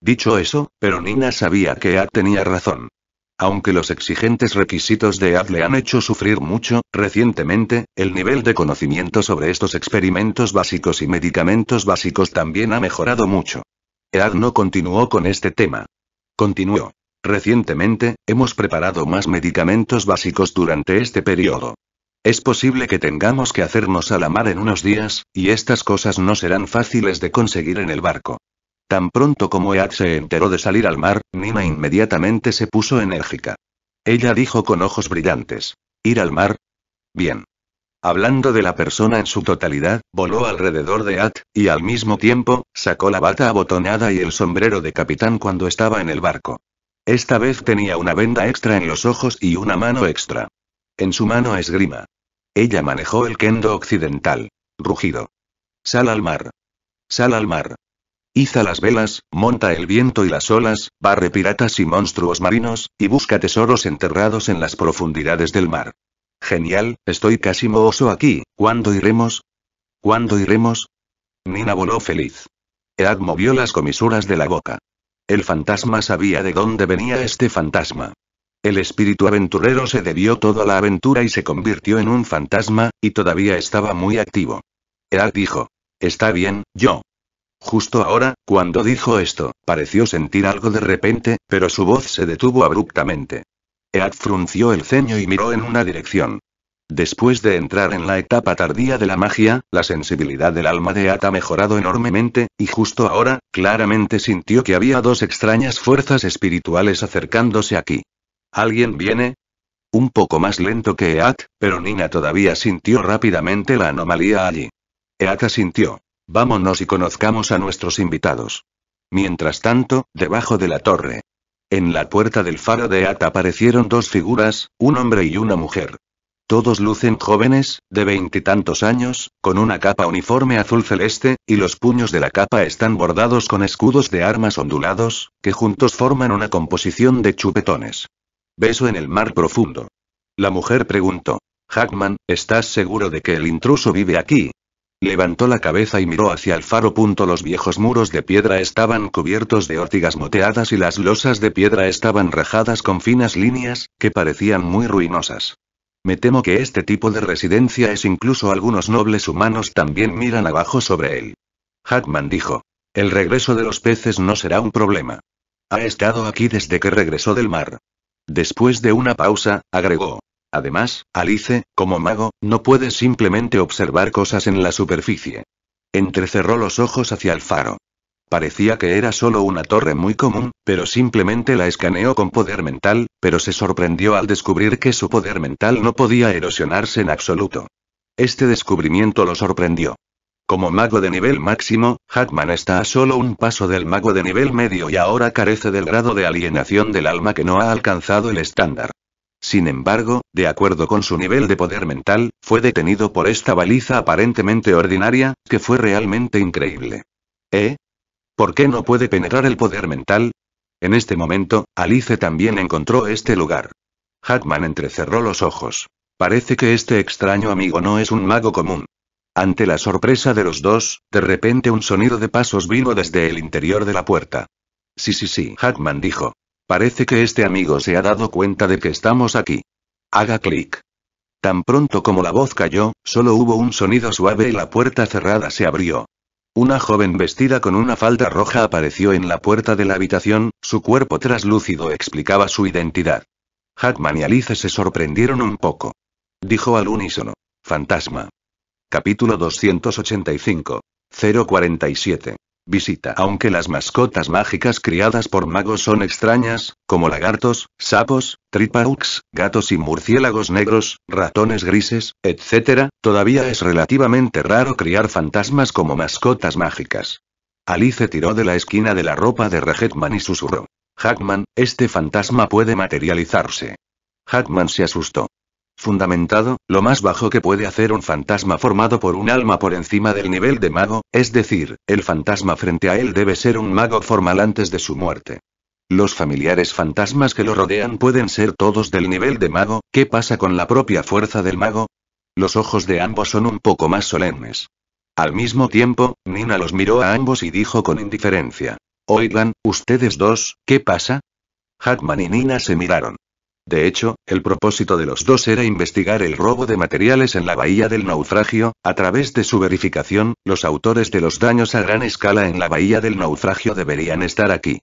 Dicho eso, pero Nina sabía que Ad tenía razón. Aunque los exigentes requisitos de Ed le han hecho sufrir mucho, recientemente, el nivel de conocimiento sobre estos experimentos básicos y medicamentos básicos también ha mejorado mucho. Ed no continuó con este tema. Continuó. Recientemente, hemos preparado más medicamentos básicos durante este periodo. Es posible que tengamos que hacernos a la mar en unos días, y estas cosas no serán fáciles de conseguir en el barco. Tan pronto como Ead se enteró de salir al mar, Nina inmediatamente se puso enérgica. Ella dijo con ojos brillantes. ¿Ir al mar? Bien. Hablando de la persona en su totalidad, voló alrededor de At, y al mismo tiempo, sacó la bata abotonada y el sombrero de capitán cuando estaba en el barco. Esta vez tenía una venda extra en los ojos y una mano extra. En su mano esgrima. Ella manejó el kendo occidental. Rugido. Sal al mar. Sal al mar. Iza las velas, monta el viento y las olas, barre piratas y monstruos marinos, y busca tesoros enterrados en las profundidades del mar. Genial, estoy casi mohoso aquí, ¿cuándo iremos? ¿Cuándo iremos? Nina voló feliz. Ead movió las comisuras de la boca. El fantasma sabía de dónde venía este fantasma. El espíritu aventurero se debió toda la aventura y se convirtió en un fantasma, y todavía estaba muy activo. Ead dijo. Está bien, yo. Justo ahora, cuando dijo esto, pareció sentir algo de repente, pero su voz se detuvo abruptamente. Ead frunció el ceño y miró en una dirección. Después de entrar en la etapa tardía de la magia, la sensibilidad del alma de At ha mejorado enormemente, y justo ahora, claramente sintió que había dos extrañas fuerzas espirituales acercándose aquí. ¿Alguien viene? Un poco más lento que Eat, pero Nina todavía sintió rápidamente la anomalía allí. Eat sintió, Vámonos y conozcamos a nuestros invitados. Mientras tanto, debajo de la torre. En la puerta del faro de At aparecieron dos figuras, un hombre y una mujer. Todos lucen jóvenes, de veintitantos años, con una capa uniforme azul celeste, y los puños de la capa están bordados con escudos de armas ondulados, que juntos forman una composición de chupetones. Beso en el mar profundo. La mujer preguntó. Hackman, ¿estás seguro de que el intruso vive aquí? Levantó la cabeza y miró hacia el faro. Los viejos muros de piedra estaban cubiertos de órtigas moteadas y las losas de piedra estaban rajadas con finas líneas, que parecían muy ruinosas. Me temo que este tipo de residencia es incluso algunos nobles humanos también miran abajo sobre él. Hackman dijo. El regreso de los peces no será un problema. Ha estado aquí desde que regresó del mar. Después de una pausa, agregó. Además, Alice, como mago, no puede simplemente observar cosas en la superficie. Entrecerró los ojos hacia el faro. Parecía que era solo una torre muy común, pero simplemente la escaneó con poder mental, pero se sorprendió al descubrir que su poder mental no podía erosionarse en absoluto. Este descubrimiento lo sorprendió. Como mago de nivel máximo, Hackman está a solo un paso del mago de nivel medio y ahora carece del grado de alienación del alma que no ha alcanzado el estándar. Sin embargo, de acuerdo con su nivel de poder mental, fue detenido por esta baliza aparentemente ordinaria, que fue realmente increíble. ¿Eh? ¿Por qué no puede penetrar el poder mental? En este momento, Alice también encontró este lugar. Hackman entrecerró los ojos. Parece que este extraño amigo no es un mago común. Ante la sorpresa de los dos, de repente un sonido de pasos vino desde el interior de la puerta. Sí, sí, sí, Hackman dijo. Parece que este amigo se ha dado cuenta de que estamos aquí. Haga clic. Tan pronto como la voz cayó, solo hubo un sonido suave y la puerta cerrada se abrió. Una joven vestida con una falda roja apareció en la puerta de la habitación, su cuerpo traslúcido explicaba su identidad. Hackman y Alice se sorprendieron un poco. Dijo al unísono. Fantasma. Capítulo 285. 047. Visita. Aunque las mascotas mágicas criadas por magos son extrañas, como lagartos, sapos, tripauks, gatos y murciélagos negros, ratones grises, etc., todavía es relativamente raro criar fantasmas como mascotas mágicas. Alice tiró de la esquina de la ropa de Regetman y susurró. Hackman, este fantasma puede materializarse. Hackman se asustó. Fundamentado, lo más bajo que puede hacer un fantasma formado por un alma por encima del nivel de mago, es decir, el fantasma frente a él debe ser un mago formal antes de su muerte. Los familiares fantasmas que lo rodean pueden ser todos del nivel de mago, ¿qué pasa con la propia fuerza del mago? Los ojos de ambos son un poco más solemnes. Al mismo tiempo, Nina los miró a ambos y dijo con indiferencia. Oigan, ustedes dos, ¿qué pasa? Hackman y Nina se miraron. De hecho, el propósito de los dos era investigar el robo de materiales en la bahía del naufragio, a través de su verificación, los autores de los daños a gran escala en la bahía del naufragio deberían estar aquí.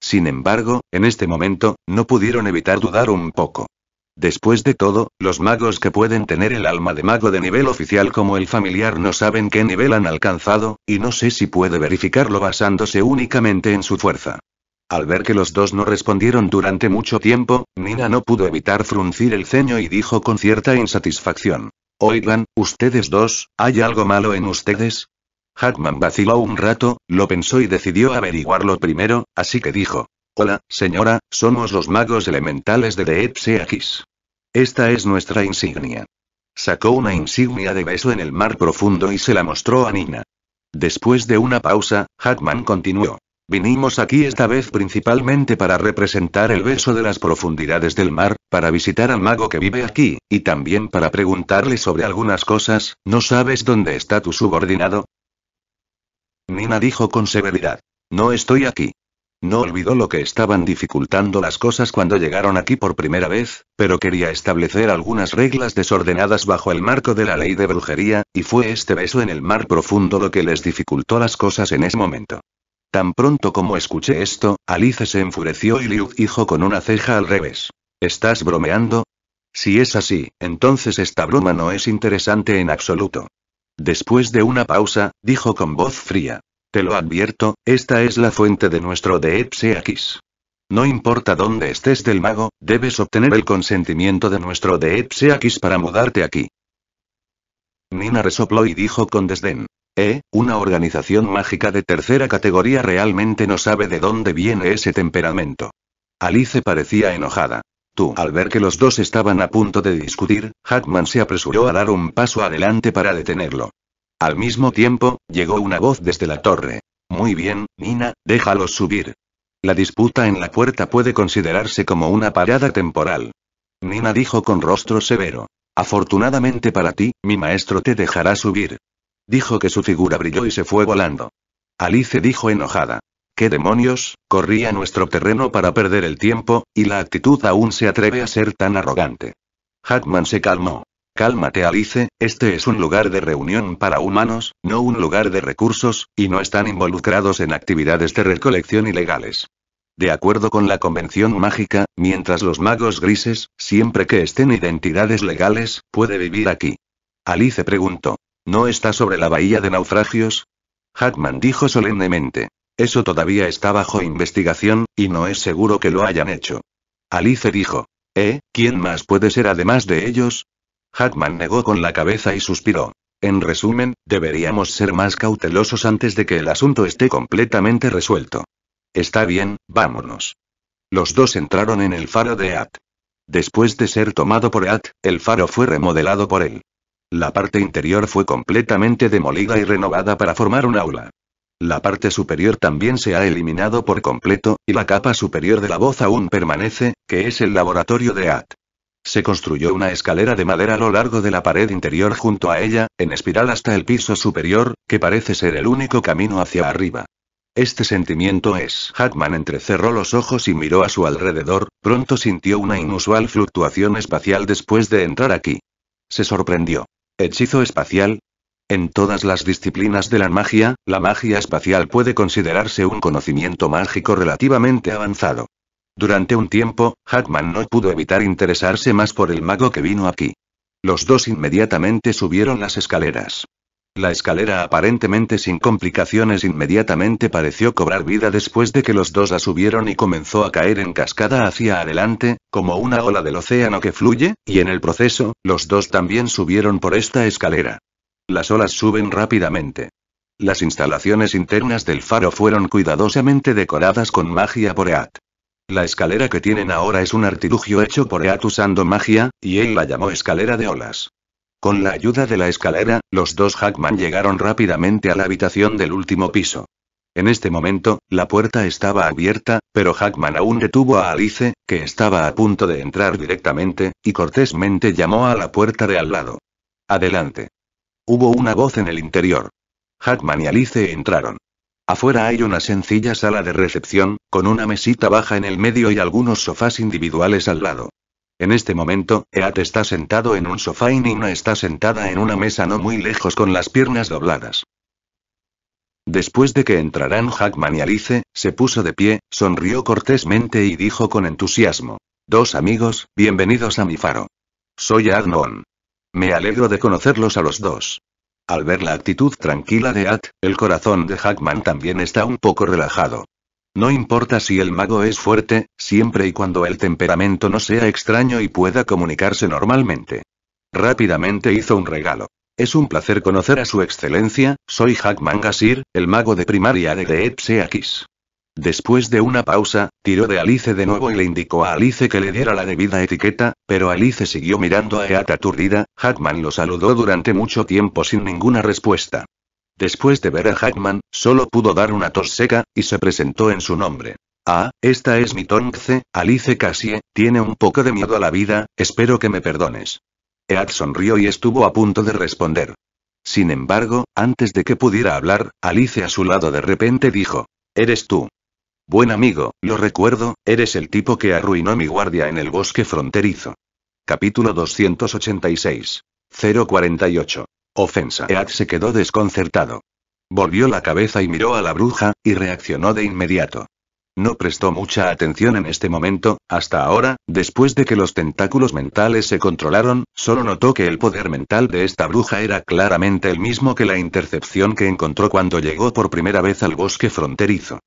Sin embargo, en este momento, no pudieron evitar dudar un poco. Después de todo, los magos que pueden tener el alma de mago de nivel oficial como el familiar no saben qué nivel han alcanzado, y no sé si puede verificarlo basándose únicamente en su fuerza. Al ver que los dos no respondieron durante mucho tiempo, Nina no pudo evitar fruncir el ceño y dijo con cierta insatisfacción. Oigan, ustedes dos, ¿hay algo malo en ustedes? Hackman vaciló un rato, lo pensó y decidió averiguarlo primero, así que dijo. Hola, señora, somos los magos elementales de X. Esta es nuestra insignia. Sacó una insignia de beso en el mar profundo y se la mostró a Nina. Después de una pausa, Hackman continuó. Vinimos aquí esta vez principalmente para representar el beso de las profundidades del mar, para visitar al mago que vive aquí, y también para preguntarle sobre algunas cosas, ¿no sabes dónde está tu subordinado? Nina dijo con severidad. No estoy aquí. No olvidó lo que estaban dificultando las cosas cuando llegaron aquí por primera vez, pero quería establecer algunas reglas desordenadas bajo el marco de la ley de brujería, y fue este beso en el mar profundo lo que les dificultó las cosas en ese momento. Tan pronto como escuché esto, Alice se enfureció y Liu dijo con una ceja al revés. ¿Estás bromeando? Si es así, entonces esta broma no es interesante en absoluto. Después de una pausa, dijo con voz fría. Te lo advierto, esta es la fuente de nuestro Deepseakis. No importa dónde estés del mago, debes obtener el consentimiento de nuestro Deepseakis para mudarte aquí. Nina resopló y dijo con desdén. Eh, una organización mágica de tercera categoría realmente no sabe de dónde viene ese temperamento. Alice parecía enojada. Tú, al ver que los dos estaban a punto de discutir, Hackman se apresuró a dar un paso adelante para detenerlo. Al mismo tiempo, llegó una voz desde la torre. Muy bien, Nina, déjalos subir. La disputa en la puerta puede considerarse como una parada temporal. Nina dijo con rostro severo. Afortunadamente para ti, mi maestro te dejará subir. Dijo que su figura brilló y se fue volando. Alice dijo enojada. ¿Qué demonios? corría nuestro terreno para perder el tiempo, y la actitud aún se atreve a ser tan arrogante. Hackman se calmó. Cálmate Alice, este es un lugar de reunión para humanos, no un lugar de recursos, y no están involucrados en actividades de recolección ilegales. De acuerdo con la convención mágica, mientras los magos grises, siempre que estén identidades legales, puede vivir aquí. Alice preguntó. ¿No está sobre la bahía de naufragios? Hackman dijo solemnemente. Eso todavía está bajo investigación, y no es seguro que lo hayan hecho. Alice dijo. ¿Eh? ¿Quién más puede ser además de ellos? Hackman negó con la cabeza y suspiró. En resumen, deberíamos ser más cautelosos antes de que el asunto esté completamente resuelto. Está bien, vámonos. Los dos entraron en el faro de At. Después de ser tomado por At, el faro fue remodelado por él. La parte interior fue completamente demolida y renovada para formar un aula. La parte superior también se ha eliminado por completo, y la capa superior de la voz aún permanece, que es el laboratorio de AT. Se construyó una escalera de madera a lo largo de la pared interior junto a ella, en espiral hasta el piso superior, que parece ser el único camino hacia arriba. Este sentimiento es. Hackman entrecerró los ojos y miró a su alrededor, pronto sintió una inusual fluctuación espacial después de entrar aquí. Se sorprendió. Hechizo espacial. En todas las disciplinas de la magia, la magia espacial puede considerarse un conocimiento mágico relativamente avanzado. Durante un tiempo, Hackman no pudo evitar interesarse más por el mago que vino aquí. Los dos inmediatamente subieron las escaleras. La escalera aparentemente sin complicaciones inmediatamente pareció cobrar vida después de que los dos la subieron y comenzó a caer en cascada hacia adelante, como una ola del océano que fluye, y en el proceso, los dos también subieron por esta escalera. Las olas suben rápidamente. Las instalaciones internas del faro fueron cuidadosamente decoradas con magia por Eat. La escalera que tienen ahora es un artilugio hecho por Eat usando magia, y él la llamó escalera de olas. Con la ayuda de la escalera, los dos Hackman llegaron rápidamente a la habitación del último piso. En este momento, la puerta estaba abierta, pero Hackman aún detuvo a Alice, que estaba a punto de entrar directamente, y cortésmente llamó a la puerta de al lado. Adelante. Hubo una voz en el interior. Hackman y Alice entraron. Afuera hay una sencilla sala de recepción, con una mesita baja en el medio y algunos sofás individuales al lado. En este momento, Eat está sentado en un sofá y Nina está sentada en una mesa no muy lejos con las piernas dobladas. Después de que entrarán Hackman y Alice, se puso de pie, sonrió cortésmente y dijo con entusiasmo. Dos amigos, bienvenidos a mi faro. Soy Adnon. Me alegro de conocerlos a los dos. Al ver la actitud tranquila de At, el corazón de Hackman también está un poco relajado. No importa si el mago es fuerte, siempre y cuando el temperamento no sea extraño y pueda comunicarse normalmente. Rápidamente hizo un regalo. Es un placer conocer a su excelencia, soy Hackman Gasir, el mago de primaria de Kiss. Después de una pausa, tiró de Alice de nuevo y le indicó a Alice que le diera la debida etiqueta, pero Alice siguió mirando a Eat aturdida, Hackman lo saludó durante mucho tiempo sin ninguna respuesta. Después de ver a Hackman, solo pudo dar una tos seca, y se presentó en su nombre. Ah, esta es mi Tonce, Alice Cassie, tiene un poco de miedo a la vida, espero que me perdones. Ead sonrió y estuvo a punto de responder. Sin embargo, antes de que pudiera hablar, Alice a su lado de repente dijo, Eres tú. Buen amigo, lo recuerdo, eres el tipo que arruinó mi guardia en el bosque fronterizo. Capítulo 286. 048. Ofensa. Ead se quedó desconcertado. Volvió la cabeza y miró a la bruja, y reaccionó de inmediato. No prestó mucha atención en este momento, hasta ahora, después de que los tentáculos mentales se controlaron, solo notó que el poder mental de esta bruja era claramente el mismo que la intercepción que encontró cuando llegó por primera vez al bosque fronterizo.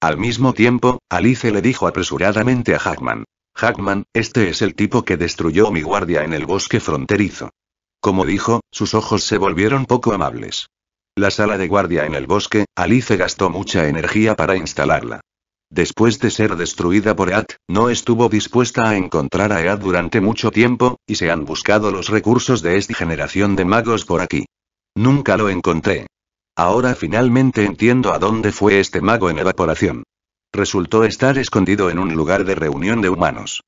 Al mismo tiempo, Alice le dijo apresuradamente a Hackman. Hackman, este es el tipo que destruyó mi guardia en el bosque fronterizo. Como dijo, sus ojos se volvieron poco amables. La sala de guardia en el bosque, Alice gastó mucha energía para instalarla. Después de ser destruida por Ead, no estuvo dispuesta a encontrar a Ead durante mucho tiempo, y se han buscado los recursos de esta generación de magos por aquí. Nunca lo encontré. Ahora finalmente entiendo a dónde fue este mago en evaporación. Resultó estar escondido en un lugar de reunión de humanos.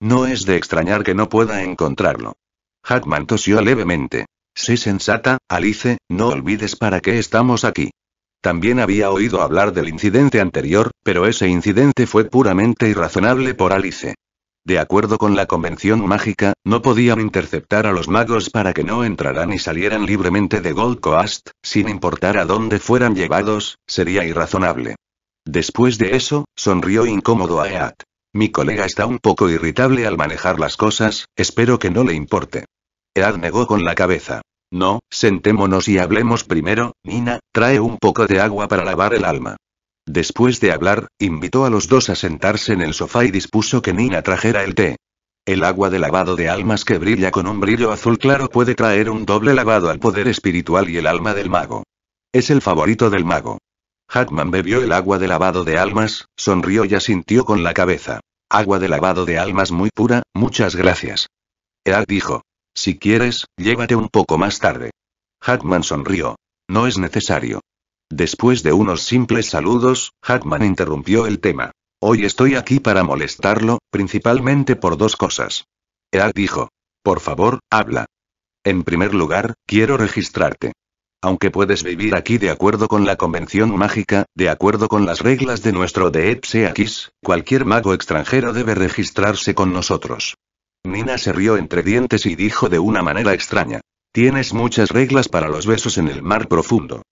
No es de extrañar que no pueda encontrarlo. Hackman tosió levemente. Sé sensata, Alice, no olvides para qué estamos aquí. También había oído hablar del incidente anterior, pero ese incidente fue puramente irrazonable por Alice. De acuerdo con la convención mágica, no podían interceptar a los magos para que no entraran y salieran libremente de Gold Coast, sin importar a dónde fueran llevados, sería irrazonable. Después de eso, sonrió incómodo a Eat. Mi colega está un poco irritable al manejar las cosas, espero que no le importe. Ead negó con la cabeza. No, sentémonos y hablemos primero, Nina, trae un poco de agua para lavar el alma. Después de hablar, invitó a los dos a sentarse en el sofá y dispuso que Nina trajera el té. El agua de lavado de almas que brilla con un brillo azul claro puede traer un doble lavado al poder espiritual y el alma del mago. Es el favorito del mago. Hackman bebió el agua de lavado de almas, sonrió y asintió con la cabeza. Agua de lavado de almas muy pura, muchas gracias. Erad dijo. Si quieres, llévate un poco más tarde. Hackman sonrió. No es necesario. Después de unos simples saludos, Hackman interrumpió el tema. Hoy estoy aquí para molestarlo, principalmente por dos cosas. Erad dijo. Por favor, habla. En primer lugar, quiero registrarte. Aunque puedes vivir aquí de acuerdo con la convención mágica, de acuerdo con las reglas de nuestro Deepseakis, cualquier mago extranjero debe registrarse con nosotros. Nina se rió entre dientes y dijo de una manera extraña. Tienes muchas reglas para los besos en el mar profundo.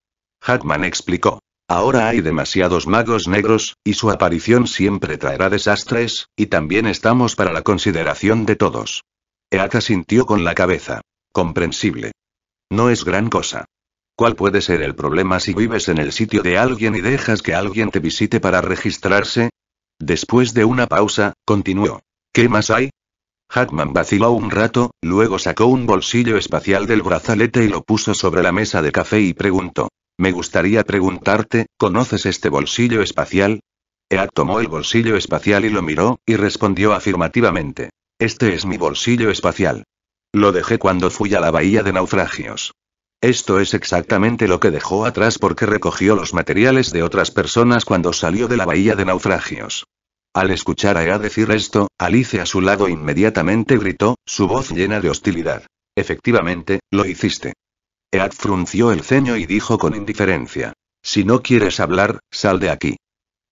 Hackman explicó. Ahora hay demasiados magos negros, y su aparición siempre traerá desastres, y también estamos para la consideración de todos. Eaka sintió con la cabeza. Comprensible. No es gran cosa. ¿Cuál puede ser el problema si vives en el sitio de alguien y dejas que alguien te visite para registrarse? Después de una pausa, continuó. ¿Qué más hay? Hackman vaciló un rato, luego sacó un bolsillo espacial del brazalete y lo puso sobre la mesa de café y preguntó. Me gustaría preguntarte, ¿conoces este bolsillo espacial? ea tomó el bolsillo espacial y lo miró, y respondió afirmativamente. Este es mi bolsillo espacial. Lo dejé cuando fui a la bahía de naufragios. Esto es exactamente lo que dejó atrás porque recogió los materiales de otras personas cuando salió de la bahía de naufragios. Al escuchar a Ea decir esto, Alice a su lado inmediatamente gritó, su voz llena de hostilidad. Efectivamente, lo hiciste. Ead frunció el ceño y dijo con indiferencia. Si no quieres hablar, sal de aquí.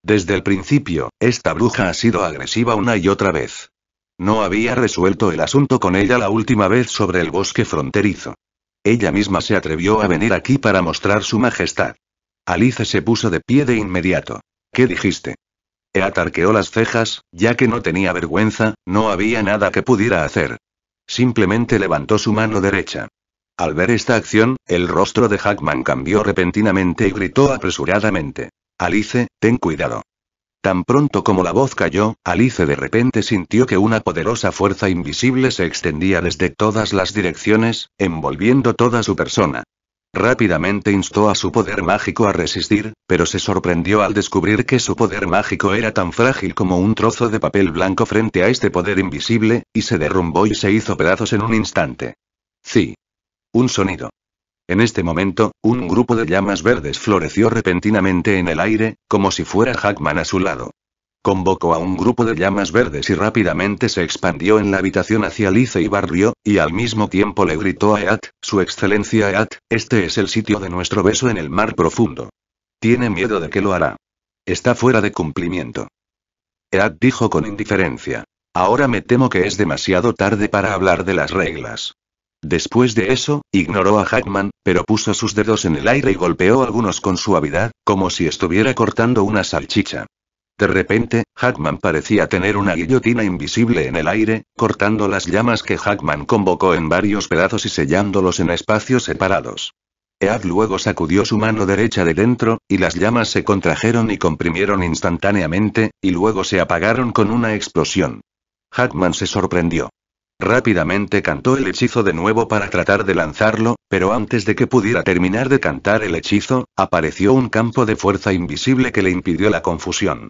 Desde el principio, esta bruja ha sido agresiva una y otra vez. No había resuelto el asunto con ella la última vez sobre el bosque fronterizo. Ella misma se atrevió a venir aquí para mostrar su majestad. Alice se puso de pie de inmediato. ¿Qué dijiste? E atarqueó las cejas, ya que no tenía vergüenza, no había nada que pudiera hacer. Simplemente levantó su mano derecha. Al ver esta acción, el rostro de Hackman cambió repentinamente y gritó apresuradamente. Alice, ten cuidado. Tan pronto como la voz cayó, Alice de repente sintió que una poderosa fuerza invisible se extendía desde todas las direcciones, envolviendo toda su persona. Rápidamente instó a su poder mágico a resistir, pero se sorprendió al descubrir que su poder mágico era tan frágil como un trozo de papel blanco frente a este poder invisible, y se derrumbó y se hizo pedazos en un instante. Sí. Un sonido. En este momento, un grupo de llamas verdes floreció repentinamente en el aire, como si fuera Hackman a su lado. Convocó a un grupo de llamas verdes y rápidamente se expandió en la habitación hacia Lice y Barrio, y al mismo tiempo le gritó a Eat, Su Excelencia Ead, este es el sitio de nuestro beso en el mar profundo. Tiene miedo de que lo hará. Está fuera de cumplimiento. Ead dijo con indiferencia. Ahora me temo que es demasiado tarde para hablar de las reglas. Después de eso, ignoró a Hackman, pero puso sus dedos en el aire y golpeó algunos con suavidad, como si estuviera cortando una salchicha. De repente, Hackman parecía tener una guillotina invisible en el aire, cortando las llamas que Hackman convocó en varios pedazos y sellándolos en espacios separados. Ead luego sacudió su mano derecha de dentro, y las llamas se contrajeron y comprimieron instantáneamente, y luego se apagaron con una explosión. Hackman se sorprendió. Rápidamente cantó el hechizo de nuevo para tratar de lanzarlo, pero antes de que pudiera terminar de cantar el hechizo, apareció un campo de fuerza invisible que le impidió la confusión.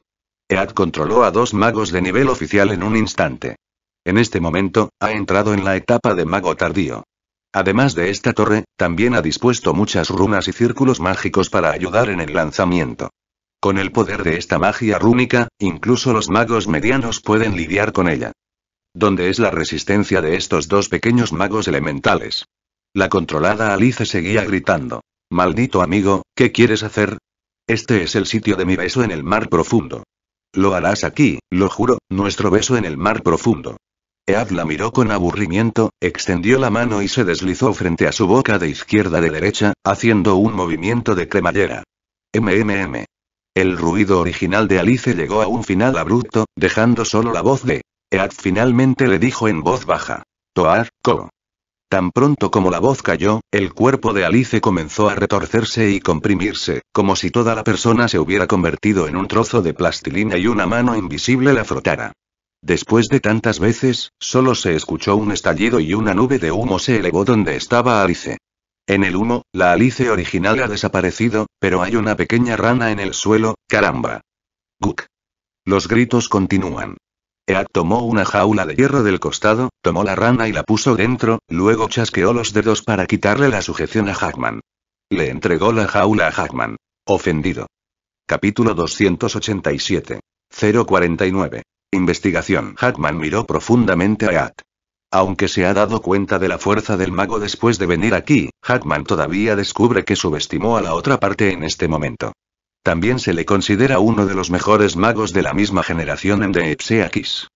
Ead controló a dos magos de nivel oficial en un instante. En este momento, ha entrado en la etapa de mago tardío. Además de esta torre, también ha dispuesto muchas runas y círculos mágicos para ayudar en el lanzamiento. Con el poder de esta magia rúnica, incluso los magos medianos pueden lidiar con ella. ¿Dónde es la resistencia de estos dos pequeños magos elementales? La controlada Alice seguía gritando. Maldito amigo, ¿qué quieres hacer? Este es el sitio de mi beso en el mar profundo. Lo harás aquí, lo juro, nuestro beso en el mar profundo. Ead la miró con aburrimiento, extendió la mano y se deslizó frente a su boca de izquierda de derecha, haciendo un movimiento de cremallera. MMM. El ruido original de Alice llegó a un final abrupto, dejando solo la voz de Ead finalmente le dijo en voz baja. Toar, Ko. Tan pronto como la voz cayó, el cuerpo de Alice comenzó a retorcerse y comprimirse, como si toda la persona se hubiera convertido en un trozo de plastilina y una mano invisible la frotara. Después de tantas veces, solo se escuchó un estallido y una nube de humo se elevó donde estaba Alice. En el humo, la Alice original ha desaparecido, pero hay una pequeña rana en el suelo, caramba. Guk. Los gritos continúan. Eat tomó una jaula de hierro del costado, tomó la rana y la puso dentro, luego chasqueó los dedos para quitarle la sujeción a Hackman. Le entregó la jaula a Hackman. Ofendido. Capítulo 287. 049. Investigación. Hackman miró profundamente a Eat. Aunque se ha dado cuenta de la fuerza del mago después de venir aquí, Hackman todavía descubre que subestimó a la otra parte en este momento. También se le considera uno de los mejores magos de la misma generación en The Epseakis.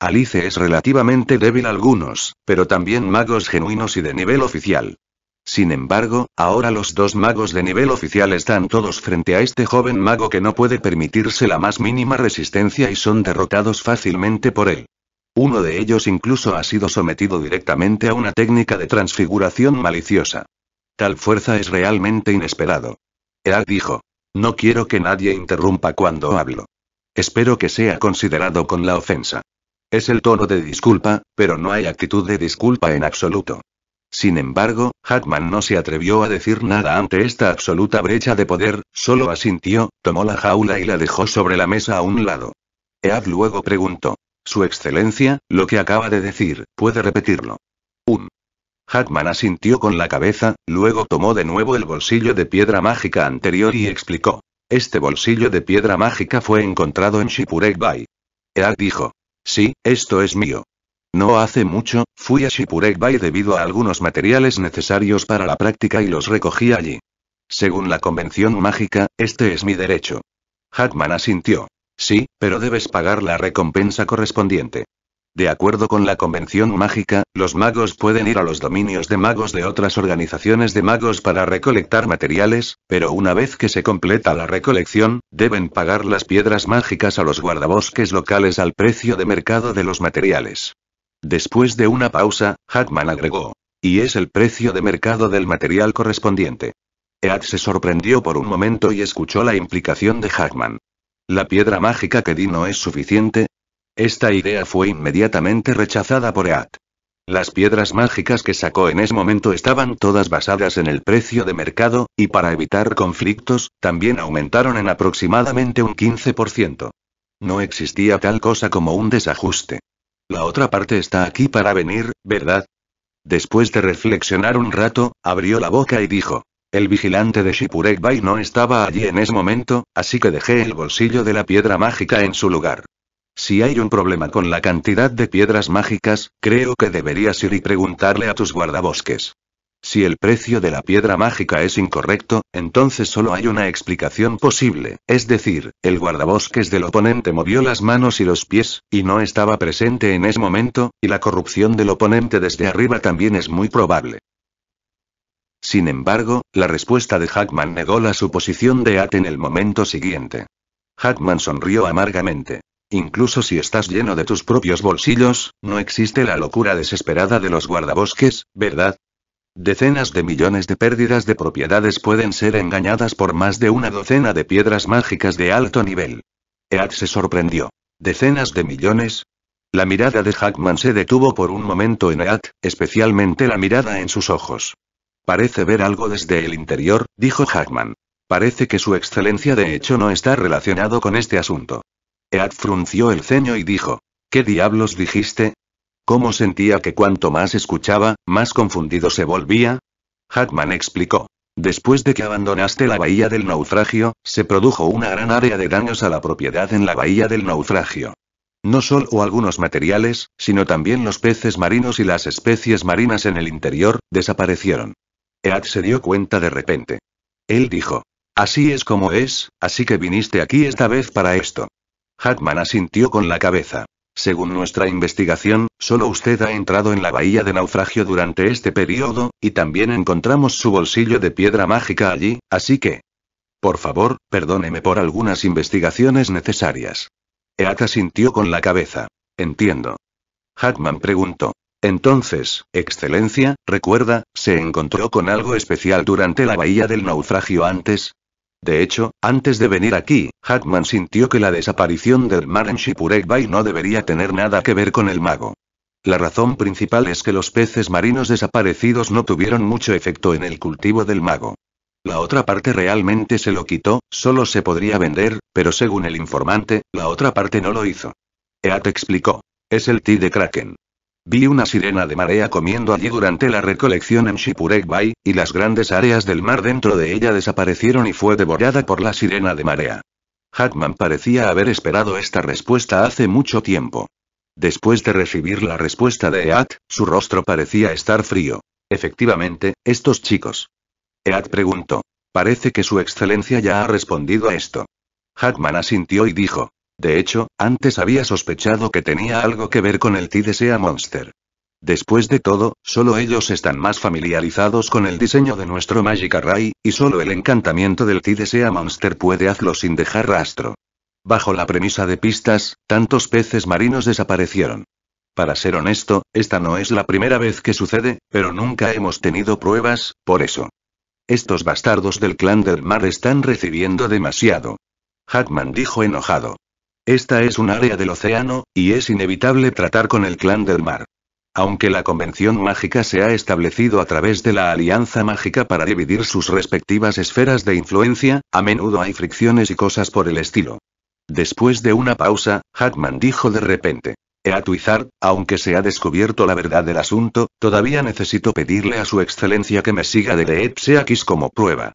Alice es relativamente débil a algunos, pero también magos genuinos y de nivel oficial. Sin embargo, ahora los dos magos de nivel oficial están todos frente a este joven mago que no puede permitirse la más mínima resistencia y son derrotados fácilmente por él. Uno de ellos incluso ha sido sometido directamente a una técnica de transfiguración maliciosa. Tal fuerza es realmente inesperado. Ead dijo. No quiero que nadie interrumpa cuando hablo. Espero que sea considerado con la ofensa. Es el tono de disculpa, pero no hay actitud de disculpa en absoluto. Sin embargo, Hackman no se atrevió a decir nada ante esta absoluta brecha de poder, solo asintió, tomó la jaula y la dejó sobre la mesa a un lado. Ead luego preguntó. Su Excelencia, lo que acaba de decir, ¿puede repetirlo? Un Hackman asintió con la cabeza, luego tomó de nuevo el bolsillo de piedra mágica anterior y explicó. Este bolsillo de piedra mágica fue encontrado en Shipurek Bay. dijo. Sí, esto es mío. No hace mucho, fui a Shipurek Bay debido a algunos materiales necesarios para la práctica y los recogí allí. Según la convención mágica, este es mi derecho. Hackman asintió. Sí, pero debes pagar la recompensa correspondiente. De acuerdo con la Convención Mágica, los magos pueden ir a los dominios de magos de otras organizaciones de magos para recolectar materiales, pero una vez que se completa la recolección, deben pagar las piedras mágicas a los guardabosques locales al precio de mercado de los materiales. Después de una pausa, Hackman agregó. Y es el precio de mercado del material correspondiente. Ead se sorprendió por un momento y escuchó la implicación de Hackman. La piedra mágica que di no es suficiente, esta idea fue inmediatamente rechazada por EAT. Las piedras mágicas que sacó en ese momento estaban todas basadas en el precio de mercado, y para evitar conflictos, también aumentaron en aproximadamente un 15%. No existía tal cosa como un desajuste. La otra parte está aquí para venir, ¿verdad? Después de reflexionar un rato, abrió la boca y dijo. El vigilante de Shipurek no estaba allí en ese momento, así que dejé el bolsillo de la piedra mágica en su lugar. Si hay un problema con la cantidad de piedras mágicas, creo que deberías ir y preguntarle a tus guardabosques. Si el precio de la piedra mágica es incorrecto, entonces solo hay una explicación posible, es decir, el guardabosques del oponente movió las manos y los pies, y no estaba presente en ese momento, y la corrupción del oponente desde arriba también es muy probable. Sin embargo, la respuesta de Hackman negó la suposición de At en el momento siguiente. Hackman sonrió amargamente. Incluso si estás lleno de tus propios bolsillos, no existe la locura desesperada de los guardabosques, ¿verdad? Decenas de millones de pérdidas de propiedades pueden ser engañadas por más de una docena de piedras mágicas de alto nivel. Ead se sorprendió. ¿Decenas de millones? La mirada de Hackman se detuvo por un momento en Ead, especialmente la mirada en sus ojos. Parece ver algo desde el interior, dijo Hackman. Parece que su excelencia de hecho no está relacionado con este asunto. Ead frunció el ceño y dijo. ¿Qué diablos dijiste? ¿Cómo sentía que cuanto más escuchaba, más confundido se volvía? Hackman explicó. Después de que abandonaste la bahía del naufragio, se produjo una gran área de daños a la propiedad en la bahía del naufragio. No solo algunos materiales, sino también los peces marinos y las especies marinas en el interior, desaparecieron. Ead se dio cuenta de repente. Él dijo. Así es como es, así que viniste aquí esta vez para esto. Hackman asintió con la cabeza. Según nuestra investigación, solo usted ha entrado en la bahía de naufragio durante este periodo, y también encontramos su bolsillo de piedra mágica allí, así que... Por favor, perdóneme por algunas investigaciones necesarias. Eaka sintió con la cabeza. Entiendo. Hackman preguntó. Entonces, Excelencia, recuerda, ¿se encontró con algo especial durante la bahía del naufragio antes? De hecho, antes de venir aquí, Hackman sintió que la desaparición del mar Bay no debería tener nada que ver con el mago. La razón principal es que los peces marinos desaparecidos no tuvieron mucho efecto en el cultivo del mago. La otra parte realmente se lo quitó, solo se podría vender, pero según el informante, la otra parte no lo hizo. Eat explicó. Es el T de Kraken. Vi una sirena de marea comiendo allí durante la recolección en Shipurek Bay, y las grandes áreas del mar dentro de ella desaparecieron y fue devorada por la sirena de marea. Hackman parecía haber esperado esta respuesta hace mucho tiempo. Después de recibir la respuesta de Eat, su rostro parecía estar frío. Efectivamente, estos chicos. Eat preguntó. Parece que su excelencia ya ha respondido a esto. Hackman asintió y dijo. De hecho, antes había sospechado que tenía algo que ver con el Tidesea Monster. Después de todo, solo ellos están más familiarizados con el diseño de nuestro Magic Array, y solo el encantamiento del Tidesea Monster puede hacerlo sin dejar rastro. Bajo la premisa de pistas, tantos peces marinos desaparecieron. Para ser honesto, esta no es la primera vez que sucede, pero nunca hemos tenido pruebas, por eso. Estos bastardos del clan del mar están recibiendo demasiado. Hackman dijo enojado. Esta es un área del océano, y es inevitable tratar con el clan del mar. Aunque la convención mágica se ha establecido a través de la alianza mágica para dividir sus respectivas esferas de influencia, a menudo hay fricciones y cosas por el estilo. Después de una pausa, Hackman dijo de repente. tuizar, aunque se ha descubierto la verdad del asunto, todavía necesito pedirle a su excelencia que me siga de Deepseakis como prueba.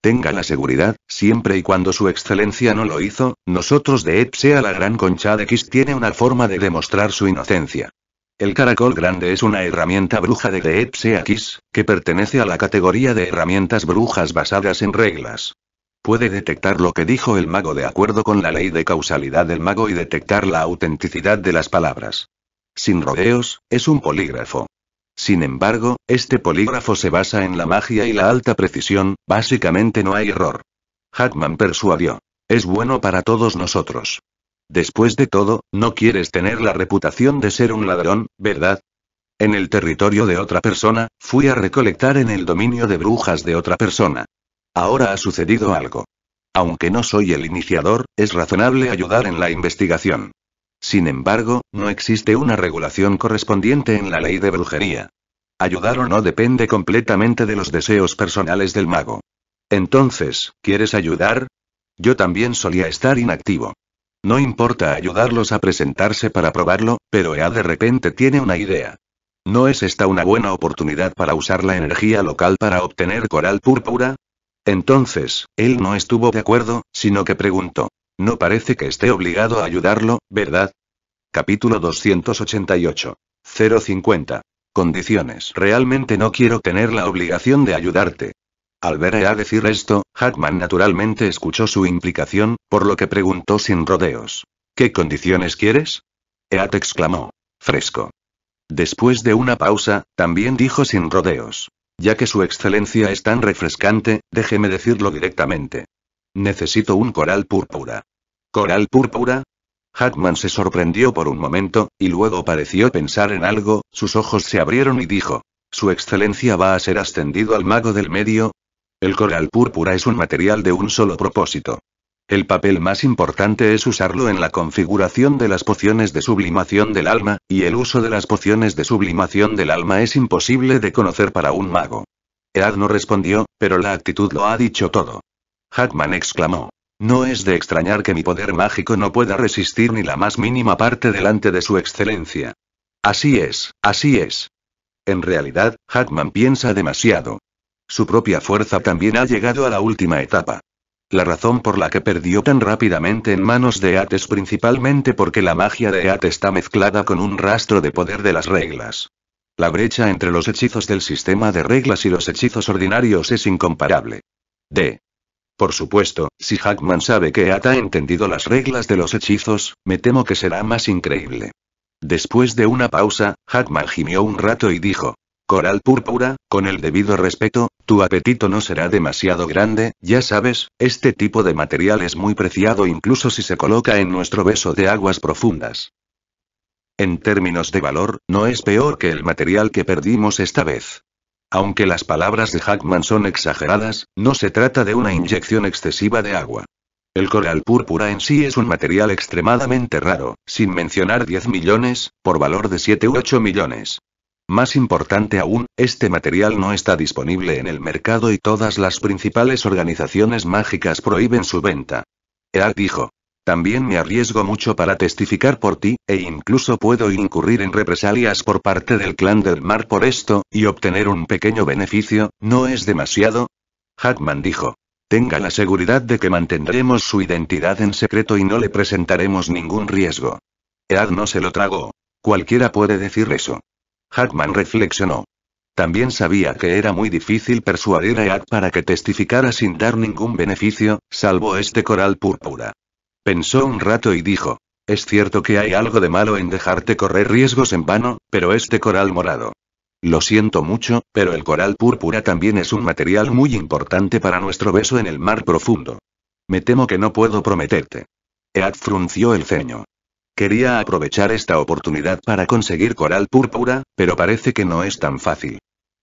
Tenga la seguridad, siempre y cuando su excelencia no lo hizo, nosotros de Epsea la gran concha de X tiene una forma de demostrar su inocencia. El caracol grande es una herramienta bruja de Epsea X, que pertenece a la categoría de herramientas brujas basadas en reglas. Puede detectar lo que dijo el mago de acuerdo con la ley de causalidad del mago y detectar la autenticidad de las palabras. Sin rodeos, es un polígrafo. Sin embargo, este polígrafo se basa en la magia y la alta precisión, básicamente no hay error. Hackman persuadió. Es bueno para todos nosotros. Después de todo, no quieres tener la reputación de ser un ladrón, ¿verdad? En el territorio de otra persona, fui a recolectar en el dominio de brujas de otra persona. Ahora ha sucedido algo. Aunque no soy el iniciador, es razonable ayudar en la investigación. Sin embargo, no existe una regulación correspondiente en la ley de brujería. Ayudar o no depende completamente de los deseos personales del mago. Entonces, ¿quieres ayudar? Yo también solía estar inactivo. No importa ayudarlos a presentarse para probarlo, pero EA de repente tiene una idea. ¿No es esta una buena oportunidad para usar la energía local para obtener coral púrpura? Entonces, él no estuvo de acuerdo, sino que preguntó. No parece que esté obligado a ayudarlo, ¿verdad? Capítulo 288. 050. Condiciones. Realmente no quiero tener la obligación de ayudarte. Al ver a decir esto, Hackman naturalmente escuchó su implicación, por lo que preguntó sin rodeos. ¿Qué condiciones quieres? Eat exclamó. Fresco. Después de una pausa, también dijo sin rodeos. Ya que su excelencia es tan refrescante, déjeme decirlo directamente. Necesito un coral púrpura. ¿Coral púrpura? Hackman se sorprendió por un momento, y luego pareció pensar en algo, sus ojos se abrieron y dijo, Su Excelencia va a ser ascendido al mago del medio. El coral púrpura es un material de un solo propósito. El papel más importante es usarlo en la configuración de las pociones de sublimación del alma, y el uso de las pociones de sublimación del alma es imposible de conocer para un mago. Ead no respondió, pero la actitud lo ha dicho todo. Hackman exclamó. No es de extrañar que mi poder mágico no pueda resistir ni la más mínima parte delante de su excelencia. Así es, así es. En realidad, Hackman piensa demasiado. Su propia fuerza también ha llegado a la última etapa. La razón por la que perdió tan rápidamente en manos de At es principalmente porque la magia de At está mezclada con un rastro de poder de las reglas. La brecha entre los hechizos del sistema de reglas y los hechizos ordinarios es incomparable. D. Por supuesto, si Hackman sabe que Ata ha entendido las reglas de los hechizos, me temo que será más increíble. Después de una pausa, Hackman gimió un rato y dijo. Coral púrpura, con el debido respeto, tu apetito no será demasiado grande, ya sabes, este tipo de material es muy preciado incluso si se coloca en nuestro beso de aguas profundas. En términos de valor, no es peor que el material que perdimos esta vez. Aunque las palabras de Hackman son exageradas, no se trata de una inyección excesiva de agua. El coral púrpura en sí es un material extremadamente raro, sin mencionar 10 millones, por valor de 7 u 8 millones. Más importante aún, este material no está disponible en el mercado y todas las principales organizaciones mágicas prohíben su venta. dijo. También me arriesgo mucho para testificar por ti, e incluso puedo incurrir en represalias por parte del clan del mar por esto, y obtener un pequeño beneficio, ¿no es demasiado? Hackman dijo. Tenga la seguridad de que mantendremos su identidad en secreto y no le presentaremos ningún riesgo. Ead no se lo tragó. Cualquiera puede decir eso. Hackman reflexionó. También sabía que era muy difícil persuadir a Ead para que testificara sin dar ningún beneficio, salvo este coral púrpura. Pensó un rato y dijo, es cierto que hay algo de malo en dejarte correr riesgos en vano, pero este coral morado. Lo siento mucho, pero el coral púrpura también es un material muy importante para nuestro beso en el mar profundo. Me temo que no puedo prometerte. Ead frunció el ceño. Quería aprovechar esta oportunidad para conseguir coral púrpura, pero parece que no es tan fácil.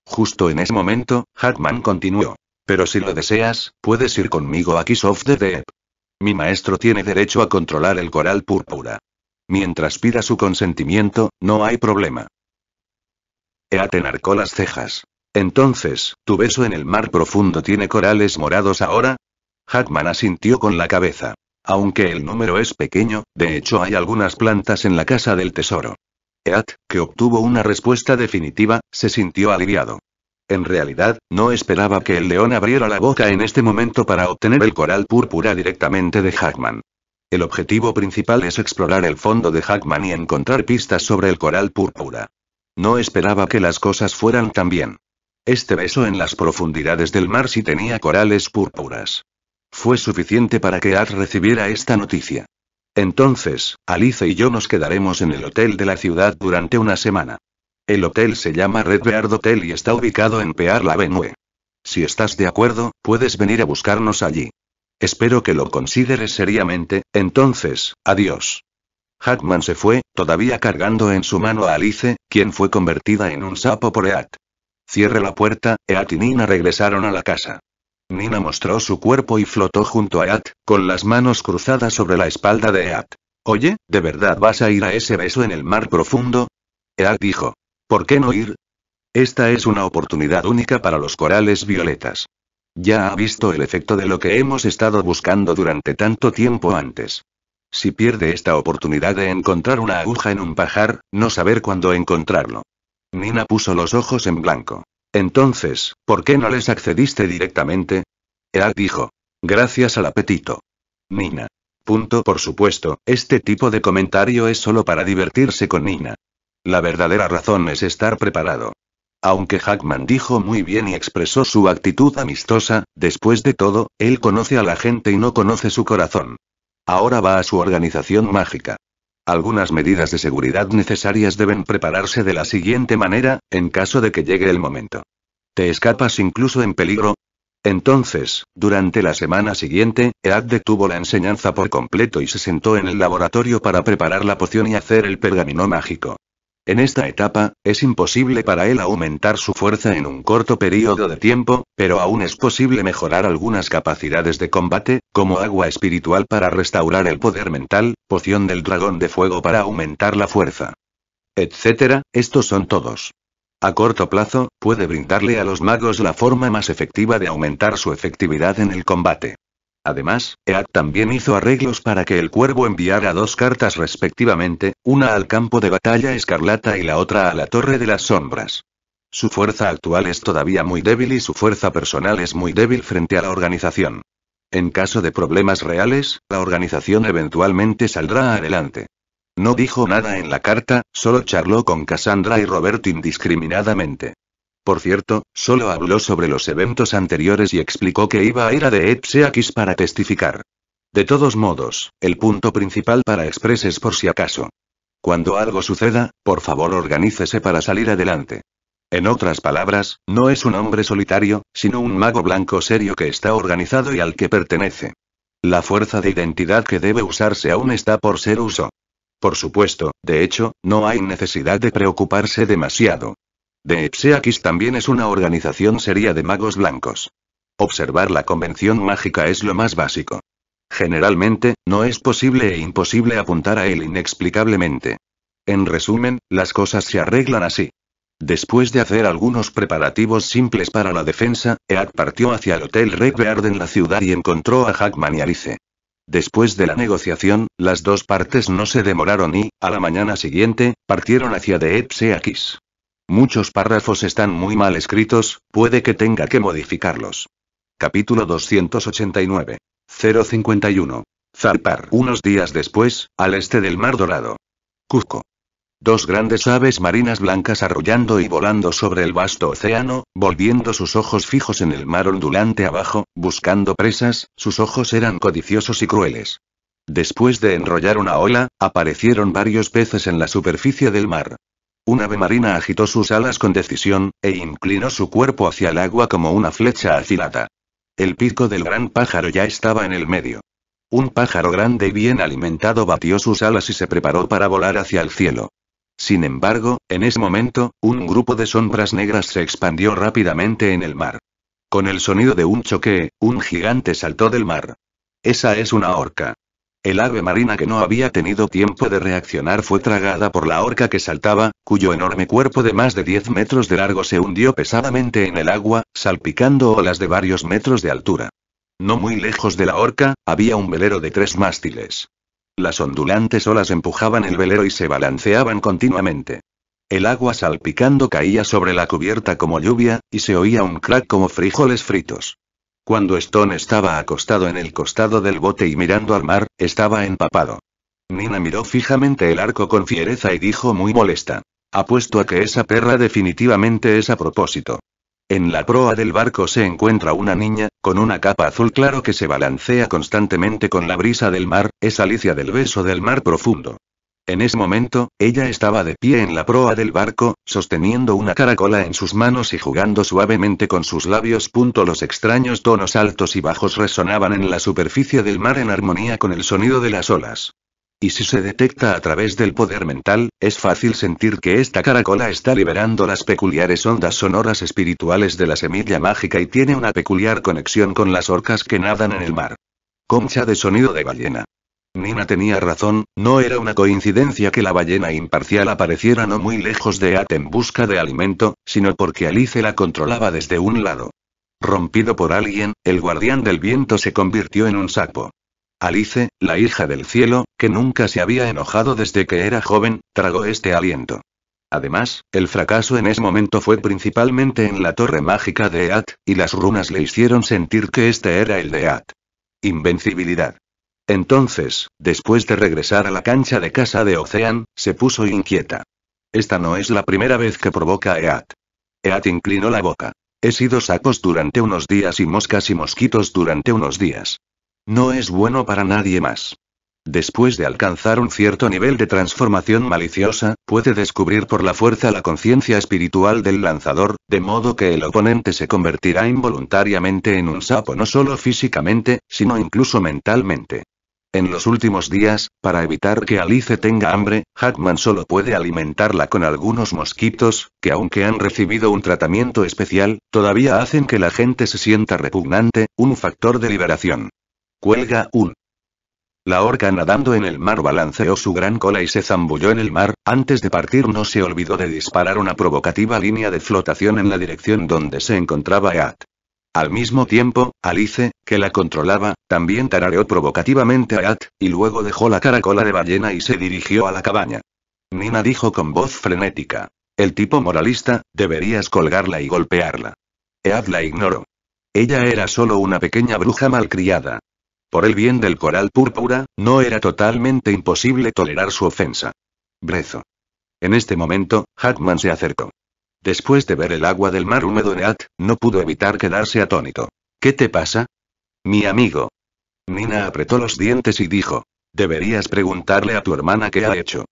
Justo en ese momento, Hackman continuó. Pero si lo deseas, puedes ir conmigo a Kiss of the Deep. Mi maestro tiene derecho a controlar el coral púrpura. Mientras pida su consentimiento, no hay problema. Eat enarcó las cejas. Entonces, ¿tu beso en el mar profundo tiene corales morados ahora? Hackman asintió con la cabeza. Aunque el número es pequeño, de hecho hay algunas plantas en la casa del tesoro. Eat, que obtuvo una respuesta definitiva, se sintió aliviado. En realidad, no esperaba que el león abriera la boca en este momento para obtener el coral púrpura directamente de Hackman. El objetivo principal es explorar el fondo de Hackman y encontrar pistas sobre el coral púrpura. No esperaba que las cosas fueran tan bien. Este beso en las profundidades del mar sí tenía corales púrpuras. Fue suficiente para que art recibiera esta noticia. Entonces, Alice y yo nos quedaremos en el hotel de la ciudad durante una semana. El hotel se llama Red Beard Hotel y está ubicado en Pearl Avenue. Si estás de acuerdo, puedes venir a buscarnos allí. Espero que lo consideres seriamente, entonces, adiós. Hackman se fue, todavía cargando en su mano a Alice, quien fue convertida en un sapo por Eat. Cierre la puerta, Eat y Nina regresaron a la casa. Nina mostró su cuerpo y flotó junto a Eat, con las manos cruzadas sobre la espalda de Eat. Oye, ¿de verdad vas a ir a ese beso en el mar profundo? Eat dijo. ¿Por qué no ir? Esta es una oportunidad única para los corales violetas. Ya ha visto el efecto de lo que hemos estado buscando durante tanto tiempo antes. Si pierde esta oportunidad de encontrar una aguja en un pajar, no saber cuándo encontrarlo. Nina puso los ojos en blanco. Entonces, ¿por qué no les accediste directamente? Ea dijo. Gracias al apetito. Nina. Punto por supuesto, este tipo de comentario es solo para divertirse con Nina. La verdadera razón es estar preparado. Aunque Hackman dijo muy bien y expresó su actitud amistosa, después de todo, él conoce a la gente y no conoce su corazón. Ahora va a su organización mágica. Algunas medidas de seguridad necesarias deben prepararse de la siguiente manera, en caso de que llegue el momento. ¿Te escapas incluso en peligro? Entonces, durante la semana siguiente, Ead detuvo la enseñanza por completo y se sentó en el laboratorio para preparar la poción y hacer el pergamino mágico. En esta etapa, es imposible para él aumentar su fuerza en un corto periodo de tiempo, pero aún es posible mejorar algunas capacidades de combate, como agua espiritual para restaurar el poder mental, poción del dragón de fuego para aumentar la fuerza. Etcétera, estos son todos. A corto plazo, puede brindarle a los magos la forma más efectiva de aumentar su efectividad en el combate. Además, EAT también hizo arreglos para que el cuervo enviara dos cartas respectivamente, una al campo de batalla escarlata y la otra a la Torre de las Sombras. Su fuerza actual es todavía muy débil y su fuerza personal es muy débil frente a la organización. En caso de problemas reales, la organización eventualmente saldrá adelante. No dijo nada en la carta, solo charló con Cassandra y Robert indiscriminadamente. Por cierto, solo habló sobre los eventos anteriores y explicó que iba a ir a de x para testificar. De todos modos, el punto principal para Express es por si acaso. Cuando algo suceda, por favor organícese para salir adelante. En otras palabras, no es un hombre solitario, sino un mago blanco serio que está organizado y al que pertenece. La fuerza de identidad que debe usarse aún está por ser uso. Por supuesto, de hecho, no hay necesidad de preocuparse demasiado. De Epseakis también es una organización seria de magos blancos. Observar la convención mágica es lo más básico. Generalmente, no es posible e imposible apuntar a él inexplicablemente. En resumen, las cosas se arreglan así. Después de hacer algunos preparativos simples para la defensa, Ead partió hacia el Hotel Red en la ciudad y encontró a Hackman y Alice. Después de la negociación, las dos partes no se demoraron y, a la mañana siguiente, partieron hacia De Epseakis. Muchos párrafos están muy mal escritos, puede que tenga que modificarlos. Capítulo 289. 051. Zarpar. Unos días después, al este del Mar Dorado. Cuzco. Dos grandes aves marinas blancas arrollando y volando sobre el vasto océano, volviendo sus ojos fijos en el mar ondulante abajo, buscando presas, sus ojos eran codiciosos y crueles. Después de enrollar una ola, aparecieron varios peces en la superficie del mar. Un ave marina agitó sus alas con decisión, e inclinó su cuerpo hacia el agua como una flecha afilada. El pico del gran pájaro ya estaba en el medio. Un pájaro grande y bien alimentado batió sus alas y se preparó para volar hacia el cielo. Sin embargo, en ese momento, un grupo de sombras negras se expandió rápidamente en el mar. Con el sonido de un choque, un gigante saltó del mar. Esa es una orca. El ave marina que no había tenido tiempo de reaccionar fue tragada por la orca que saltaba, cuyo enorme cuerpo de más de 10 metros de largo se hundió pesadamente en el agua, salpicando olas de varios metros de altura. No muy lejos de la orca, había un velero de tres mástiles. Las ondulantes olas empujaban el velero y se balanceaban continuamente. El agua salpicando caía sobre la cubierta como lluvia, y se oía un crack como frijoles fritos. Cuando Stone estaba acostado en el costado del bote y mirando al mar, estaba empapado. Nina miró fijamente el arco con fiereza y dijo muy molesta. Apuesto a que esa perra definitivamente es a propósito. En la proa del barco se encuentra una niña, con una capa azul claro que se balancea constantemente con la brisa del mar, es Alicia del beso del mar profundo. En ese momento, ella estaba de pie en la proa del barco, sosteniendo una caracola en sus manos y jugando suavemente con sus labios. Los extraños tonos altos y bajos resonaban en la superficie del mar en armonía con el sonido de las olas. Y si se detecta a través del poder mental, es fácil sentir que esta caracola está liberando las peculiares ondas sonoras espirituales de la semilla mágica y tiene una peculiar conexión con las orcas que nadan en el mar. Concha de sonido de ballena. Nina tenía razón, no era una coincidencia que la ballena imparcial apareciera no muy lejos de At en busca de alimento, sino porque Alice la controlaba desde un lado. Rompido por alguien, el guardián del viento se convirtió en un sapo. Alice, la hija del cielo, que nunca se había enojado desde que era joven, tragó este aliento. Además, el fracaso en ese momento fue principalmente en la torre mágica de At y las runas le hicieron sentir que este era el de At. Invencibilidad. Entonces, después de regresar a la cancha de casa de Ocean, se puso inquieta. Esta no es la primera vez que provoca a Eat. Eat inclinó la boca. He sido sapos durante unos días y moscas y mosquitos durante unos días. No es bueno para nadie más. Después de alcanzar un cierto nivel de transformación maliciosa, puede descubrir por la fuerza la conciencia espiritual del lanzador, de modo que el oponente se convertirá involuntariamente en un sapo no solo físicamente, sino incluso mentalmente. En los últimos días, para evitar que Alice tenga hambre, Hackman solo puede alimentarla con algunos mosquitos, que aunque han recibido un tratamiento especial, todavía hacen que la gente se sienta repugnante, un factor de liberación. Cuelga un la orca nadando en el mar balanceó su gran cola y se zambulló en el mar, antes de partir no se olvidó de disparar una provocativa línea de flotación en la dirección donde se encontraba Eat. Al mismo tiempo, Alice, que la controlaba, también tarareó provocativamente a At, y luego dejó la caracola de ballena y se dirigió a la cabaña. Nina dijo con voz frenética. El tipo moralista, deberías colgarla y golpearla. Ead la ignoró. Ella era solo una pequeña bruja malcriada. Por el bien del coral púrpura, no era totalmente imposible tolerar su ofensa. Brezo. En este momento, Hackman se acercó. Después de ver el agua del mar húmedo en At, no pudo evitar quedarse atónito. ¿Qué te pasa? Mi amigo. Nina apretó los dientes y dijo. Deberías preguntarle a tu hermana qué ha hecho.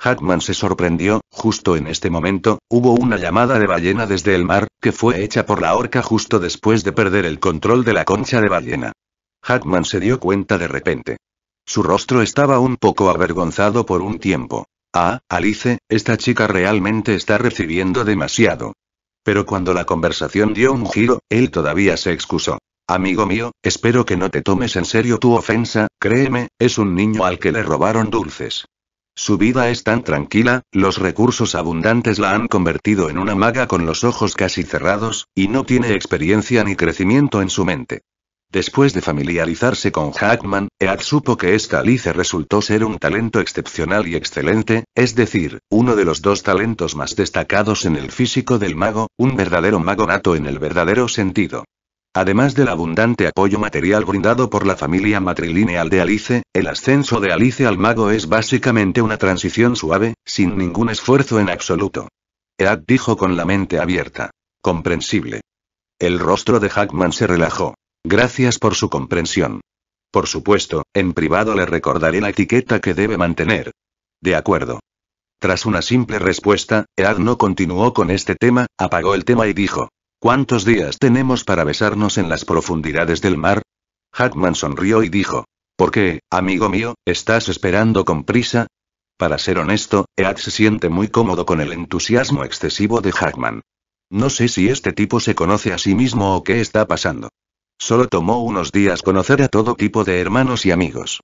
Hackman se sorprendió, justo en este momento, hubo una llamada de ballena desde el mar, que fue hecha por la orca justo después de perder el control de la concha de ballena. Hackman se dio cuenta de repente. Su rostro estaba un poco avergonzado por un tiempo. Ah, Alice, esta chica realmente está recibiendo demasiado. Pero cuando la conversación dio un giro, él todavía se excusó. Amigo mío, espero que no te tomes en serio tu ofensa, créeme, es un niño al que le robaron dulces. Su vida es tan tranquila, los recursos abundantes la han convertido en una maga con los ojos casi cerrados, y no tiene experiencia ni crecimiento en su mente. Después de familiarizarse con Hackman, Ead supo que esta Alice resultó ser un talento excepcional y excelente, es decir, uno de los dos talentos más destacados en el físico del mago, un verdadero mago nato en el verdadero sentido. Además del abundante apoyo material brindado por la familia matrilineal de Alice, el ascenso de Alice al mago es básicamente una transición suave, sin ningún esfuerzo en absoluto. Ead dijo con la mente abierta. Comprensible. El rostro de Hackman se relajó. Gracias por su comprensión. Por supuesto, en privado le recordaré la etiqueta que debe mantener. De acuerdo. Tras una simple respuesta, Ead no continuó con este tema, apagó el tema y dijo: ¿Cuántos días tenemos para besarnos en las profundidades del mar? Hackman sonrió y dijo: ¿Por qué, amigo mío, estás esperando con prisa? Para ser honesto, Ead se siente muy cómodo con el entusiasmo excesivo de Hackman. No sé si este tipo se conoce a sí mismo o qué está pasando. Solo tomó unos días conocer a todo tipo de hermanos y amigos.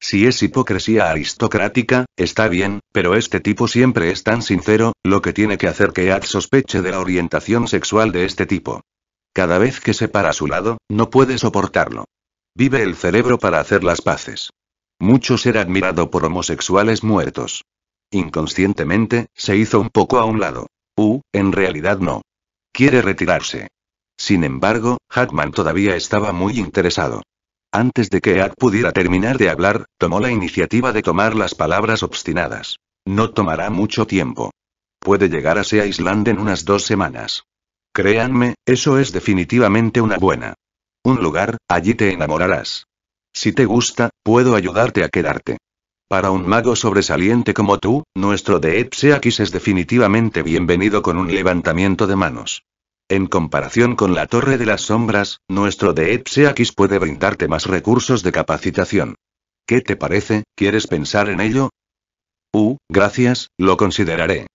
Si es hipocresía aristocrática, está bien, pero este tipo siempre es tan sincero, lo que tiene que hacer que Ad sospeche de la orientación sexual de este tipo. Cada vez que se para a su lado, no puede soportarlo. Vive el cerebro para hacer las paces. Mucho ser admirado por homosexuales muertos. Inconscientemente, se hizo un poco a un lado. Uh, en realidad no. Quiere retirarse. Sin embargo, Hackman todavía estaba muy interesado. Antes de que Hack pudiera terminar de hablar, tomó la iniciativa de tomar las palabras obstinadas. No tomará mucho tiempo. Puede llegar a Sea Island en unas dos semanas. Créanme, eso es definitivamente una buena. Un lugar, allí te enamorarás. Si te gusta, puedo ayudarte a quedarte. Para un mago sobresaliente como tú, nuestro de Kiss es definitivamente bienvenido con un levantamiento de manos. En comparación con la Torre de las Sombras, nuestro de X puede brindarte más recursos de capacitación. ¿Qué te parece? ¿Quieres pensar en ello? Uh, gracias, lo consideraré.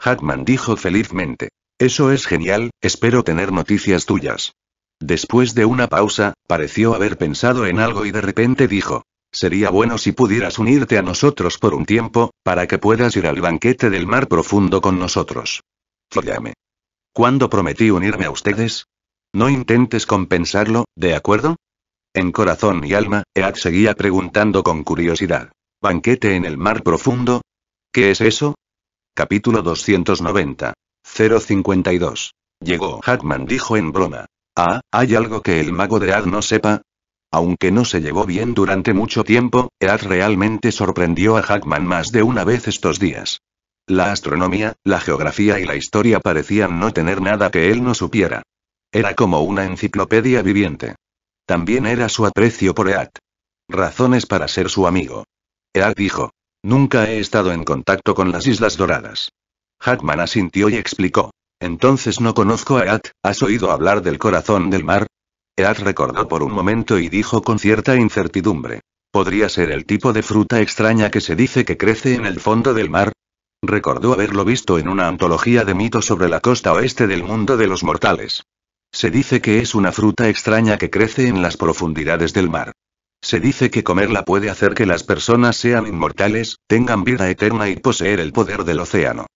Hackman dijo felizmente. Eso es genial, espero tener noticias tuyas. Después de una pausa, pareció haber pensado en algo y de repente dijo, Sería bueno si pudieras unirte a nosotros por un tiempo, para que puedas ir al banquete del mar profundo con nosotros. Follame. ¿Cuándo prometí unirme a ustedes? No intentes compensarlo, ¿de acuerdo? En corazón y alma, Ead seguía preguntando con curiosidad. ¿Banquete en el mar profundo? ¿Qué es eso? Capítulo 290. 052. Llegó. Hackman dijo en broma. Ah, ¿hay algo que el mago de Ad no sepa? Aunque no se llevó bien durante mucho tiempo, Ead realmente sorprendió a Hackman más de una vez estos días. La astronomía, la geografía y la historia parecían no tener nada que él no supiera. Era como una enciclopedia viviente. También era su aprecio por Eat. Razones para ser su amigo. Eat dijo. Nunca he estado en contacto con las Islas Doradas. Hackman asintió y explicó. Entonces no conozco a Eat, ¿has oído hablar del corazón del mar? Eat recordó por un momento y dijo con cierta incertidumbre. ¿Podría ser el tipo de fruta extraña que se dice que crece en el fondo del mar? Recordó haberlo visto en una antología de mitos sobre la costa oeste del mundo de los mortales. Se dice que es una fruta extraña que crece en las profundidades del mar. Se dice que comerla puede hacer que las personas sean inmortales, tengan vida eterna y poseer el poder del océano.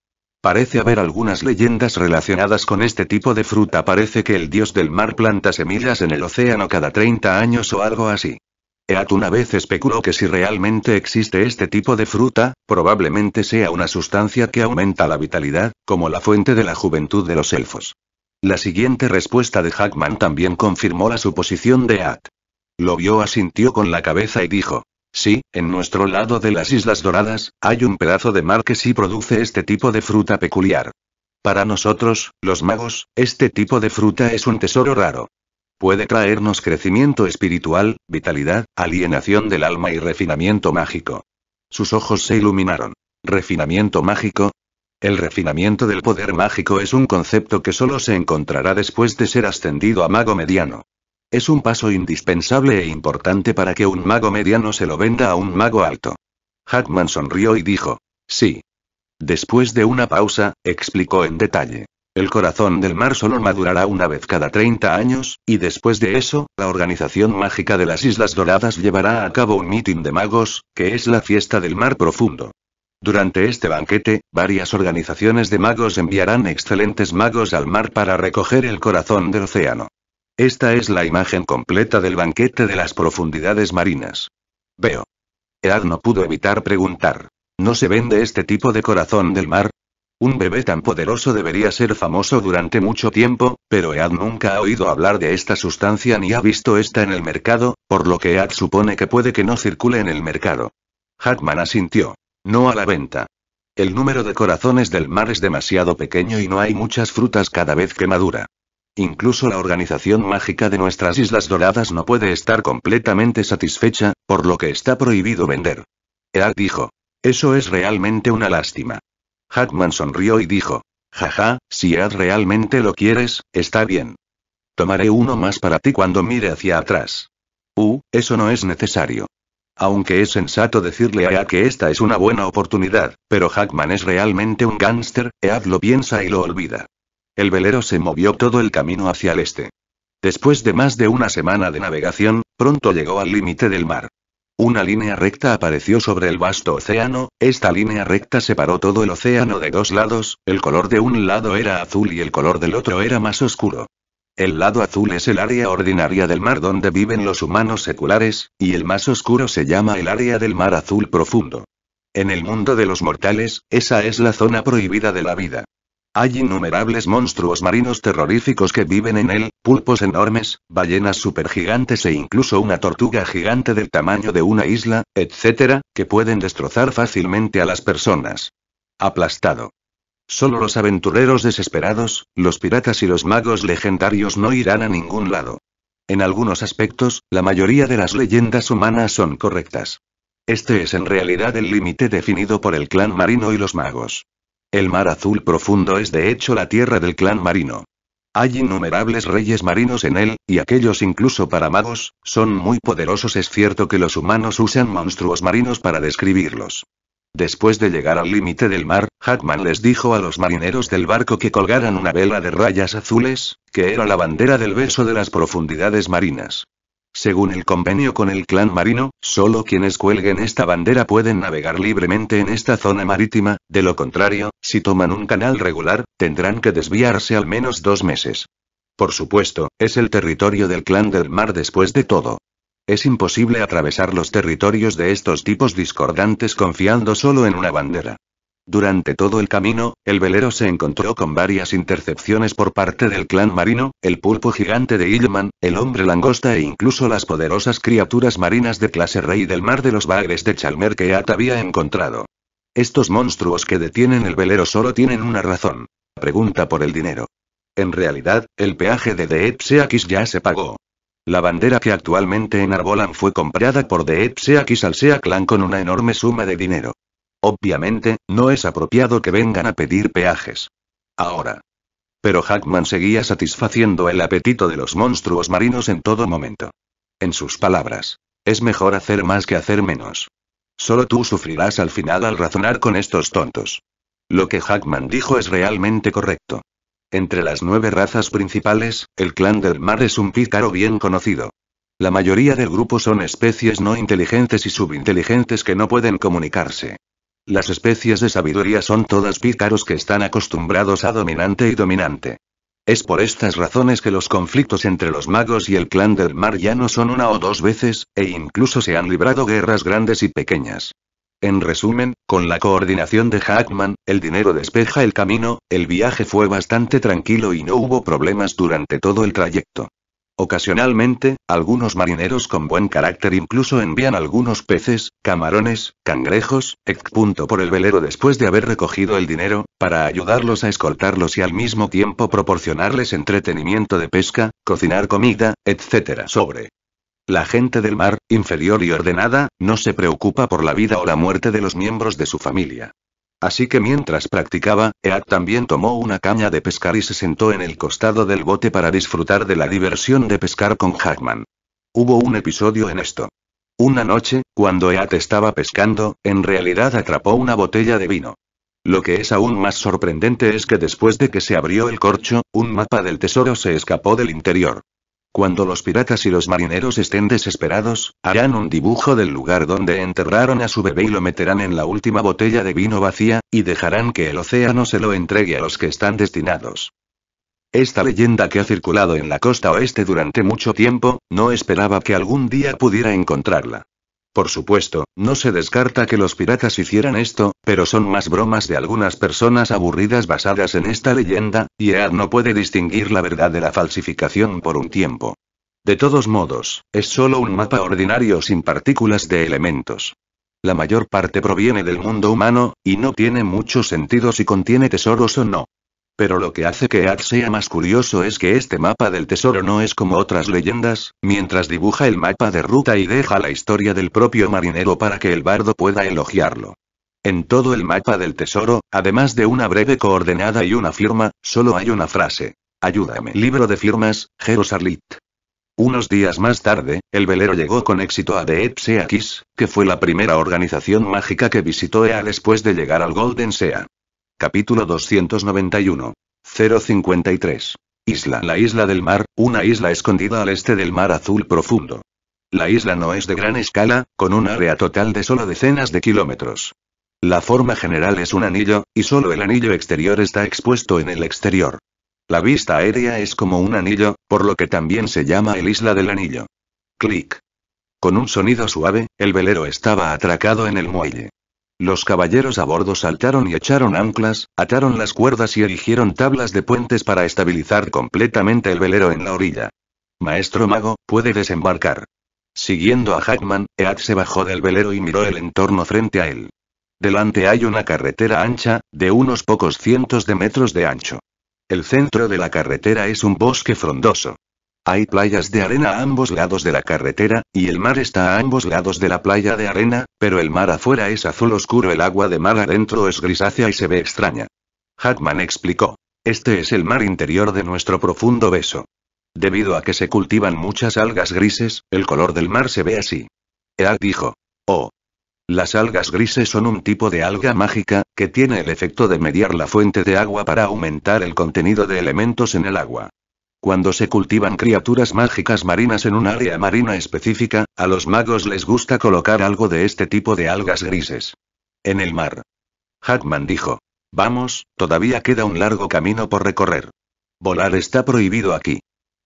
Parece haber algunas leyendas relacionadas con este tipo de fruta. Parece que el dios del mar planta semillas en el océano cada 30 años o algo así. Eat una vez especuló que si realmente existe este tipo de fruta, probablemente sea una sustancia que aumenta la vitalidad, como la fuente de la juventud de los elfos. La siguiente respuesta de Hackman también confirmó la suposición de Eat. Lo vio asintió con la cabeza y dijo, Sí, en nuestro lado de las Islas Doradas, hay un pedazo de mar que sí produce este tipo de fruta peculiar. Para nosotros, los magos, este tipo de fruta es un tesoro raro puede traernos crecimiento espiritual, vitalidad, alienación del alma y refinamiento mágico. Sus ojos se iluminaron. ¿Refinamiento mágico? El refinamiento del poder mágico es un concepto que solo se encontrará después de ser ascendido a mago mediano. Es un paso indispensable e importante para que un mago mediano se lo venda a un mago alto. Hackman sonrió y dijo, sí. Después de una pausa, explicó en detalle. El corazón del mar solo madurará una vez cada 30 años, y después de eso, la Organización Mágica de las Islas Doradas llevará a cabo un mitin de magos, que es la fiesta del mar profundo. Durante este banquete, varias organizaciones de magos enviarán excelentes magos al mar para recoger el corazón del océano. Esta es la imagen completa del banquete de las profundidades marinas. Veo. Ead no pudo evitar preguntar. ¿No se vende este tipo de corazón del mar? Un bebé tan poderoso debería ser famoso durante mucho tiempo, pero Ead nunca ha oído hablar de esta sustancia ni ha visto esta en el mercado, por lo que Ead supone que puede que no circule en el mercado. Hackman asintió. No a la venta. El número de corazones del mar es demasiado pequeño y no hay muchas frutas cada vez que madura. Incluso la organización mágica de nuestras Islas Doradas no puede estar completamente satisfecha, por lo que está prohibido vender. Ead dijo. Eso es realmente una lástima. Hackman sonrió y dijo. Jaja, si Ed realmente lo quieres, está bien. Tomaré uno más para ti cuando mire hacia atrás. Uh, eso no es necesario. Aunque es sensato decirle a Ead que esta es una buena oportunidad, pero Hackman es realmente un gángster, Ead lo piensa y lo olvida. El velero se movió todo el camino hacia el este. Después de más de una semana de navegación, pronto llegó al límite del mar. Una línea recta apareció sobre el vasto océano, esta línea recta separó todo el océano de dos lados, el color de un lado era azul y el color del otro era más oscuro. El lado azul es el área ordinaria del mar donde viven los humanos seculares, y el más oscuro se llama el área del mar azul profundo. En el mundo de los mortales, esa es la zona prohibida de la vida. Hay innumerables monstruos marinos terroríficos que viven en él, pulpos enormes, ballenas supergigantes e incluso una tortuga gigante del tamaño de una isla, etc., que pueden destrozar fácilmente a las personas. Aplastado. Solo los aventureros desesperados, los piratas y los magos legendarios no irán a ningún lado. En algunos aspectos, la mayoría de las leyendas humanas son correctas. Este es en realidad el límite definido por el clan marino y los magos. El mar azul profundo es de hecho la tierra del clan marino. Hay innumerables reyes marinos en él, y aquellos incluso para magos, son muy poderosos. Es cierto que los humanos usan monstruos marinos para describirlos. Después de llegar al límite del mar, Hackman les dijo a los marineros del barco que colgaran una vela de rayas azules, que era la bandera del beso de las profundidades marinas. Según el convenio con el clan marino, solo quienes cuelguen esta bandera pueden navegar libremente en esta zona marítima, de lo contrario, si toman un canal regular, tendrán que desviarse al menos dos meses. Por supuesto, es el territorio del clan del mar después de todo. Es imposible atravesar los territorios de estos tipos discordantes confiando solo en una bandera. Durante todo el camino, el velero se encontró con varias intercepciones por parte del clan marino, el pulpo gigante de Illman, el hombre langosta e incluso las poderosas criaturas marinas de clase rey del mar de los bagres de Chalmer que At había encontrado. Estos monstruos que detienen el velero solo tienen una razón. Pregunta por el dinero. En realidad, el peaje de Deepseakis ya se pagó. La bandera que actualmente enarbolan fue comprada por Deepseakis al Sea Clan con una enorme suma de dinero. Obviamente, no es apropiado que vengan a pedir peajes. Ahora. Pero Hackman seguía satisfaciendo el apetito de los monstruos marinos en todo momento. En sus palabras. Es mejor hacer más que hacer menos. Solo tú sufrirás al final al razonar con estos tontos. Lo que Hackman dijo es realmente correcto. Entre las nueve razas principales, el clan del mar es un pícaro bien conocido. La mayoría del grupo son especies no inteligentes y subinteligentes que no pueden comunicarse. Las especies de sabiduría son todas pícaros que están acostumbrados a dominante y dominante. Es por estas razones que los conflictos entre los magos y el clan del mar ya no son una o dos veces, e incluso se han librado guerras grandes y pequeñas. En resumen, con la coordinación de Hackman, el dinero despeja el camino, el viaje fue bastante tranquilo y no hubo problemas durante todo el trayecto. Ocasionalmente, algunos marineros con buen carácter incluso envían algunos peces, camarones, cangrejos, etc. por el velero después de haber recogido el dinero, para ayudarlos a escoltarlos y al mismo tiempo proporcionarles entretenimiento de pesca, cocinar comida, etc. Sobre la gente del mar, inferior y ordenada, no se preocupa por la vida o la muerte de los miembros de su familia. Así que mientras practicaba, Eat también tomó una caña de pescar y se sentó en el costado del bote para disfrutar de la diversión de pescar con Hackman. Hubo un episodio en esto. Una noche, cuando Eat estaba pescando, en realidad atrapó una botella de vino. Lo que es aún más sorprendente es que después de que se abrió el corcho, un mapa del tesoro se escapó del interior. Cuando los piratas y los marineros estén desesperados, harán un dibujo del lugar donde enterraron a su bebé y lo meterán en la última botella de vino vacía, y dejarán que el océano se lo entregue a los que están destinados. Esta leyenda que ha circulado en la costa oeste durante mucho tiempo, no esperaba que algún día pudiera encontrarla. Por supuesto, no se descarta que los piratas hicieran esto, pero son más bromas de algunas personas aburridas basadas en esta leyenda, y Ead no puede distinguir la verdad de la falsificación por un tiempo. De todos modos, es solo un mapa ordinario sin partículas de elementos. La mayor parte proviene del mundo humano, y no tiene mucho sentido si contiene tesoros o no. Pero lo que hace que Ead sea más curioso es que este mapa del tesoro no es como otras leyendas, mientras dibuja el mapa de ruta y deja la historia del propio marinero para que el bardo pueda elogiarlo. En todo el mapa del tesoro, además de una breve coordenada y una firma, solo hay una frase. Ayúdame. Libro de firmas, Jerusalit. Unos días más tarde, el velero llegó con éxito a The Sea Kiss, que fue la primera organización mágica que visitó EA después de llegar al Golden Sea. Capítulo 291. 053. Isla. La isla del mar, una isla escondida al este del mar azul profundo. La isla no es de gran escala, con un área total de solo decenas de kilómetros. La forma general es un anillo, y solo el anillo exterior está expuesto en el exterior. La vista aérea es como un anillo, por lo que también se llama el isla del anillo. Clic. Con un sonido suave, el velero estaba atracado en el muelle. Los caballeros a bordo saltaron y echaron anclas, ataron las cuerdas y erigieron tablas de puentes para estabilizar completamente el velero en la orilla. Maestro mago, puede desembarcar. Siguiendo a Hackman, Ead se bajó del velero y miró el entorno frente a él. Delante hay una carretera ancha, de unos pocos cientos de metros de ancho. El centro de la carretera es un bosque frondoso. Hay playas de arena a ambos lados de la carretera, y el mar está a ambos lados de la playa de arena, pero el mar afuera es azul oscuro, el agua de mar adentro es grisácea y se ve extraña. Hackman explicó. Este es el mar interior de nuestro profundo beso. Debido a que se cultivan muchas algas grises, el color del mar se ve así. Eag dijo. Oh. Las algas grises son un tipo de alga mágica, que tiene el efecto de mediar la fuente de agua para aumentar el contenido de elementos en el agua. Cuando se cultivan criaturas mágicas marinas en un área marina específica, a los magos les gusta colocar algo de este tipo de algas grises. En el mar. Hackman dijo. Vamos, todavía queda un largo camino por recorrer. Volar está prohibido aquí.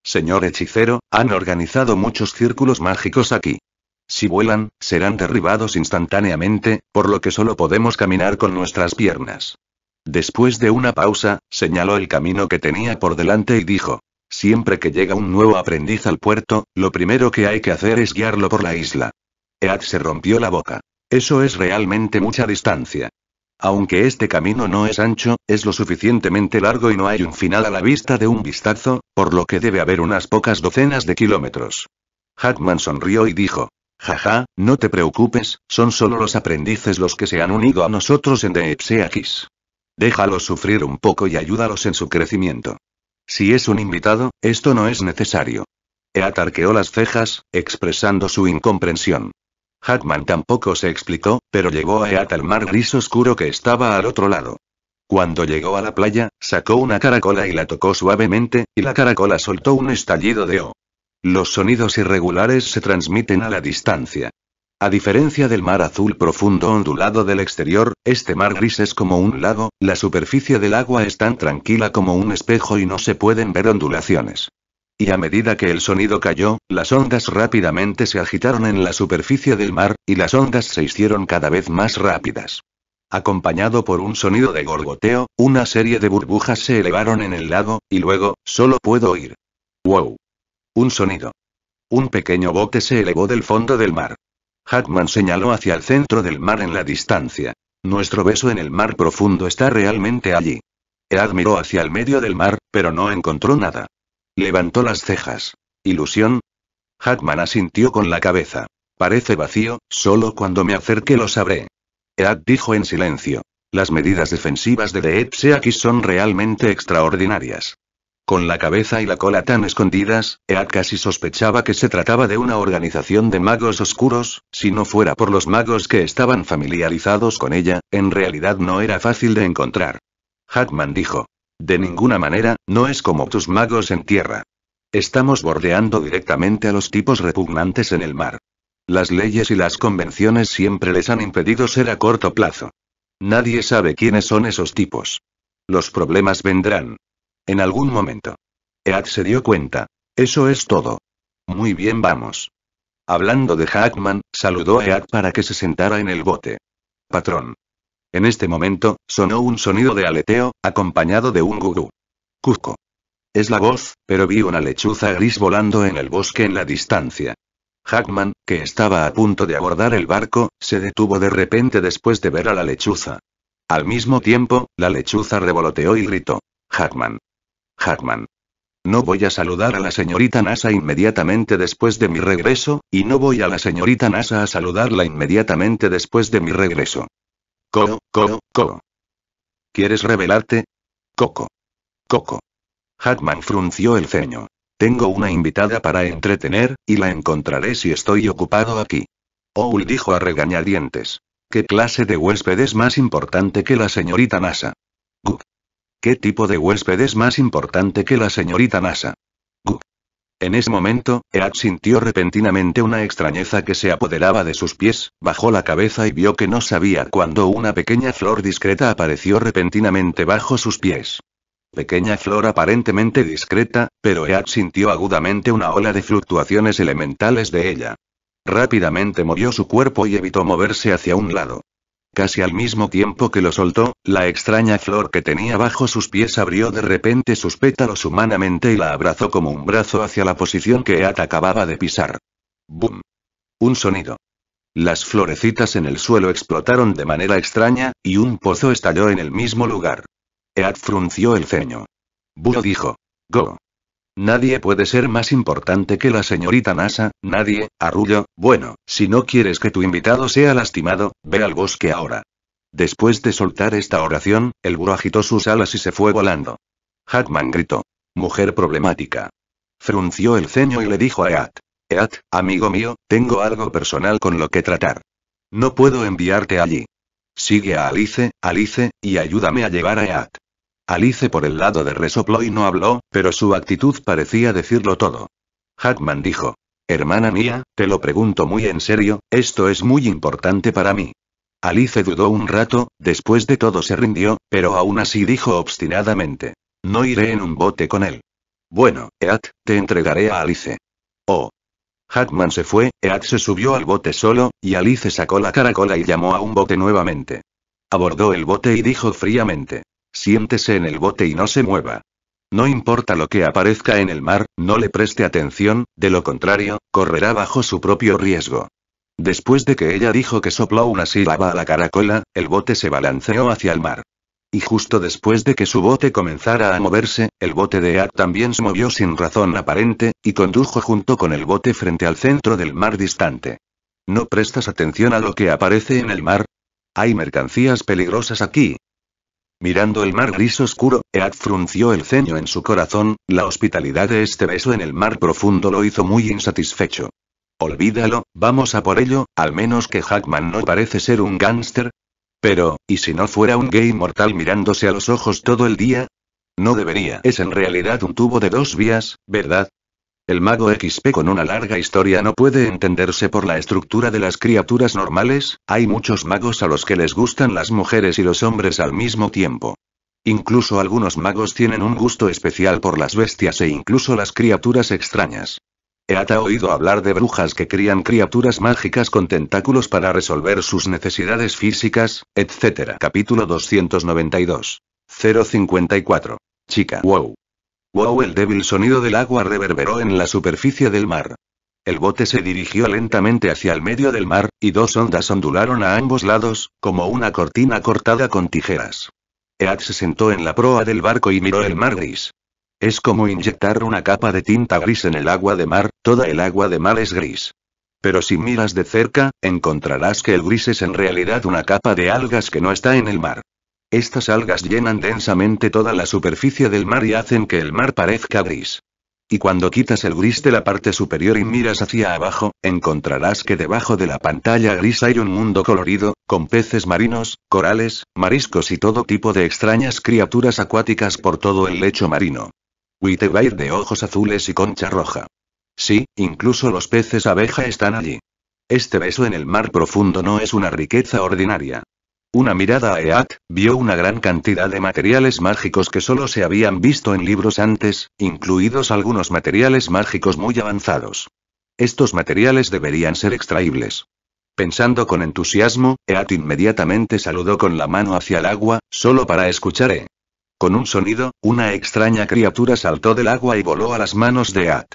Señor hechicero, han organizado muchos círculos mágicos aquí. Si vuelan, serán derribados instantáneamente, por lo que solo podemos caminar con nuestras piernas. Después de una pausa, señaló el camino que tenía por delante y dijo, Siempre que llega un nuevo aprendiz al puerto, lo primero que hay que hacer es guiarlo por la isla. Ead se rompió la boca. Eso es realmente mucha distancia. Aunque este camino no es ancho, es lo suficientemente largo y no hay un final a la vista de un vistazo, por lo que debe haber unas pocas docenas de kilómetros. Hackman sonrió y dijo, Jaja, no te preocupes, son solo los aprendices los que se han unido a nosotros en The Kiss. Déjalos sufrir un poco y ayúdalos en su crecimiento. Si es un invitado, esto no es necesario. Eat arqueó las cejas, expresando su incomprensión. Hackman tampoco se explicó, pero llegó a Eat al mar gris oscuro que estaba al otro lado. Cuando llegó a la playa, sacó una caracola y la tocó suavemente, y la caracola soltó un estallido de O. Oh. Los sonidos irregulares se transmiten a la distancia. A diferencia del mar azul profundo ondulado del exterior, este mar gris es como un lago, la superficie del agua es tan tranquila como un espejo y no se pueden ver ondulaciones. Y a medida que el sonido cayó, las ondas rápidamente se agitaron en la superficie del mar, y las ondas se hicieron cada vez más rápidas. Acompañado por un sonido de gorgoteo, una serie de burbujas se elevaron en el lago, y luego, solo puedo oír. ¡Wow! Un sonido. Un pequeño bote se elevó del fondo del mar. Hackman señaló hacia el centro del mar en la distancia. Nuestro beso en el mar profundo está realmente allí. Ead miró hacia el medio del mar, pero no encontró nada. Levantó las cejas. ¿Ilusión? Hackman asintió con la cabeza. Parece vacío, solo cuando me acerque lo sabré. Ead dijo en silencio. Las medidas defensivas de aquí son realmente extraordinarias. Con la cabeza y la cola tan escondidas, Ead casi sospechaba que se trataba de una organización de magos oscuros, si no fuera por los magos que estaban familiarizados con ella, en realidad no era fácil de encontrar. Hackman dijo. De ninguna manera, no es como tus magos en tierra. Estamos bordeando directamente a los tipos repugnantes en el mar. Las leyes y las convenciones siempre les han impedido ser a corto plazo. Nadie sabe quiénes son esos tipos. Los problemas vendrán, en algún momento. Ead se dio cuenta. Eso es todo. Muy bien, vamos. Hablando de Hackman, saludó a Ead para que se sentara en el bote. Patrón. En este momento, sonó un sonido de aleteo, acompañado de un gurú. Cuzco. Es la voz, pero vi una lechuza gris volando en el bosque en la distancia. Hackman, que estaba a punto de abordar el barco, se detuvo de repente después de ver a la lechuza. Al mismo tiempo, la lechuza revoloteó y gritó. Hackman. Hackman. No voy a saludar a la señorita NASA inmediatamente después de mi regreso, y no voy a la señorita NASA a saludarla inmediatamente después de mi regreso. Coco, Coco, co. ¿Quieres revelarte? Coco. Coco. Hackman frunció el ceño. Tengo una invitada para entretener, y la encontraré si estoy ocupado aquí. Owl dijo a regañadientes. ¿Qué clase de huésped es más importante que la señorita NASA? ¿Qué tipo de huésped es más importante que la señorita Nasa? En ese momento, Eat sintió repentinamente una extrañeza que se apoderaba de sus pies, bajó la cabeza y vio que no sabía cuándo una pequeña flor discreta apareció repentinamente bajo sus pies. Pequeña flor aparentemente discreta, pero Eat sintió agudamente una ola de fluctuaciones elementales de ella. Rápidamente movió su cuerpo y evitó moverse hacia un lado. Casi al mismo tiempo que lo soltó, la extraña flor que tenía bajo sus pies abrió de repente sus pétalos humanamente y la abrazó como un brazo hacia la posición que Ead acababa de pisar. ¡Bum! Un sonido. Las florecitas en el suelo explotaron de manera extraña, y un pozo estalló en el mismo lugar. Eat frunció el ceño. Buro dijo. Go. Nadie puede ser más importante que la señorita Nasa, nadie, arrullo, bueno, si no quieres que tu invitado sea lastimado, ve al bosque ahora. Después de soltar esta oración, el burro agitó sus alas y se fue volando. Hackman gritó. Mujer problemática. Frunció el ceño y le dijo a Eat. Ead, amigo mío, tengo algo personal con lo que tratar. No puedo enviarte allí. Sigue a Alice, Alice, y ayúdame a llevar a Eat. Alice por el lado de resopló y no habló, pero su actitud parecía decirlo todo. Hackman dijo. Hermana mía, te lo pregunto muy en serio, esto es muy importante para mí. Alice dudó un rato, después de todo se rindió, pero aún así dijo obstinadamente. No iré en un bote con él. Bueno, Eat, te entregaré a Alice. Oh. Hackman se fue, Eat se subió al bote solo, y Alice sacó la caracola y llamó a un bote nuevamente. Abordó el bote y dijo fríamente. Siéntese en el bote y no se mueva. No importa lo que aparezca en el mar, no le preste atención, de lo contrario, correrá bajo su propio riesgo. Después de que ella dijo que sopló una sílaba a la caracola, el bote se balanceó hacia el mar. Y justo después de que su bote comenzara a moverse, el bote de ad también se movió sin razón aparente, y condujo junto con el bote frente al centro del mar distante. ¿No prestas atención a lo que aparece en el mar? Hay mercancías peligrosas aquí, Mirando el mar gris oscuro, Ead frunció el ceño en su corazón, la hospitalidad de este beso en el mar profundo lo hizo muy insatisfecho. Olvídalo, vamos a por ello, al menos que Hackman no parece ser un gángster. Pero, ¿y si no fuera un gay mortal mirándose a los ojos todo el día? No debería. Es en realidad un tubo de dos vías, ¿verdad? El mago XP con una larga historia no puede entenderse por la estructura de las criaturas normales, hay muchos magos a los que les gustan las mujeres y los hombres al mismo tiempo. Incluso algunos magos tienen un gusto especial por las bestias e incluso las criaturas extrañas. He ha oído hablar de brujas que crían criaturas mágicas con tentáculos para resolver sus necesidades físicas, etc. Capítulo 292. 054. Chica. Wow. Wow, el débil sonido del agua reverberó en la superficie del mar. El bote se dirigió lentamente hacia el medio del mar, y dos ondas ondularon a ambos lados, como una cortina cortada con tijeras. Ead se sentó en la proa del barco y miró el mar gris. Es como inyectar una capa de tinta gris en el agua de mar, toda el agua de mar es gris. Pero si miras de cerca, encontrarás que el gris es en realidad una capa de algas que no está en el mar. Estas algas llenan densamente toda la superficie del mar y hacen que el mar parezca gris. Y cuando quitas el gris de la parte superior y miras hacia abajo, encontrarás que debajo de la pantalla gris hay un mundo colorido, con peces marinos, corales, mariscos y todo tipo de extrañas criaturas acuáticas por todo el lecho marino. ir de ojos azules y concha roja. Sí, incluso los peces abeja están allí. Este beso en el mar profundo no es una riqueza ordinaria. Una mirada a Eat, vio una gran cantidad de materiales mágicos que solo se habían visto en libros antes, incluidos algunos materiales mágicos muy avanzados. Estos materiales deberían ser extraíbles. Pensando con entusiasmo, Eat inmediatamente saludó con la mano hacia el agua, solo para escuchar E. Con un sonido, una extraña criatura saltó del agua y voló a las manos de Eat.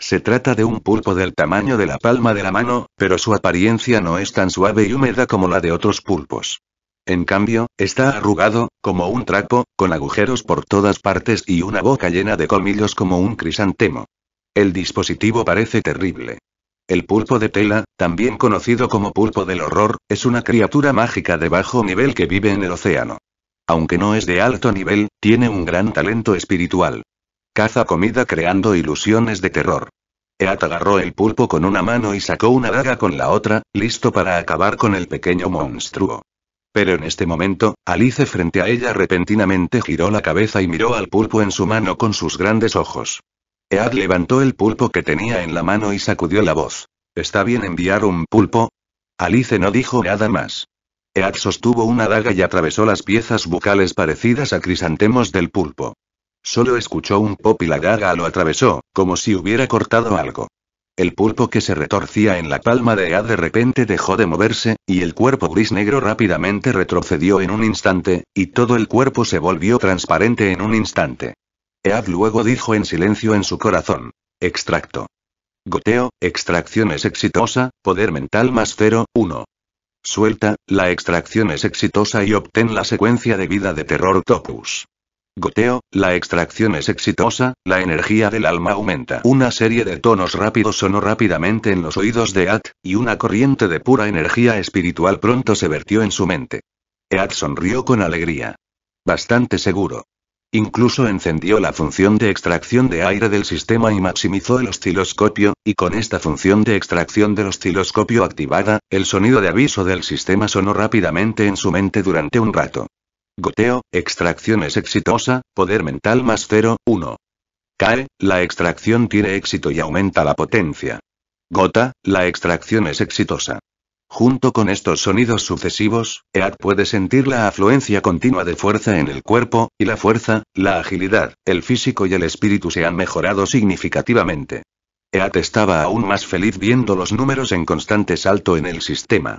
Se trata de un pulpo del tamaño de la palma de la mano, pero su apariencia no es tan suave y húmeda como la de otros pulpos. En cambio, está arrugado, como un trapo, con agujeros por todas partes y una boca llena de colmillos como un crisantemo. El dispositivo parece terrible. El pulpo de tela, también conocido como pulpo del horror, es una criatura mágica de bajo nivel que vive en el océano. Aunque no es de alto nivel, tiene un gran talento espiritual. Caza comida creando ilusiones de terror. Eat agarró el pulpo con una mano y sacó una daga con la otra, listo para acabar con el pequeño monstruo. Pero en este momento, Alice frente a ella repentinamente giró la cabeza y miró al pulpo en su mano con sus grandes ojos. Ead levantó el pulpo que tenía en la mano y sacudió la voz. ¿Está bien enviar un pulpo? Alice no dijo nada más. Ead sostuvo una daga y atravesó las piezas bucales parecidas a crisantemos del pulpo. Solo escuchó un pop y la daga lo atravesó, como si hubiera cortado algo. El pulpo que se retorcía en la palma de Ead de repente dejó de moverse, y el cuerpo gris negro rápidamente retrocedió en un instante, y todo el cuerpo se volvió transparente en un instante. Ead luego dijo en silencio en su corazón. Extracto. Goteo, extracción es exitosa, poder mental más cero, uno. Suelta, la extracción es exitosa y obtén la secuencia de vida de terror Topus. Goteo, la extracción es exitosa, la energía del alma aumenta. Una serie de tonos rápidos sonó rápidamente en los oídos de At, y una corriente de pura energía espiritual pronto se vertió en su mente. Eat sonrió con alegría. Bastante seguro. Incluso encendió la función de extracción de aire del sistema y maximizó el osciloscopio, y con esta función de extracción del osciloscopio activada, el sonido de aviso del sistema sonó rápidamente en su mente durante un rato. Goteo, extracción es exitosa, poder mental más 0, 1. Cae, la extracción tiene éxito y aumenta la potencia. Gota, la extracción es exitosa. Junto con estos sonidos sucesivos, Ead puede sentir la afluencia continua de fuerza en el cuerpo, y la fuerza, la agilidad, el físico y el espíritu se han mejorado significativamente. Ead estaba aún más feliz viendo los números en constante salto en el sistema.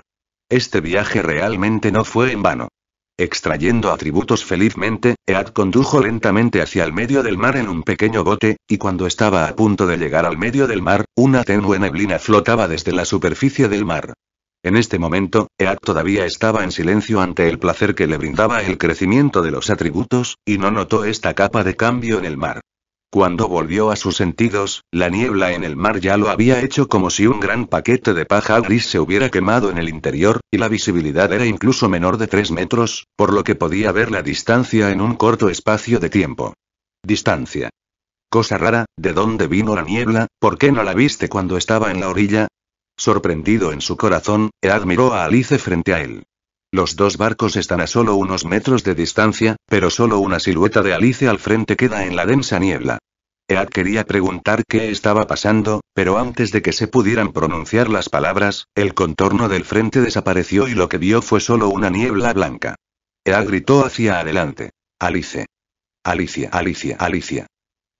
Este viaje realmente no fue en vano. Extrayendo atributos felizmente, Ead condujo lentamente hacia el medio del mar en un pequeño bote, y cuando estaba a punto de llegar al medio del mar, una tenue neblina flotaba desde la superficie del mar. En este momento, Ead todavía estaba en silencio ante el placer que le brindaba el crecimiento de los atributos, y no notó esta capa de cambio en el mar. Cuando volvió a sus sentidos, la niebla en el mar ya lo había hecho como si un gran paquete de paja gris se hubiera quemado en el interior, y la visibilidad era incluso menor de 3 metros, por lo que podía ver la distancia en un corto espacio de tiempo. Distancia. Cosa rara, ¿de dónde vino la niebla? ¿Por qué no la viste cuando estaba en la orilla? Sorprendido en su corazón, él admiró a Alice frente a él. Los dos barcos están a solo unos metros de distancia, pero solo una silueta de Alice al frente queda en la densa niebla. Ead quería preguntar qué estaba pasando, pero antes de que se pudieran pronunciar las palabras, el contorno del frente desapareció y lo que vio fue solo una niebla blanca. Ead gritó hacia adelante. Alice. Alicia, Alicia, Alicia.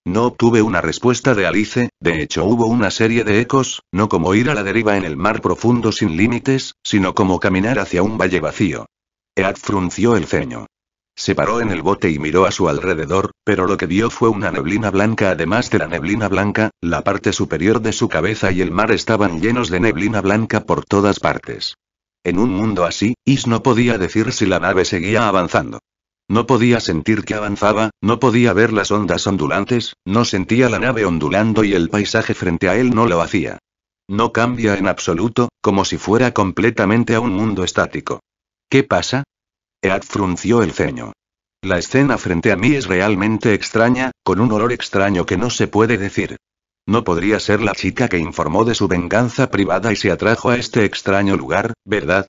No obtuve una respuesta de Alice, de hecho hubo una serie de ecos, no como ir a la deriva en el mar profundo sin límites, sino como caminar hacia un valle vacío. Ead frunció el ceño. Se paró en el bote y miró a su alrededor, pero lo que vio fue una neblina blanca. Además de la neblina blanca, la parte superior de su cabeza y el mar estaban llenos de neblina blanca por todas partes. En un mundo así, Is no podía decir si la nave seguía avanzando. No podía sentir que avanzaba, no podía ver las ondas ondulantes, no sentía la nave ondulando y el paisaje frente a él no lo hacía. No cambia en absoluto, como si fuera completamente a un mundo estático. ¿Qué pasa? Ead frunció el ceño. La escena frente a mí es realmente extraña, con un olor extraño que no se puede decir. No podría ser la chica que informó de su venganza privada y se atrajo a este extraño lugar, ¿verdad?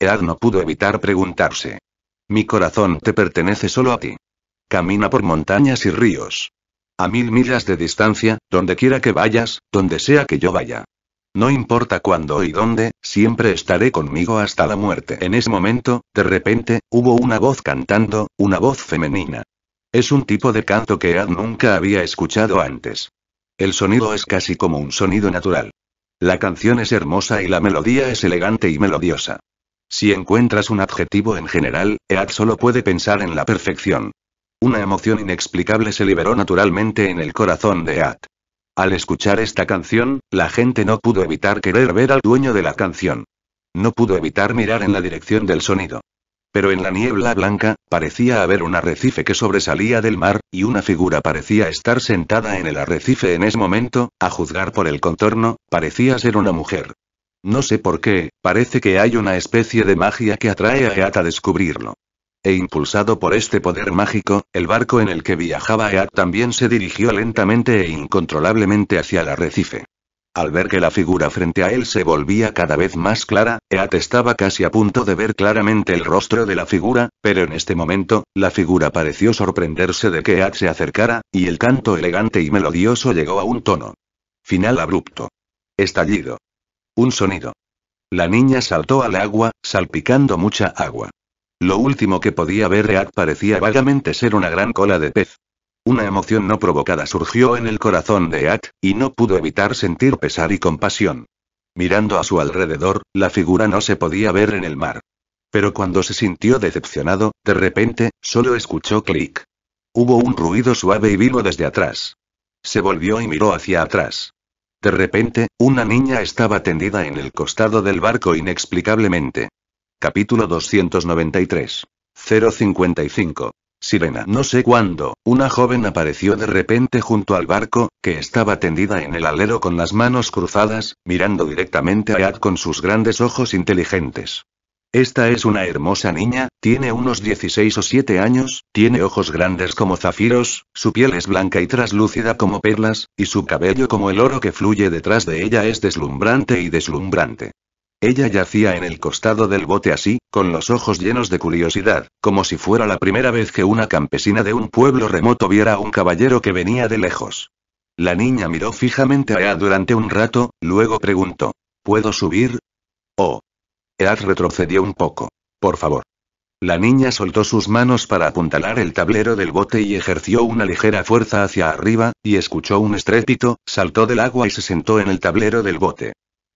Ead no pudo evitar preguntarse. Mi corazón te pertenece solo a ti. Camina por montañas y ríos. A mil millas de distancia, donde quiera que vayas, donde sea que yo vaya. No importa cuándo y dónde, siempre estaré conmigo hasta la muerte. En ese momento, de repente, hubo una voz cantando, una voz femenina. Es un tipo de canto que Ad nunca había escuchado antes. El sonido es casi como un sonido natural. La canción es hermosa y la melodía es elegante y melodiosa. Si encuentras un adjetivo en general, Ead solo puede pensar en la perfección. Una emoción inexplicable se liberó naturalmente en el corazón de Ead. Al escuchar esta canción, la gente no pudo evitar querer ver al dueño de la canción. No pudo evitar mirar en la dirección del sonido. Pero en la niebla blanca, parecía haber un arrecife que sobresalía del mar, y una figura parecía estar sentada en el arrecife en ese momento, a juzgar por el contorno, parecía ser una mujer. No sé por qué, parece que hay una especie de magia que atrae a Eat a descubrirlo. E impulsado por este poder mágico, el barco en el que viajaba Eat también se dirigió lentamente e incontrolablemente hacia el arrecife. Al ver que la figura frente a él se volvía cada vez más clara, Eat estaba casi a punto de ver claramente el rostro de la figura, pero en este momento, la figura pareció sorprenderse de que Eat se acercara, y el canto elegante y melodioso llegó a un tono final abrupto. Estallido. Un sonido. La niña saltó al agua, salpicando mucha agua. Lo último que podía ver Ead parecía vagamente ser una gran cola de pez. Una emoción no provocada surgió en el corazón de Ead, y no pudo evitar sentir pesar y compasión. Mirando a su alrededor, la figura no se podía ver en el mar. Pero cuando se sintió decepcionado, de repente, solo escuchó clic. Hubo un ruido suave y vivo desde atrás. Se volvió y miró hacia atrás. De repente, una niña estaba tendida en el costado del barco inexplicablemente. Capítulo 293. 055. Sirena. No sé cuándo, una joven apareció de repente junto al barco, que estaba tendida en el alero con las manos cruzadas, mirando directamente a Ad con sus grandes ojos inteligentes. Esta es una hermosa niña, tiene unos 16 o 7 años, tiene ojos grandes como zafiros, su piel es blanca y traslúcida como perlas, y su cabello como el oro que fluye detrás de ella es deslumbrante y deslumbrante. Ella yacía en el costado del bote así, con los ojos llenos de curiosidad, como si fuera la primera vez que una campesina de un pueblo remoto viera a un caballero que venía de lejos. La niña miró fijamente a ella durante un rato, luego preguntó, ¿Puedo subir? Oh, Ead retrocedió un poco. Por favor. La niña soltó sus manos para apuntalar el tablero del bote y ejerció una ligera fuerza hacia arriba, y escuchó un estrépito, saltó del agua y se sentó en el tablero del bote.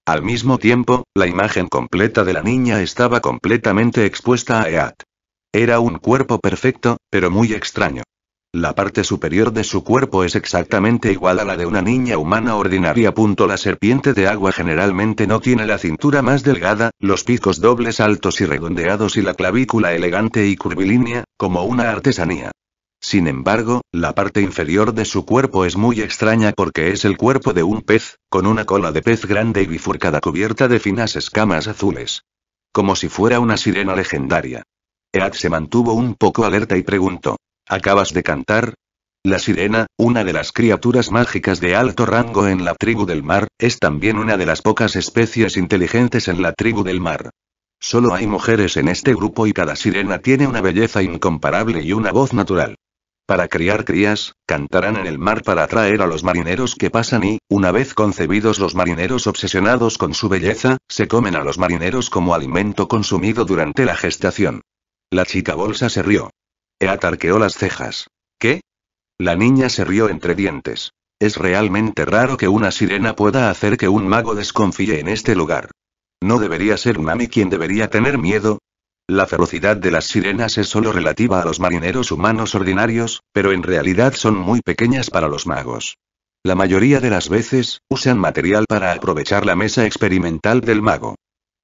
Al mismo tiempo, la imagen completa de la niña estaba completamente expuesta a Ead. Era un cuerpo perfecto, pero muy extraño. La parte superior de su cuerpo es exactamente igual a la de una niña humana ordinaria. La serpiente de agua generalmente no tiene la cintura más delgada, los picos dobles altos y redondeados y la clavícula elegante y curvilínea, como una artesanía. Sin embargo, la parte inferior de su cuerpo es muy extraña porque es el cuerpo de un pez, con una cola de pez grande y bifurcada cubierta de finas escamas azules. Como si fuera una sirena legendaria. Ead se mantuvo un poco alerta y preguntó. ¿Acabas de cantar? La sirena, una de las criaturas mágicas de alto rango en la tribu del mar, es también una de las pocas especies inteligentes en la tribu del mar. Solo hay mujeres en este grupo y cada sirena tiene una belleza incomparable y una voz natural. Para criar crías, cantarán en el mar para atraer a los marineros que pasan y, una vez concebidos los marineros obsesionados con su belleza, se comen a los marineros como alimento consumido durante la gestación. La chica bolsa se rió atarqueó las cejas. ¿Qué? La niña se rió entre dientes. Es realmente raro que una sirena pueda hacer que un mago desconfíe en este lugar. ¿No debería ser un ami quien debería tener miedo? La ferocidad de las sirenas es solo relativa a los marineros humanos ordinarios, pero en realidad son muy pequeñas para los magos. La mayoría de las veces, usan material para aprovechar la mesa experimental del mago.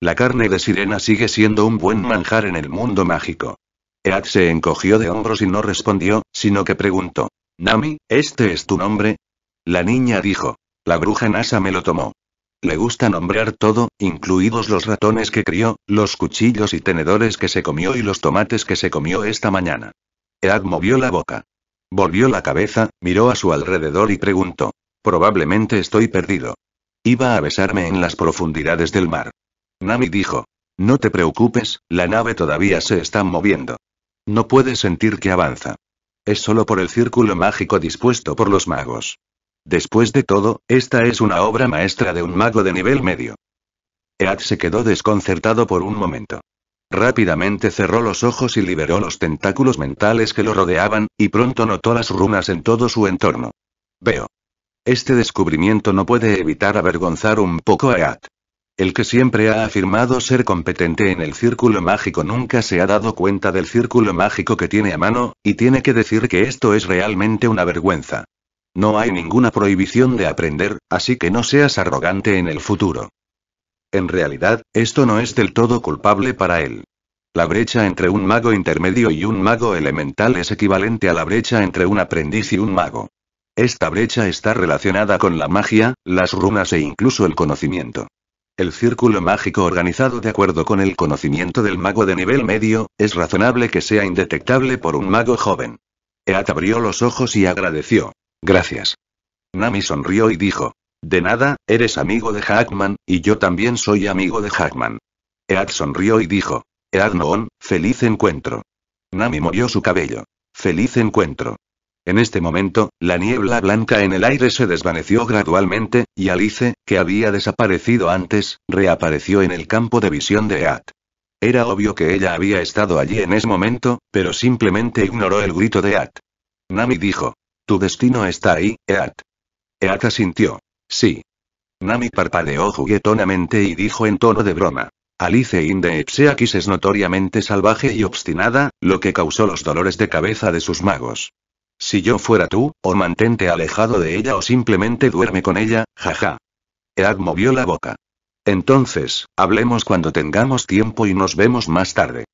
La carne de sirena sigue siendo un buen manjar en el mundo mágico. Ead se encogió de hombros y no respondió, sino que preguntó. Nami, ¿este es tu nombre? La niña dijo. La bruja Nasa me lo tomó. Le gusta nombrar todo, incluidos los ratones que crió, los cuchillos y tenedores que se comió y los tomates que se comió esta mañana. Ead movió la boca. Volvió la cabeza, miró a su alrededor y preguntó. Probablemente estoy perdido. Iba a besarme en las profundidades del mar. Nami dijo. No te preocupes, la nave todavía se está moviendo. No puede sentir que avanza. Es solo por el círculo mágico dispuesto por los magos. Después de todo, esta es una obra maestra de un mago de nivel medio. Ead se quedó desconcertado por un momento. Rápidamente cerró los ojos y liberó los tentáculos mentales que lo rodeaban, y pronto notó las runas en todo su entorno. Veo. Este descubrimiento no puede evitar avergonzar un poco a Ead. El que siempre ha afirmado ser competente en el círculo mágico nunca se ha dado cuenta del círculo mágico que tiene a mano, y tiene que decir que esto es realmente una vergüenza. No hay ninguna prohibición de aprender, así que no seas arrogante en el futuro. En realidad, esto no es del todo culpable para él. La brecha entre un mago intermedio y un mago elemental es equivalente a la brecha entre un aprendiz y un mago. Esta brecha está relacionada con la magia, las runas e incluso el conocimiento. El círculo mágico organizado de acuerdo con el conocimiento del mago de nivel medio, es razonable que sea indetectable por un mago joven. Eat abrió los ojos y agradeció. Gracias. Nami sonrió y dijo. De nada, eres amigo de Hackman, y yo también soy amigo de Hackman. Ead sonrió y dijo. Eat Noon, feliz encuentro. Nami movió su cabello. Feliz encuentro. En este momento, la niebla blanca en el aire se desvaneció gradualmente, y Alice, que había desaparecido antes, reapareció en el campo de visión de Ead. Era obvio que ella había estado allí en ese momento, pero simplemente ignoró el grito de Ead. Nami dijo. Tu destino está ahí, Ead. Eat asintió. Sí. Nami parpadeó juguetonamente y dijo en tono de broma. Alice in es notoriamente salvaje y obstinada, lo que causó los dolores de cabeza de sus magos. Si yo fuera tú, o mantente alejado de ella o simplemente duerme con ella, jaja. Ead movió la boca. Entonces, hablemos cuando tengamos tiempo y nos vemos más tarde.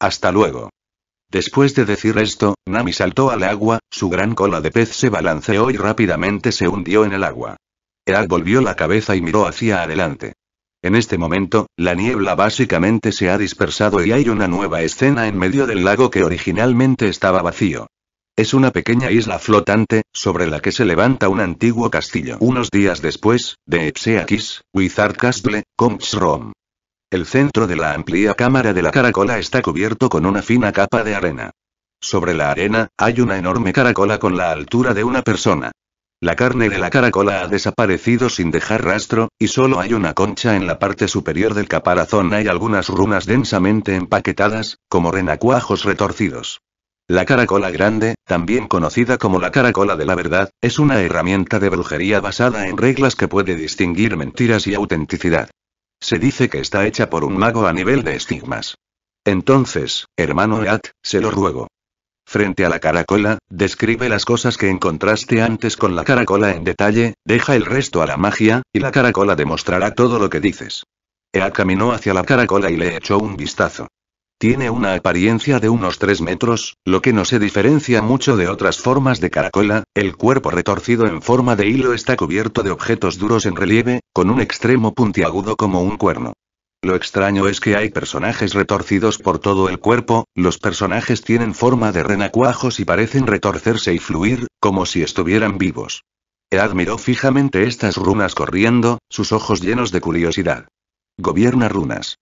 Hasta luego. Después de decir esto, Nami saltó al agua, su gran cola de pez se balanceó y rápidamente se hundió en el agua. Ead volvió la cabeza y miró hacia adelante. En este momento, la niebla básicamente se ha dispersado y hay una nueva escena en medio del lago que originalmente estaba vacío. Es una pequeña isla flotante, sobre la que se levanta un antiguo castillo. Unos días después, de Epseakis, Wizard Castle, Comchrom. El centro de la amplia cámara de la caracola está cubierto con una fina capa de arena. Sobre la arena, hay una enorme caracola con la altura de una persona. La carne de la caracola ha desaparecido sin dejar rastro, y solo hay una concha en la parte superior del caparazón. Hay algunas runas densamente empaquetadas, como renacuajos retorcidos. La caracola grande, también conocida como la caracola de la verdad, es una herramienta de brujería basada en reglas que puede distinguir mentiras y autenticidad. Se dice que está hecha por un mago a nivel de estigmas. Entonces, hermano Eat, se lo ruego. Frente a la caracola, describe las cosas que encontraste antes con la caracola en detalle, deja el resto a la magia, y la caracola demostrará todo lo que dices. Eat caminó hacia la caracola y le echó un vistazo. Tiene una apariencia de unos 3 metros, lo que no se diferencia mucho de otras formas de caracola, el cuerpo retorcido en forma de hilo está cubierto de objetos duros en relieve, con un extremo puntiagudo como un cuerno. Lo extraño es que hay personajes retorcidos por todo el cuerpo, los personajes tienen forma de renacuajos y parecen retorcerse y fluir, como si estuvieran vivos. Ead admiró fijamente estas runas corriendo, sus ojos llenos de curiosidad. Gobierna runas.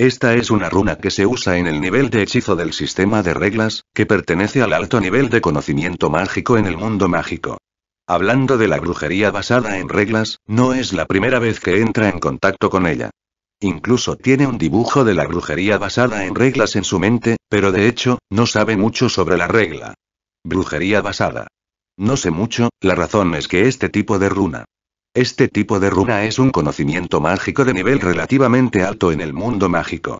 Esta es una runa que se usa en el nivel de hechizo del sistema de reglas, que pertenece al alto nivel de conocimiento mágico en el mundo mágico. Hablando de la brujería basada en reglas, no es la primera vez que entra en contacto con ella. Incluso tiene un dibujo de la brujería basada en reglas en su mente, pero de hecho, no sabe mucho sobre la regla. Brujería basada. No sé mucho, la razón es que este tipo de runa este tipo de runa es un conocimiento mágico de nivel relativamente alto en el mundo mágico.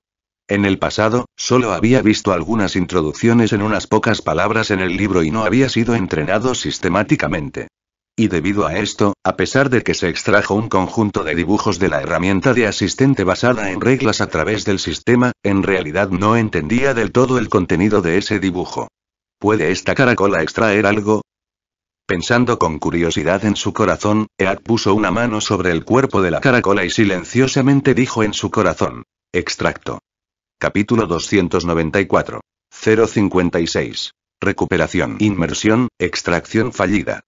En el pasado, solo había visto algunas introducciones en unas pocas palabras en el libro y no había sido entrenado sistemáticamente. Y debido a esto, a pesar de que se extrajo un conjunto de dibujos de la herramienta de asistente basada en reglas a través del sistema, en realidad no entendía del todo el contenido de ese dibujo. ¿Puede esta caracola extraer algo? Pensando con curiosidad en su corazón, Ead puso una mano sobre el cuerpo de la caracola y silenciosamente dijo en su corazón. Extracto. Capítulo 294. 056. Recuperación. Inmersión, extracción fallida.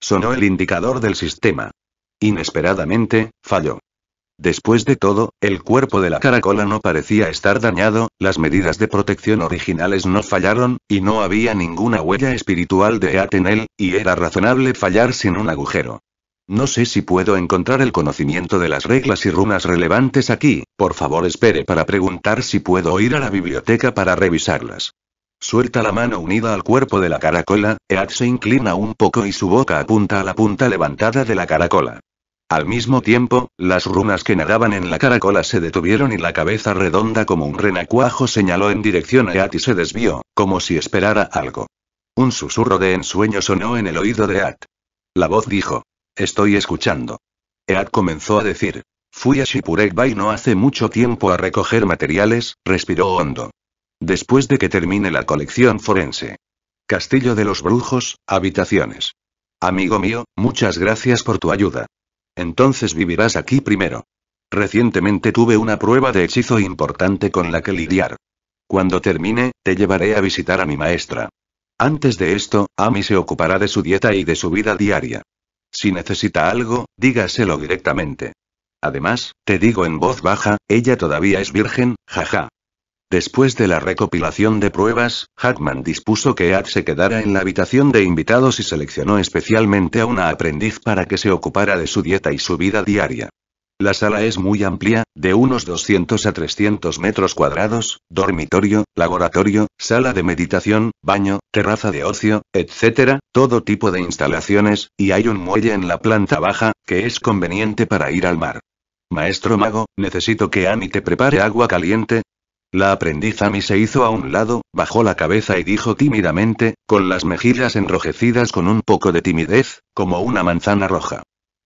Sonó el indicador del sistema. Inesperadamente, falló. Después de todo, el cuerpo de la caracola no parecía estar dañado, las medidas de protección originales no fallaron, y no había ninguna huella espiritual de Eat en él, y era razonable fallar sin un agujero. No sé si puedo encontrar el conocimiento de las reglas y runas relevantes aquí, por favor espere para preguntar si puedo ir a la biblioteca para revisarlas. Suelta la mano unida al cuerpo de la caracola, Eat se inclina un poco y su boca apunta a la punta levantada de la caracola. Al mismo tiempo, las runas que nadaban en la caracola se detuvieron y la cabeza redonda como un renacuajo señaló en dirección a Eat y se desvió, como si esperara algo. Un susurro de ensueño sonó en el oído de Eat. La voz dijo: Estoy escuchando. Eat comenzó a decir: Fui a Shipurek Bay no hace mucho tiempo a recoger materiales, respiró hondo. Después de que termine la colección forense. Castillo de los Brujos, habitaciones. Amigo mío, muchas gracias por tu ayuda. Entonces vivirás aquí primero. Recientemente tuve una prueba de hechizo importante con la que lidiar. Cuando termine, te llevaré a visitar a mi maestra. Antes de esto, Ami se ocupará de su dieta y de su vida diaria. Si necesita algo, dígaselo directamente. Además, te digo en voz baja, ella todavía es virgen, jaja. Después de la recopilación de pruebas, Hackman dispuso que Ad se quedara en la habitación de invitados y seleccionó especialmente a una aprendiz para que se ocupara de su dieta y su vida diaria. La sala es muy amplia, de unos 200 a 300 metros cuadrados, dormitorio, laboratorio, sala de meditación, baño, terraza de ocio, etc., todo tipo de instalaciones, y hay un muelle en la planta baja, que es conveniente para ir al mar. Maestro mago, necesito que Annie te prepare agua caliente, la aprendiz Ami se hizo a un lado, bajó la cabeza y dijo tímidamente, con las mejillas enrojecidas con un poco de timidez, como una manzana roja.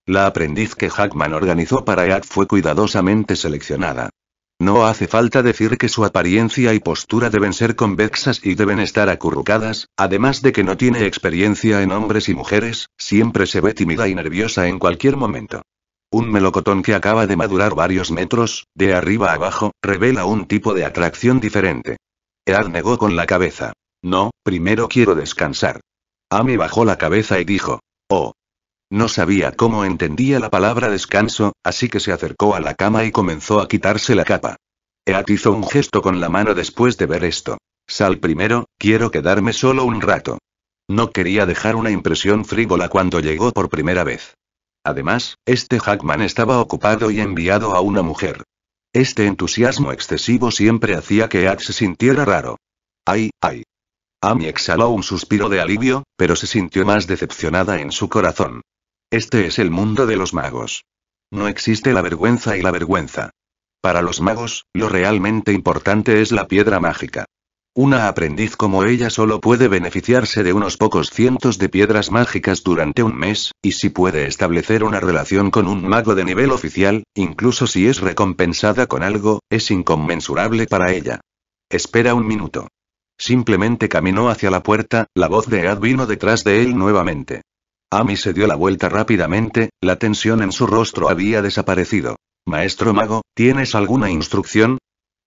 La aprendiz que Hackman organizó para EAT fue cuidadosamente seleccionada. No hace falta decir que su apariencia y postura deben ser convexas y deben estar acurrucadas, además de que no tiene experiencia en hombres y mujeres, siempre se ve tímida y nerviosa en cualquier momento. Un melocotón que acaba de madurar varios metros, de arriba a abajo, revela un tipo de atracción diferente. Ead negó con la cabeza. No, primero quiero descansar. Ami bajó la cabeza y dijo. Oh. No sabía cómo entendía la palabra descanso, así que se acercó a la cama y comenzó a quitarse la capa. Ead hizo un gesto con la mano después de ver esto. Sal primero, quiero quedarme solo un rato. No quería dejar una impresión frívola cuando llegó por primera vez. Además, este Hackman estaba ocupado y enviado a una mujer. Este entusiasmo excesivo siempre hacía que Ad se sintiera raro. Ay, ay. Amy exhaló un suspiro de alivio, pero se sintió más decepcionada en su corazón. Este es el mundo de los magos. No existe la vergüenza y la vergüenza. Para los magos, lo realmente importante es la piedra mágica. Una aprendiz como ella solo puede beneficiarse de unos pocos cientos de piedras mágicas durante un mes, y si puede establecer una relación con un mago de nivel oficial, incluso si es recompensada con algo, es inconmensurable para ella. Espera un minuto. Simplemente caminó hacia la puerta, la voz de Ed vino detrás de él nuevamente. Amy se dio la vuelta rápidamente, la tensión en su rostro había desaparecido. Maestro mago, ¿tienes alguna instrucción?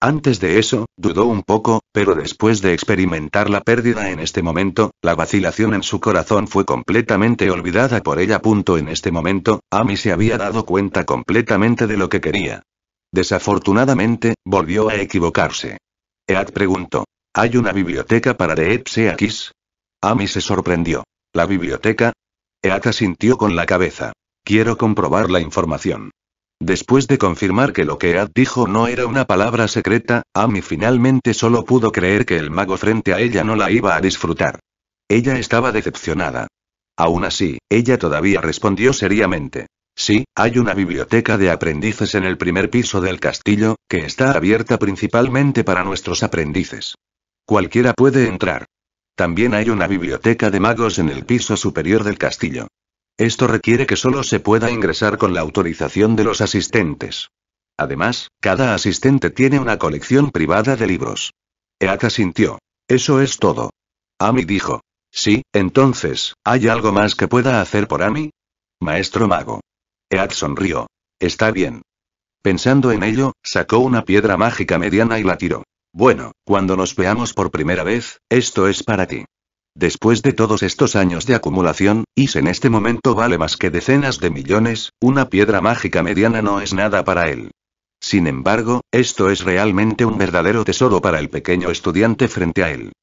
Antes de eso, dudó un poco, pero después de experimentar la pérdida en este momento, la vacilación en su corazón fue completamente olvidada por ella. En este momento, Amy se había dado cuenta completamente de lo que quería. Desafortunadamente, volvió a equivocarse. Ead preguntó. ¿Hay una biblioteca para Sea Kiss? Amy se sorprendió. ¿La biblioteca? Ead asintió con la cabeza. Quiero comprobar la información. Después de confirmar que lo que Ad dijo no era una palabra secreta, Amy finalmente solo pudo creer que el mago frente a ella no la iba a disfrutar. Ella estaba decepcionada. Aún así, ella todavía respondió seriamente. Sí, hay una biblioteca de aprendices en el primer piso del castillo, que está abierta principalmente para nuestros aprendices. Cualquiera puede entrar. También hay una biblioteca de magos en el piso superior del castillo. Esto requiere que solo se pueda ingresar con la autorización de los asistentes. Además, cada asistente tiene una colección privada de libros. Ead asintió. Eso es todo. Ami dijo. Sí, entonces, ¿hay algo más que pueda hacer por Ami? Maestro mago. Ead sonrió. Está bien. Pensando en ello, sacó una piedra mágica mediana y la tiró. Bueno, cuando nos veamos por primera vez, esto es para ti. Después de todos estos años de acumulación, Is en este momento vale más que decenas de millones, una piedra mágica mediana no es nada para él. Sin embargo, esto es realmente un verdadero tesoro para el pequeño estudiante frente a él.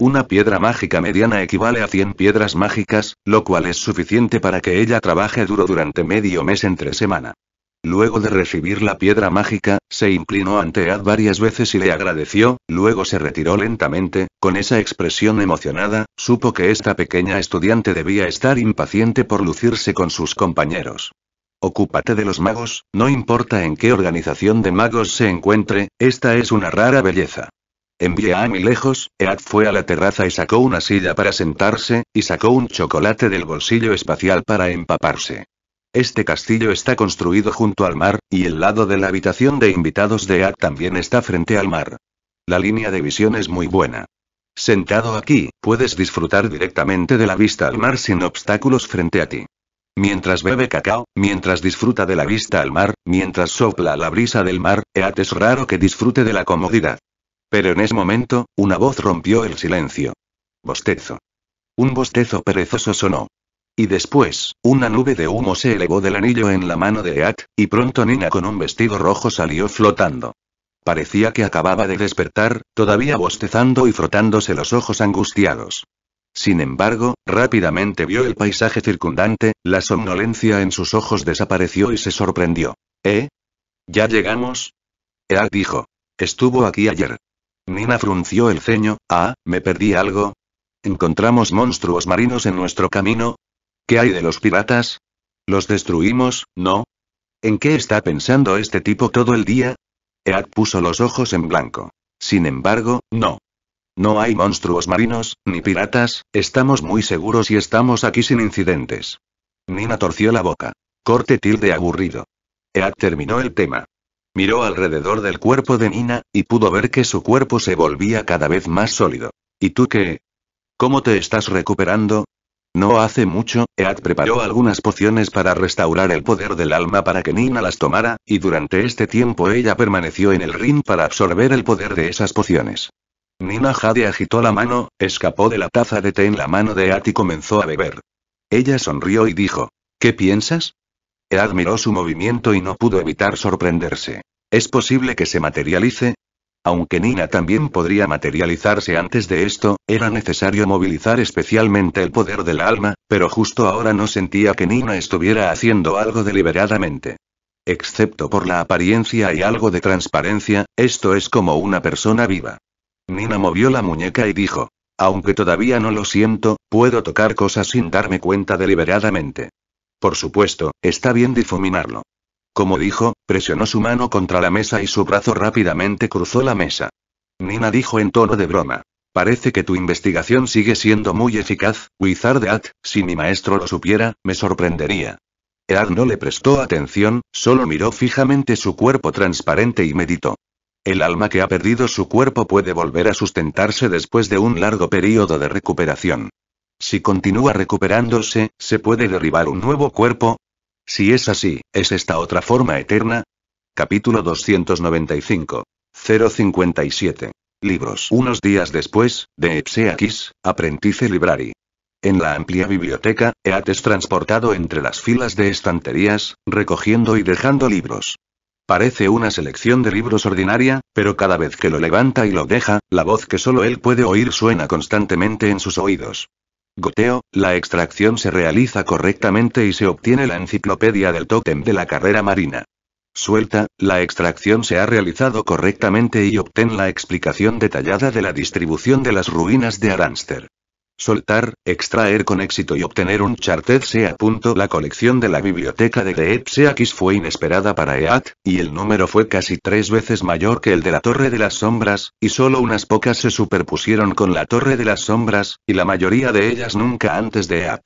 Una piedra mágica mediana equivale a 100 piedras mágicas, lo cual es suficiente para que ella trabaje duro durante medio mes entre semana. Luego de recibir la piedra mágica, se inclinó ante Ead varias veces y le agradeció, luego se retiró lentamente, con esa expresión emocionada, supo que esta pequeña estudiante debía estar impaciente por lucirse con sus compañeros. Ocúpate de los magos, no importa en qué organización de magos se encuentre, esta es una rara belleza. Envié a mi lejos, Ead fue a la terraza y sacó una silla para sentarse, y sacó un chocolate del bolsillo espacial para empaparse. Este castillo está construido junto al mar, y el lado de la habitación de invitados de Ak también está frente al mar. La línea de visión es muy buena. Sentado aquí, puedes disfrutar directamente de la vista al mar sin obstáculos frente a ti. Mientras bebe cacao, mientras disfruta de la vista al mar, mientras sopla la brisa del mar, Eat es raro que disfrute de la comodidad. Pero en ese momento, una voz rompió el silencio. Bostezo. Un bostezo perezoso sonó. Y después, una nube de humo se elevó del anillo en la mano de Eat, y pronto Nina con un vestido rojo salió flotando. Parecía que acababa de despertar, todavía bostezando y frotándose los ojos angustiados. Sin embargo, rápidamente vio el paisaje circundante, la somnolencia en sus ojos desapareció y se sorprendió. ¿Eh? ¿Ya llegamos? Eat dijo. Estuvo aquí ayer. Nina frunció el ceño, ah, me perdí algo. Encontramos monstruos marinos en nuestro camino, ¿Qué hay de los piratas? Los destruimos, ¿no? ¿En qué está pensando este tipo todo el día? Ead puso los ojos en blanco. Sin embargo, no. No hay monstruos marinos, ni piratas, estamos muy seguros y estamos aquí sin incidentes. Nina torció la boca. Corte tilde aburrido. Ead terminó el tema. Miró alrededor del cuerpo de Nina, y pudo ver que su cuerpo se volvía cada vez más sólido. ¿Y tú qué? ¿Cómo te estás recuperando? No hace mucho, Ead preparó algunas pociones para restaurar el poder del alma para que Nina las tomara, y durante este tiempo ella permaneció en el ring para absorber el poder de esas pociones. Nina Jade agitó la mano, escapó de la taza de té en la mano de Ead y comenzó a beber. Ella sonrió y dijo, ¿qué piensas? Ead miró su movimiento y no pudo evitar sorprenderse. Es posible que se materialice, aunque Nina también podría materializarse antes de esto, era necesario movilizar especialmente el poder del alma, pero justo ahora no sentía que Nina estuviera haciendo algo deliberadamente. Excepto por la apariencia y algo de transparencia, esto es como una persona viva. Nina movió la muñeca y dijo, aunque todavía no lo siento, puedo tocar cosas sin darme cuenta deliberadamente. Por supuesto, está bien difuminarlo. Como dijo, presionó su mano contra la mesa y su brazo rápidamente cruzó la mesa. Nina dijo en tono de broma. Parece que tu investigación sigue siendo muy eficaz, Wizard si mi maestro lo supiera, me sorprendería. Ead no le prestó atención, solo miró fijamente su cuerpo transparente y meditó. El alma que ha perdido su cuerpo puede volver a sustentarse después de un largo periodo de recuperación. Si continúa recuperándose, se puede derribar un nuevo cuerpo, si es así, ¿es esta otra forma eterna? Capítulo 295. 057. Libros. Unos días después, de Epseakis, aprendice librari. En la amplia biblioteca, Eates transportado entre las filas de estanterías, recogiendo y dejando libros. Parece una selección de libros ordinaria, pero cada vez que lo levanta y lo deja, la voz que solo él puede oír suena constantemente en sus oídos. Goteo, la extracción se realiza correctamente y se obtiene la enciclopedia del tótem de la carrera marina. Suelta, la extracción se ha realizado correctamente y obtén la explicación detallada de la distribución de las ruinas de Aránster soltar, extraer con éxito y obtener un charter sea. La colección de la biblioteca de x fue inesperada para EAT, y el número fue casi tres veces mayor que el de la Torre de las Sombras, y solo unas pocas se superpusieron con la Torre de las Sombras, y la mayoría de ellas nunca antes de EAT.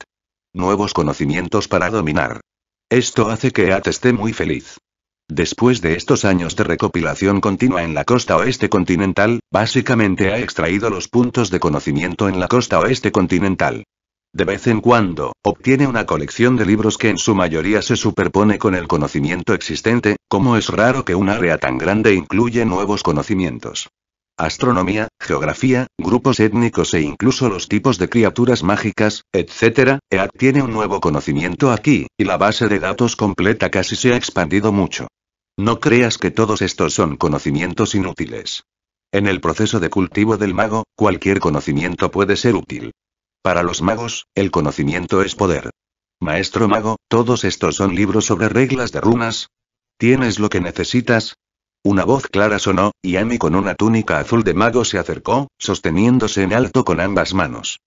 Nuevos conocimientos para dominar. Esto hace que EAT esté muy feliz. Después de estos años de recopilación continua en la costa oeste continental, básicamente ha extraído los puntos de conocimiento en la costa oeste continental. De vez en cuando, obtiene una colección de libros que en su mayoría se superpone con el conocimiento existente, como es raro que un área tan grande incluye nuevos conocimientos astronomía, geografía, grupos étnicos e incluso los tipos de criaturas mágicas, etc., EAD tiene un nuevo conocimiento aquí, y la base de datos completa casi se ha expandido mucho. No creas que todos estos son conocimientos inútiles. En el proceso de cultivo del mago, cualquier conocimiento puede ser útil. Para los magos, el conocimiento es poder. Maestro mago, todos estos son libros sobre reglas de runas. ¿Tienes lo que necesitas? Una voz clara sonó, y Amy con una túnica azul de mago se acercó, sosteniéndose en alto con ambas manos.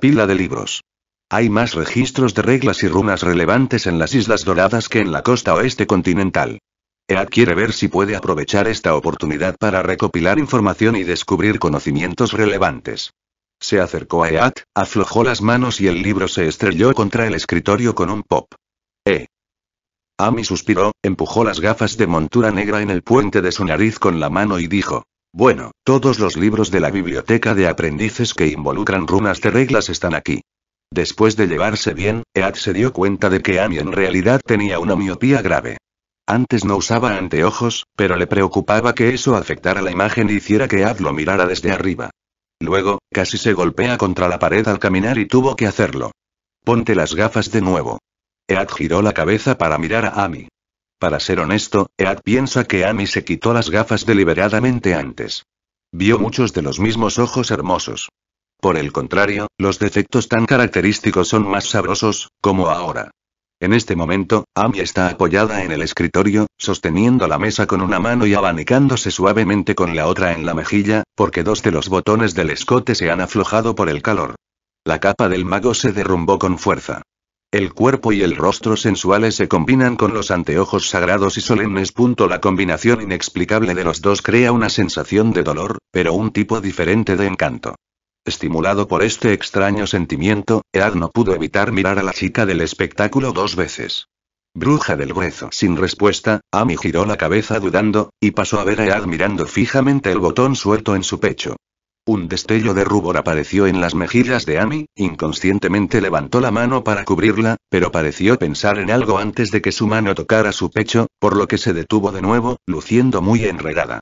Pila de libros. Hay más registros de reglas y runas relevantes en las Islas Doradas que en la costa oeste continental. Ead quiere ver si puede aprovechar esta oportunidad para recopilar información y descubrir conocimientos relevantes. Se acercó a Ead, aflojó las manos y el libro se estrelló contra el escritorio con un pop. Eh. Amy suspiró, empujó las gafas de montura negra en el puente de su nariz con la mano y dijo. Bueno, todos los libros de la biblioteca de aprendices que involucran runas de reglas están aquí. Después de llevarse bien, Ead se dio cuenta de que Amy en realidad tenía una miopía grave. Antes no usaba anteojos, pero le preocupaba que eso afectara la imagen y hiciera que Ad lo mirara desde arriba. Luego, casi se golpea contra la pared al caminar y tuvo que hacerlo. Ponte las gafas de nuevo. Ead giró la cabeza para mirar a Amy. Para ser honesto, Ead piensa que Amy se quitó las gafas deliberadamente antes. Vio muchos de los mismos ojos hermosos. Por el contrario, los defectos tan característicos son más sabrosos, como ahora. En este momento, Amy está apoyada en el escritorio, sosteniendo la mesa con una mano y abanicándose suavemente con la otra en la mejilla, porque dos de los botones del escote se han aflojado por el calor. La capa del mago se derrumbó con fuerza. El cuerpo y el rostro sensuales se combinan con los anteojos sagrados y solemnes. La combinación inexplicable de los dos crea una sensación de dolor, pero un tipo diferente de encanto. Estimulado por este extraño sentimiento, Ead no pudo evitar mirar a la chica del espectáculo dos veces. Bruja del Brezo. Sin respuesta, Amy giró la cabeza dudando, y pasó a ver a Ead mirando fijamente el botón suelto en su pecho. Un destello de rubor apareció en las mejillas de Amy, inconscientemente levantó la mano para cubrirla, pero pareció pensar en algo antes de que su mano tocara su pecho, por lo que se detuvo de nuevo, luciendo muy enredada.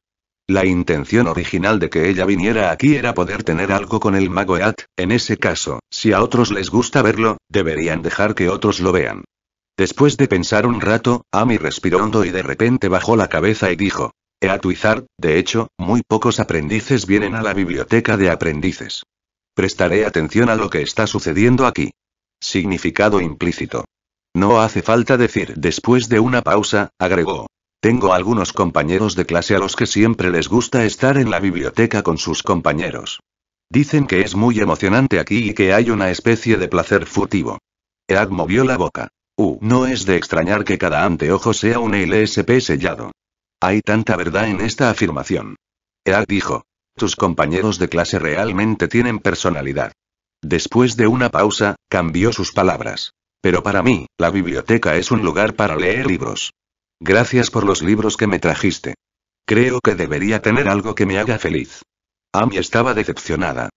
La intención original de que ella viniera aquí era poder tener algo con el mago Eat, en ese caso, si a otros les gusta verlo, deberían dejar que otros lo vean. Después de pensar un rato, Amy respiró hondo y de repente bajó la cabeza y dijo, Eatuizar, de hecho, muy pocos aprendices vienen a la biblioteca de aprendices. Prestaré atención a lo que está sucediendo aquí. Significado implícito. No hace falta decir después de una pausa, agregó. Tengo algunos compañeros de clase a los que siempre les gusta estar en la biblioteca con sus compañeros. Dicen que es muy emocionante aquí y que hay una especie de placer furtivo. Eag movió la boca. Uh, no es de extrañar que cada anteojo sea un LSP sellado. Hay tanta verdad en esta afirmación. Ead dijo. Tus compañeros de clase realmente tienen personalidad. Después de una pausa, cambió sus palabras. Pero para mí, la biblioteca es un lugar para leer libros. Gracias por los libros que me trajiste. Creo que debería tener algo que me haga feliz. Amy estaba decepcionada.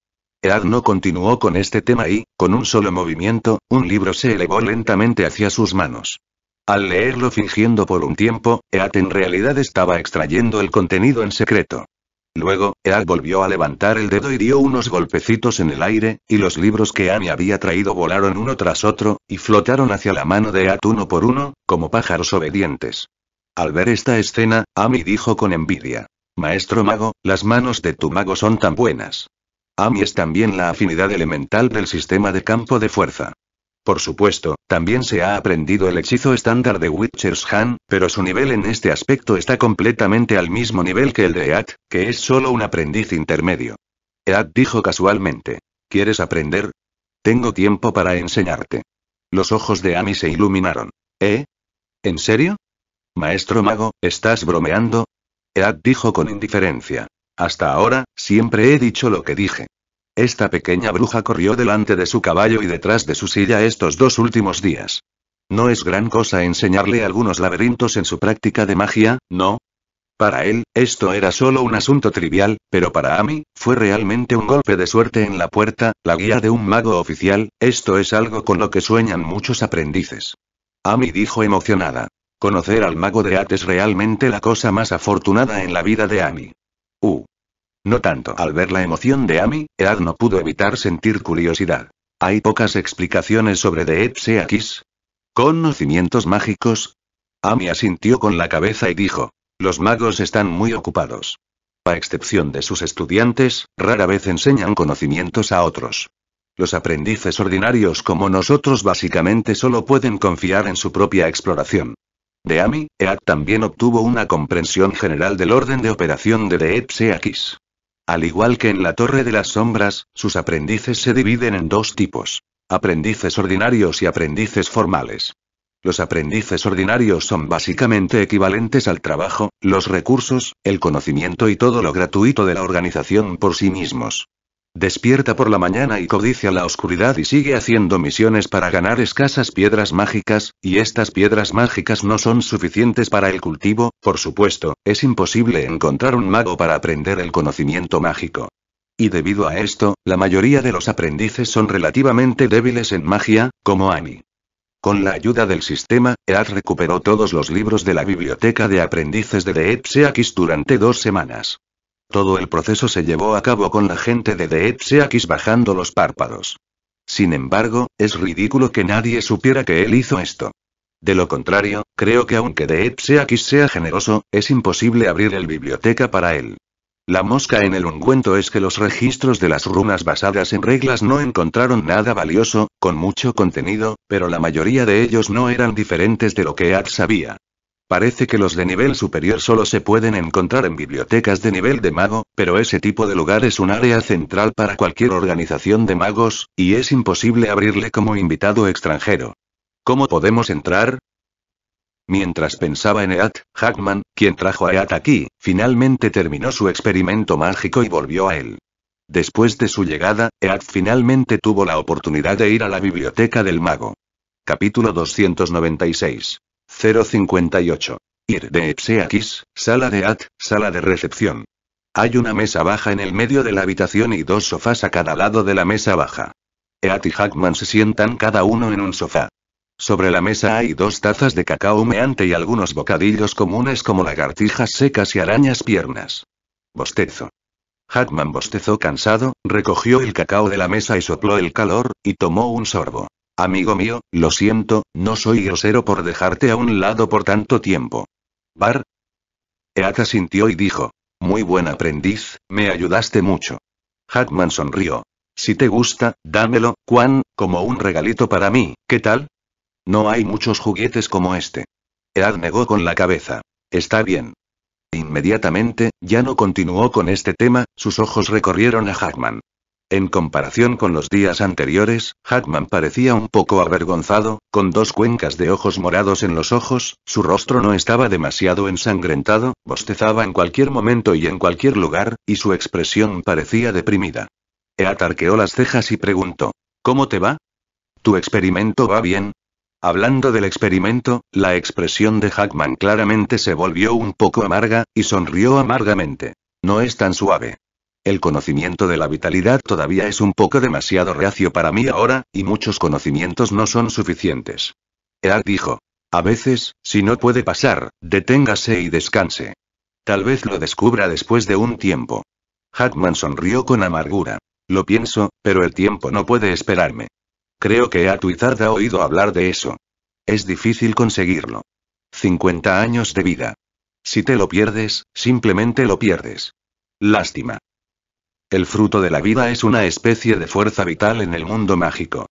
Ead no continuó con este tema y, con un solo movimiento, un libro se elevó lentamente hacia sus manos. Al leerlo fingiendo por un tiempo, Eat en realidad estaba extrayendo el contenido en secreto. Luego, Eat volvió a levantar el dedo y dio unos golpecitos en el aire, y los libros que Ami había traído volaron uno tras otro, y flotaron hacia la mano de Eat uno por uno, como pájaros obedientes. Al ver esta escena, Ami dijo con envidia. Maestro mago, las manos de tu mago son tan buenas. Ami es también la afinidad elemental del sistema de campo de fuerza. Por supuesto, también se ha aprendido el hechizo estándar de Witcher's Hand, pero su nivel en este aspecto está completamente al mismo nivel que el de Eat, que es solo un aprendiz intermedio. Eat dijo casualmente. ¿Quieres aprender? Tengo tiempo para enseñarte. Los ojos de Amy se iluminaron. ¿Eh? ¿En serio? Maestro mago, ¿estás bromeando? Eat dijo con indiferencia. Hasta ahora, siempre he dicho lo que dije. Esta pequeña bruja corrió delante de su caballo y detrás de su silla estos dos últimos días. No es gran cosa enseñarle algunos laberintos en su práctica de magia, ¿no? Para él, esto era solo un asunto trivial, pero para Amy, fue realmente un golpe de suerte en la puerta, la guía de un mago oficial, esto es algo con lo que sueñan muchos aprendices. Amy dijo emocionada. Conocer al mago de At es realmente la cosa más afortunada en la vida de Amy. Uh. No tanto al ver la emoción de Ami, Ead no pudo evitar sentir curiosidad. Hay pocas explicaciones sobre The X. ¿Conocimientos mágicos? Ami asintió con la cabeza y dijo. Los magos están muy ocupados. A excepción de sus estudiantes, rara vez enseñan conocimientos a otros. Los aprendices ordinarios como nosotros básicamente solo pueden confiar en su propia exploración. De Ami, Ead también obtuvo una comprensión general del orden de operación de X. Al igual que en la Torre de las Sombras, sus aprendices se dividen en dos tipos. Aprendices ordinarios y aprendices formales. Los aprendices ordinarios son básicamente equivalentes al trabajo, los recursos, el conocimiento y todo lo gratuito de la organización por sí mismos. Despierta por la mañana y codicia la oscuridad y sigue haciendo misiones para ganar escasas piedras mágicas, y estas piedras mágicas no son suficientes para el cultivo, por supuesto, es imposible encontrar un mago para aprender el conocimiento mágico. Y debido a esto, la mayoría de los aprendices son relativamente débiles en magia, como Annie. Con la ayuda del sistema, Ead recuperó todos los libros de la biblioteca de aprendices de Deepseakis durante dos semanas. Todo el proceso se llevó a cabo con la gente de The bajando los párpados. Sin embargo, es ridículo que nadie supiera que él hizo esto. De lo contrario, creo que aunque The sea generoso, es imposible abrir el biblioteca para él. La mosca en el ungüento es que los registros de las runas basadas en reglas no encontraron nada valioso, con mucho contenido, pero la mayoría de ellos no eran diferentes de lo que Ad sabía. Parece que los de nivel superior solo se pueden encontrar en bibliotecas de nivel de mago, pero ese tipo de lugar es un área central para cualquier organización de magos, y es imposible abrirle como invitado extranjero. ¿Cómo podemos entrar? Mientras pensaba en Eat, Hackman, quien trajo a Eat aquí, finalmente terminó su experimento mágico y volvió a él. Después de su llegada, Eat finalmente tuvo la oportunidad de ir a la biblioteca del mago. Capítulo 296 058. Ir de Epseakis, sala de AT, sala de recepción. Hay una mesa baja en el medio de la habitación y dos sofás a cada lado de la mesa baja. Eat y Hackman se sientan cada uno en un sofá. Sobre la mesa hay dos tazas de cacao humeante y algunos bocadillos comunes como lagartijas secas y arañas piernas. Bostezo. Hackman bostezó cansado, recogió el cacao de la mesa y sopló el calor, y tomó un sorbo. Amigo mío, lo siento, no soy grosero por dejarte a un lado por tanto tiempo. ¿Bar? Eata sintió y dijo. Muy buen aprendiz, me ayudaste mucho. Hackman sonrió. Si te gusta, dámelo, Juan, como un regalito para mí, ¿qué tal? No hay muchos juguetes como este. Ead negó con la cabeza. Está bien. Inmediatamente, ya no continuó con este tema, sus ojos recorrieron a Hackman. En comparación con los días anteriores, Hackman parecía un poco avergonzado, con dos cuencas de ojos morados en los ojos, su rostro no estaba demasiado ensangrentado, bostezaba en cualquier momento y en cualquier lugar, y su expresión parecía deprimida. Eat atarqueó las cejas y preguntó: ¿Cómo te va? ¿Tu experimento va bien? Hablando del experimento, la expresión de Hackman claramente se volvió un poco amarga, y sonrió amargamente. No es tan suave. El conocimiento de la vitalidad todavía es un poco demasiado reacio para mí ahora, y muchos conocimientos no son suficientes. Ead dijo. A veces, si no puede pasar, deténgase y descanse. Tal vez lo descubra después de un tiempo. Hackman sonrió con amargura. Lo pienso, pero el tiempo no puede esperarme. Creo que Atuizard ha oído hablar de eso. Es difícil conseguirlo. 50 años de vida. Si te lo pierdes, simplemente lo pierdes. Lástima. El fruto de la vida es una especie de fuerza vital en el mundo mágico.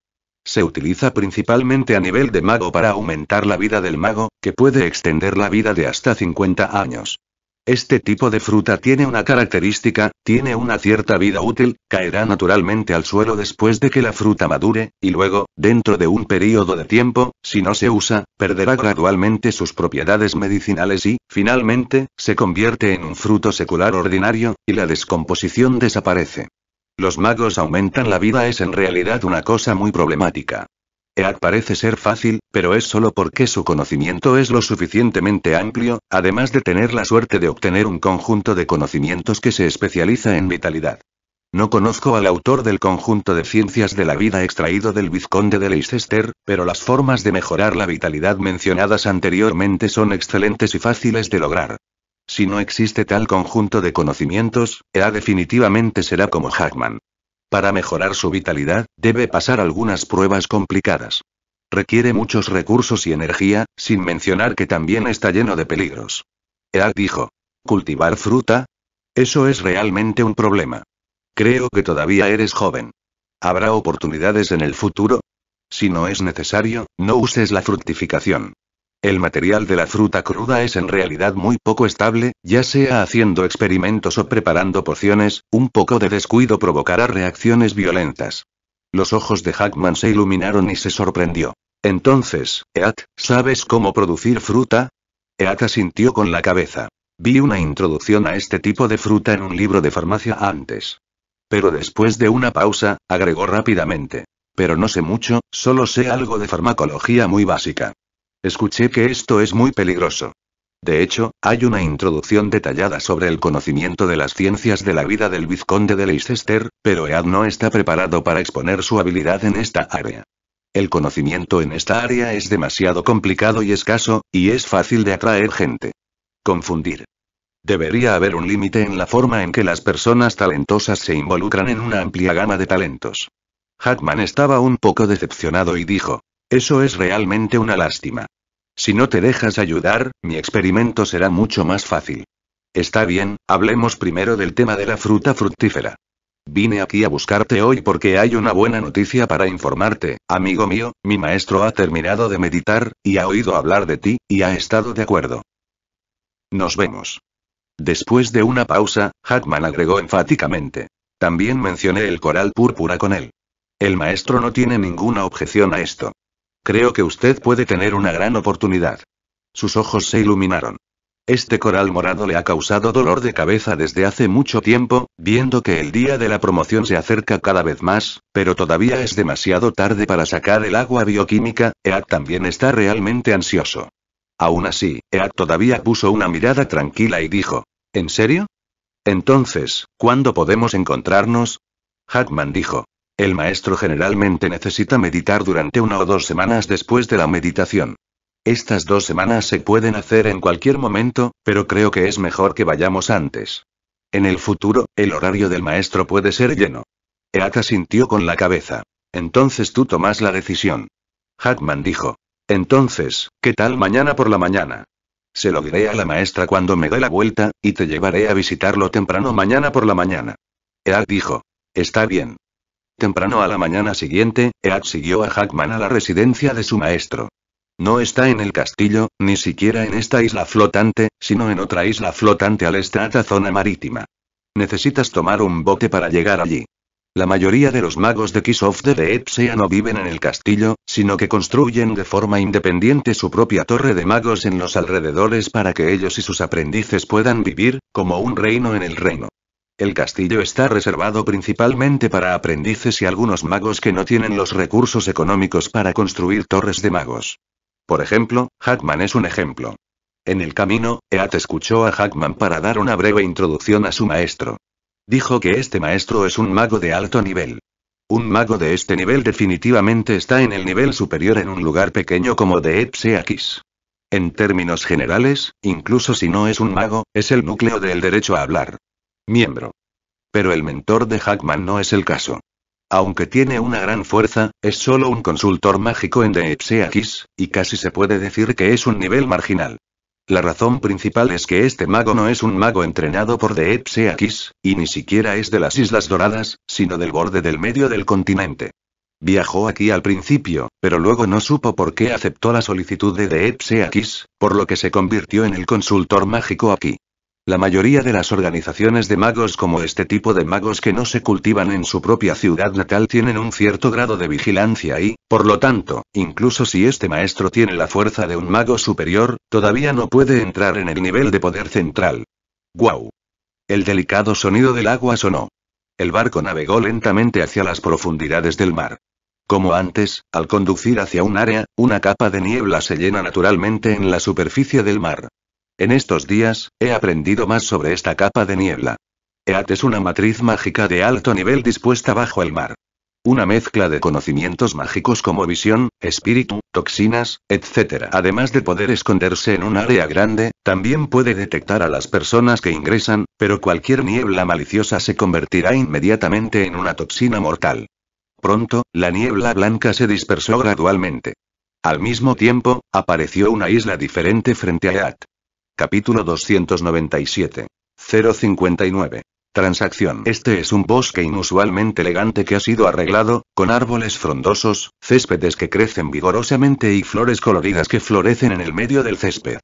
Se utiliza principalmente a nivel de mago para aumentar la vida del mago, que puede extender la vida de hasta 50 años. Este tipo de fruta tiene una característica, tiene una cierta vida útil, caerá naturalmente al suelo después de que la fruta madure, y luego, dentro de un período de tiempo, si no se usa, perderá gradualmente sus propiedades medicinales y, finalmente, se convierte en un fruto secular ordinario, y la descomposición desaparece. Los magos aumentan la vida es en realidad una cosa muy problemática. EAD parece ser fácil, pero es solo porque su conocimiento es lo suficientemente amplio, además de tener la suerte de obtener un conjunto de conocimientos que se especializa en vitalidad. No conozco al autor del conjunto de ciencias de la vida extraído del vizconde de Leicester, pero las formas de mejorar la vitalidad mencionadas anteriormente son excelentes y fáciles de lograr. Si no existe tal conjunto de conocimientos, EA definitivamente será como Hackman. Para mejorar su vitalidad, debe pasar algunas pruebas complicadas. Requiere muchos recursos y energía, sin mencionar que también está lleno de peligros. Ead dijo. ¿Cultivar fruta? Eso es realmente un problema. Creo que todavía eres joven. ¿Habrá oportunidades en el futuro? Si no es necesario, no uses la fructificación. El material de la fruta cruda es en realidad muy poco estable, ya sea haciendo experimentos o preparando porciones, un poco de descuido provocará reacciones violentas. Los ojos de Hackman se iluminaron y se sorprendió. Entonces, Eat, ¿sabes cómo producir fruta? Eat asintió con la cabeza. Vi una introducción a este tipo de fruta en un libro de farmacia antes. Pero después de una pausa, agregó rápidamente. Pero no sé mucho, solo sé algo de farmacología muy básica. Escuché que esto es muy peligroso. De hecho, hay una introducción detallada sobre el conocimiento de las ciencias de la vida del vizconde de Leicester, pero Ead no está preparado para exponer su habilidad en esta área. El conocimiento en esta área es demasiado complicado y escaso, y es fácil de atraer gente. Confundir. Debería haber un límite en la forma en que las personas talentosas se involucran en una amplia gama de talentos. Hackman estaba un poco decepcionado y dijo, eso es realmente una lástima. Si no te dejas ayudar, mi experimento será mucho más fácil. Está bien, hablemos primero del tema de la fruta fructífera. Vine aquí a buscarte hoy porque hay una buena noticia para informarte, amigo mío, mi maestro ha terminado de meditar, y ha oído hablar de ti, y ha estado de acuerdo. Nos vemos. Después de una pausa, Hackman agregó enfáticamente. También mencioné el coral púrpura con él. El maestro no tiene ninguna objeción a esto. Creo que usted puede tener una gran oportunidad. Sus ojos se iluminaron. Este coral morado le ha causado dolor de cabeza desde hace mucho tiempo, viendo que el día de la promoción se acerca cada vez más, pero todavía es demasiado tarde para sacar el agua bioquímica, Eak también está realmente ansioso. Aún así, Eak todavía puso una mirada tranquila y dijo, ¿En serio? Entonces, ¿cuándo podemos encontrarnos? Hackman dijo, el maestro generalmente necesita meditar durante una o dos semanas después de la meditación. Estas dos semanas se pueden hacer en cualquier momento, pero creo que es mejor que vayamos antes. En el futuro, el horario del maestro puede ser lleno. Eak asintió con la cabeza. Entonces tú tomas la decisión. Hackman dijo. Entonces, ¿qué tal mañana por la mañana? Se lo diré a la maestra cuando me dé la vuelta, y te llevaré a visitarlo temprano mañana por la mañana. Eak dijo. Está bien. Temprano a la mañana siguiente, Ead siguió a Hackman a la residencia de su maestro. No está en el castillo, ni siquiera en esta isla flotante, sino en otra isla flotante al estrata zona marítima. Necesitas tomar un bote para llegar allí. La mayoría de los magos de Kisof de the no viven en el castillo, sino que construyen de forma independiente su propia torre de magos en los alrededores para que ellos y sus aprendices puedan vivir, como un reino en el reino. El castillo está reservado principalmente para aprendices y algunos magos que no tienen los recursos económicos para construir torres de magos. Por ejemplo, Hackman es un ejemplo. En el camino, Eat escuchó a Hackman para dar una breve introducción a su maestro. Dijo que este maestro es un mago de alto nivel. Un mago de este nivel definitivamente está en el nivel superior en un lugar pequeño como de Epseakis. En términos generales, incluso si no es un mago, es el núcleo del derecho a hablar miembro. Pero el mentor de Hackman no es el caso. Aunque tiene una gran fuerza, es solo un consultor mágico en Deepsea X, y casi se puede decir que es un nivel marginal. La razón principal es que este mago no es un mago entrenado por Deepsea X, y ni siquiera es de las Islas Doradas, sino del borde del medio del continente. Viajó aquí al principio, pero luego no supo por qué aceptó la solicitud de Deepsea por lo que se convirtió en el consultor mágico aquí. La mayoría de las organizaciones de magos como este tipo de magos que no se cultivan en su propia ciudad natal tienen un cierto grado de vigilancia y, por lo tanto, incluso si este maestro tiene la fuerza de un mago superior, todavía no puede entrar en el nivel de poder central. ¡Guau! El delicado sonido del agua sonó. El barco navegó lentamente hacia las profundidades del mar. Como antes, al conducir hacia un área, una capa de niebla se llena naturalmente en la superficie del mar. En estos días, he aprendido más sobre esta capa de niebla. EAT es una matriz mágica de alto nivel dispuesta bajo el mar. Una mezcla de conocimientos mágicos como visión, espíritu, toxinas, etc. Además de poder esconderse en un área grande, también puede detectar a las personas que ingresan, pero cualquier niebla maliciosa se convertirá inmediatamente en una toxina mortal. Pronto, la niebla blanca se dispersó gradualmente. Al mismo tiempo, apareció una isla diferente frente a Eat. Capítulo 297. 059. Transacción. Este es un bosque inusualmente elegante que ha sido arreglado, con árboles frondosos, céspedes que crecen vigorosamente y flores coloridas que florecen en el medio del césped.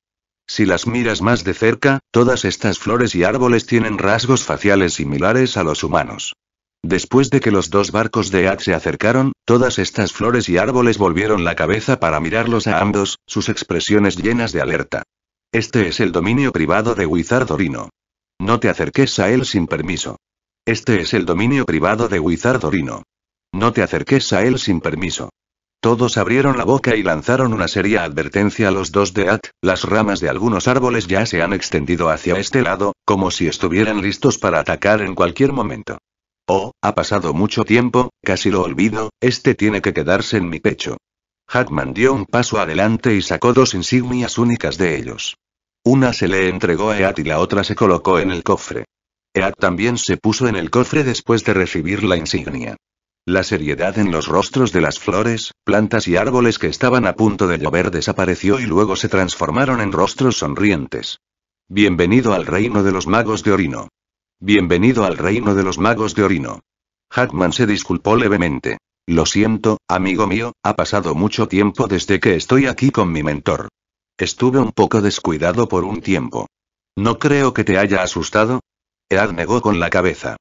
Si las miras más de cerca, todas estas flores y árboles tienen rasgos faciales similares a los humanos. Después de que los dos barcos de Ad se acercaron, todas estas flores y árboles volvieron la cabeza para mirarlos a ambos, sus expresiones llenas de alerta. Este es el dominio privado de Wizardorino. No te acerques a él sin permiso. Este es el dominio privado de Wizardorino. No te acerques a él sin permiso. Todos abrieron la boca y lanzaron una seria advertencia a los dos de At, las ramas de algunos árboles ya se han extendido hacia este lado, como si estuvieran listos para atacar en cualquier momento. Oh, ha pasado mucho tiempo, casi lo olvido, este tiene que quedarse en mi pecho. Hackman dio un paso adelante y sacó dos insignias únicas de ellos. Una se le entregó a Ead y la otra se colocó en el cofre. Ead también se puso en el cofre después de recibir la insignia. La seriedad en los rostros de las flores, plantas y árboles que estaban a punto de llover desapareció y luego se transformaron en rostros sonrientes. Bienvenido al reino de los magos de Orino. Bienvenido al reino de los magos de Orino. Hackman se disculpó levemente. Lo siento, amigo mío, ha pasado mucho tiempo desde que estoy aquí con mi mentor. Estuve un poco descuidado por un tiempo. No creo que te haya asustado. Ead negó con la cabeza.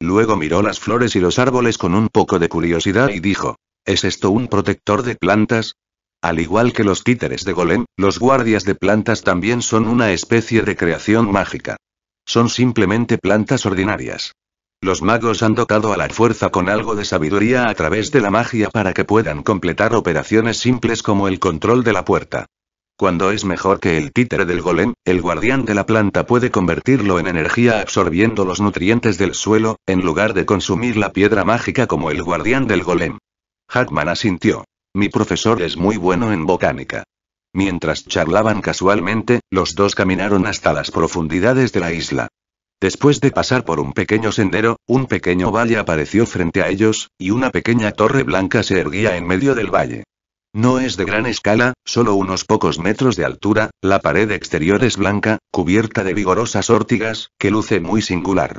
Luego miró las flores y los árboles con un poco de curiosidad y dijo, ¿es esto un protector de plantas? Al igual que los títeres de golem, los guardias de plantas también son una especie de creación mágica. Son simplemente plantas ordinarias. Los magos han dotado a la fuerza con algo de sabiduría a través de la magia para que puedan completar operaciones simples como el control de la puerta. Cuando es mejor que el títere del golem, el guardián de la planta puede convertirlo en energía absorbiendo los nutrientes del suelo, en lugar de consumir la piedra mágica como el guardián del golem. Hackman asintió. Mi profesor es muy bueno en botánica. Mientras charlaban casualmente, los dos caminaron hasta las profundidades de la isla. Después de pasar por un pequeño sendero, un pequeño valle apareció frente a ellos, y una pequeña torre blanca se erguía en medio del valle. No es de gran escala, solo unos pocos metros de altura, la pared exterior es blanca, cubierta de vigorosas órtigas, que luce muy singular.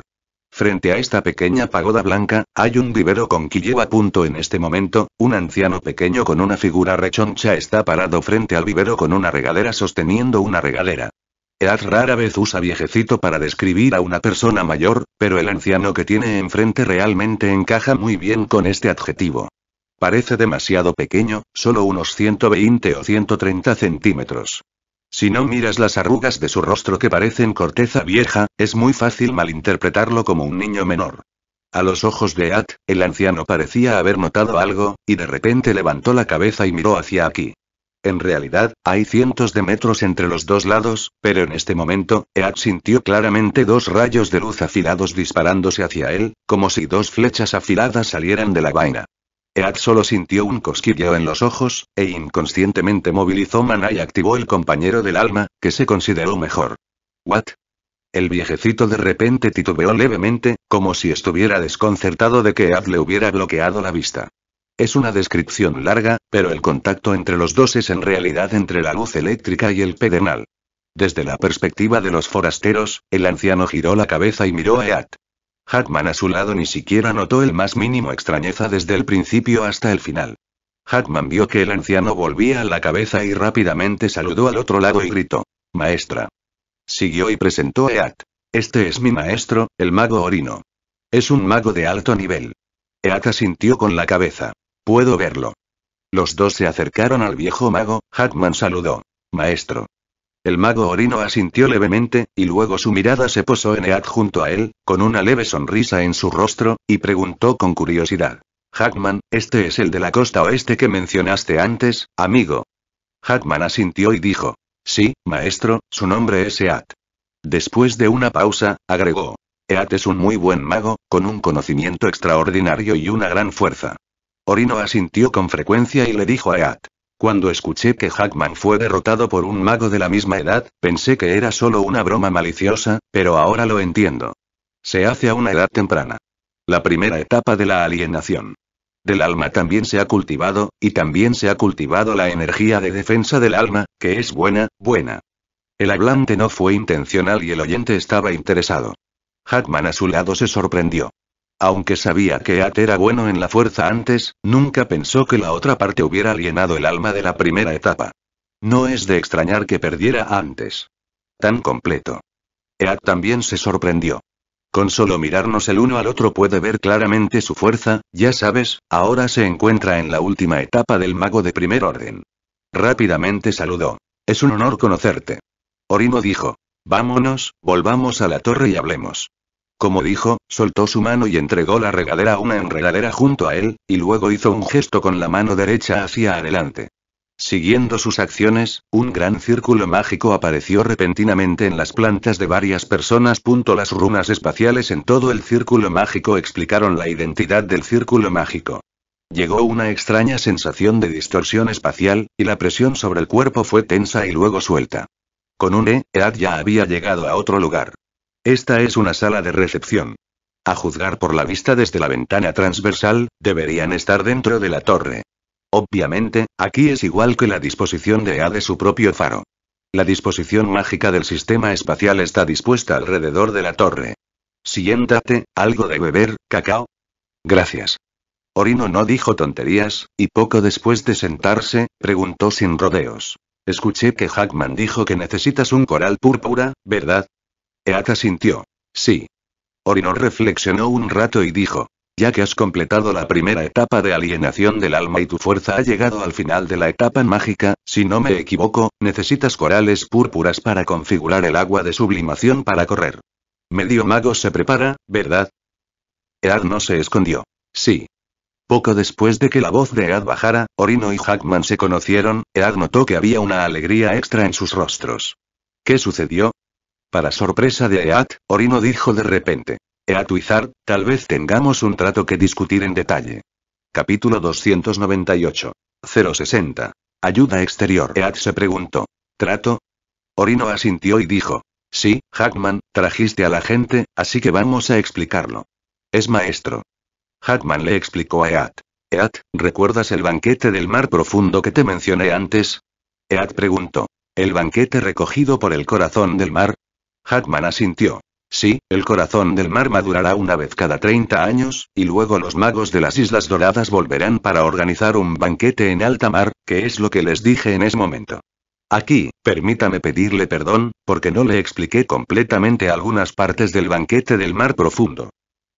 Frente a esta pequeña pagoda blanca, hay un vivero con quien lleva punto en este momento, un anciano pequeño con una figura rechoncha está parado frente al vivero con una regadera sosteniendo una regadera. Ead rara vez usa viejecito para describir a una persona mayor, pero el anciano que tiene enfrente realmente encaja muy bien con este adjetivo. Parece demasiado pequeño, solo unos 120 o 130 centímetros. Si no miras las arrugas de su rostro que parecen corteza vieja, es muy fácil malinterpretarlo como un niño menor. A los ojos de At, el anciano parecía haber notado algo, y de repente levantó la cabeza y miró hacia aquí. En realidad, hay cientos de metros entre los dos lados, pero en este momento, Ead sintió claramente dos rayos de luz afilados disparándose hacia él, como si dos flechas afiladas salieran de la vaina. Ead solo sintió un cosquilleo en los ojos, e inconscientemente movilizó mana y activó el compañero del alma, que se consideró mejor. ¿What? El viejecito de repente titubeó levemente, como si estuviera desconcertado de que Ead le hubiera bloqueado la vista. Es una descripción larga, pero el contacto entre los dos es en realidad entre la luz eléctrica y el pedernal. Desde la perspectiva de los forasteros, el anciano giró la cabeza y miró a Eat. Hackman a su lado ni siquiera notó el más mínimo extrañeza desde el principio hasta el final. Hackman vio que el anciano volvía a la cabeza y rápidamente saludó al otro lado y gritó: Maestra. Siguió y presentó a Eat. Este es mi maestro, el mago Orino. Es un mago de alto nivel. Eat asintió con la cabeza. Puedo verlo. Los dos se acercaron al viejo mago, Hackman saludó. Maestro. El mago Orino asintió levemente, y luego su mirada se posó en Ead junto a él, con una leve sonrisa en su rostro, y preguntó con curiosidad. Hackman, este es el de la costa oeste que mencionaste antes, amigo. Hackman asintió y dijo. Sí, maestro, su nombre es Ead. Después de una pausa, agregó. Eat es un muy buen mago, con un conocimiento extraordinario y una gran fuerza. Orino asintió con frecuencia y le dijo a Eat. Cuando escuché que Hackman fue derrotado por un mago de la misma edad, pensé que era solo una broma maliciosa, pero ahora lo entiendo. Se hace a una edad temprana. La primera etapa de la alienación. Del alma también se ha cultivado, y también se ha cultivado la energía de defensa del alma, que es buena, buena. El hablante no fue intencional y el oyente estaba interesado. Hackman a su lado se sorprendió. Aunque sabía que At era bueno en la fuerza antes, nunca pensó que la otra parte hubiera alienado el alma de la primera etapa. No es de extrañar que perdiera antes. Tan completo. Eat también se sorprendió. Con solo mirarnos el uno al otro puede ver claramente su fuerza, ya sabes, ahora se encuentra en la última etapa del mago de primer orden. Rápidamente saludó. Es un honor conocerte. Orimo dijo. Vámonos, volvamos a la torre y hablemos. Como dijo, soltó su mano y entregó la regadera a una enredadera junto a él, y luego hizo un gesto con la mano derecha hacia adelante. Siguiendo sus acciones, un gran círculo mágico apareció repentinamente en las plantas de varias personas. Las runas espaciales en todo el círculo mágico explicaron la identidad del círculo mágico. Llegó una extraña sensación de distorsión espacial, y la presión sobre el cuerpo fue tensa y luego suelta. Con un E, Ead ya había llegado a otro lugar. Esta es una sala de recepción. A juzgar por la vista desde la ventana transversal, deberían estar dentro de la torre. Obviamente, aquí es igual que la disposición de A de su propio faro. La disposición mágica del sistema espacial está dispuesta alrededor de la torre. Siéntate, algo de beber, cacao. Gracias. Orino no dijo tonterías, y poco después de sentarse, preguntó sin rodeos. Escuché que Hackman dijo que necesitas un coral púrpura, ¿verdad? Ead sintió. Sí. Orino reflexionó un rato y dijo. Ya que has completado la primera etapa de alienación del alma y tu fuerza ha llegado al final de la etapa mágica, si no me equivoco, necesitas corales púrpuras para configurar el agua de sublimación para correr. Medio mago se prepara, ¿verdad? Ead no se escondió. Sí. Poco después de que la voz de Ead bajara, Orino y Hackman se conocieron, Ead notó que había una alegría extra en sus rostros. ¿Qué sucedió? Para sorpresa de Ead, Orino dijo de repente. Eat Wizard, tal vez tengamos un trato que discutir en detalle. Capítulo 298. 060. Ayuda exterior. Ead se preguntó. ¿Trato? Orino asintió y dijo. Sí, Hackman, trajiste a la gente, así que vamos a explicarlo. Es maestro. Hackman le explicó a Ead. Ead, ¿recuerdas el banquete del mar profundo que te mencioné antes? Ead preguntó. ¿El banquete recogido por el corazón del mar? Hackman asintió. Sí, el corazón del mar madurará una vez cada 30 años, y luego los magos de las Islas Doradas volverán para organizar un banquete en alta mar, que es lo que les dije en ese momento. Aquí, permítame pedirle perdón, porque no le expliqué completamente algunas partes del banquete del mar profundo.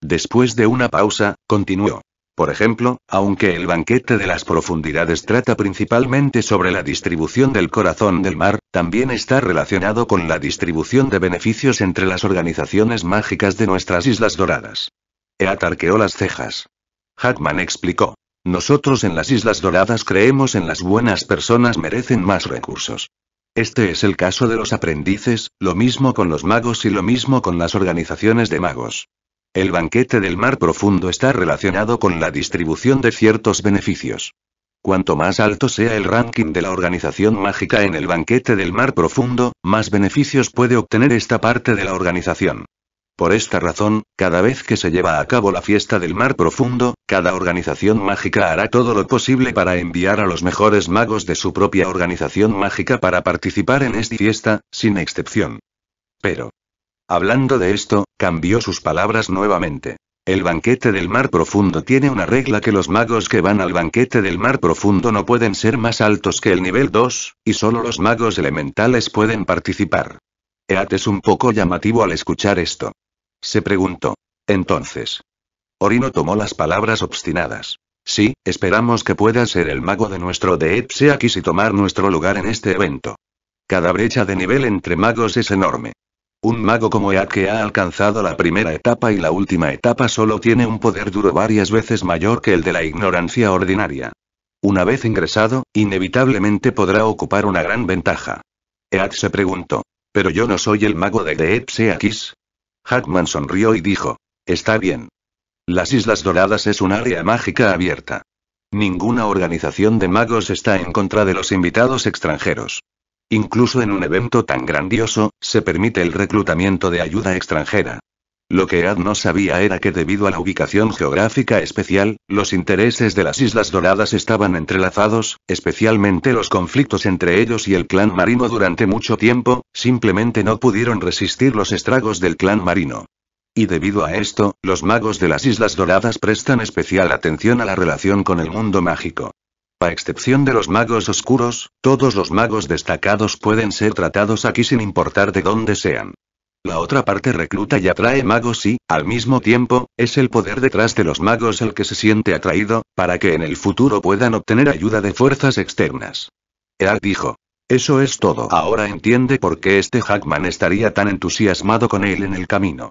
Después de una pausa, continuó. Por ejemplo, aunque el banquete de las profundidades trata principalmente sobre la distribución del corazón del mar, también está relacionado con la distribución de beneficios entre las organizaciones mágicas de nuestras Islas Doradas. Eatarqueó atarqueó las cejas. Hackman explicó. Nosotros en las Islas Doradas creemos en las buenas personas merecen más recursos. Este es el caso de los aprendices, lo mismo con los magos y lo mismo con las organizaciones de magos. El banquete del mar profundo está relacionado con la distribución de ciertos beneficios. Cuanto más alto sea el ranking de la organización mágica en el banquete del mar profundo, más beneficios puede obtener esta parte de la organización. Por esta razón, cada vez que se lleva a cabo la fiesta del mar profundo, cada organización mágica hará todo lo posible para enviar a los mejores magos de su propia organización mágica para participar en esta fiesta, sin excepción. Pero, Hablando de esto, cambió sus palabras nuevamente. El banquete del mar profundo tiene una regla que los magos que van al banquete del mar profundo no pueden ser más altos que el nivel 2, y solo los magos elementales pueden participar. Eat es un poco llamativo al escuchar esto. Se preguntó. Entonces. Orino tomó las palabras obstinadas. Sí, esperamos que pueda ser el mago de nuestro aquí y tomar nuestro lugar en este evento. Cada brecha de nivel entre magos es enorme. Un mago como Ead que ha alcanzado la primera etapa y la última etapa solo tiene un poder duro varias veces mayor que el de la ignorancia ordinaria. Una vez ingresado, inevitablemente podrá ocupar una gran ventaja. Ead se preguntó. Pero yo no soy el mago de Deepseakis. Hackman sonrió y dijo. Está bien. Las Islas Doradas es un área mágica abierta. Ninguna organización de magos está en contra de los invitados extranjeros. Incluso en un evento tan grandioso, se permite el reclutamiento de ayuda extranjera. Lo que Ad no sabía era que debido a la ubicación geográfica especial, los intereses de las Islas Doradas estaban entrelazados, especialmente los conflictos entre ellos y el clan marino durante mucho tiempo, simplemente no pudieron resistir los estragos del clan marino. Y debido a esto, los magos de las Islas Doradas prestan especial atención a la relación con el mundo mágico. A excepción de los magos oscuros, todos los magos destacados pueden ser tratados aquí sin importar de dónde sean. La otra parte recluta y atrae magos y, al mismo tiempo, es el poder detrás de los magos el que se siente atraído, para que en el futuro puedan obtener ayuda de fuerzas externas. Ear dijo. Eso es todo. Ahora entiende por qué este Hackman estaría tan entusiasmado con él en el camino.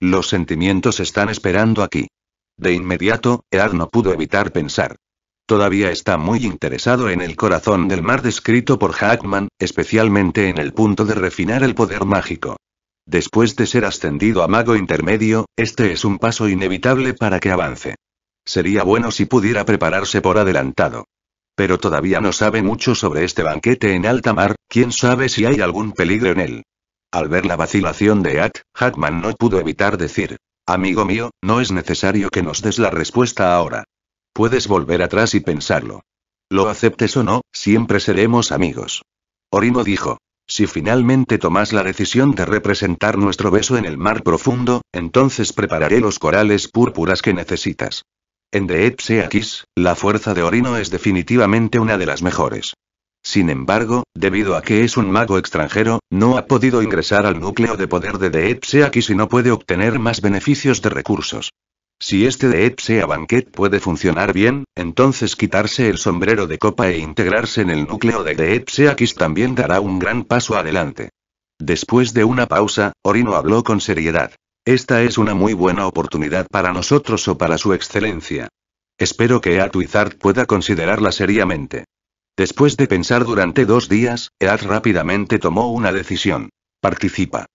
Los sentimientos están esperando aquí. De inmediato, Ear no pudo evitar pensar. Todavía está muy interesado en el corazón del mar descrito por Hackman, especialmente en el punto de refinar el poder mágico. Después de ser ascendido a mago intermedio, este es un paso inevitable para que avance. Sería bueno si pudiera prepararse por adelantado. Pero todavía no sabe mucho sobre este banquete en alta mar, quién sabe si hay algún peligro en él. Al ver la vacilación de At, Hackman no pudo evitar decir, Amigo mío, no es necesario que nos des la respuesta ahora. Puedes volver atrás y pensarlo. Lo aceptes o no, siempre seremos amigos. Orino dijo. Si finalmente tomas la decisión de representar nuestro beso en el mar profundo, entonces prepararé los corales púrpuras que necesitas. En The la fuerza de Orino es definitivamente una de las mejores. Sin embargo, debido a que es un mago extranjero, no ha podido ingresar al núcleo de poder de The y no puede obtener más beneficios de recursos. Si este de Epsea Banquet puede funcionar bien, entonces quitarse el sombrero de copa e integrarse en el núcleo de Kiss también dará un gran paso adelante. Después de una pausa, Orino habló con seriedad. Esta es una muy buena oportunidad para nosotros o para su excelencia. Espero que Wizard pueda considerarla seriamente. Después de pensar durante dos días, Ead rápidamente tomó una decisión. Participa.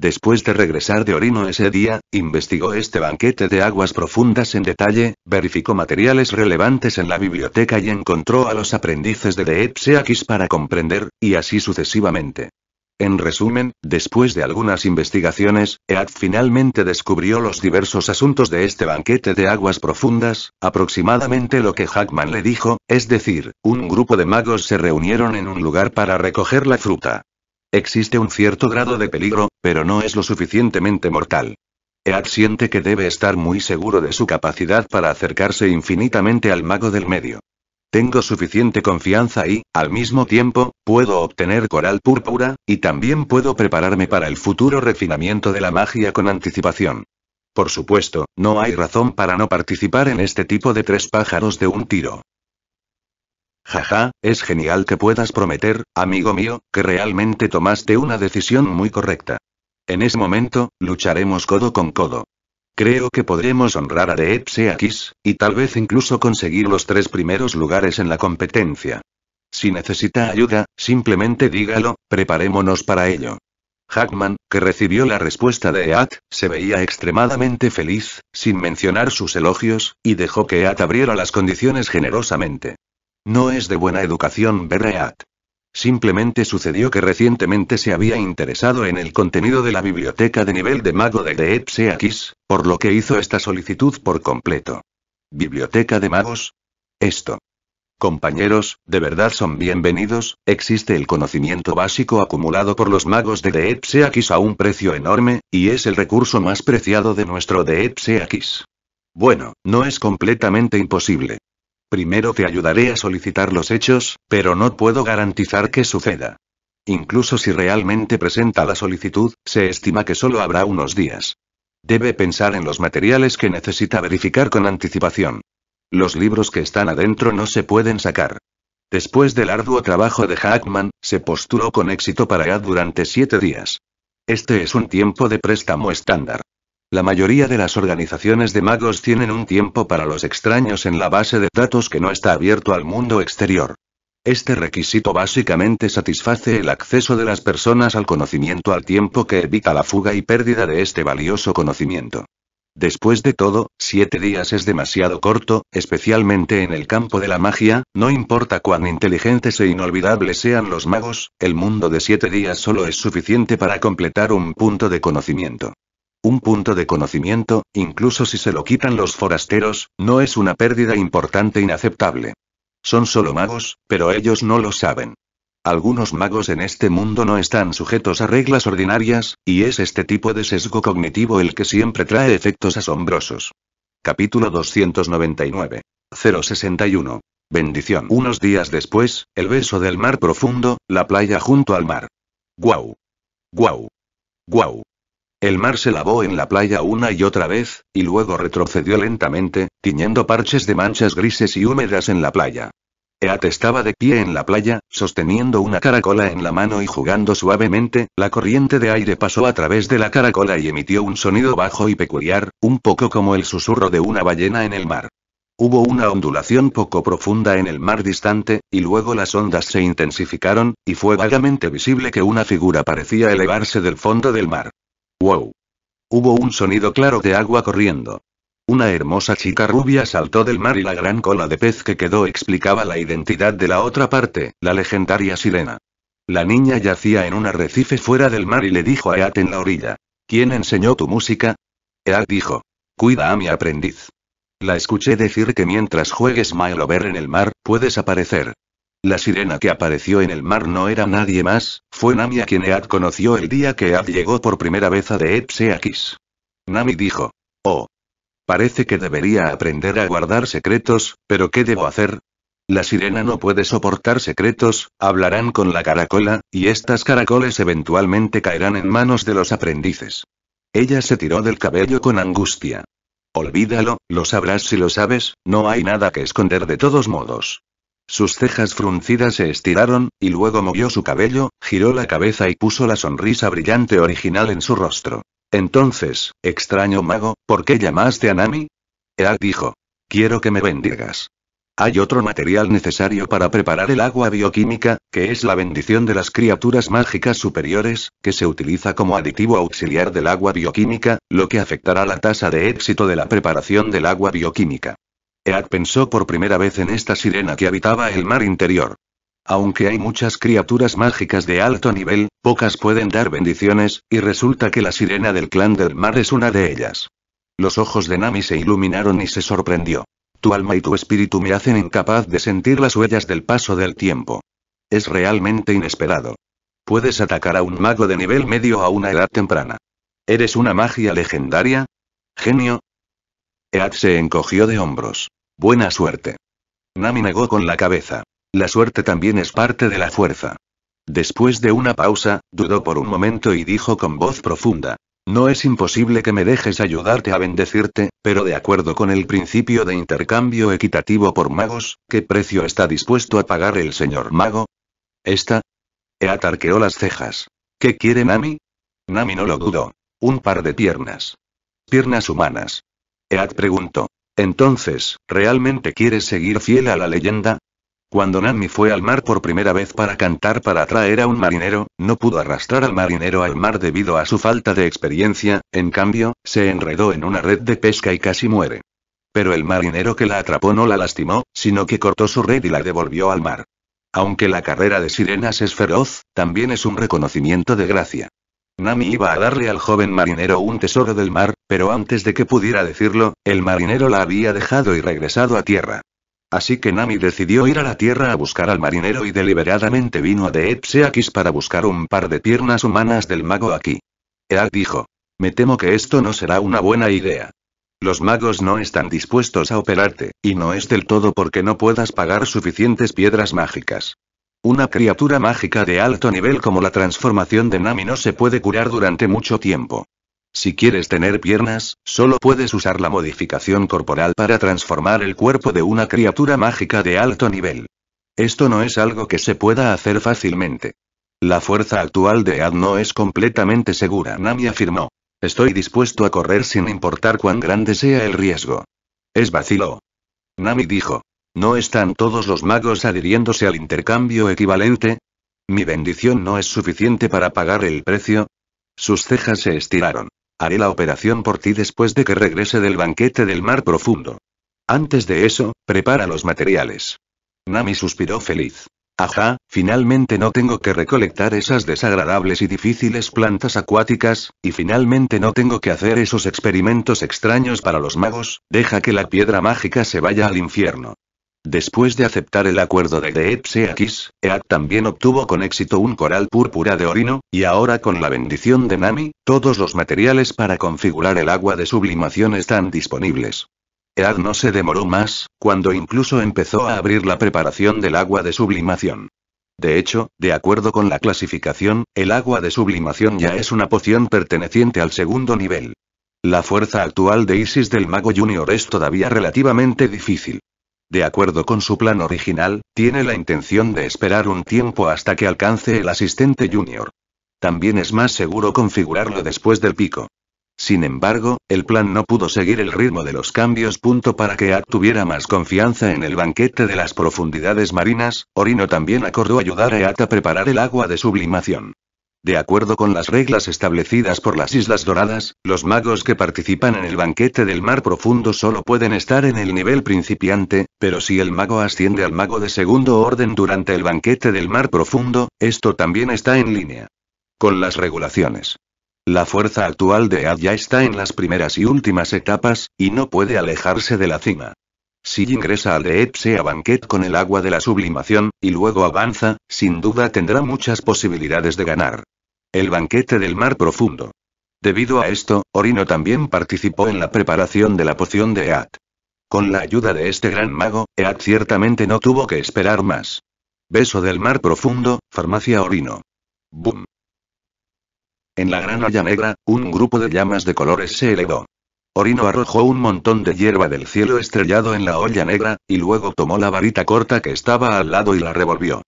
Después de regresar de Orino ese día, investigó este banquete de aguas profundas en detalle, verificó materiales relevantes en la biblioteca y encontró a los aprendices de Deepseakis para comprender, y así sucesivamente. En resumen, después de algunas investigaciones, EAD finalmente descubrió los diversos asuntos de este banquete de aguas profundas, aproximadamente lo que Hackman le dijo, es decir, un grupo de magos se reunieron en un lugar para recoger la fruta. Existe un cierto grado de peligro, pero no es lo suficientemente mortal. Ead siente que debe estar muy seguro de su capacidad para acercarse infinitamente al mago del medio. Tengo suficiente confianza y, al mismo tiempo, puedo obtener coral púrpura, y también puedo prepararme para el futuro refinamiento de la magia con anticipación. Por supuesto, no hay razón para no participar en este tipo de tres pájaros de un tiro. Jaja, es genial que puedas prometer, amigo mío, que realmente tomaste una decisión muy correcta. En ese momento, lucharemos codo con codo. Creo que podremos honrar a Deepsea Kiss, y tal vez incluso conseguir los tres primeros lugares en la competencia. Si necesita ayuda, simplemente dígalo, preparémonos para ello. Hackman, que recibió la respuesta de Eat, se veía extremadamente feliz, sin mencionar sus elogios, y dejó que Eat abriera las condiciones generosamente. No es de buena educación Berreat. Simplemente sucedió que recientemente se había interesado en el contenido de la biblioteca de nivel de mago de X, por lo que hizo esta solicitud por completo. ¿Biblioteca de magos? Esto. Compañeros, de verdad son bienvenidos, existe el conocimiento básico acumulado por los magos de X a un precio enorme, y es el recurso más preciado de nuestro X. Bueno, no es completamente imposible, Primero te ayudaré a solicitar los hechos, pero no puedo garantizar que suceda. Incluso si realmente presenta la solicitud, se estima que solo habrá unos días. Debe pensar en los materiales que necesita verificar con anticipación. Los libros que están adentro no se pueden sacar. Después del arduo trabajo de Hackman, se postuló con éxito para EAD durante siete días. Este es un tiempo de préstamo estándar. La mayoría de las organizaciones de magos tienen un tiempo para los extraños en la base de datos que no está abierto al mundo exterior. Este requisito básicamente satisface el acceso de las personas al conocimiento al tiempo que evita la fuga y pérdida de este valioso conocimiento. Después de todo, siete días es demasiado corto, especialmente en el campo de la magia, no importa cuán inteligentes e inolvidables sean los magos, el mundo de siete días solo es suficiente para completar un punto de conocimiento. Un punto de conocimiento, incluso si se lo quitan los forasteros, no es una pérdida importante e inaceptable. Son solo magos, pero ellos no lo saben. Algunos magos en este mundo no están sujetos a reglas ordinarias, y es este tipo de sesgo cognitivo el que siempre trae efectos asombrosos. Capítulo 299. 061. Bendición. Unos días después, el beso del mar profundo, la playa junto al mar. Guau. Guau. Guau. El mar se lavó en la playa una y otra vez, y luego retrocedió lentamente, tiñendo parches de manchas grises y húmedas en la playa. Eat estaba de pie en la playa, sosteniendo una caracola en la mano y jugando suavemente, la corriente de aire pasó a través de la caracola y emitió un sonido bajo y peculiar, un poco como el susurro de una ballena en el mar. Hubo una ondulación poco profunda en el mar distante, y luego las ondas se intensificaron, y fue vagamente visible que una figura parecía elevarse del fondo del mar. ¡Wow! Hubo un sonido claro de agua corriendo. Una hermosa chica rubia saltó del mar y la gran cola de pez que quedó explicaba la identidad de la otra parte, la legendaria sirena. La niña yacía en un arrecife fuera del mar y le dijo a Eat en la orilla. ¿Quién enseñó tu música? Eat dijo. Cuida a mi aprendiz. La escuché decir que mientras juegues My ver en el mar, puedes aparecer. La sirena que apareció en el mar no era nadie más, fue Nami a quien Ead conoció el día que Ead llegó por primera vez a Kiss. Nami dijo. Oh. Parece que debería aprender a guardar secretos, pero ¿qué debo hacer? La sirena no puede soportar secretos, hablarán con la caracola, y estas caracoles eventualmente caerán en manos de los aprendices. Ella se tiró del cabello con angustia. Olvídalo, lo sabrás si lo sabes, no hay nada que esconder de todos modos. Sus cejas fruncidas se estiraron, y luego movió su cabello, giró la cabeza y puso la sonrisa brillante original en su rostro. Entonces, extraño mago, ¿por qué llamaste a Nami? Ea dijo. Quiero que me bendigas. Hay otro material necesario para preparar el agua bioquímica, que es la bendición de las criaturas mágicas superiores, que se utiliza como aditivo auxiliar del agua bioquímica, lo que afectará la tasa de éxito de la preparación del agua bioquímica. Ead pensó por primera vez en esta sirena que habitaba el mar interior. Aunque hay muchas criaturas mágicas de alto nivel, pocas pueden dar bendiciones, y resulta que la sirena del clan del mar es una de ellas. Los ojos de Nami se iluminaron y se sorprendió. Tu alma y tu espíritu me hacen incapaz de sentir las huellas del paso del tiempo. Es realmente inesperado. Puedes atacar a un mago de nivel medio a una edad temprana. ¿Eres una magia legendaria? Genio, Ead se encogió de hombros. Buena suerte. Nami negó con la cabeza. La suerte también es parte de la fuerza. Después de una pausa, dudó por un momento y dijo con voz profunda. No es imposible que me dejes ayudarte a bendecirte, pero de acuerdo con el principio de intercambio equitativo por magos, ¿qué precio está dispuesto a pagar el señor mago? ¿Esta? Ead arqueó las cejas. ¿Qué quiere Nami? Nami no lo dudó. Un par de piernas. Piernas humanas. Ead preguntó. Entonces, ¿realmente quieres seguir fiel a la leyenda? Cuando Nami fue al mar por primera vez para cantar para atraer a un marinero, no pudo arrastrar al marinero al mar debido a su falta de experiencia, en cambio, se enredó en una red de pesca y casi muere. Pero el marinero que la atrapó no la lastimó, sino que cortó su red y la devolvió al mar. Aunque la carrera de sirenas es feroz, también es un reconocimiento de gracia. Nami iba a darle al joven marinero un tesoro del mar, pero antes de que pudiera decirlo, el marinero la había dejado y regresado a tierra. Así que Nami decidió ir a la tierra a buscar al marinero y deliberadamente vino a Deepseakis para buscar un par de piernas humanas del mago aquí. Ea dijo. Me temo que esto no será una buena idea. Los magos no están dispuestos a operarte, y no es del todo porque no puedas pagar suficientes piedras mágicas. Una criatura mágica de alto nivel como la transformación de Nami no se puede curar durante mucho tiempo. Si quieres tener piernas, solo puedes usar la modificación corporal para transformar el cuerpo de una criatura mágica de alto nivel. Esto no es algo que se pueda hacer fácilmente. La fuerza actual de Ad no es completamente segura, Nami afirmó. Estoy dispuesto a correr sin importar cuán grande sea el riesgo. Es vacilo. Nami dijo. ¿No están todos los magos adhiriéndose al intercambio equivalente? ¿Mi bendición no es suficiente para pagar el precio? Sus cejas se estiraron. Haré la operación por ti después de que regrese del banquete del mar profundo. Antes de eso, prepara los materiales. Nami suspiró feliz. Ajá, finalmente no tengo que recolectar esas desagradables y difíciles plantas acuáticas, y finalmente no tengo que hacer esos experimentos extraños para los magos, deja que la piedra mágica se vaya al infierno. Después de aceptar el acuerdo de Kiss, Ead también obtuvo con éxito un coral púrpura de orino, y ahora con la bendición de Nami, todos los materiales para configurar el agua de sublimación están disponibles. Ead no se demoró más, cuando incluso empezó a abrir la preparación del agua de sublimación. De hecho, de acuerdo con la clasificación, el agua de sublimación ya es una poción perteneciente al segundo nivel. La fuerza actual de Isis del mago junior es todavía relativamente difícil. De acuerdo con su plan original, tiene la intención de esperar un tiempo hasta que alcance el asistente junior. También es más seguro configurarlo después del pico. Sin embargo, el plan no pudo seguir el ritmo de los cambios. Punto para que At tuviera más confianza en el banquete de las profundidades marinas, Orino también acordó ayudar a At a preparar el agua de sublimación. De acuerdo con las reglas establecidas por las Islas Doradas, los magos que participan en el banquete del mar profundo solo pueden estar en el nivel principiante, pero si el mago asciende al mago de segundo orden durante el banquete del mar profundo, esto también está en línea. Con las regulaciones. La fuerza actual de Adya está en las primeras y últimas etapas, y no puede alejarse de la cima. Si ingresa al de a Banquet con el agua de la sublimación, y luego avanza, sin duda tendrá muchas posibilidades de ganar. El banquete del mar profundo. Debido a esto, Orino también participó en la preparación de la poción de Ead. Con la ayuda de este gran mago, Ead ciertamente no tuvo que esperar más. Beso del mar profundo, farmacia Orino. Boom. En la gran olla negra, un grupo de llamas de colores se elevó. Orino arrojó un montón de hierba del cielo estrellado en la olla negra, y luego tomó la varita corta que estaba al lado y la revolvió.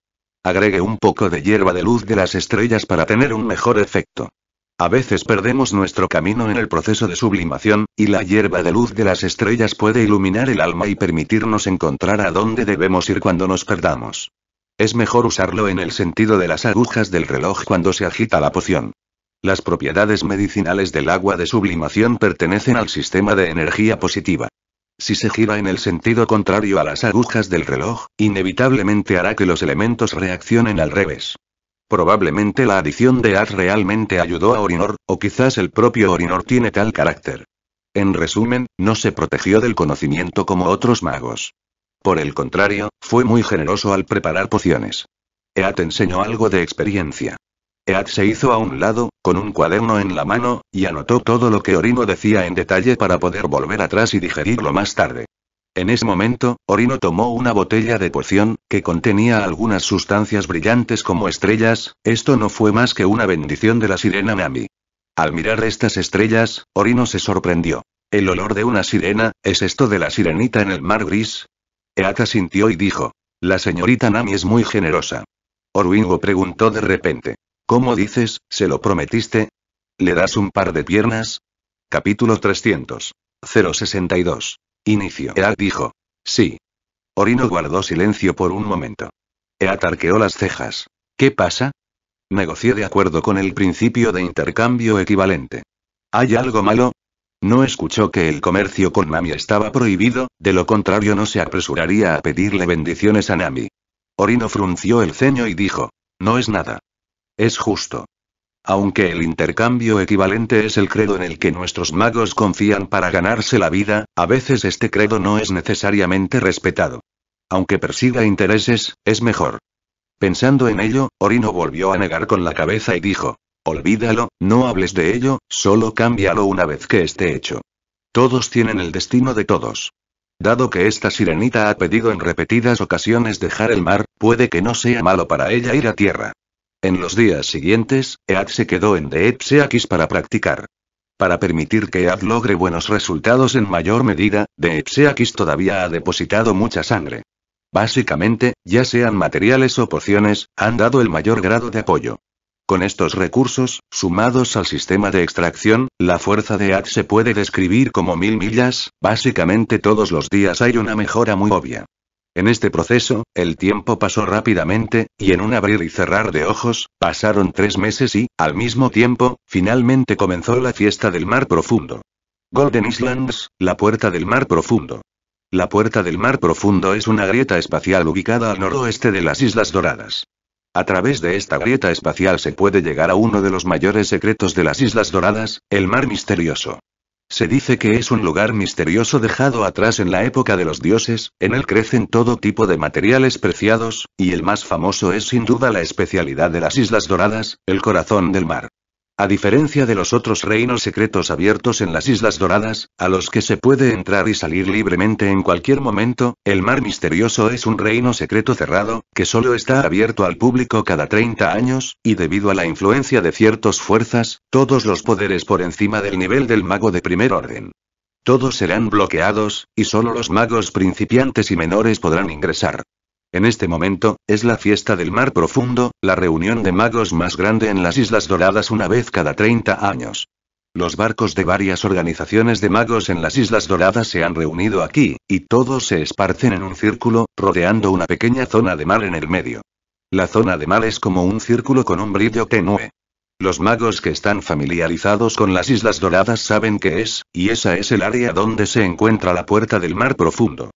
Agregue un poco de hierba de luz de las estrellas para tener un mejor efecto. A veces perdemos nuestro camino en el proceso de sublimación, y la hierba de luz de las estrellas puede iluminar el alma y permitirnos encontrar a dónde debemos ir cuando nos perdamos. Es mejor usarlo en el sentido de las agujas del reloj cuando se agita la poción. Las propiedades medicinales del agua de sublimación pertenecen al sistema de energía positiva. Si se gira en el sentido contrario a las agujas del reloj, inevitablemente hará que los elementos reaccionen al revés. Probablemente la adición de As realmente ayudó a Orinor, o quizás el propio Orinor tiene tal carácter. En resumen, no se protegió del conocimiento como otros magos. Por el contrario, fue muy generoso al preparar pociones. Eat enseñó algo de experiencia. Ead se hizo a un lado, con un cuaderno en la mano, y anotó todo lo que Orino decía en detalle para poder volver atrás y digerirlo más tarde. En ese momento, Orino tomó una botella de poción, que contenía algunas sustancias brillantes como estrellas, esto no fue más que una bendición de la sirena Nami. Al mirar estas estrellas, Orino se sorprendió. El olor de una sirena, ¿es esto de la sirenita en el mar gris? Eata sintió y dijo. La señorita Nami es muy generosa. Orwingo preguntó de repente. ¿Cómo dices, se lo prometiste? ¿Le das un par de piernas? Capítulo 300. 062. Inicio. Ea dijo. Sí. Orino guardó silencio por un momento. Eat arqueó las cejas. ¿Qué pasa? Negocié de acuerdo con el principio de intercambio equivalente. ¿Hay algo malo? No escuchó que el comercio con Nami estaba prohibido, de lo contrario no se apresuraría a pedirle bendiciones a Nami. Orino frunció el ceño y dijo. No es nada es justo. Aunque el intercambio equivalente es el credo en el que nuestros magos confían para ganarse la vida, a veces este credo no es necesariamente respetado. Aunque persiga intereses, es mejor. Pensando en ello, Orino volvió a negar con la cabeza y dijo, Olvídalo, no hables de ello, solo cámbialo una vez que esté hecho. Todos tienen el destino de todos. Dado que esta sirenita ha pedido en repetidas ocasiones dejar el mar, puede que no sea malo para ella ir a tierra. En los días siguientes, Ead se quedó en D-EPSA-X para practicar. Para permitir que Ead logre buenos resultados en mayor medida, D-EPSA-X todavía ha depositado mucha sangre. Básicamente, ya sean materiales o pociones, han dado el mayor grado de apoyo. Con estos recursos, sumados al sistema de extracción, la fuerza de Ad se puede describir como mil millas, básicamente todos los días hay una mejora muy obvia. En este proceso, el tiempo pasó rápidamente, y en un abrir y cerrar de ojos, pasaron tres meses y, al mismo tiempo, finalmente comenzó la fiesta del mar profundo. Golden Islands, la puerta del mar profundo. La puerta del mar profundo es una grieta espacial ubicada al noroeste de las Islas Doradas. A través de esta grieta espacial se puede llegar a uno de los mayores secretos de las Islas Doradas, el mar misterioso. Se dice que es un lugar misterioso dejado atrás en la época de los dioses, en el crecen todo tipo de materiales preciados, y el más famoso es sin duda la especialidad de las Islas Doradas, el corazón del mar. A diferencia de los otros reinos secretos abiertos en las Islas Doradas, a los que se puede entrar y salir libremente en cualquier momento, el Mar Misterioso es un reino secreto cerrado, que solo está abierto al público cada 30 años, y debido a la influencia de ciertas fuerzas, todos los poderes por encima del nivel del mago de primer orden. Todos serán bloqueados, y solo los magos principiantes y menores podrán ingresar. En este momento, es la fiesta del mar profundo, la reunión de magos más grande en las Islas Doradas una vez cada 30 años. Los barcos de varias organizaciones de magos en las Islas Doradas se han reunido aquí, y todos se esparcen en un círculo, rodeando una pequeña zona de mar en el medio. La zona de mar es como un círculo con un brillo tenue. Los magos que están familiarizados con las Islas Doradas saben qué es, y esa es el área donde se encuentra la puerta del mar profundo.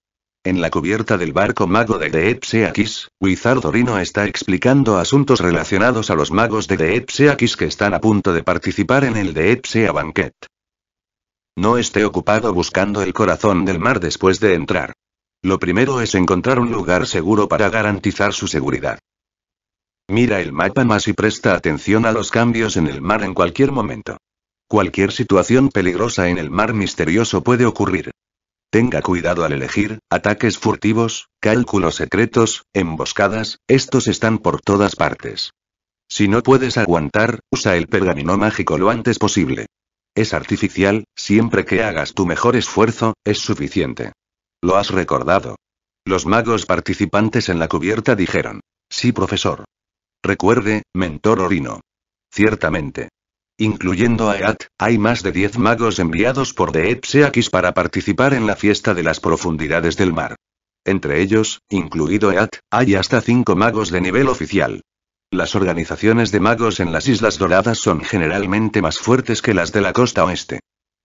En la cubierta del barco mago de Wizard Wizardorino está explicando asuntos relacionados a los magos de X que están a punto de participar en el Deepsea Banquet. No esté ocupado buscando el corazón del mar después de entrar. Lo primero es encontrar un lugar seguro para garantizar su seguridad. Mira el mapa más y presta atención a los cambios en el mar en cualquier momento. Cualquier situación peligrosa en el mar misterioso puede ocurrir. Tenga cuidado al elegir, ataques furtivos, cálculos secretos, emboscadas, estos están por todas partes. Si no puedes aguantar, usa el pergamino mágico lo antes posible. Es artificial, siempre que hagas tu mejor esfuerzo, es suficiente. Lo has recordado. Los magos participantes en la cubierta dijeron. Sí, profesor. Recuerde, mentor Orino. Ciertamente. Incluyendo a Eat, hay más de 10 magos enviados por Deepseakis para participar en la fiesta de las profundidades del mar. Entre ellos, incluido EAT, hay hasta 5 magos de nivel oficial. Las organizaciones de magos en las Islas Doradas son generalmente más fuertes que las de la costa oeste.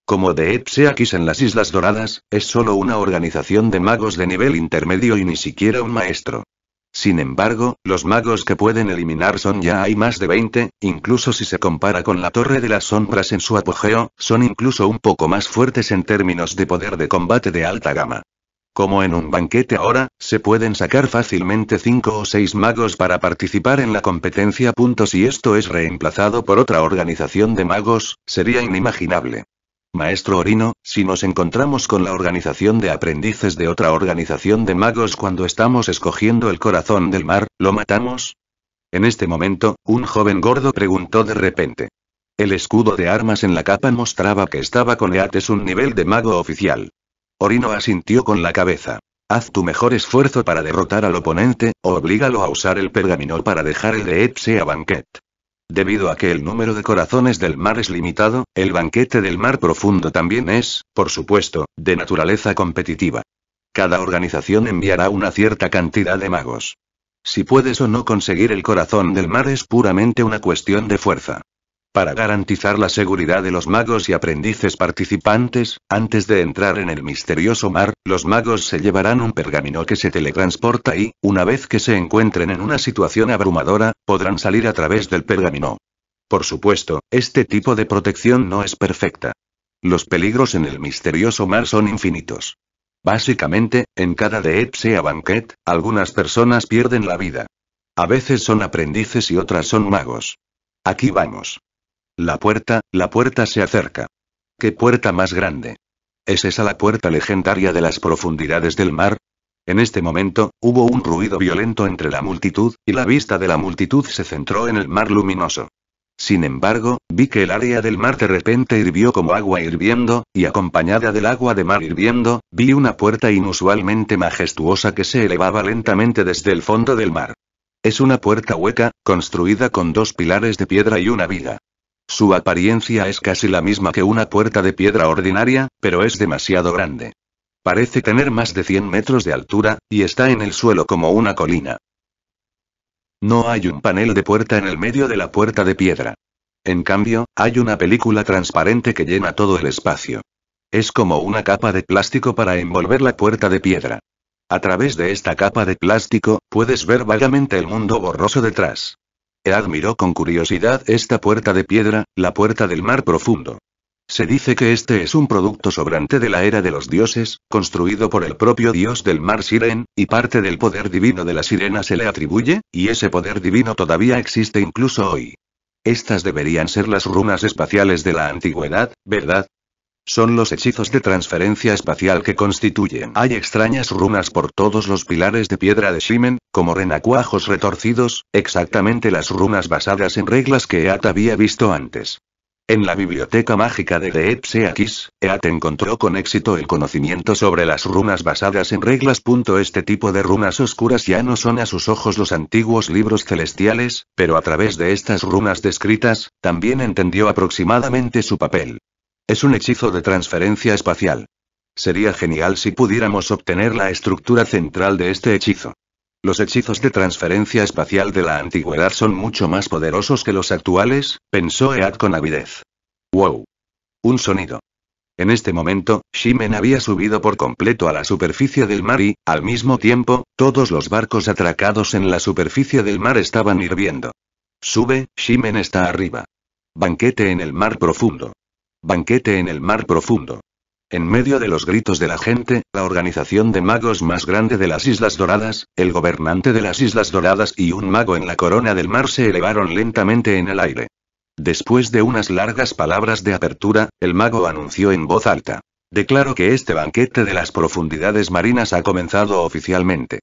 Como de en las Islas Doradas, es solo una organización de magos de nivel intermedio y ni siquiera un maestro. Sin embargo, los magos que pueden eliminar son ya hay más de 20, incluso si se compara con la Torre de las Sombras en su apogeo, son incluso un poco más fuertes en términos de poder de combate de alta gama. Como en un banquete ahora, se pueden sacar fácilmente 5 o 6 magos para participar en la competencia. Y si esto es reemplazado por otra organización de magos, sería inimaginable. Maestro Orino, si nos encontramos con la organización de aprendices de otra organización de magos cuando estamos escogiendo el corazón del mar, ¿lo matamos? En este momento, un joven gordo preguntó de repente. El escudo de armas en la capa mostraba que estaba con Eates un nivel de mago oficial. Orino asintió con la cabeza. Haz tu mejor esfuerzo para derrotar al oponente, o oblígalo a usar el pergamino para dejar el de Epse a Banquet. Debido a que el número de corazones del mar es limitado, el banquete del mar profundo también es, por supuesto, de naturaleza competitiva. Cada organización enviará una cierta cantidad de magos. Si puedes o no conseguir el corazón del mar es puramente una cuestión de fuerza. Para garantizar la seguridad de los magos y aprendices participantes, antes de entrar en el misterioso mar, los magos se llevarán un pergamino que se teletransporta y, una vez que se encuentren en una situación abrumadora, podrán salir a través del pergamino. Por supuesto, este tipo de protección no es perfecta. Los peligros en el misterioso mar son infinitos. Básicamente, en cada de Banquet, algunas personas pierden la vida. A veces son aprendices y otras son magos. Aquí vamos. La puerta, la puerta se acerca. ¿Qué puerta más grande? ¿Es esa la puerta legendaria de las profundidades del mar? En este momento, hubo un ruido violento entre la multitud, y la vista de la multitud se centró en el mar luminoso. Sin embargo, vi que el área del mar de repente hirvió como agua hirviendo, y acompañada del agua de mar hirviendo, vi una puerta inusualmente majestuosa que se elevaba lentamente desde el fondo del mar. Es una puerta hueca, construida con dos pilares de piedra y una viga. Su apariencia es casi la misma que una puerta de piedra ordinaria, pero es demasiado grande. Parece tener más de 100 metros de altura, y está en el suelo como una colina. No hay un panel de puerta en el medio de la puerta de piedra. En cambio, hay una película transparente que llena todo el espacio. Es como una capa de plástico para envolver la puerta de piedra. A través de esta capa de plástico, puedes ver vagamente el mundo borroso detrás. Admiró con curiosidad esta puerta de piedra, la puerta del mar profundo. Se dice que este es un producto sobrante de la era de los dioses, construido por el propio dios del mar Siren, y parte del poder divino de la sirena se le atribuye, y ese poder divino todavía existe incluso hoy. Estas deberían ser las runas espaciales de la antigüedad, ¿verdad? Son los hechizos de transferencia espacial que constituyen. Hay extrañas runas por todos los pilares de piedra de Shimen, como renacuajos retorcidos, exactamente las runas basadas en reglas que Eat había visto antes. En la biblioteca mágica de Deepseakis, Eat encontró con éxito el conocimiento sobre las runas basadas en reglas. Este tipo de runas oscuras ya no son a sus ojos los antiguos libros celestiales, pero a través de estas runas descritas, también entendió aproximadamente su papel. Es un hechizo de transferencia espacial. Sería genial si pudiéramos obtener la estructura central de este hechizo. Los hechizos de transferencia espacial de la antigüedad son mucho más poderosos que los actuales, pensó Ead con avidez. ¡Wow! Un sonido. En este momento, Shimen había subido por completo a la superficie del mar y, al mismo tiempo, todos los barcos atracados en la superficie del mar estaban hirviendo. Sube, Shimen está arriba. Banquete en el mar profundo. Banquete en el mar profundo. En medio de los gritos de la gente, la organización de magos más grande de las Islas Doradas, el gobernante de las Islas Doradas y un mago en la corona del mar se elevaron lentamente en el aire. Después de unas largas palabras de apertura, el mago anunció en voz alta. Declaro que este banquete de las profundidades marinas ha comenzado oficialmente.